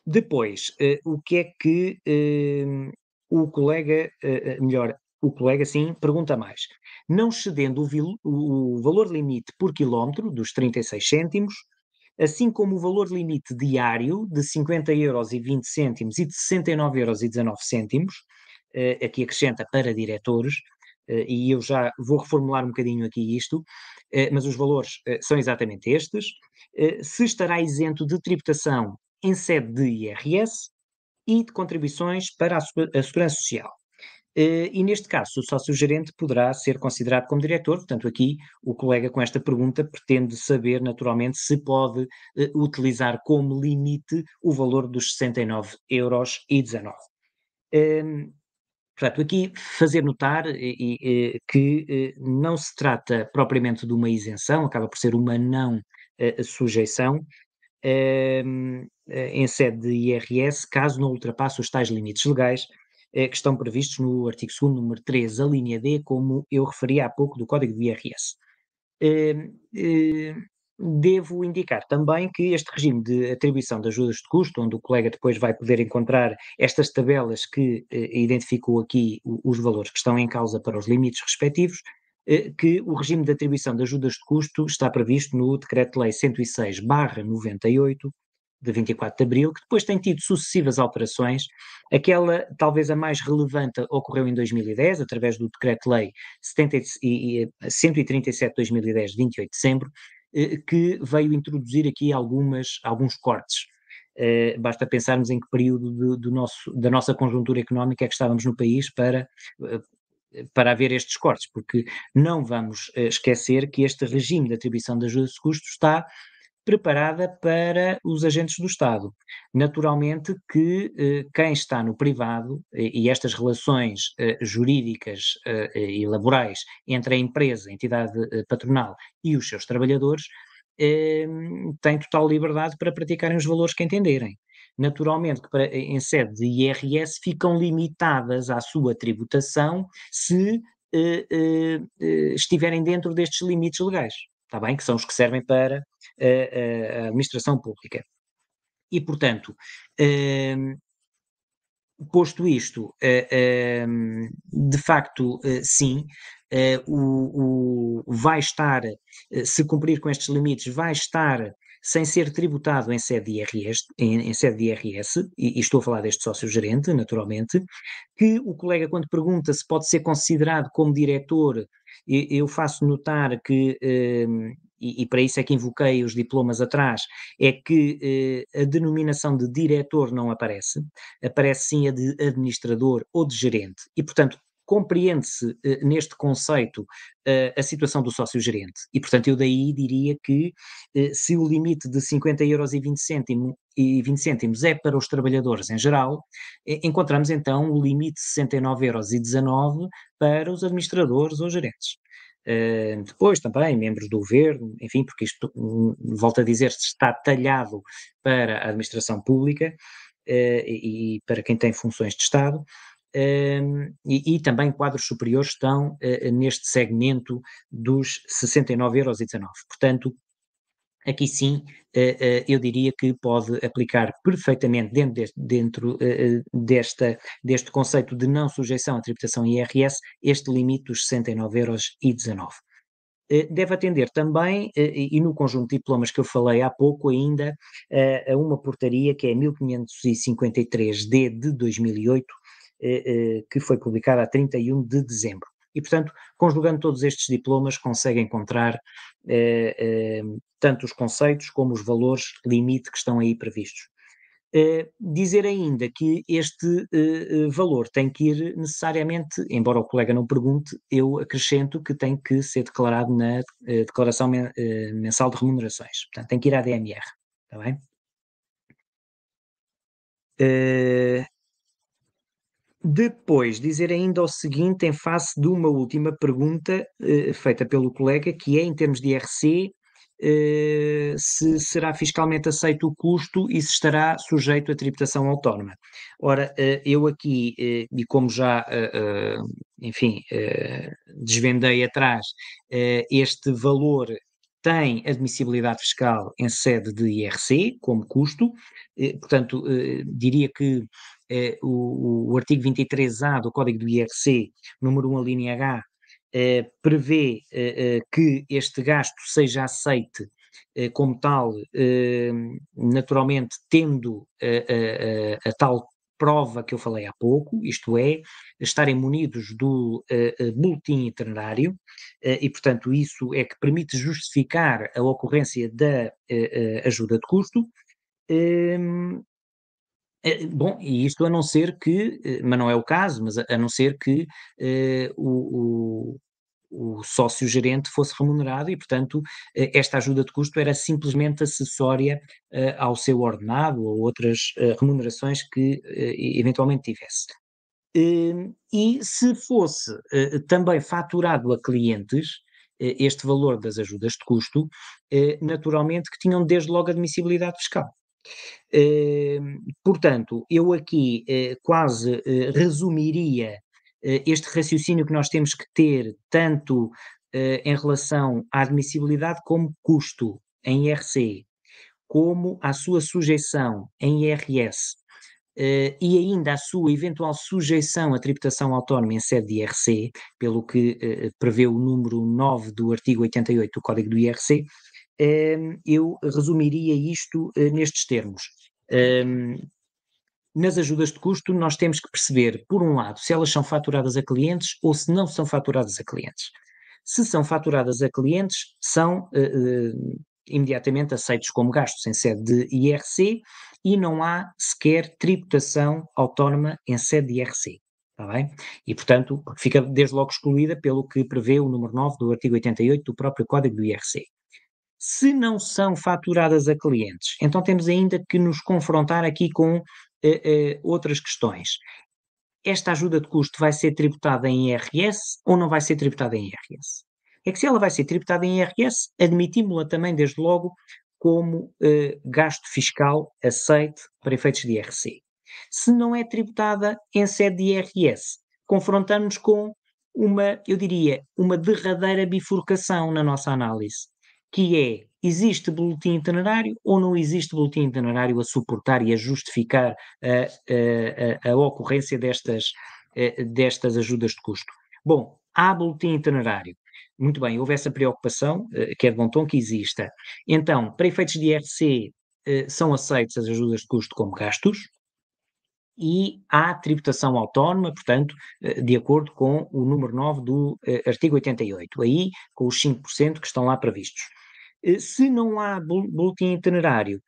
depois, o que é que ehm, o colega, melhor, o colega, sim, pergunta mais. Não cedendo o, o valor limite por quilómetro dos 36 cêntimos, assim como o valor limite diário de 50 euros e 20 cêntimos e de 69 euros e 19 cêntimos, eh, aqui acrescenta para diretores, eh, e eu já vou reformular um bocadinho aqui isto, eh, mas os valores são exatamente estes. Se estará isento de tributação em sede de IRS e de contribuições para a Segurança Social. Eh, e neste caso, o sócio-gerente poderá ser considerado como diretor, portanto, aqui o colega com esta pergunta pretende saber, naturalmente, se pode eh, utilizar como limite o valor dos 69,19 euros. Ehm, portanto, aqui fazer notar eh, que não se trata propriamente de uma isenção, acaba por ser uma não sujeição ehm, em sede de IRS, caso não ultrapasse os tais limites legais eh, que estão previstos no artigo 2 número 3, a linha D, como eu referi há pouco, do Código de IRS. Eh, eh, devo indicar também que este regime de atribuição de ajudas de custo, onde o colega depois vai poder encontrar estas tabelas que eh, identificou aqui os valores que estão em causa para os limites respectivos, eh, que o regime de atribuição de ajudas de custo está previsto no Decreto-Lei 106-98, de 24 de Abril, que depois tem tido sucessivas alterações. Aquela, talvez a mais relevante, ocorreu em 2010, através do Decreto-Lei 137 eh, de 2010, 28 de dezembro, eh, que veio introduzir aqui algumas, alguns cortes. Eh, basta pensarmos em que período do, do, nosso, da nossa conjuntura económica é que estávamos no país para, para haver estes cortes, porque não vamos esquecer que este regime de atribuição de ajuda de custo está preparada para os agentes do Estado. Naturalmente que eh, quem está no privado eh, e estas relações eh, jurídicas eh, e laborais entre a empresa, a entidade eh, patronal e os seus trabalhadores eh, têm total liberdade para praticarem os valores que entenderem. Naturalmente que para, em sede de IRS ficam limitadas à sua tributação se estiverem dentro destes limites legais, está bem? Que são os que servem para a, a administração pública. E, portanto, ehm, posto isto, eh, ehm, de facto, eh, sim, eh, o, o, vai estar, se cumprir com estes limites, vai estar sem ser tributado em sede de IRS, em, em sede de IRS e, e, estou a falar deste sócio-gerente, naturalmente, que o colega, quando pergunta se pode ser considerado como diretor, eu faço notar que eh, e, e para isso é que invoquei os diplomas atrás, é que eh, a denominação de diretor não aparece, aparece sim a de administrador ou de gerente, e portanto compreende-se eh, neste conceito eh, a situação do sócio-gerente. E, portanto, eu daí diria que eh, se o limite de 50 euros e 20, cêntimo, e 20 cêntimos é para os trabalhadores em geral, encontramos então o limite de 69,19 euros e para os administradores ou gerentes. Eh, depois também membros do governo, enfim, porque isto, hum, volto a dizer, está talhado para a administração pública eh, e para quem tem funções de Estado, um, ehm, e, e, também quadros superiores estão uh, neste segmento dos 69,19 euros. Portanto, aqui sim eh, eh, eu diria que pode aplicar perfeitamente dentro, deste, dentro eh, desta, deste conceito de não sujeição à tributação IRS este limite dos 69,19 euros. Deve atender também, e no conjunto de diplomas que eu falei há pouco ainda, a uma portaria que é 1553D de 2008, que foi publicada a 31 de dezembro. E, portanto, conjugando todos estes diplomas, consegue encontrar eh, eh, tanto os conceitos como os valores limite que estão aí previstos. Eh, dizer ainda que este eh, eh, valor tem que ir necessariamente, embora o colega não pergunte, eu acrescento que tem que ser declarado na eh, Declaração Mensal de Remunerações. Portanto, tem que ir à DMR. Está bem? Depois, dizer ainda o seguinte, em face de uma última pergunta eh, feita pelo colega, que é em termos de IRC, eh, se será fiscalmente aceito o custo e se estará sujeito à tributação autónoma. Ora, eh, eu aqui, e como já, enfim, desvendei atrás, este valor tem admissibilidade fiscal em sede de IRC, como custo, eh, portanto, eh, diria que eh, o, o artigo 23A do Código do IRC, número 1, a linha H, prevê que este gasto seja aceite como tal, naturalmente tendo a, a, a, a tal prova que eu falei há pouco, isto é, estarem munidos do uh, boletim itinerário, uh, e portanto isso é que permite justificar a ocorrência da uh, ajuda de custo. Um, ehm, Bom, e isto a não ser que, mas não é o caso, mas a não ser que o, o sócio gerente fosse remunerado e, portanto, eh, esta ajuda de custo era simplesmente acessória eh, ao seu ordenado ou outras eh, remunerações que eventualmente tivesse. Ehm, e se fosse também faturado a clientes, este valor das ajudas de custo, naturalmente que tinham desde logo admissibilidade fiscal. Ehm, portanto, eu aqui quase resumiria eh, este raciocínio que nós temos que ter, tanto eh, em relação à admissibilidade como custo em IRC, como à sua sujeição em IRS eh, e ainda à sua eventual sujeição à tributação autónoma em sede de IRC, pelo que prevê o número 9 do artigo 88 do Código do IRC, eu resumiria isto nestes termos nas ajudas de custo, nós temos que perceber, por um lado, se elas são faturadas a clientes ou se não são faturadas a clientes. Se são faturadas a clientes, são eh, eh, imediatamente aceitos como gastos em sede de IRC e não há sequer tributação autónoma em sede de IRC. Está bem? E, portanto, fica desde logo excluída pelo que prevê o número 9 do artigo 88 do próprio Código do IRC. Se não são faturadas a clientes, então temos ainda que nos confrontar aqui com uh, uh, outras questões. Esta ajuda de custo vai ser tributada em IRS ou não vai ser tributada em IRS? É que se ela vai ser tributada em IRS, admitimos-la também, desde logo, como eh, gasto fiscal aceite para efeitos de IRC. Se não é tributada em sede de IRS, confrontamos com uma, eu diria, uma derradeira bifurcação na nossa análise que é existe boletim itinerário ou não existe boletim itinerário a suportar e a justificar a, a, a ocorrência destas, eh, destas ajudas de custo. Bom, há boletim itinerário. Muito bem, houve essa preocupação, eh, que é de bom tom que exista. Então, para efeitos de IRC, eh, são aceitas as ajudas de custo como gastos, e há tributação autónoma, portanto, eh, de acordo com o número 9 do eh, artigo 88, aí com os 5% que estão lá previstos. Eh, se não há boletim itinerário,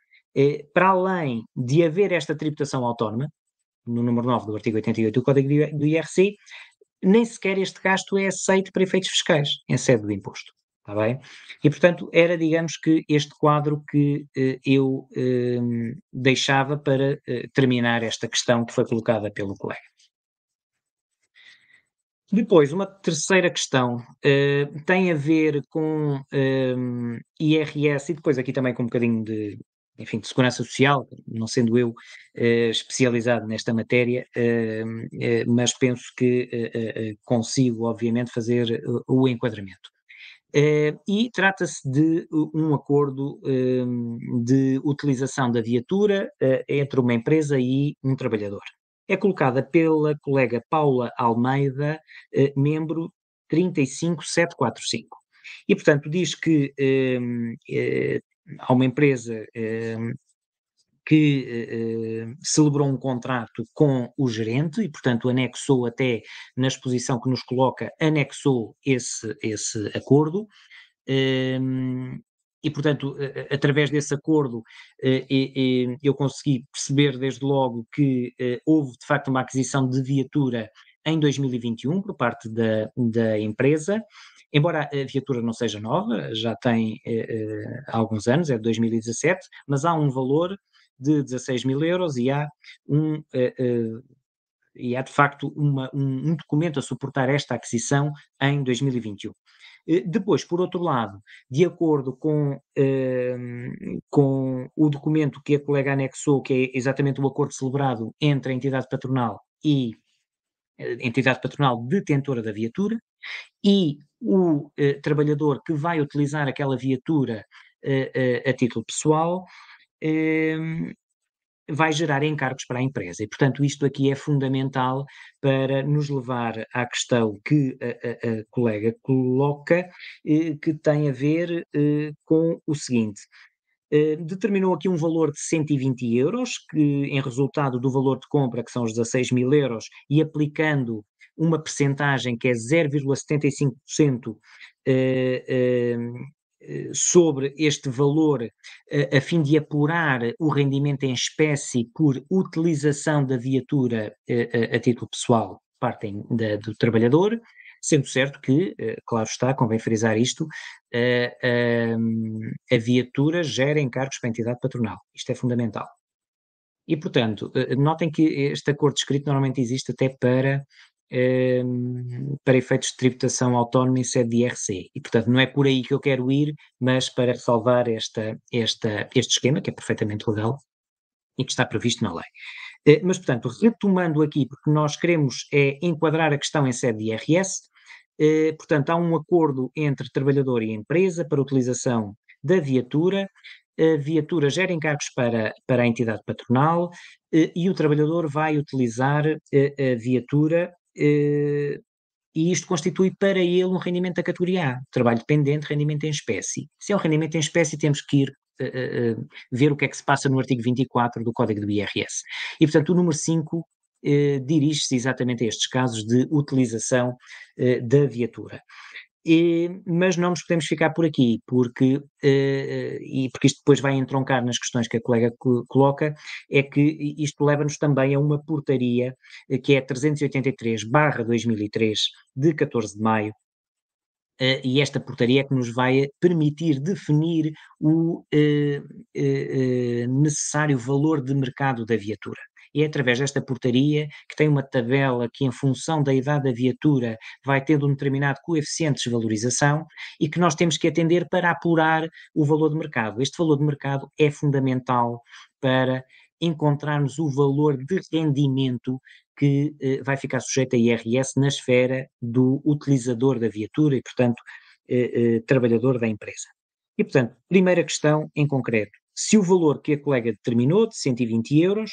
para além de haver esta tributação autónoma, no número 9 do artigo 88 do Código do IRC, nem sequer este gasto é aceito para efeitos fiscais em sede do imposto. Tá bem? E, portanto, era, digamos que, este quadro que eh, eu eh, deixava para eh, terminar esta questão que foi colocada pelo colega. Depois, uma terceira questão eh, tem a ver com ehm, IRS e depois aqui também com um bocadinho de, enfim, de segurança social, não sendo eu eh, especializado nesta matéria, ehm, eh, mas penso que consigo, obviamente, fazer o enquadramento. Eh, e trata-se de um acordo ehm, de utilização da viatura eh, entre uma empresa e um trabalhador. É colocada pela colega Paula Almeida, eh, membro 35745. E, portanto, diz que ehm, há uma empresa ehm, que eh, eh, celebrou um contrato com o gerente e, portanto, anexou até na exposição que nos coloca, anexou esse, esse acordo. Ehm, e, portanto, através desse acordo, eh, eu consegui perceber desde logo que houve de facto uma aquisição de viatura em 2021 por parte da, da empresa. Embora a viatura não seja nova, já tem alguns anos, é de 2017, mas há um valor de 16 mil euros e há um. Uh, uh, e há de facto uma, um, um documento a suportar esta aquisição em 2021. Eh, depois, por outro lado, de acordo com, eh, com o documento que a colega anexou, que é exatamente o acordo celebrado entre a entidade patronal e entidade patronal detentora da viatura, e o eh, trabalhador que vai utilizar aquela viatura a título pessoal, Ehm, vai gerar encargos para a empresa. E, portanto, isto aqui é fundamental para nos levar à questão que a, a, a colega coloca, eh, que tem a ver eh, com o seguinte. Eh, determinou aqui um valor de 120 euros, que em resultado do valor de compra, que são os 16 mil euros, e aplicando uma percentagem que é 0,75% uh, uh, eh, sobre este valor eh, a fim de apurar o rendimento em espécie por utilização da viatura eh, a título pessoal partem da, do trabalhador, sendo certo que, claro está, convém frisar isto, a viatura gera encargos para a entidade patronal. Isto é fundamental. E, portanto, notem que este acordo escrito normalmente existe até para para efeitos de tributação autónoma, em sede é de IRC. E, portanto, não é por aí que eu quero ir, mas para resolver esta, esta, este esquema, que é perfeitamente legal e que está previsto na lei. Eh, mas, portanto, retomando aqui, porque nós queremos é enquadrar a questão em sede de IRS, eh, portanto, há um acordo entre trabalhador e empresa para a utilização da viatura, a viatura gera encargos para, para a entidade patronal eh, e o trabalhador vai utilizar a viatura eh, e isto constitui para ele um rendimento da categoria A, trabalho dependente, rendimento em espécie. Se é um rendimento em espécie, temos que ir uh, uh, ver o que é que se passa no artigo 24 do Código do IRS. E, portanto, o número 5 dirige-se exatamente a estes casos de utilização da viatura. E, eh, mas não nos podemos ficar por aqui, porque, eh, eh, e porque isto depois vai entroncar nas questões que a colega coloca, é que isto leva-nos também a uma portaria que é 383-2003, de 14 de maio, Uh, e esta portaria é que nos vai permitir definir o uh, uh, necessário valor de mercado da viatura e é através desta portaria, que tem uma tabela que, em função da idade da viatura, vai tendo um determinado coeficiente de desvalorização e que nós temos que atender para apurar o valor de mercado. Este valor de mercado é fundamental para encontrarmos o valor de rendimento que eh, vai ficar sujeito a IRS na esfera do utilizador da viatura e, portanto, eh, eh, trabalhador da empresa. E, portanto, primeira questão em concreto: se o valor que a colega determinou, de 120 euros,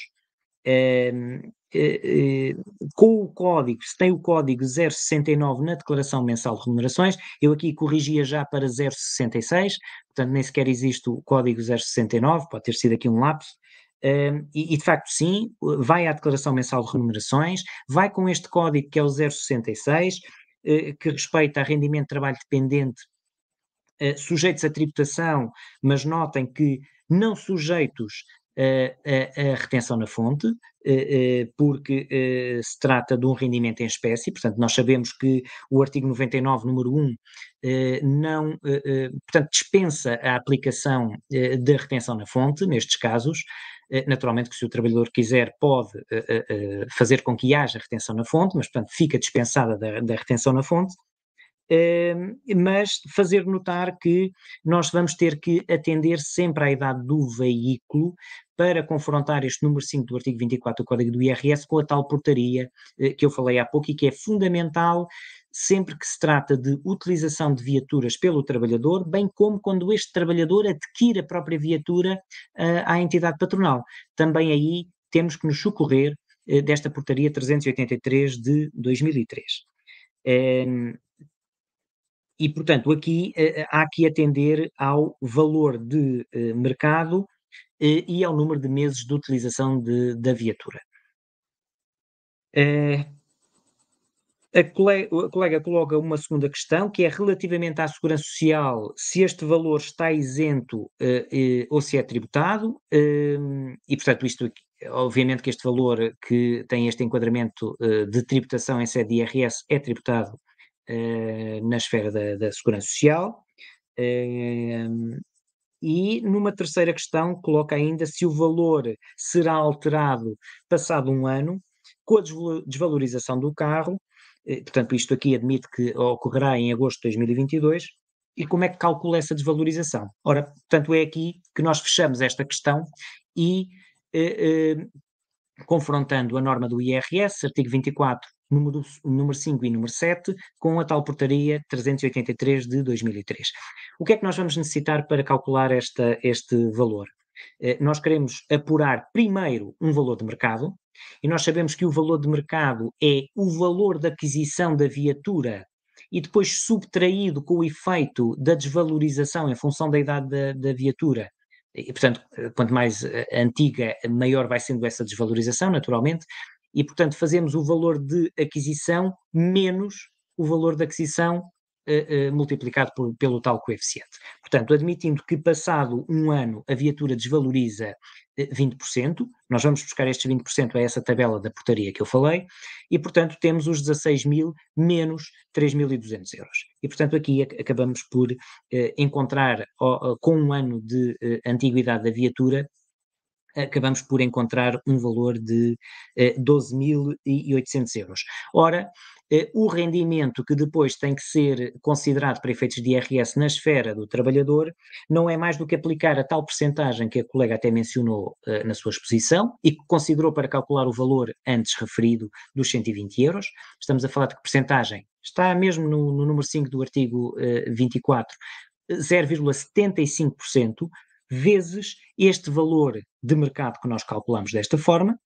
Ehm, eh, eh, com o código, se tem o código 069 na declaração mensal de remunerações, eu aqui corrigia já para 066, portanto nem sequer existe o código 069, pode ter sido aqui um lapso, ehm, e, de facto, sim, vai à Declaração Mensal de Remunerações, vai com este código que é o 066, eh, que respeita a rendimento de trabalho dependente, sujeitos à tributação, mas notem que não sujeitos a, retenção na fonte, eh, eh, porque eh, se trata de um rendimento em espécie, portanto, nós sabemos que o artigo 99, número 1, não, portanto, dispensa a aplicação da retenção na fonte, nestes casos. Naturalmente que se o trabalhador quiser pode fazer com que haja retenção na fonte, mas portanto fica dispensada da, da retenção na fonte, mas fazer notar que nós vamos ter que atender sempre à idade do veículo para confrontar este número 5 do artigo 24 do Código do IRS com a tal portaria eh, que eu falei há pouco e que é fundamental sempre que se trata de utilização de viaturas pelo trabalhador, bem como quando este trabalhador adquire a própria viatura eh, à entidade patronal. Também aí temos que nos socorrer eh, desta portaria 383 de 2003. Um, e, portanto, aqui eh, eh, há que atender ao valor de eh, mercado e ao número de meses de utilização de, da viatura. A colega, a colega, coloca uma segunda questão, que é relativamente à segurança social, se este valor está isento ou se é tributado, eh, e portanto isto, obviamente que este valor que tem este enquadramento de tributação em sede IRS é tributado eh, na esfera da, da segurança social. Ehm, e numa terceira questão, coloca ainda se o valor será alterado passado um ano com a desvalorização do carro, eh, portanto, isto aqui admite que ocorrerá em agosto de 2022, e como é que calcula essa desvalorização? Ora, portanto, é aqui que nós fechamos esta questão e. Eh, eh, confrontando a norma do IRS, artigo 24 número, 5 e número 7, com a tal portaria 383 de 2003. O que é que nós vamos necessitar para calcular esta, este valor? Eh, nós queremos apurar primeiro um valor de mercado, e nós sabemos que o valor de mercado é o valor da aquisição da viatura e depois subtraído com o efeito da desvalorização em função da idade da, da viatura. E, portanto, eh, quanto mais eh, antiga, maior vai sendo essa desvalorização, naturalmente, e, portanto, fazemos o valor de aquisição menos o valor de aquisição uh, uh, multiplicado por, pelo tal coeficiente. Portanto, admitindo que passado um ano a viatura desvaloriza uh, eh, 20%, nós vamos buscar estes 20% a essa tabela da portaria que eu falei, e, portanto, temos os 16 mil menos 3.200 euros. E, portanto, aqui acabamos por encontrar, com um ano de antiguidade da viatura, acabamos por encontrar um valor de 12.800 eh, euros. Ora, eh, o rendimento que depois tem que ser considerado para efeitos de IRS na esfera do trabalhador não é mais do que aplicar a tal percentagem que a colega até mencionou eh, na sua exposição e que considerou para calcular o valor antes referido dos 120 euros. Estamos a falar de que percentagem? Está mesmo no, no número 5 do artigo 24, 0,75%, vezes este valor de mercado que nós calculamos desta forma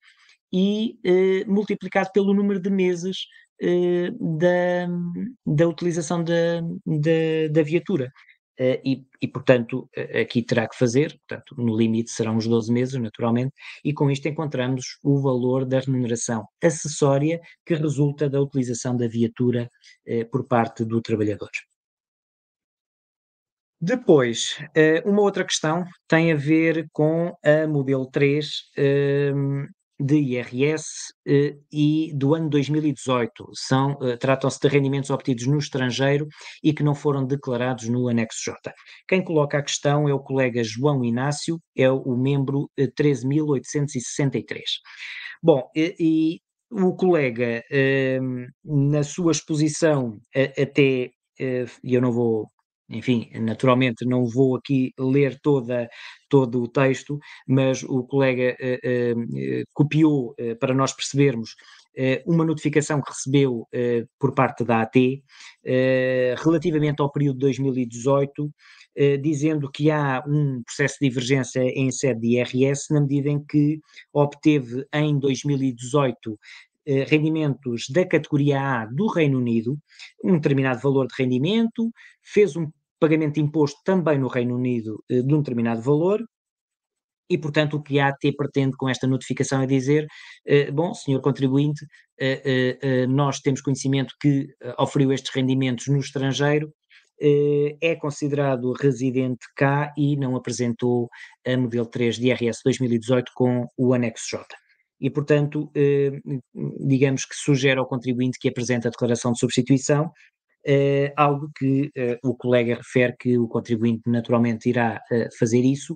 e eh, multiplicado pelo número de meses eh, da, da utilização da, da, da viatura. Uh, e, e, portanto, aqui terá que fazer, portanto, no limite serão os 12 meses, naturalmente, e com isto encontramos o valor da remuneração acessória que resulta da utilização da viatura uh, por parte do trabalhador. Depois, eh, uma outra questão tem a ver com a modelo 3 ehm, de IRS eh, e do ano 2018. São, eh, tratam-se de rendimentos obtidos no estrangeiro e que não foram declarados no anexo J. Quem coloca a questão é o colega João Inácio, é o membro 13.863. Bom, e, o colega, ehm, na sua exposição, até e eu não vou enfim, naturalmente não vou aqui ler toda, todo o texto, mas o colega uh, uh, copiou uh, para nós percebermos uma notificação que recebeu por parte da AT relativamente ao período de 2018, dizendo que há um processo de divergência em sede de IRS, na medida em que obteve em 2018 rendimentos da categoria A do Reino Unido, um determinado valor de rendimento, fez um pagamento de imposto também no Reino Unido eh, de um determinado valor, e, portanto, o que a AT pretende com esta notificação é dizer: eh, bom, senhor contribuinte, eh, eh, eh nós temos conhecimento que eh, oferiu estes rendimentos no estrangeiro, é considerado residente cá e não apresentou a modelo 3 de IRS 2018 com o anexo J. E, portanto, digamos que sugere ao contribuinte que apresente a declaração de substituição uh, algo que uh, o colega refere que o contribuinte naturalmente irá eh, fazer isso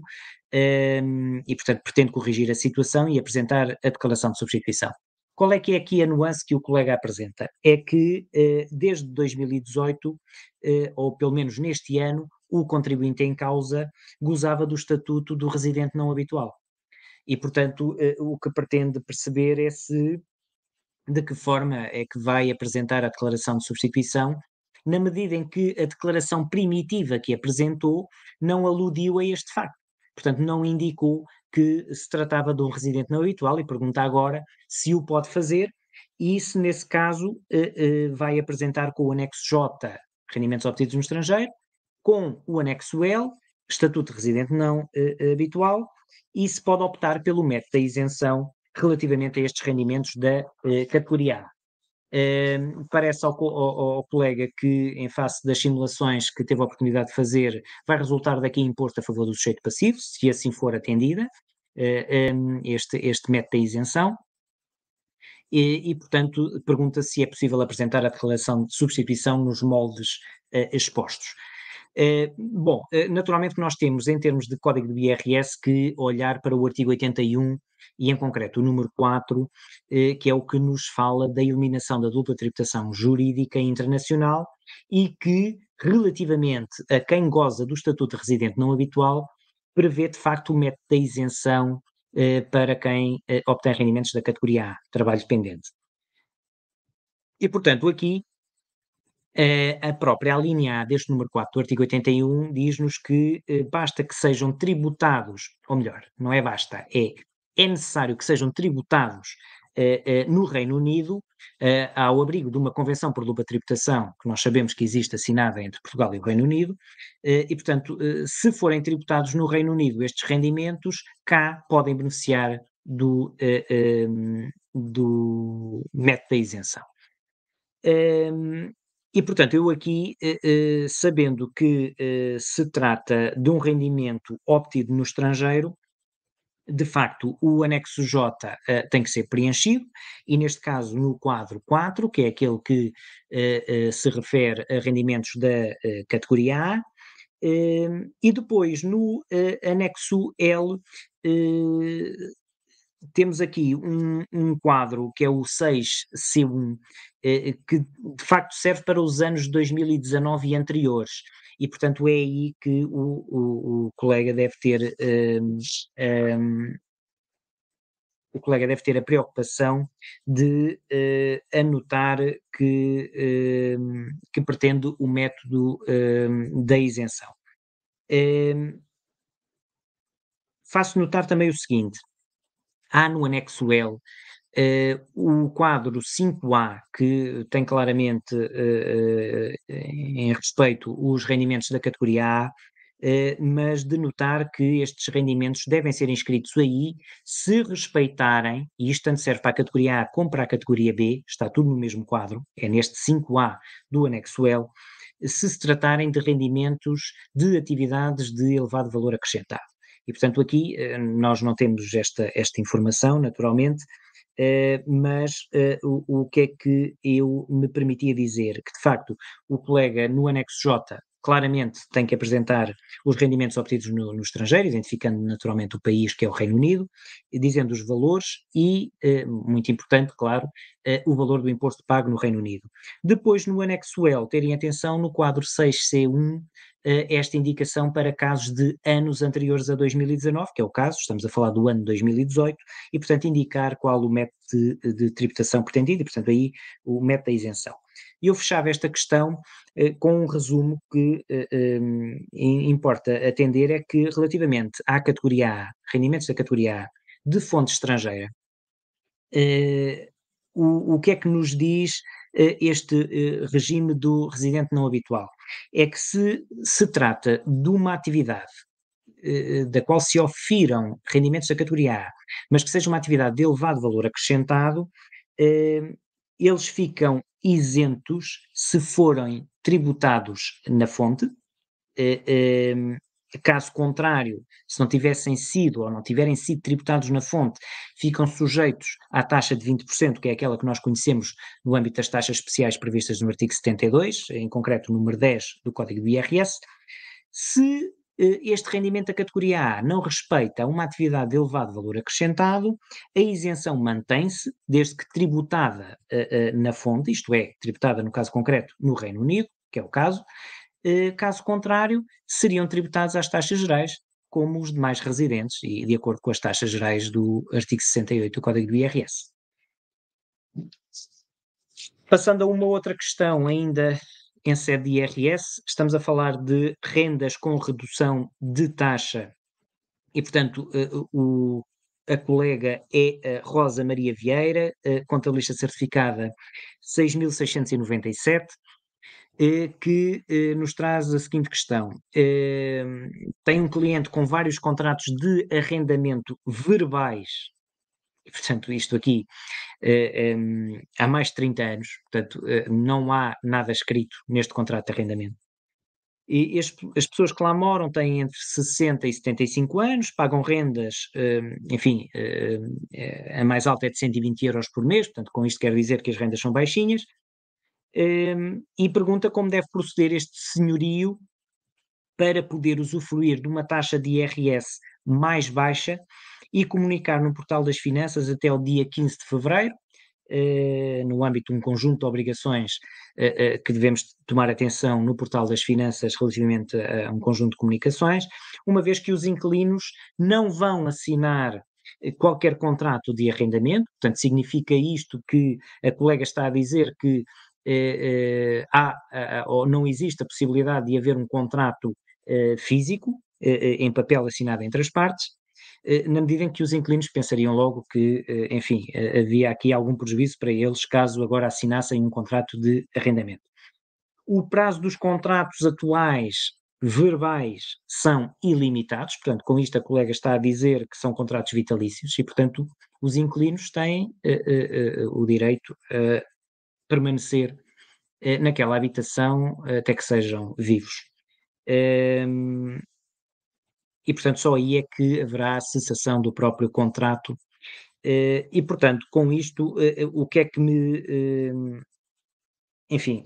ehm, e, portanto, pretende corrigir a situação e apresentar a declaração de substituição. Qual é que é aqui a nuance que o colega apresenta? É que desde 2018, ou pelo menos neste ano, o contribuinte em causa gozava do estatuto do residente não habitual. E, portanto, o que pretende perceber é se de que forma é que vai apresentar a declaração de substituição na medida em que a declaração primitiva que apresentou não aludiu a este facto. Portanto, não indicou que se tratava de um residente não habitual e pergunta agora se o pode fazer e se, nesse caso, eh, eh, vai apresentar com o anexo J rendimentos obtidos no estrangeiro, com o anexo L, estatuto de residente não eh, habitual, e se pode optar pelo método da isenção relativamente a estes rendimentos da categoria A parece ao, ao, ao, colega que, em face das simulações que teve a oportunidade de fazer, vai resultar daqui imposto a favor do sujeito passivo, se assim for atendida, uh, ah, um, este, este método da isenção. E, e portanto, pergunta se é possível apresentar a declaração de substituição nos moldes uh, expostos. Eh, bom, eh, naturalmente nós temos, em termos de código do IRS, que olhar para o artigo 81 e em concreto o número 4, eh, que é o que nos fala da eliminação da dupla tributação jurídica internacional e que, relativamente a quem goza do estatuto de residente não habitual, prevê de facto o método da isenção eh, para quem eh, obtém rendimentos da categoria A, trabalho dependente. E, portanto, aqui eh, a própria A deste número 4 do artigo 81 diz-nos que eh, basta que sejam tributados, ou melhor, não é basta, é, é necessário que sejam tributados Uh, uh, no Reino Unido, uh, ao abrigo de uma convenção por dupla tributação, que nós sabemos que existe assinada entre Portugal e o Reino Unido, e, portanto, se forem tributados no Reino Unido estes rendimentos, cá podem beneficiar do, ehm, do método da isenção. Um, ehm, e, portanto, eu aqui, eh, eh, sabendo que eh, se trata de um rendimento obtido no estrangeiro, de facto, o anexo J eh, tem que ser preenchido, e neste caso no quadro 4, que é aquele que eh, eh, se refere a rendimentos da categoria A, ehm, e depois no anexo L, temos aqui um, um, quadro que é o 6C1, é, é, que de facto serve para os anos 2019 e anteriores. E, portanto, é aí que o, o, o colega deve ter um, um, o colega deve ter a preocupação de uh, anotar que, uh, que pretende o método uh, da isenção. Hum, faço notar também o seguinte: há no anexo L eh, o quadro 5A, que tem claramente eh, eh, em respeito os rendimentos da categoria A, mas de notar que estes rendimentos devem ser inscritos aí se respeitarem, e isto tanto serve para a categoria A como para a categoria B, está tudo no mesmo quadro, é neste 5A do anexo L, se se tratarem de rendimentos de atividades de elevado valor acrescentado. E, portanto, aqui nós não temos esta, esta informação, naturalmente, Uh, mas uh, o, o, que é que eu me permitia dizer? Que, de facto, o colega no anexo J claramente tem que apresentar os rendimentos obtidos no, no estrangeiro, identificando naturalmente o país que é o Reino Unido, dizendo os valores e, uh, muito importante, claro, o valor do imposto pago no Reino Unido. Depois, no anexo L, terem atenção no quadro 6C1 eh, esta indicação para casos de anos anteriores a 2019, que é o caso, estamos a falar do ano 2018, e portanto indicar qual o método de, de tributação pretendido, e portanto aí o método da isenção. E eu fechava esta questão eh, com um resumo que eh, ehm, importa atender, é que relativamente à categoria A, rendimentos da categoria A de fonte estrangeira, eh, o, o que é que nos diz eh, este eh, regime do residente não habitual? É que se, se trata de uma atividade eh, da qual se ofiram rendimentos da categoria A, mas que seja uma atividade de elevado valor acrescentado, eles ficam isentos se forem tributados na fonte Caso contrário, se não tivessem sido ou não tiverem sido tributados na fonte, ficam sujeitos à taxa de 20%, que é aquela que nós conhecemos no âmbito das taxas especiais previstas no artigo 72, em concreto o número 10 do Código do IRS. Se eh, este rendimento da categoria A não respeita uma atividade de elevado valor acrescentado, a isenção mantém-se, desde que tributada eh, eh, na fonte, isto é, tributada no caso concreto no Reino Unido, que é o caso, eh, caso contrário, seriam tributados às taxas gerais, como os demais residentes, e de acordo com as taxas gerais do artigo 68 do Código do IRS. Passando a uma outra questão, ainda em sede de IRS, estamos a falar de rendas com redução de taxa. E, portanto, eh, o, a colega é a Rosa Maria Vieira, eh, contabilista certificada 6697. É que eh, nos traz a seguinte questão. Ehm, tem um cliente com vários contratos de arrendamento verbais, portanto, isto aqui eh, ehm, há mais de 30 anos, portanto, eh, não há nada escrito neste contrato de arrendamento. E as, as pessoas que lá moram têm entre 60 e 75 anos, pagam rendas, ehm, enfim, a mais alta é de 120 euros por mês, portanto, com isto quero dizer que as rendas são baixinhas, um, e pergunta como deve proceder este senhorio para poder usufruir de uma taxa de IRS mais baixa e comunicar no Portal das Finanças até o dia 15 de fevereiro, uh, no âmbito de um conjunto de obrigações uh, uh, que devemos tomar atenção no Portal das Finanças relativamente a um conjunto de comunicações, uma vez que os inquilinos não vão assinar eh, qualquer contrato de arrendamento, portanto significa isto que a colega está a dizer que é, é, há, há, ou não existe a possibilidade de haver um contrato eh, físico, eh, eh, em papel assinado entre as partes, na medida em que os inquilinos pensariam logo que, enfim, havia aqui algum prejuízo para eles caso agora assinassem um contrato de arrendamento. O prazo dos contratos atuais verbais são ilimitados, portanto, com isto a colega está a dizer que são contratos vitalícios e, portanto, os inquilinos têm uh, uh, uh, o direito permanecer eh, naquela habitação até que sejam vivos. Um, ehm, e, portanto, só aí é que haverá a cessação do próprio contrato. Uh, e, portanto, com isto, uh, o que é que me. Uh, enfim,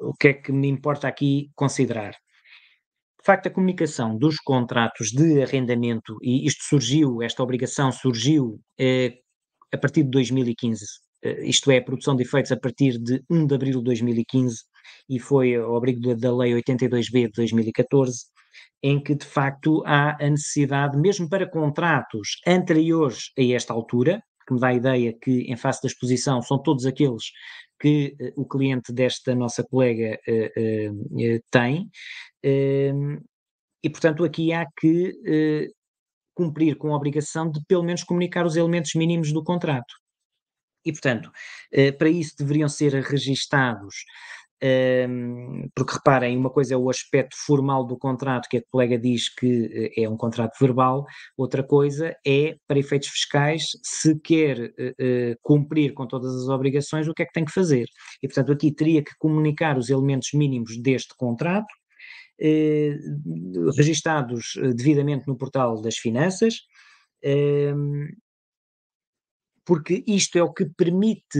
o que é que me importa aqui considerar? De facto, a comunicação dos contratos de arrendamento, e isto surgiu, esta obrigação surgiu a partir de 2015, eh, isto é, a produção de efeitos a partir de 1 de abril de 2015 e foi ao abrigo da Lei 82B de 2014, em que de facto há a necessidade, mesmo para contratos anteriores a esta altura, que me dá a ideia que, em face da exposição, são todos aqueles que uh, o cliente desta nossa colega uh, uh, tem. Ehm, e, portanto, aqui há que cumprir com a obrigação de, pelo menos, comunicar os elementos mínimos do contrato. E, portanto, eh, para isso deveriam ser registados ehm, porque reparem, uma coisa é o aspecto formal do contrato, que a colega diz que eh, é um contrato verbal, outra coisa é, para efeitos fiscais, se quer eh, cumprir com todas as obrigações, o que é que tem que fazer. E, portanto, aqui teria que comunicar os elementos mínimos deste contrato, eh, registados devidamente no portal das finanças. Eh, porque isto é o que permite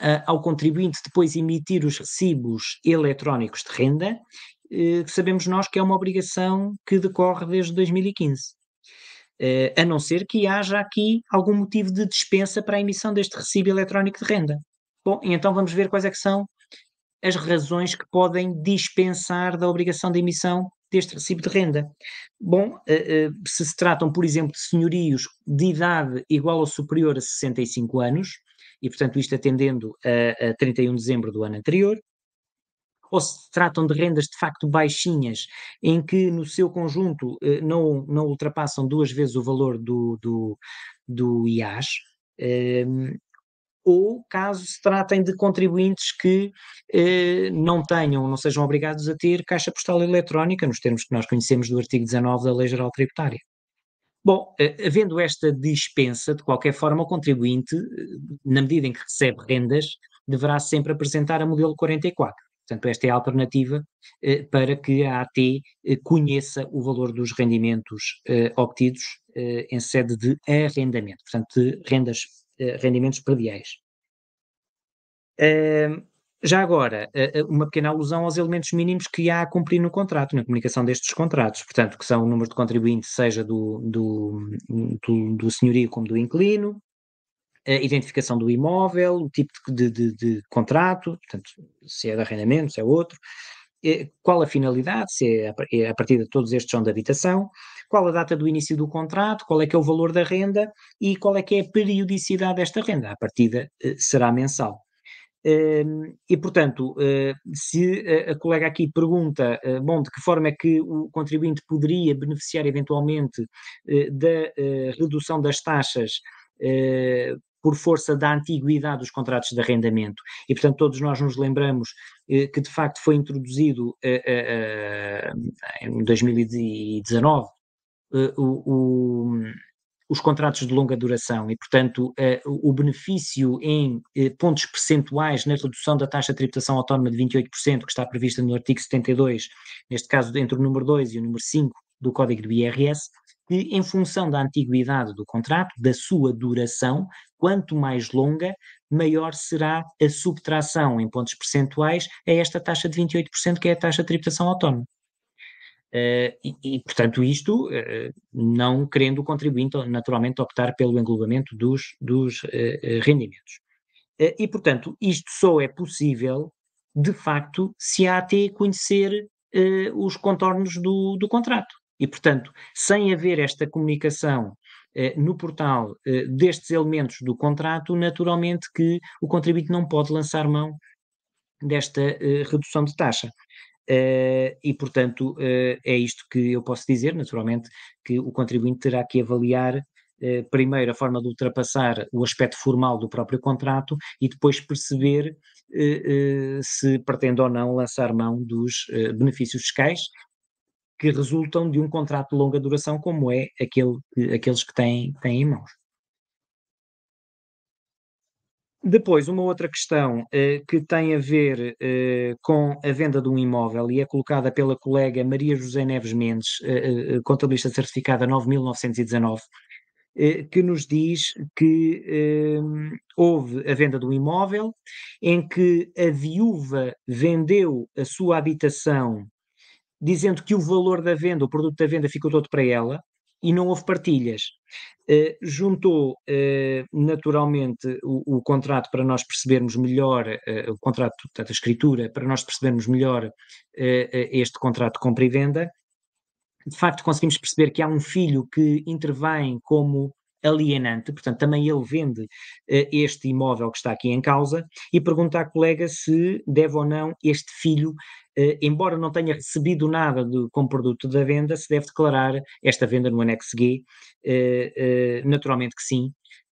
uh, ao contribuinte depois emitir os recibos eletrónicos de renda, uh, sabemos nós que é uma obrigação que decorre desde 2015. Uh, eh, a não ser que haja aqui algum motivo de dispensa para a emissão deste recibo eletrónico de renda. Bom, então vamos ver quais é que são as razões que podem dispensar da obrigação de emissão deste recibo de renda. Bom, eh, eh, se se tratam, por exemplo, de senhorios de idade igual ou superior a 65 anos, e portanto isto atendendo a, a 31 de dezembro do ano anterior, ou se tratam de rendas de facto baixinhas, em que no seu conjunto eh, não, não ultrapassam duas vezes o valor do, do, do IAS, ehm, ou caso se tratem de contribuintes que eh, não tenham, não sejam obrigados a ter caixa postal eletrónica, nos termos que nós conhecemos do artigo 19 da Lei Geral Tributária. Bom, eh, havendo esta dispensa, de qualquer forma, o contribuinte, eh, na medida em que recebe rendas, deverá sempre apresentar a modelo 44. Portanto, esta é a alternativa eh, para que a AT eh, conheça o valor dos rendimentos eh, obtidos em sede de arrendamento, portanto, de rendas eh, rendimentos prediais. Já agora, eh, eh, uma pequena alusão aos elementos mínimos que há a cumprir no contrato, na comunicação destes contratos, portanto, que são o número de contribuinte, seja do, do, do, do senhorio como do inquilino, a identificação do imóvel, o tipo de, de, de contrato, portanto, se é de arrendamento, se é outro, é, qual a finalidade, se é, é a partir de todos estes são de habitação, qual a data do início do contrato, qual é que é o valor da renda e qual é que é a periodicidade desta renda. A partida eh, será mensal. Ehm, e, portanto, eh, se eh, a colega aqui pergunta, bom, de que forma é que o contribuinte poderia beneficiar eventualmente da redução das taxas por força da antiguidade dos contratos de arrendamento. E, portanto, todos nós nos lembramos eh, que de facto foi introduzido eh, eh, em 2019 os contratos de longa duração e, portanto, o benefício em pontos percentuais na redução da taxa de tributação autónoma de 28%, que está prevista no artigo 72, neste caso entre o número 2 e o número 5 do Código do IRS, que, em função da antiguidade do contrato, da sua duração, quanto mais longa, maior será a subtração em pontos percentuais a esta taxa de 28%, que é a taxa de tributação autónoma. Uh, e, e, portanto, isto uh, não querendo o contribuinte naturalmente optar pelo englobamento dos, dos uh, rendimentos. e, portanto, isto só é possível, de facto, se a AT conhecer os contornos do, do contrato. E, portanto, sem haver esta comunicação eh, no portal eh, destes elementos do contrato, naturalmente que o contribuinte não pode lançar mão desta eh, redução de taxa. e, portanto, é isto que eu posso dizer, naturalmente, que o contribuinte terá que avaliar primeiro a forma de ultrapassar o aspecto formal do próprio contrato e depois perceber se pretende ou não lançar mão dos benefícios fiscais, que resultam de um contrato de longa duração, como é aquele, aqueles que têm, têm em mãos. Depois, uma outra questão eh, que tem a ver eh, com a venda de um imóvel e é colocada pela colega Maria José Neves Mendes, eh, eh contabilista certificada 9919, eh, que nos diz que ehm, houve a venda de um imóvel em que a viúva vendeu a sua habitação dizendo que o valor da venda, o produto da venda ficou todo para ela e não houve partilhas. Uh, juntou uh, naturalmente o, o, contrato para nós percebermos melhor, uh, o contrato, da escritura, para nós percebermos melhor este contrato de compra e venda. De facto, conseguimos perceber que há um filho que intervém como alienante, portanto, também ele vende uh, este imóvel que está aqui em causa e pergunta à colega se deve ou não este filho eh, embora não tenha recebido nada de, como produto da venda, se deve declarar esta venda no anexo G, eh, eh, naturalmente que sim,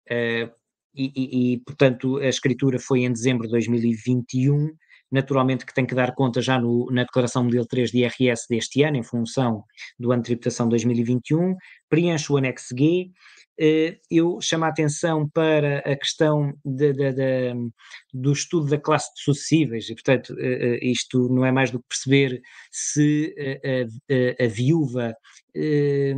eh, e, e, e, portanto a escritura foi em dezembro de 2021, naturalmente que tem que dar conta já no, na declaração modelo 3 de IRS deste ano, em função do ano de tributação 2021, preenche o anexo G, eh, eu chamo a atenção para a questão de, de, de, do estudo da classe de sucessíveis, e portanto eh, eh, isto não é mais do que perceber se a, a, a viúva eh,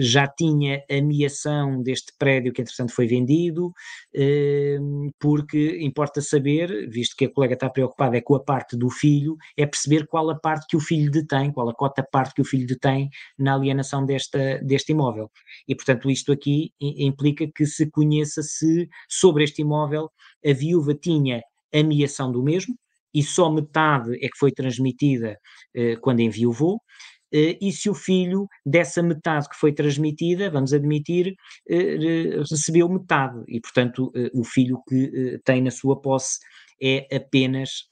já tinha ameação deste prédio que entretanto foi vendido, eh, porque importa saber, visto que a colega está preocupada é com a parte do filho, é perceber qual a parte que o filho detém, qual a cota parte que o filho detém na alienação desta, deste imóvel. E portanto isto aqui implica que se conheça se sobre este imóvel a viúva tinha ameação do mesmo, e só metade é que foi transmitida eh, quando enviou o voo, eh, e se o filho dessa metade que foi transmitida, vamos admitir, eh, recebeu metade, e portanto eh, o filho que tem na sua posse é apenas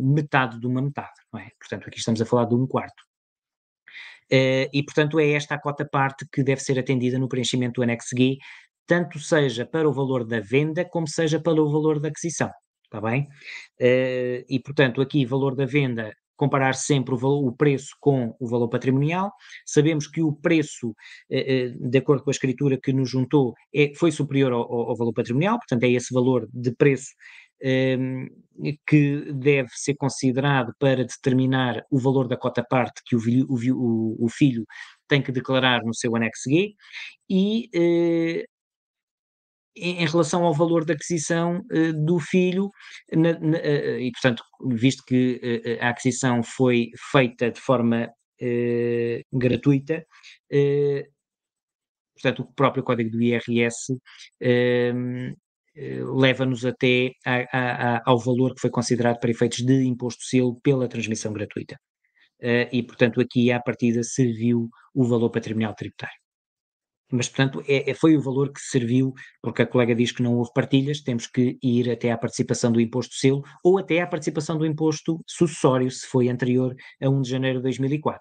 metade de uma metade, não é? Portanto, aqui estamos a falar de um quarto. e, portanto, é esta a cota parte que deve ser atendida no preenchimento do anexo G, tanto seja para o valor da venda como seja para o valor da aquisição. Está bem? e, portanto, aqui, valor da venda comparar sempre o, valor, o preço com o valor patrimonial. Sabemos que o preço, eh, eh, de acordo com a escritura que nos juntou, é, foi superior ao, ao valor patrimonial, portanto, é esse valor de preço ehm, que deve ser considerado para determinar o valor da cota-parte que o, o, o, filho tem que declarar no seu anexo G e eh, em, relação ao valor da aquisição uh, do filho, na, na, uh, e portanto, visto que uh, a aquisição foi feita de forma gratuita, portanto, o próprio código do IRS. Ehm, leva-nos até a, a, a, ao valor que foi considerado para efeitos de imposto selo pela transmissão gratuita. e, portanto, aqui à partida serviu o valor patrimonial tributário mas portanto é, é, foi o valor que serviu, porque a colega diz que não houve partilhas, temos que ir até à participação do imposto selo ou até à participação do imposto sucessório, se foi anterior a 1 de janeiro de 2004.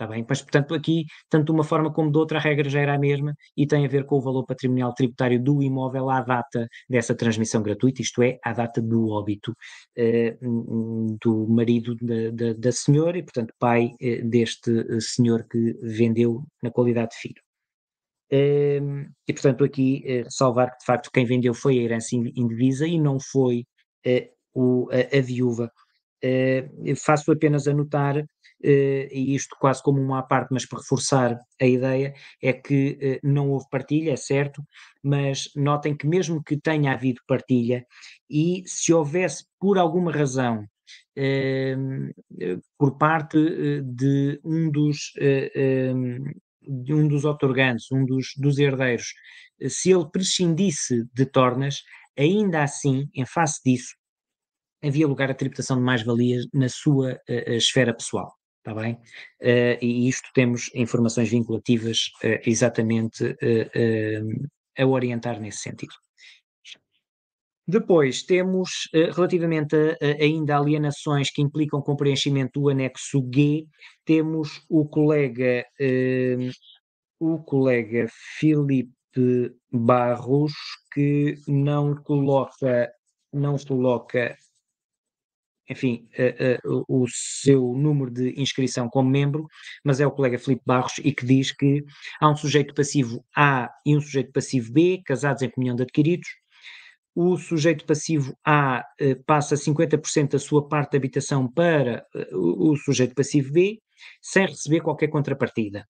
Está bem? Mas, portanto, aqui, tanto de uma forma como de outra, a regra já era a mesma e tem a ver com o valor patrimonial tributário do imóvel à data dessa transmissão gratuita, isto é, à data do óbito eh, do marido da, da, da, senhora e, portanto, pai eh, deste eh, senhor que vendeu na qualidade de filho e, portanto, aqui eh, ressalvar que, de facto, quem vendeu foi a herança divisa e não foi eh, o, a, a, viúva. Eh, faço apenas anotar Uh, e isto quase como uma à parte, mas para reforçar a ideia, é que uh, não houve partilha, é certo, mas notem que mesmo que tenha havido partilha, e se houvesse por alguma razão, uh, por parte de um dos ehm, de um dos otorgantes, um dos, dos herdeiros, eh, se ele prescindisse de tornas, ainda assim, em face disso, havia lugar à tributação de mais-valias na sua eh, eh, esfera pessoal. Está bem? Uh, e isto temos informações vinculativas uh, exatamente a orientar nesse sentido. Depois temos, eh, relativamente a, a, ainda alienações que implicam com preenchimento do anexo G, temos o colega, eh, o colega Filipe Barros, que não coloca, não coloca, enfim, o seu número de inscrição como membro, mas é o colega Filipe Barros e que diz que há um sujeito passivo A e um sujeito passivo B, casados em comunhão de adquiridos, o sujeito passivo A eh, passa 50% da sua parte de habitação para eh, o sujeito passivo B, sem receber qualquer contrapartida.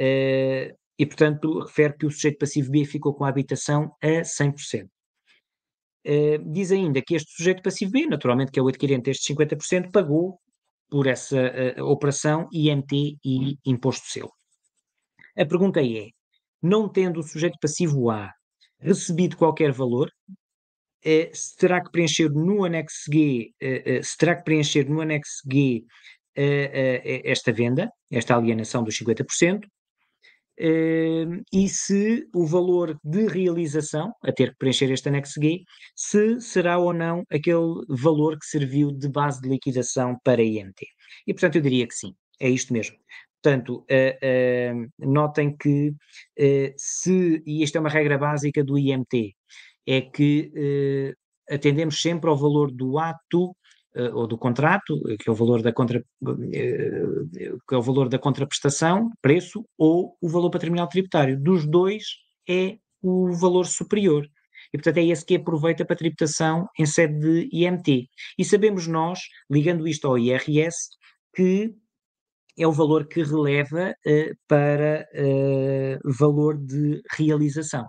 Eh, e, portanto, refere que o sujeito passivo B ficou com a habitação a 100%. Diz ainda que este sujeito passivo B, naturalmente que é o adquirente destes 50%, pagou por essa operação IMT e imposto seu. A pergunta é: não tendo o sujeito passivo A recebido qualquer valor, eh, se terá que preencher no anexo G, eh, eh, se terá que preencher no anexo G esta venda, esta alienação dos 50%, ehm, e se o valor de realização a ter que preencher este anexo G, se será ou não aquele valor que serviu de base de liquidação para a IMT. E portanto eu diria que sim, é isto mesmo. Portanto, notem que se, e esta é uma regra básica do IMT, é que eh, atendemos sempre ao valor do ato eh, ou do contrato, eh, que é o valor da contra, que é o valor da contraprestação, preço ou o valor patrimonial tributário. Dos dois é o valor superior. E, portanto, é esse que aproveita para tributação em sede de IMT. E sabemos nós, ligando isto ao IRS, que é o valor que releva para valor de realização.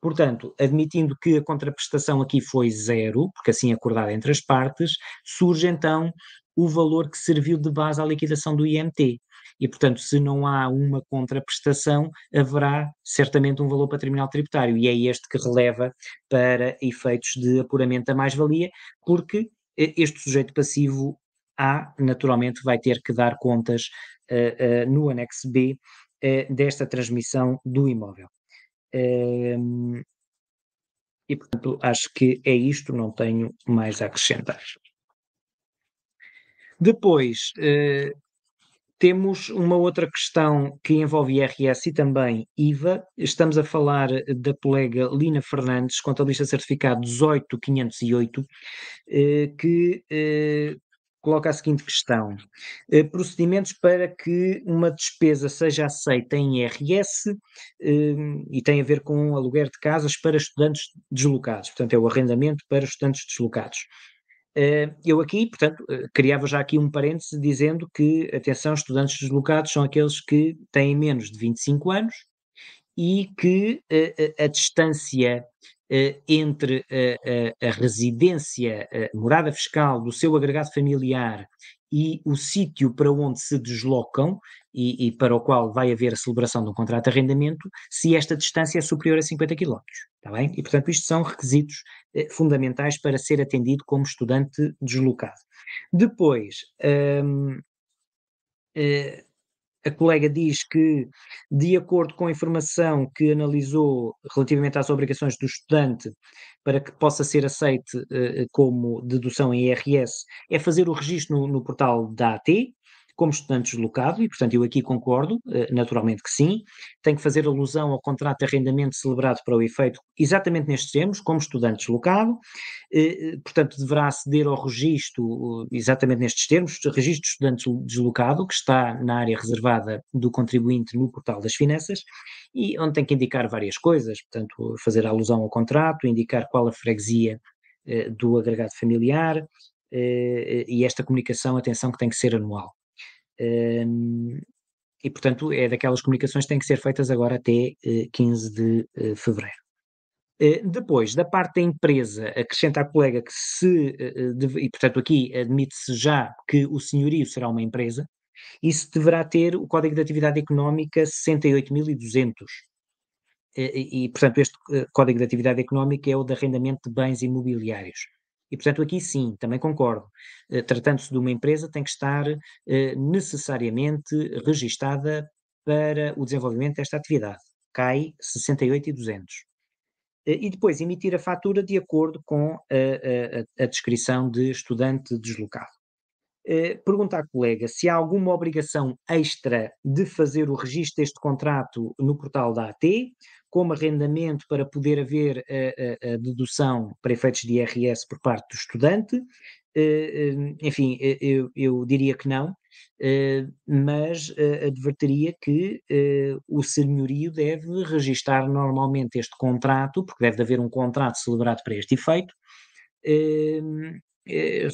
Portanto, admitindo que a contraprestação aqui foi zero, porque assim acordada entre as partes, surge então o valor que serviu de base à liquidação do IMT. E, portanto, se não há uma contraprestação, haverá certamente um valor patrimonial tributário, e é este que releva para efeitos de apuramento da mais-valia, porque eh, este sujeito passivo A, naturalmente, vai ter que dar contas uh, uh, no anexo B uh, desta transmissão do imóvel e, portanto, acho que é isto, não tenho mais a acrescentar. Depois, eh, temos uma outra questão que envolve IRS e também IVA. Estamos a falar da colega Lina Fernandes, contabilista certificado 18508, eh, que eh, coloca a seguinte questão: eh, procedimentos para que uma despesa seja aceita em IRS eh, e tem a ver com aluguer de casas para estudantes deslocados, portanto, é o arrendamento para estudantes deslocados. Eh, eu aqui, portanto, eh, criava já aqui um parêntese dizendo que, atenção, estudantes deslocados são aqueles que têm menos de 25 anos e que eh, a distância eh, entre a, eh, eh, a residência, morada fiscal do seu agregado familiar e o sítio para onde se deslocam e, e, para o qual vai haver a celebração de um contrato de arrendamento, se esta distância é superior a 50 km, está bem? E, portanto, isto são requisitos fundamentais para ser atendido como estudante deslocado. Depois, hum, a colega diz que, de acordo com a informação que analisou relativamente às obrigações do estudante, para que possa ser aceite uh, como dedução em IRS, é fazer o registro no, no portal da AT, como estudante deslocado, e portanto eu aqui concordo, eh, naturalmente que sim, tem que fazer alusão ao contrato de arrendamento celebrado para o efeito exatamente nestes termos, como estudante deslocado, eh, eh, portanto deverá aceder ao registro exatamente nestes termos, registro de estudante deslocado, que está na área reservada do contribuinte no portal das finanças, e onde tem que indicar várias coisas, portanto fazer alusão ao contrato, indicar qual a freguesia do agregado familiar, e esta comunicação, atenção, que tem que ser anual e, portanto, é daquelas comunicações que têm que ser feitas agora até 15 eh, de eh, fevereiro. Eh, depois, da parte da empresa, acrescenta à colega que se, e portanto aqui admite-se já que o senhorio será uma empresa, isso deverá ter o Código de Atividade Económica 68.200. E, portanto, este Código de Atividade Económica é o de arrendamento de bens imobiliários. E, portanto, aqui sim, também concordo. Eh, tratando-se de uma empresa, tem que estar eh, necessariamente registada para o desenvolvimento desta atividade. CAI 68 e 200. Eh, e depois emitir a fatura de acordo com a, a, a descrição de estudante deslocado. Pergunta à colega se há alguma obrigação extra de fazer o registro deste contrato no portal da AT como arrendamento para poder haver a, a, a dedução para efeitos de IRS por parte do estudante. Eh, eh, enfim, eh, eu, eu diria que não, mas advertiria que o senhorio deve registar normalmente este contrato, porque deve haver um contrato celebrado para este efeito,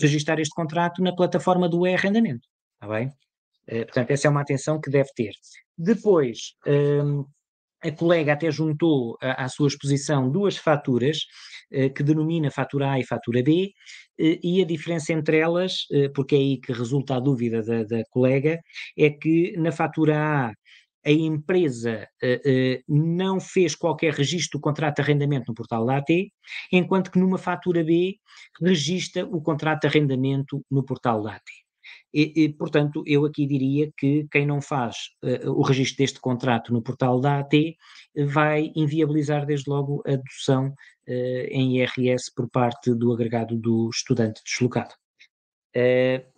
registar este contrato na plataforma do e-arrendamento, está bem? portanto, essa é uma atenção que deve ter. Depois, a colega até juntou eh, à, sua exposição duas faturas, eh, que denomina fatura A e fatura B, eh, e a diferença entre elas, porque é aí que resulta a dúvida da, da colega, é que na fatura A a empresa não fez qualquer registro do contrato de arrendamento no portal da AT, enquanto que numa fatura B registra o contrato de arrendamento no portal da AT. E, e, portanto, eu aqui diria que quem não faz uh, o registro deste contrato no portal da AT eh, vai inviabilizar desde logo a dedução uh, eh, em IRS por parte do agregado do estudante deslocado. Uh,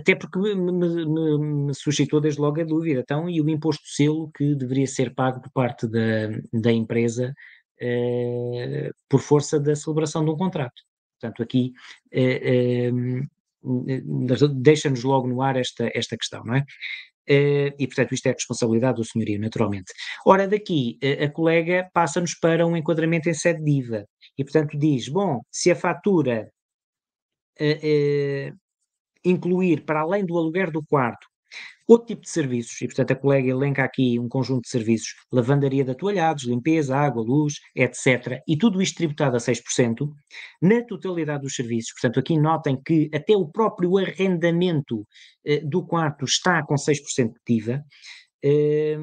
até porque me, me, me, suscitou desde logo a dúvida, então, e o imposto de selo que deveria ser pago por parte da, da empresa por força da celebração de um contrato. Portanto, aqui deixa-nos logo no ar esta, esta questão, não é? Eh, e, portanto, isto é responsabilidade do senhorio, naturalmente. Ora, daqui, eh, a colega passa-nos para um enquadramento em sede diva E, portanto, diz: bom, se a fatura eh, incluir, para além do aluguer do quarto, outro tipo de serviços, e portanto a colega elenca aqui um conjunto de serviços, lavandaria de atualhados, limpeza, água, luz, etc., e tudo isto tributado a 6%, na totalidade dos serviços, portanto aqui notem que até o próprio arrendamento eh, do quarto está com 6% de IVA, eh,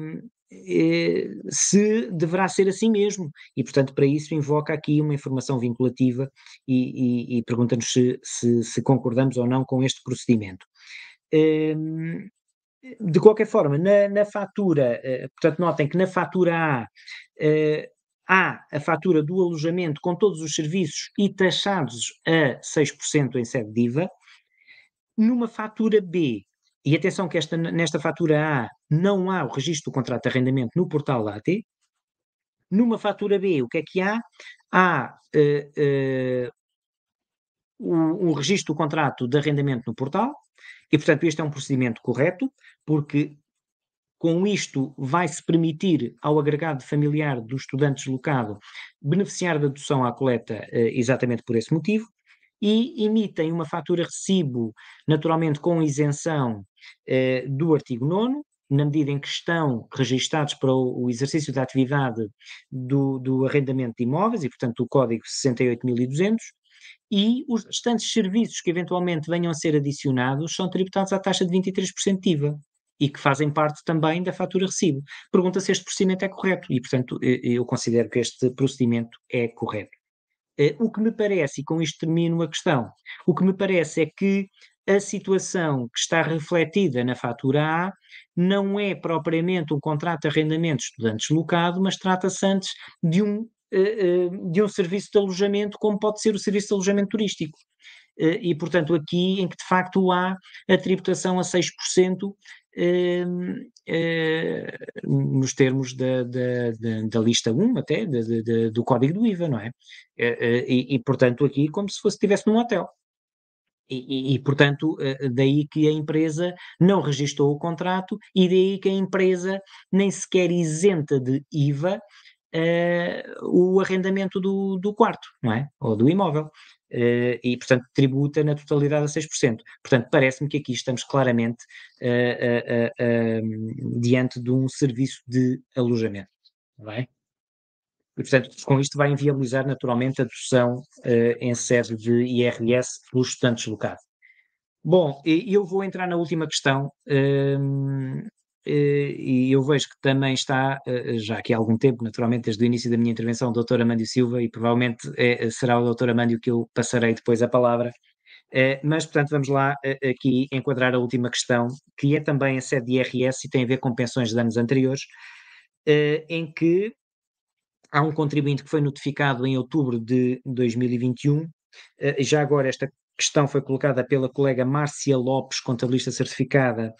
eh, se deverá ser assim mesmo, e portanto para isso invoca aqui uma informação vinculativa e, e, e pergunta-nos se, se, se concordamos ou não com este procedimento. Ehm, de qualquer forma, na, na fatura, eh, portanto, notem que na fatura A eh, há a fatura do alojamento com todos os serviços e taxados a 6% em sede de IVA. Numa fatura B, e atenção que esta, nesta fatura A não há o registro do contrato de arrendamento no portal AT. Numa fatura B, o que é que há? Há uh, o, o registro do contrato de arrendamento no portal, e portanto este é um procedimento correto, porque com isto vai-se permitir ao agregado familiar do estudante deslocado beneficiar da dedução à coleta eh, exatamente por esse motivo, e emitem uma fatura recibo, naturalmente com isenção eh, do artigo 9 na medida em que estão registados para o, exercício da atividade do, do arrendamento de imóveis, e portanto o código 68200, e os restantes serviços que eventualmente venham a ser adicionados são tributados à taxa de 23% de IVA e que fazem parte também da fatura recibo. Pergunta se este procedimento é correto e, portanto, eu considero que este procedimento é correto. Eh, o que me parece, e com isto termino a questão, o que me parece é que a situação que está refletida na fatura A não é propriamente um contrato de arrendamento estudante estudantes locado, mas trata-se antes de um eh, de um serviço de alojamento como pode ser o serviço de alojamento turístico. Eh, e, portanto, aqui em que de facto há a tributação a 6% nos termos da, da, da, lista 1 até, da, da, do código do IVA, não é? Eh, e, e, portanto, aqui como se fosse estivesse num hotel. E, e, e, portanto, daí que a empresa não registou o contrato e daí que a empresa nem sequer isenta de IVA eh, o arrendamento do, do quarto, não é? Ou do imóvel. Uh, e, portanto, tributa na totalidade a 6%. Portanto, parece-me que aqui estamos claramente uh, uh, diante de um serviço de alojamento. Bem? É? E, portanto, com isto vai inviabilizar naturalmente a dedução em sede de IRS pelos estudante locados. Bom, eu vou entrar na última questão, ehm, eh, e eu vejo que também está, eh, eh, já aqui há algum tempo, naturalmente desde o início da minha intervenção, o doutor Amândio Silva, e provavelmente é, será o doutor Amândio que eu passarei depois a palavra, mas, portanto, vamos lá aqui enquadrar a última questão, que é também a sede de IRS e tem a ver com pensões de anos anteriores, em que há um contribuinte que foi notificado em outubro de 2021, já agora esta questão foi colocada pela colega Márcia Lopes, contabilista certificada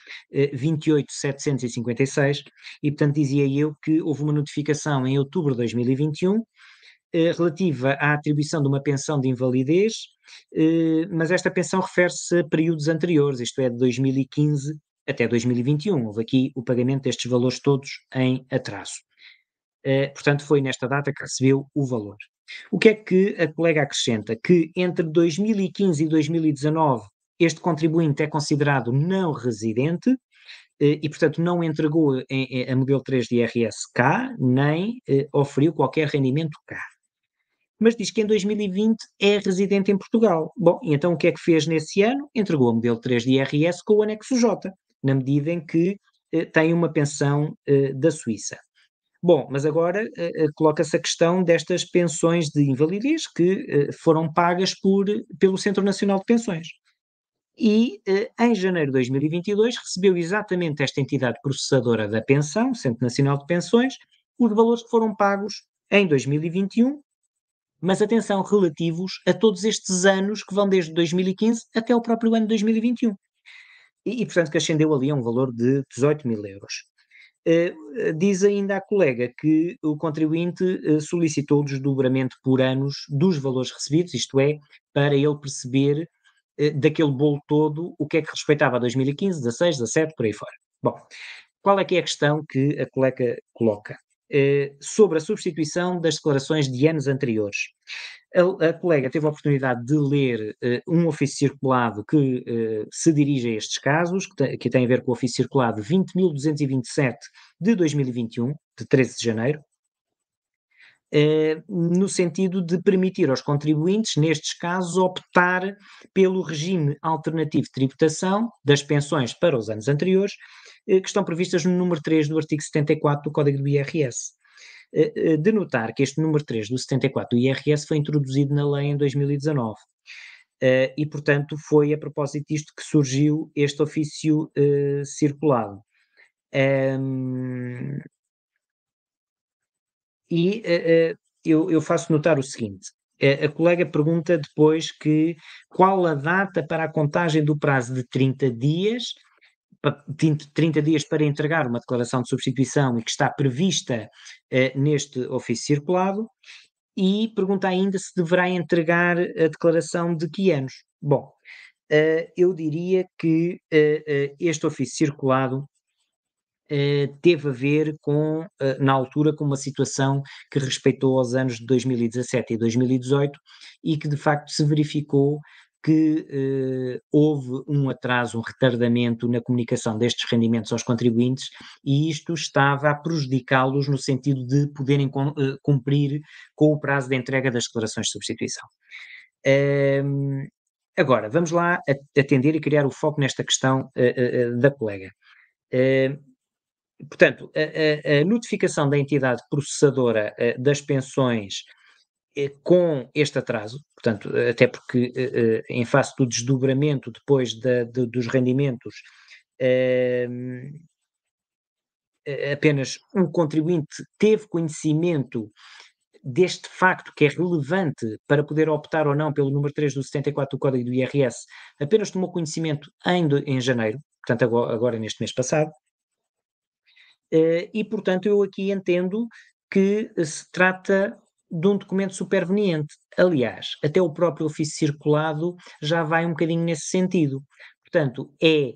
28756, eh, e portanto dizia eu que houve uma notificação em outubro de 2021 eh, relativa à atribuição de uma pensão de invalidez, eh, mas esta pensão refere-se a períodos anteriores, isto é, de 2015 até 2021. Houve aqui o pagamento destes valores todos em atraso. Portanto, foi nesta data que recebeu o valor. O que é que a colega acrescenta? Que entre 2015 e 2019 este contribuinte é considerado não residente eh, e, portanto, não entregou eh, eh, a modelo 3 de irs cá, nem oferiu qualquer rendimento K. Mas diz que em 2020 é residente em Portugal. Bom, então o que é que fez nesse ano? Entregou a modelo 3 de IRS com o anexo J, na medida em que tem uma pensão da Suíça. Bom, mas agora eh, eh, coloca-se a questão destas pensões de invalidez que eh, foram pagas por, pelo Centro Nacional de Pensões. E em janeiro de 2022 recebeu exatamente esta entidade processadora da pensão, Centro Nacional de Pensões, os valores que foram pagos em 2021 mas atenção, relativos a todos estes anos que vão desde 2015 até o próprio ano de 2021. E, e portanto, que ascendeu ali a um valor de 18 mil euros. Eh, diz ainda a colega que o contribuinte eh, solicitou o desdobramento por anos dos valores recebidos, isto é, para ele perceber eh, daquele bolo todo o que é que respeitava a 2015, 16, 17, por aí fora. Bom, qual é que é a questão que a colega coloca? sobre a substituição das declarações de anos anteriores. A, a colega teve a oportunidade de ler uh, um ofício circulado que uh, se dirige a estes casos, que, te, que tem a ver com o ofício circulado 20.227 de 2021, de 13 de janeiro, eh, no sentido de permitir aos contribuintes, nestes casos, optar pelo regime alternativo de tributação das pensões para os anos anteriores, que estão previstas no número 3 do artigo 74 do Código do IRS. Eh, eh, de notar que este número 3 do 74 do IRS foi introduzido na lei em 2019. Uh, eh, e, portanto, foi a propósito disto que surgiu este ofício uh, circulado. Um, ehm, e uh, eu, eu, faço notar o seguinte: a colega pergunta depois que qual a data para a contagem do prazo de 30 dias 20, 30 dias para entregar uma declaração de substituição e que está prevista uh, neste ofício circulado, e pergunta ainda se deverá entregar a declaração de que anos. Bom, uh, eu diria que uh, este ofício circulado teve a ver com, na altura, com uma situação que respeitou aos anos de 2017 e 2018 e que de facto se verificou que eh, houve um atraso, um retardamento na comunicação destes rendimentos aos contribuintes e isto estava a prejudicá-los no sentido de poderem com, eh, cumprir com o prazo de entrega das declarações de substituição. Um, ehm, agora, vamos lá atender e criar o foco nesta questão uh, uh, da colega. Uh, portanto, a, a, a, notificação da entidade processadora das pensões eh, com este atraso, portanto, eh, até porque eh, em face do desdobramento depois de, dos rendimentos, ehm, apenas um contribuinte teve conhecimento deste facto que é relevante para poder optar ou não pelo número 3 do 74 do Código do IRS, apenas tomou conhecimento em, em janeiro, portanto, agora, agora neste mês passado. E, portanto, eu aqui entendo que se trata de um documento superveniente. Aliás, até o próprio ofício circulado já vai um bocadinho nesse sentido. Portanto, é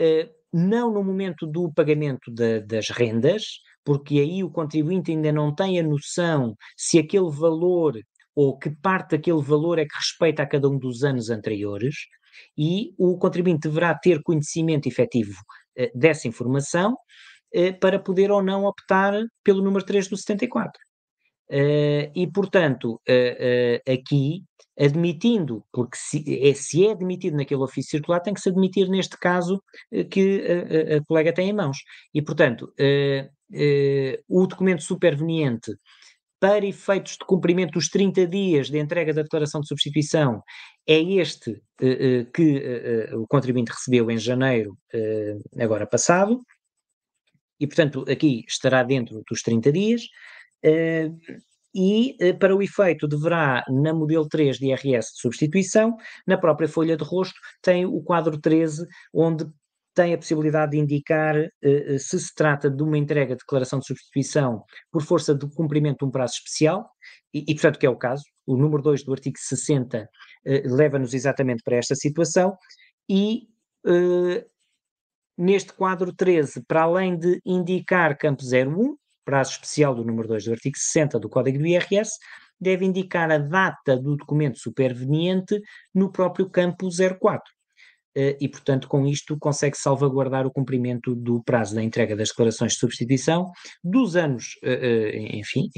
eh, não no momento do pagamento de, das rendas, porque aí o contribuinte ainda não tem a noção se aquele valor ou que parte daquele valor é que respeita a cada um dos anos anteriores, e o contribuinte deverá ter conhecimento efetivo eh, dessa informação eh, para poder ou não optar pelo número 3 do 74. Uh, e, portanto, uh, uh, aqui, admitindo, porque se é, se é admitido naquele ofício circular, tem que se admitir neste caso que a, a, colega tem em mãos. E, portanto, o documento superveniente, para efeitos de cumprimento dos 30 dias de entrega da declaração de substituição, é este que o contribuinte recebeu em janeiro, agora passado. E, portanto, aqui estará dentro dos 30 dias e, eh, para o efeito, deverá, na modelo 3 de IRS de substituição, na própria folha de rosto, tem o quadro 13, onde tem a possibilidade de indicar uh, se se trata de uma entrega de declaração de substituição por força do cumprimento de um prazo especial, e, e portanto que é o caso, o número 2 do artigo 60 uh, leva-nos exatamente para esta situação, e uh, neste quadro 13, para além de indicar campo 01, prazo especial do número 2 do artigo 60 do Código do IRS, deve indicar a data do documento superveniente no próprio campo 04. Eh, e, portanto, com isto consegue salvaguardar o cumprimento do prazo da entrega das declarações de substituição dos anos, eh, eh, enfim,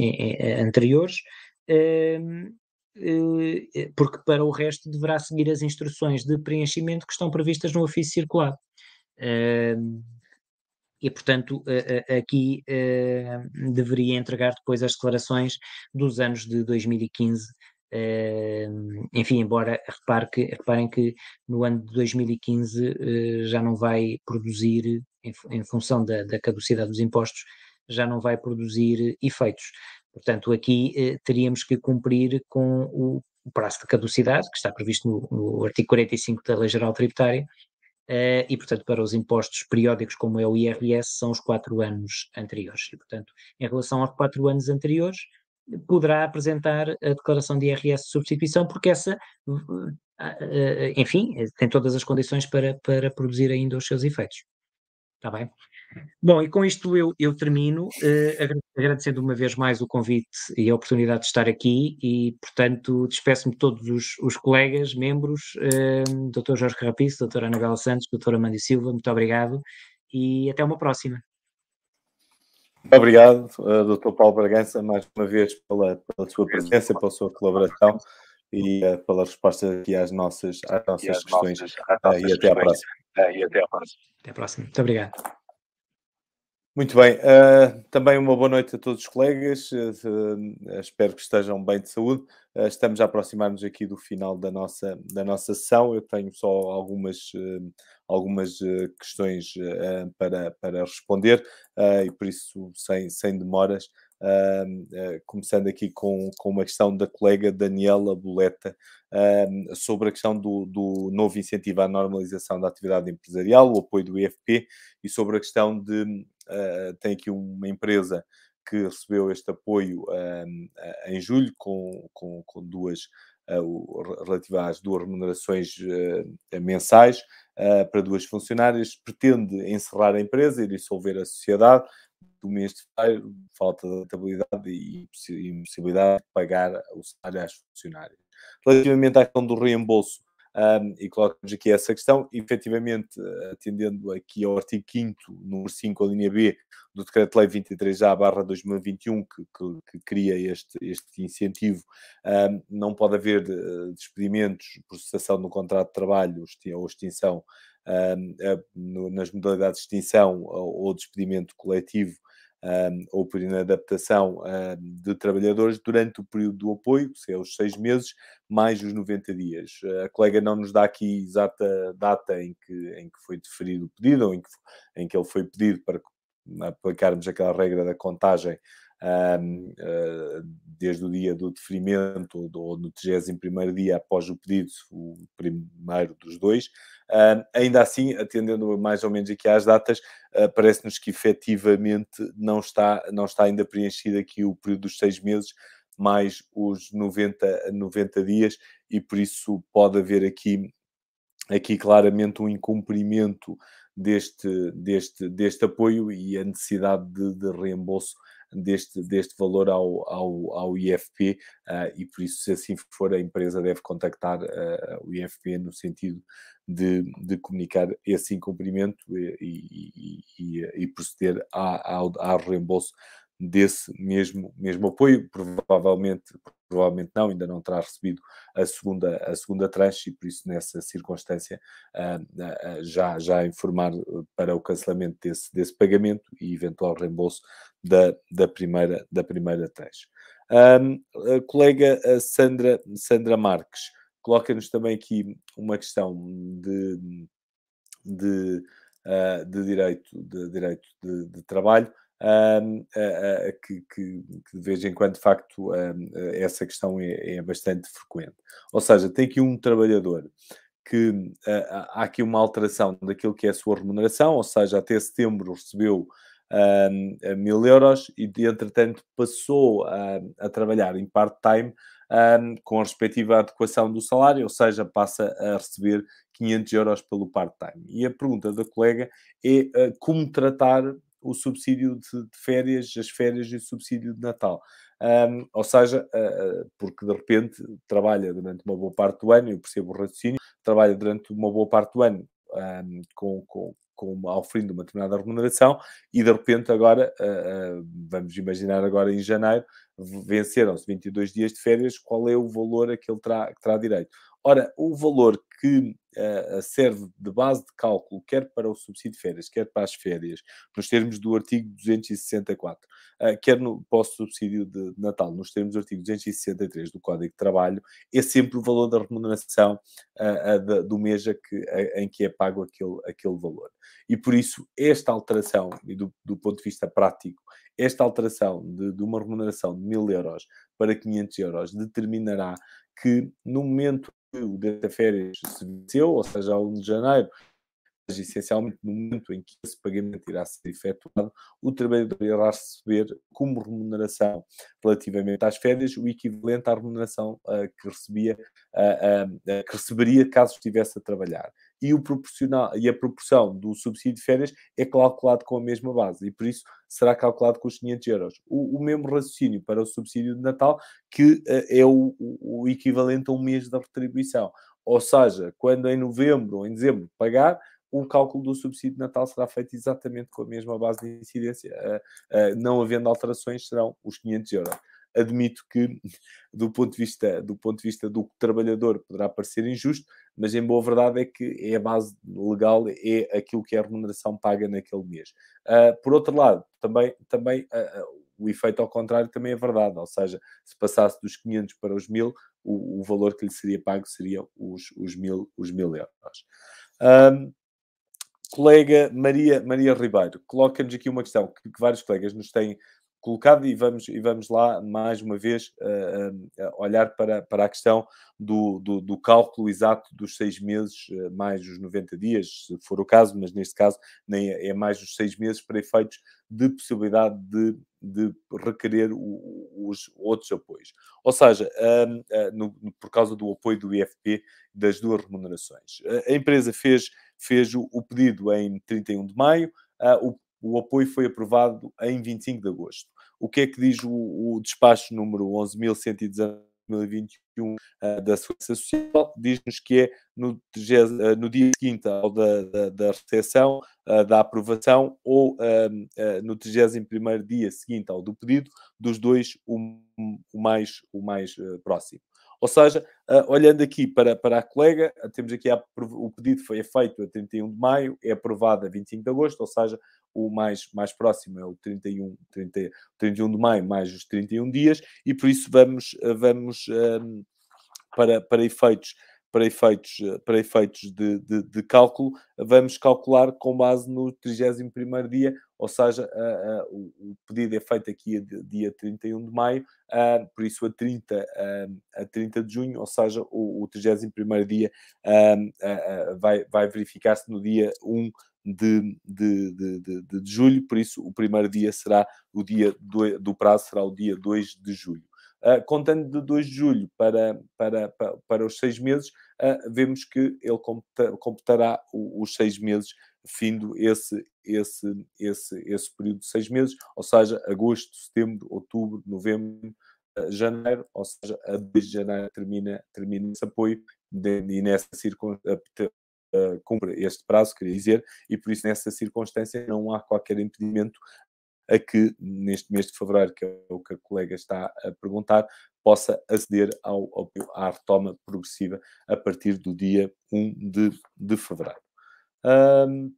anteriores, ehm, porque para o resto deverá seguir as instruções de preenchimento que estão previstas no ofício circular. Ehm, e, portanto, aqui eh, deveria entregar depois as declarações dos anos de 2015 Uh, eh, enfim, embora repare que, reparem que no ano de 2015 uh, eh, já não vai produzir, em, em função da, da, caducidade dos impostos, já não vai produzir efeitos. Portanto, aqui uh, teríamos que cumprir com o prazo de caducidade, que está previsto no, no artigo 45 da Lei Geral Tributária, eh, e, portanto, para os impostos periódicos, como é o IRS, são os quatro anos anteriores. E, portanto, em relação aos quatro anos anteriores, poderá apresentar a declaração de IRS de substituição, porque essa, enfim, tem todas as condições para, para produzir ainda os seus efeitos. Está bem? Bom, e com isto eu, eu termino, uh, agradecendo uma vez mais o convite e a oportunidade de estar aqui e, portanto, despeço-me de todos os, os, colegas, membros, uh, eh, Dr. Jorge Rapice, Dr. Anabela Santos, Dr. Amanda Silva, muito obrigado e até uma próxima. Muito obrigado, uh, eh, Dr. Paulo Bragança, mais uma vez pela, pela sua presença, pela sua colaboração e uh, pela resposta aqui às nossas, às nossas questões. Nossas, às nossas e até à próxima. e até à próxima. Até à próxima. Muito obrigado. Muito bem, uh, também uma boa noite a todos os colegas, uh, espero que estejam bem de saúde. Uh, estamos a aproximar-nos aqui do final da nossa, da nossa sessão, eu tenho só algumas, algumas questões para, para responder e por isso, sem, sem demoras, começando aqui com, com uma questão da colega Daniela Boleta sobre a questão do, do novo incentivo à normalização da atividade empresarial, o apoio do IFP e sobre a questão de eh, tem aqui uma empresa que recebeu este apoio ehm, eh, em julho com, com, com duas eh, relativa às duas remunerações uh, mensais uh, para duas funcionárias, pretende encerrar a empresa e dissolver a sociedade do mês de fevereiro, falta de rentabilidade e impossibilidade de pagar o salário às funcionárias. Relativamente à questão do reembolso, um, e coloco aqui essa questão, efetivamente, atendendo aqui ao artigo 5 número 5, a linha B, do Decreto-Lei 23A barra 2021, que, que, que, cria este, este incentivo, um, não pode haver eh, despedimentos por cessação do contrato de trabalho ou extinção eh, nas modalidades de extinção ou despedimento coletivo um, ou por inadaptação um, de trabalhadores durante o período do apoio, que é os seis meses, mais os 90 dias. Eh, a colega não nos dá aqui exata data em que, em que foi deferido o pedido ou em que, em que ele foi pedido para ah, aplicarmos aquela regra da contagem ah, desde o dia do deferimento ou, no 31 dia após o pedido, o primeiro dos dois. ainda assim, atendendo mais ou menos aqui às datas, ah, parece-nos que efetivamente não está, não está ainda preenchido aqui o período dos seis meses, mais os 90, 90 dias, e por isso pode haver aqui, aqui claramente um incumprimento deste, deste, deste apoio e a necessidade de, de reembolso deste, deste valor ao, ao, ao IFP uh, ah, e por isso, se assim for, a empresa deve contactar uh, o IFP no sentido de, de comunicar esse incumprimento eh, e, e, e, e proceder ao ao reembolso desse mesmo, mesmo apoio. Provavelmente, provavelmente não, ainda não terá recebido a segunda, a segunda tranche e por isso nessa circunstância uh, uh, já, já informar para o cancelamento desse, desse pagamento e eventual reembolso da, da, primeira, da primeira tranche. Um, a colega Sandra, Sandra Marques coloca-nos também aqui uma questão de, de, uh, de direito de, direito de, de trabalho uh, uh, que, que, que, de vez em quando, de facto, essa questão é, é, bastante frequente. Ou seja, tem aqui um trabalhador que uh, há aqui uma alteração daquilo que é a sua remuneração, ou seja, até setembro recebeu mil euros e, entretanto, passou a, a trabalhar em part-time com a respectiva adequação do salário, ou seja, passa a receber 500 euros pelo part-time. E a pergunta da colega é uh, como tratar o subsídio de, de férias, as férias e o subsídio de Natal. Um, ou seja, uh, porque de repente trabalha durante uma boa parte do ano, eu percebo o raciocínio, trabalha durante uma boa parte do ano um, com, com, com uma, oferindo uma determinada remuneração e de repente agora, uh, uh, vamos imaginar agora em janeiro, venceram-se 22 dias de férias, qual é o valor a que ele terá, que terá direito? Ora, o valor que uh, serve de base de cálculo, quer para o subsídio de férias, quer para as férias, nos termos do artigo 264, uh, eh, quer no, para o subsídio de Natal, nos termos do artigo 263 do Código de Trabalho, é sempre o valor da remuneração uh, do mês que, em que é pago aquele, aquele valor. E por isso, esta alteração, e do, do ponto de vista prático, esta alteração de, de uma remuneração de 1000 euros para 500 euros determinará que no momento o direito da férias se venceu, ou seja, ao 1 de janeiro, mas essencialmente no momento em que esse pagamento irá ser efetuado, o trabalhador irá receber como remuneração relativamente às férias o equivalente à remuneração uh, que, recebia, uh, uh, que receberia caso estivesse a trabalhar e, o proporcional, e a proporção do subsídio de férias é calculado com a mesma base e por isso será calculado com os 500 euros. O, o mesmo raciocínio para o subsídio de Natal, que uh, é o, o, equivalente a um mês da retribuição. Ou seja, quando em novembro ou em dezembro pagar, o cálculo do subsídio de Natal será feito exatamente com a mesma base de incidência. Uh, uh, não havendo alterações, serão os 500 euros admito que, do ponto de vista do, ponto de vista do trabalhador, poderá parecer injusto, mas em boa verdade é que é a base legal, é aquilo que é a remuneração paga naquele mês. Uh, por outro lado, também, também uh, o efeito ao contrário também é verdade, ou seja, se passasse dos 500 para os 1000, o, o valor que lhe seria pago seria os, os, 1000, os mil euros. Um, colega Maria, Maria Ribeiro, coloca-nos aqui uma questão que, que vários colegas nos têm, colocado e vamos, e vamos lá mais uma vez uh, uh, olhar para, para a questão do, do, do, cálculo exato dos seis meses uh, mais os 90 dias, se for o caso, mas neste caso nem é, é mais os seis meses para efeitos de possibilidade de, de requerer o, os outros apoios. Ou seja, ehm, no, no, por causa do apoio do IFP das duas remunerações. a empresa fez, fez o, o pedido em 31 de maio, o, o apoio foi aprovado em 25 de agosto. O que é que diz o, o despacho número 11.119? 2021 uh, da Segurança Social, diz-nos que é no, eh, no, dia seguinte ao da, da, da recepção, uh, da aprovação, ou uh, no 31 dia seguinte ao do pedido, dos dois o, o mais, o mais próximo. Ou seja, uh, olhando aqui para, para a colega, ah, temos aqui a, o pedido foi feito a 31 de maio, é aprovado a 25 de agosto, ou seja, o mais, mais próximo é o 31, 30, 31 de maio mais os 31 dias, e por isso vamos, ah, vamos um, para, para efeitos para efeitos, para efeitos de, de, de, cálculo, vamos calcular com base no 31 dia ou seja, o, pedido é feito aqui a dia 31 de maio, por isso a 30, a 30 de junho, ou seja, o, o 31 dia vai, vai verificar-se no dia 1 de, de, de, de, julho, por isso o primeiro dia será o dia do, do prazo, será o dia 2 de julho. Uh, contando de 2 de julho para, para, para, para os seis meses, uh, vemos que ele computa, computará os seis meses findo esse, esse, esse, esse período de seis meses, ou seja, agosto, setembro, outubro, novembro, eh, janeiro, ou seja, a 2 de janeiro termina, termina esse apoio de, e nessa circunstância eh, eh, cumpre este prazo, queria dizer, e por isso nessa circunstância não há qualquer impedimento a que neste mês de fevereiro, que é o que a colega está a perguntar, possa aceder ao, ao à retoma progressiva a partir do dia 1 de, de fevereiro. Um,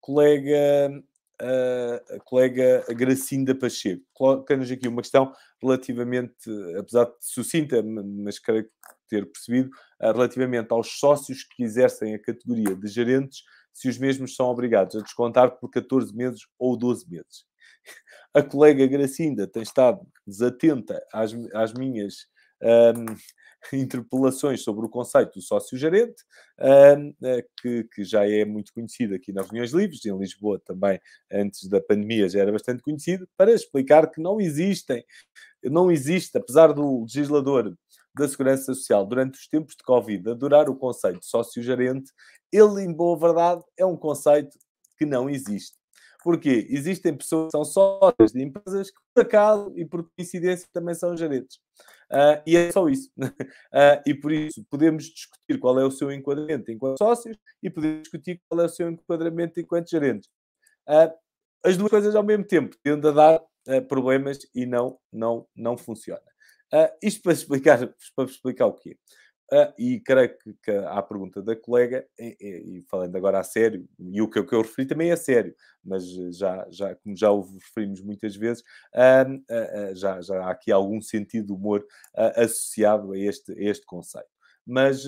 colega, uh, colega Gracinda Pacheco, coloca-nos aqui uma questão relativamente, apesar de sucinta, mas creio ter percebido, uh, relativamente aos sócios que exercem a categoria de gerentes, se os mesmos são obrigados a descontar por 14 meses ou 12 meses. A colega Gracinda tem estado desatenta às, às minhas. Um, interpelações sobre o conceito do sócio-gerente, eh, que, já é muito conhecido aqui nas reuniões livres, em Lisboa também, antes da pandemia, já era bastante conhecido, para explicar que não existem, não existe, apesar do legislador da Segurança Social durante os tempos de Covid adorar o conceito de sócio-gerente, ele, em boa verdade, é um conceito que não existe. Porquê? Existem pessoas que são sócias de empresas que, por acaso e por coincidência, também são gerentes. Uh, e é só isso. Uh, e por isso podemos discutir qual é o seu enquadramento enquanto sócios e podemos discutir qual é o seu enquadramento enquanto gerentes. Uh, as duas coisas ao mesmo tempo tendem a dar problemas e não, não, não funciona. isto para explicar, para explicar o quê? Uh, e creio que, que à pergunta da colega, e, é, é, e, falando agora a sério, e o que, o que eu referi também é sério, mas eh, já, já, como já o referimos muitas vezes, uh, uh, já, já há aqui algum sentido de humor associado a este, a este conceito. Mas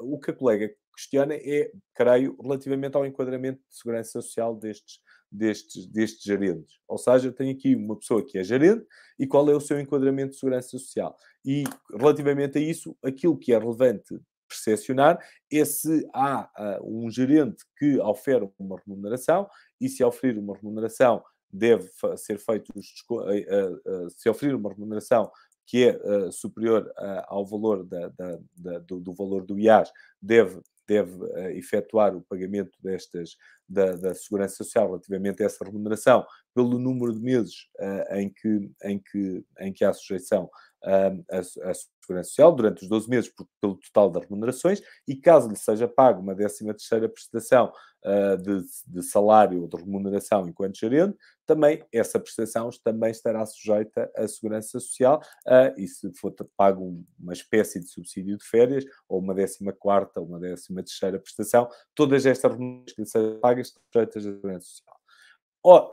o que a colega questiona é, creio, relativamente ao enquadramento de segurança social destes, destes, destes gerentes. Ou seja, tem aqui uma pessoa que é gerente e qual é o seu enquadramento de segurança social. E, relativamente a isso, aquilo que é relevante percepcionar é se há uh, um gerente que oferece uma remuneração e se oferecer uma remuneração deve ser feito uh, uh, se oferecer uma remuneração que é ah, superior ah, ao valor da, da, da, do, do valor do IAS deve deve uh, efetuar o pagamento destas da, da, Segurança Social relativamente a essa remuneração pelo número de meses uh, em, que, em, que, em que há sujeição uh, ah, à, Segurança Social durante os 12 meses pelo total das remunerações e caso lhe seja pago uma 13 terceira prestação uh, de, de, salário ou de remuneração enquanto gerente, também essa prestação também estará sujeita à Segurança Social uh, e se for pago uma espécie de subsídio de férias ou uma 14 quarta ou uma 13 terceira prestação, todas estas remunerações que lhe sejam pagas estão sujeitas à Segurança Social.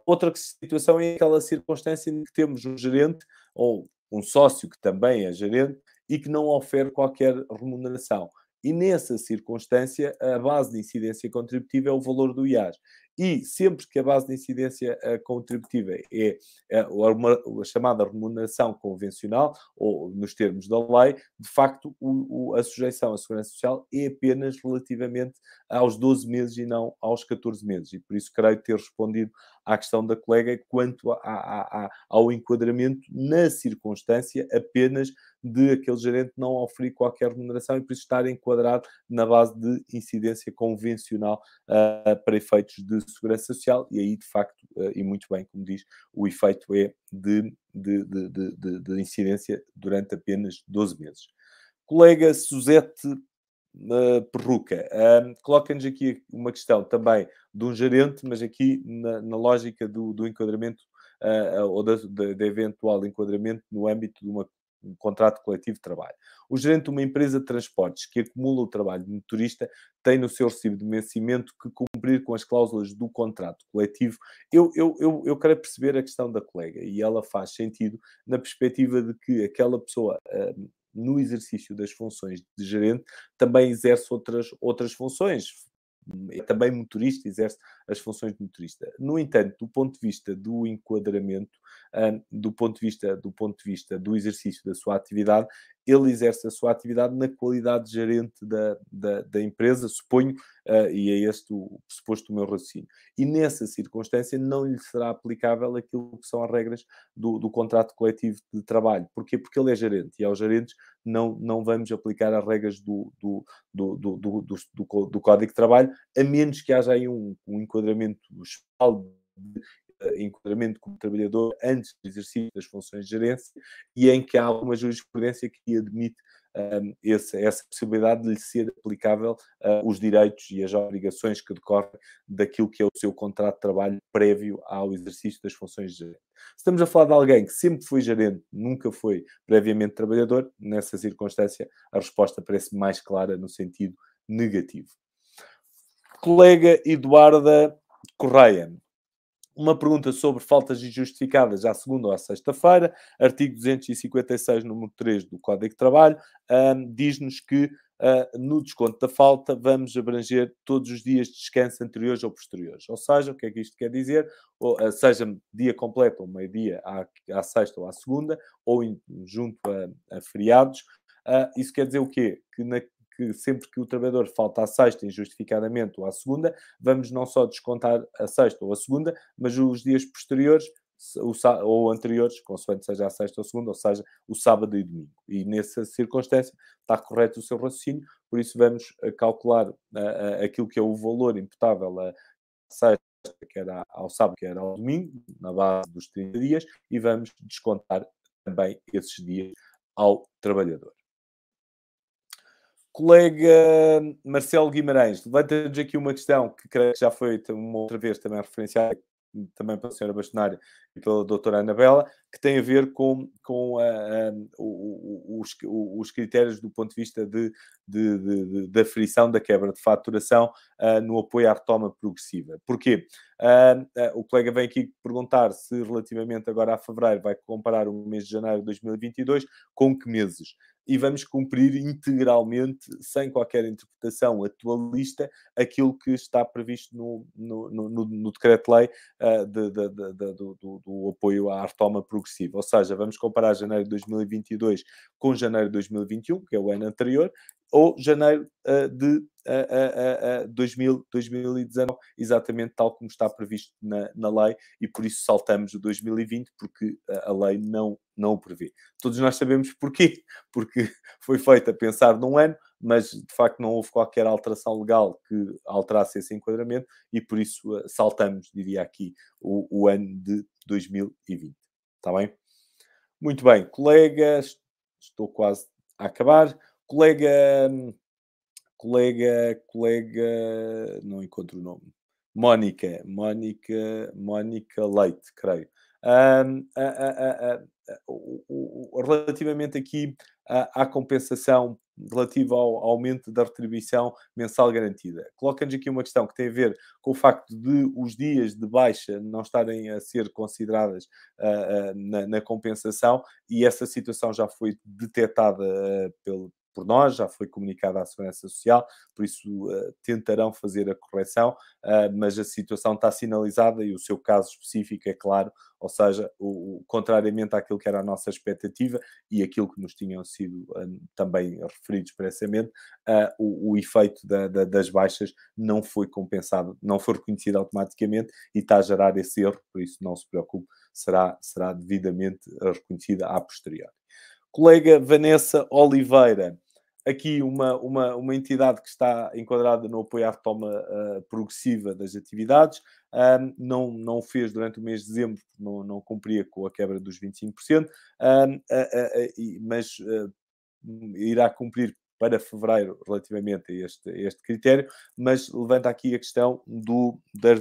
Outra situação é aquela circunstância em que temos um gerente ou um sócio que também é gerente e que não oferece qualquer remuneração. E nessa circunstância, a base de incidência contributiva é o valor do IAS. E sempre que a base de incidência eh, contributiva é eh, a chamada remuneração convencional, ou nos termos da lei, de facto a sujeição à segurança social é apenas relativamente aos 12 meses e não aos 14 meses. E por isso creio ter respondido à questão da colega quanto ao enquadramento na circunstância apenas de aquele gerente não oferecer qualquer remuneração e por isso estar enquadrado na base de incidência convencional uh, para efeitos de segurança social e aí de facto, uh, e muito bem como diz, o efeito é de, de, de, de incidência durante apenas 12 meses. Colega Suzete uh, ah, Perruca, uh, coloca-nos aqui uma questão também de um gerente, mas aqui na, na lógica do, do enquadramento uh, ou da, de da, eventual enquadramento no âmbito de uma um contrato coletivo de trabalho. O gerente de uma empresa de transportes que acumula o trabalho de motorista tem no seu recibo de vencimento que cumprir com as cláusulas do contrato coletivo. Eu, eu, eu, eu quero é perceber a questão da colega e ela faz sentido na perspectiva de que aquela pessoa. Hum, no exercício das funções de gerente, também exerce outras, outras funções, é também motorista, exerce as funções de motorista. No entanto, do ponto de vista do enquadramento, do ponto de vista do ponto de vista do exercício da sua atividade, ele exerce a sua atividade na qualidade de gerente da, da, da empresa, suponho, uh, e é este o suposto do meu raciocínio. E nessa circunstância não lhe será aplicável aquilo que são as regras do, do contrato coletivo de trabalho. Porquê? Porque ele é gerente e aos gerentes não, não vamos aplicar as regras do, do, do, do, do, do, do Código de Trabalho, a menos que haja aí um, um enquadramento espalhado eh, enquadramento como trabalhador antes do exercício das funções de gerência e em que há alguma jurisprudência que admite um, ehm, esse, essa possibilidade de lhe ser aplicável uh, os direitos e as obrigações que decorrem daquilo que é o seu contrato de trabalho prévio ao exercício das funções de gerente. Estamos a falar de alguém que sempre foi gerente, nunca foi previamente trabalhador, nessa circunstância a resposta parece mais clara no sentido negativo. Colega Eduarda Correia, uma pergunta sobre faltas injustificadas à segunda ou à sexta-feira, artigo 256, número 3 do Código de Trabalho, um, diz-nos que uh, no desconto da falta vamos abranger todos os dias de descanso anteriores ou posteriores. Ou seja, o que é que isto quer dizer? Ou, uh, ah, seja dia completo ou meio-dia à, à, sexta ou à segunda, ou in, junto a, a feriados. Uh, isso quer dizer o quê? Que na que sempre que o trabalhador falta à sexta, injustificadamente, ou à segunda, vamos não só descontar a sexta ou a segunda, mas os dias posteriores ou anteriores, consoante seja a sexta ou segunda, ou seja, o sábado e domingo. E nessa circunstância está correto o seu raciocínio, por isso vamos eh, calcular eh, eh, aquilo que é o valor imputável a sexta, que era ao sábado, que era ao domingo, na base dos 30 dias, e vamos descontar também esses dias ao trabalhador. Colega Marcelo Guimarães, levanta-nos aqui uma questão que creio que já foi uma outra vez também referenciada, também pela senhora Bastonário e pela doutora Anabela, que tem a ver com, com a, ah, a, ah, os, os, critérios do ponto de vista de, de, de, de da quebra de faturação uh, no apoio à retoma progressiva. Porquê? Uh, uh, o colega vem aqui perguntar se relativamente agora a fevereiro vai comparar o mês de janeiro de 2022 com que meses? e vamos cumprir integralmente, sem qualquer interpretação atualista, aquilo que está previsto no, no, no, no decreto-lei uh, ah, de, de, de, do, do, apoio à retoma progressiva. Ou seja, vamos comparar janeiro de 2022 com janeiro de 2021, que é o ano anterior, ou janeiro uh, de uh, 2019, exatamente tal como está previsto na, na lei, e por isso saltamos o 2020, porque a, a lei não, não o prevê. Todos nós sabemos porquê, porque foi feita a pensar num ano, mas de facto não houve qualquer alteração legal que alterasse esse enquadramento, e por isso eh, saltamos, diria aqui, o, o ano de 2020. Está bem? Muito bem, colegas, estou quase a acabar. Colega hum, colega, colega, não encontro o nome. Mónica, Mónica, Mónica Leite, creio. Um, a, a, a, relativamente aqui à compensação relativa ao aumento da retribuição mensal garantida. Coloca-nos aqui uma questão que tem a ver com o facto de os dias de baixa não estarem a ser consideradas uh, uh, na, na, compensação e essa situação já foi detectada uh, ah, pelo, por nós, já foi comunicado à Segurança Social, por isso uh, tentarão fazer a correção, uh, mas a situação está sinalizada e o seu caso específico é claro, ou seja, o, o, contrariamente àquilo que era a nossa expectativa e aquilo que nos tinham sido eh, também referidos expressamente, uh, o, o, efeito da, da, das baixas não foi compensado, não foi reconhecido automaticamente e está a gerar esse erro, por isso não se preocupe, será, será devidamente reconhecida a posteriori. Colega Vanessa Oliveira, aqui uma, uma, uma entidade que está enquadrada no apoio à retoma uh, progressiva das atividades, não, não fez durante o mês de dezembro, não, não cumpria com a quebra dos 25%, uh, uh, mas eh, irá cumprir para fevereiro relativamente a este, a este critério, mas levanta aqui a questão do,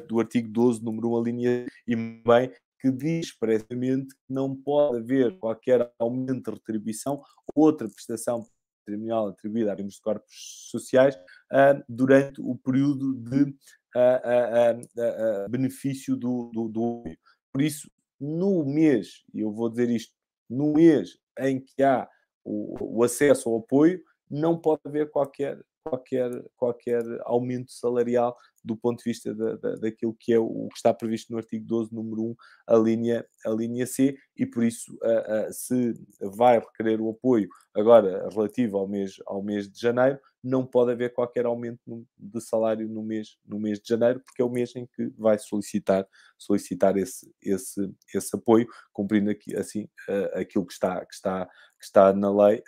do artigo 12, número 1, a linha e bem, que diz expressamente que não pode haver qualquer aumento de retribuição ou outra prestação tribunal atribuída a crimes de corpos sociais ah, durante o período de ah, ah, benefício do, do, do Por isso, no mês, e eu vou dizer isto, no mês em que há o, o acesso ao apoio, não pode haver qualquer, qualquer, qualquer aumento salarial do ponto de vista da, da, daquilo que é o que está previsto no artigo 12, número 1, a linha, a linha C, e por isso uh, uh, se vai requerer o apoio agora relativo ao mês, ao mês de janeiro, não pode haver qualquer aumento de salário no mês, no mês de janeiro, porque é o mês em que vai solicitar, solicitar esse, esse, esse apoio, cumprindo aqui, assim uh, aquilo que está, que está, que está na lei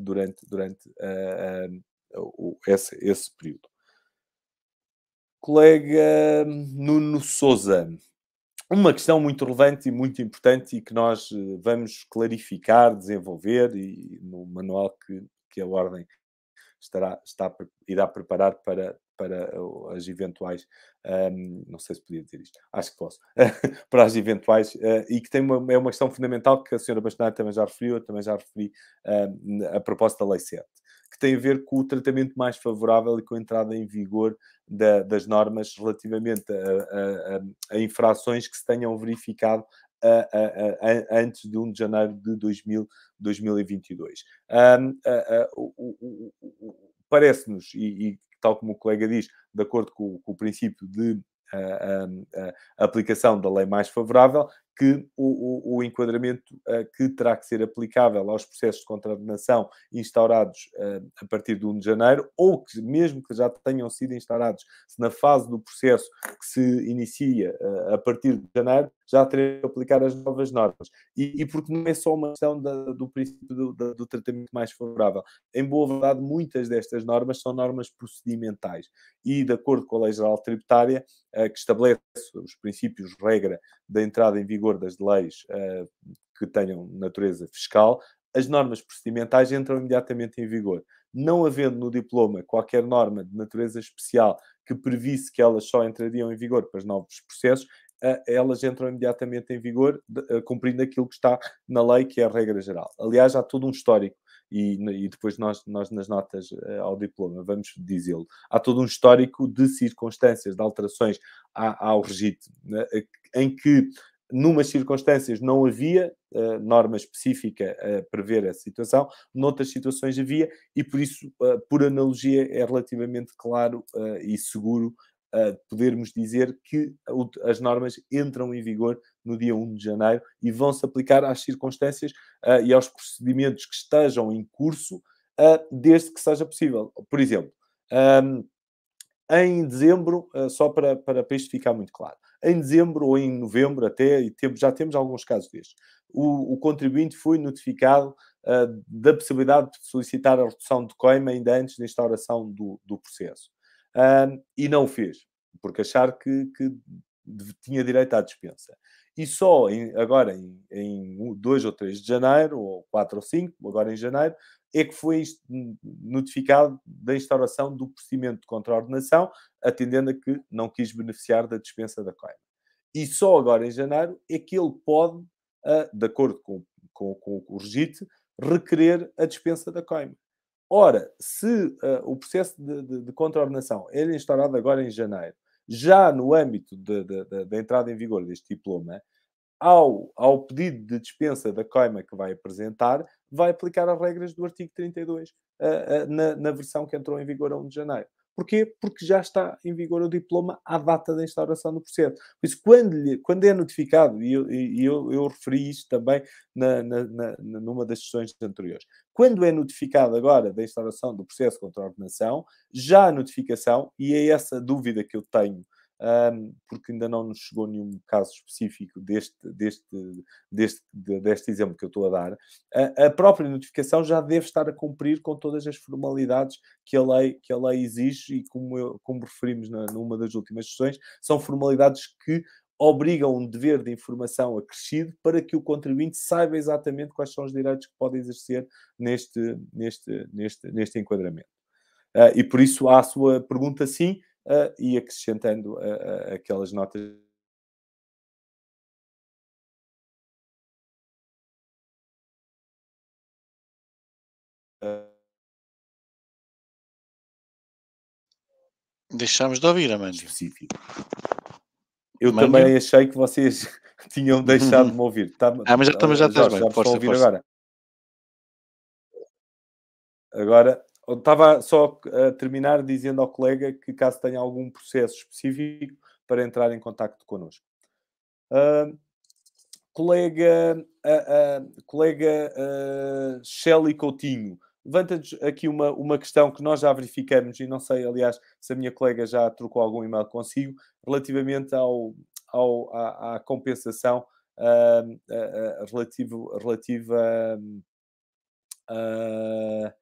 durante, durante esse, esse período colega Nuno Souza. Uma questão muito relevante e muito importante e que nós eh, vamos clarificar, desenvolver e no manual que, que a Ordem estará, está, irá preparar para, para as eventuais, um, ehm, não sei se podia dizer isto, acho que posso, para as eventuais, uh, e que tem uma, é uma questão fundamental que a senhora Bastinado também já referiu, eu também já referi ehm, a proposta da Lei 7 que tem a ver com o tratamento mais favorável e com a entrada em vigor da, das normas relativamente a, a, a, infrações que se tenham verificado a, antes de 1 de janeiro de 2000, 2022. Um, Parece-nos, e, e, tal como o colega diz, de acordo com, com o princípio de a, ah, a, ah, a ah, aplicação da lei mais favorável, que o, o, o enquadramento uh, que terá que ser aplicável aos processos de contravenção instaurados uh, a partir de 1 de janeiro, ou que mesmo que já tenham sido instaurados, se na fase do processo que se inicia uh, a partir de janeiro, já terão que aplicar as novas normas. E, e porque não é só uma questão da, do princípio do, da, do tratamento mais favorável. Em boa verdade, muitas destas normas são normas procedimentais e, de acordo com a Lei Geral Tributária, que estabelece os princípios, regra da entrada em vigor das leis uh, que tenham natureza fiscal, as normas procedimentais entram imediatamente em vigor. Não havendo no diploma qualquer norma de natureza especial que previsse que elas só entrariam em vigor para os novos processos, eh, elas entram imediatamente em vigor, eh, cumprindo aquilo que está na lei, que é a regra geral. Aliás, há todo um histórico, e, e depois nós, nós, nas notas ao diploma vamos dizê-lo, há todo um histórico de circunstâncias, de alterações ao registro, né, em que numas circunstâncias não havia uh, norma específica a prever essa situação, noutras situações havia, e por isso, uh, por analogia, é relativamente claro uh, e seguro podermos dizer que as normas entram em vigor no dia 1 de janeiro e vão se aplicar às circunstâncias e aos procedimentos que estejam em curso, desde que seja possível. Por exemplo, um, ehm, em dezembro, só para, para, para isto ficar muito claro em dezembro ou em novembro até, e temos, já temos alguns casos destes, o, o contribuinte foi notificado uh, da possibilidade de solicitar a redução de coima ainda antes da instauração do, do processo. Ah, e não o fez, porque achar que, que tinha direito à dispensa. E só em, agora, em, em 2 ou 3 de janeiro, ou 4 ou 5, agora em janeiro, é que foi notificado da instauração do procedimento de contraordenação, atendendo a que não quis beneficiar da dispensa da coima. E só agora, em janeiro, é que ele pode, ah, de acordo com, com, com o regite, requerer a dispensa da coima. Ora, se uh, o processo de, de, de contraordenação é instaurado agora em janeiro, já no âmbito da entrada em vigor deste diploma, ao, ao pedido de dispensa da coima que vai apresentar, vai aplicar as regras do artigo 32 uh, uh, na, na versão que entrou em vigor a 1 de janeiro. Porquê? Porque já está em vigor o diploma à data da instauração do processo. Por isso, quando, lhe, quando é notificado, e eu, e eu, eu referi isto também na, na, na, numa das sessões anteriores, quando é notificado agora da instauração do processo contra a ordenação, já a notificação, e é essa dúvida que eu tenho um, porque ainda não nos chegou nenhum caso específico deste, deste, deste, deste exemplo que eu estou a dar, a, a, própria notificação já deve estar a cumprir com todas as formalidades que a lei, que a lei exige e como, eu, como referimos na, numa das últimas sessões, são formalidades que obrigam um dever de informação acrescido para que o contribuinte saiba exatamente quais são os direitos que pode exercer neste, neste, neste, neste enquadramento. Uh, e por isso, à sua pergunta, sim, uh, e acrescentando uh, aquelas notas Deixámos de ouvir, Amanda. Específico. Eu também achei que vocês tinham deixado de me ouvir. Tá, ah, mas já, estamos, já, já, já, já Já a ouvir agora. Agora Estava só a terminar dizendo ao colega que, caso tenha algum processo específico, para entrar em contato connosco. Uh, colega uh, uh, colega uh, ah, Shelly Coutinho, levanta-nos aqui uma, uma questão que nós já verificamos, e não sei, aliás, se a minha colega já trocou algum e-mail consigo, relativamente ao, ao, à, à compensação relativo, relativa. Uh,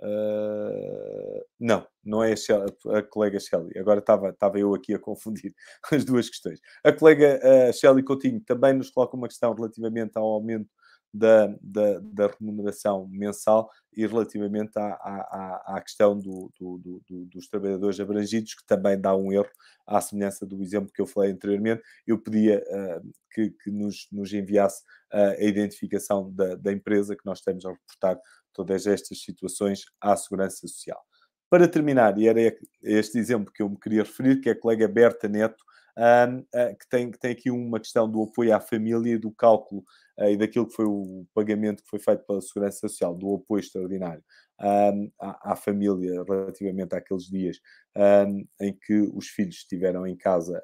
ah, não, não é a, a colega Shelley. Agora estava, estava eu aqui a confundir as duas questões. A colega uh, Shelley Coutinho também nos coloca uma questão relativamente ao aumento da, da, da remuneração mensal e relativamente à, à, à questão do, do, do, dos trabalhadores abrangidos, que também dá um erro, à semelhança do exemplo que eu falei anteriormente. Eu pedia uh, que, que nos, nos, enviasse ah, a identificação da, da empresa que nós estamos a reportar todas estas situações à segurança social. Para terminar, e era este exemplo que eu me queria referir, que é a colega Berta Neto, que, tem, que tem aqui uma questão do apoio à família e do cálculo eh, e daquilo que foi o pagamento que foi feito pela Segurança Social, do apoio extraordinário à, à família relativamente àqueles dias em que os filhos estiveram em casa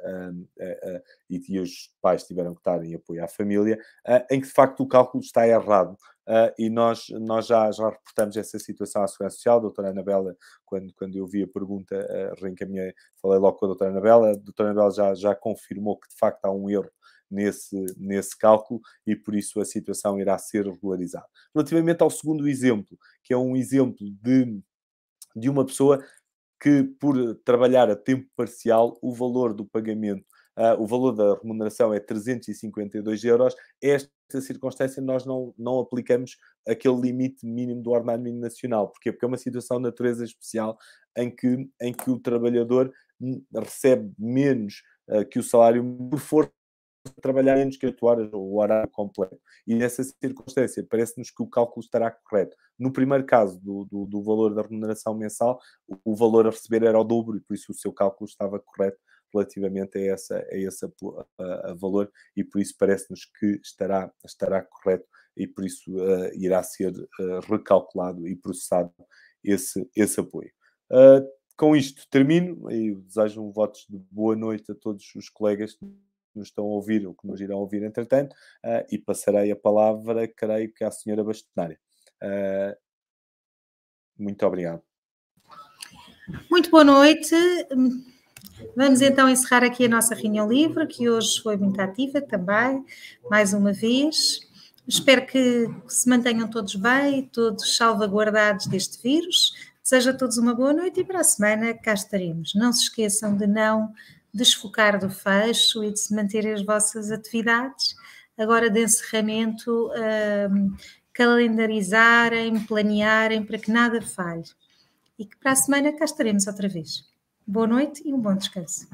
e, os pais tiveram que estar em apoio à família, ah, em que de facto o cálculo está errado. Uh, e nós, nós já, já reportamos essa situação à Segurança Social. A doutora Anabela, quando, quando eu vi a pergunta, uh, reencaminhei, falei logo com a doutora Anabela. A doutora Anabela já, já confirmou que de facto há um erro nesse, nesse cálculo e por isso a situação irá ser regularizada. Relativamente ao segundo exemplo, que é um exemplo de, de uma pessoa que, por trabalhar a tempo parcial, o valor do pagamento uh, o valor da remuneração é 352 euros. Esta circunstância nós não, não aplicamos aquele limite mínimo do ordenado mínimo nacional. Porquê? Porque é uma situação de natureza especial em que, em que o trabalhador hum, recebe menos uh, que o salário por força trabalhar menos que atuar o horário completo. E nessa circunstância, parece-nos que o cálculo estará correto. No primeiro caso do, do, do valor da remuneração mensal, o, o, valor a receber era o dobro e por isso o seu cálculo estava correto relativamente a, essa, a esse a, a valor e por isso parece-nos que estará, estará correto e por isso uh, irá ser uh, recalculado e processado esse, esse apoio. Uh, com isto termino e desejo votos de boa noite a todos os colegas que nos estão a ouvir ou que nos irão ouvir entretanto e passarei a palavra, creio que à senhora Bastonária. muito obrigado. Muito boa noite. Vamos então encerrar aqui a nossa reunião livre, que hoje foi muito ativa também, mais uma vez. Espero que se mantenham todos bem, todos salvaguardados deste vírus. Seja a todos uma boa noite e para a semana cá estaremos. Não se esqueçam de não desfocar do fecho e de se manterem as vossas atividades agora de encerramento um, calendarizarem, planearem para que nada falhe. E que para a semana cá estaremos outra vez. Boa noite e um bom descanso.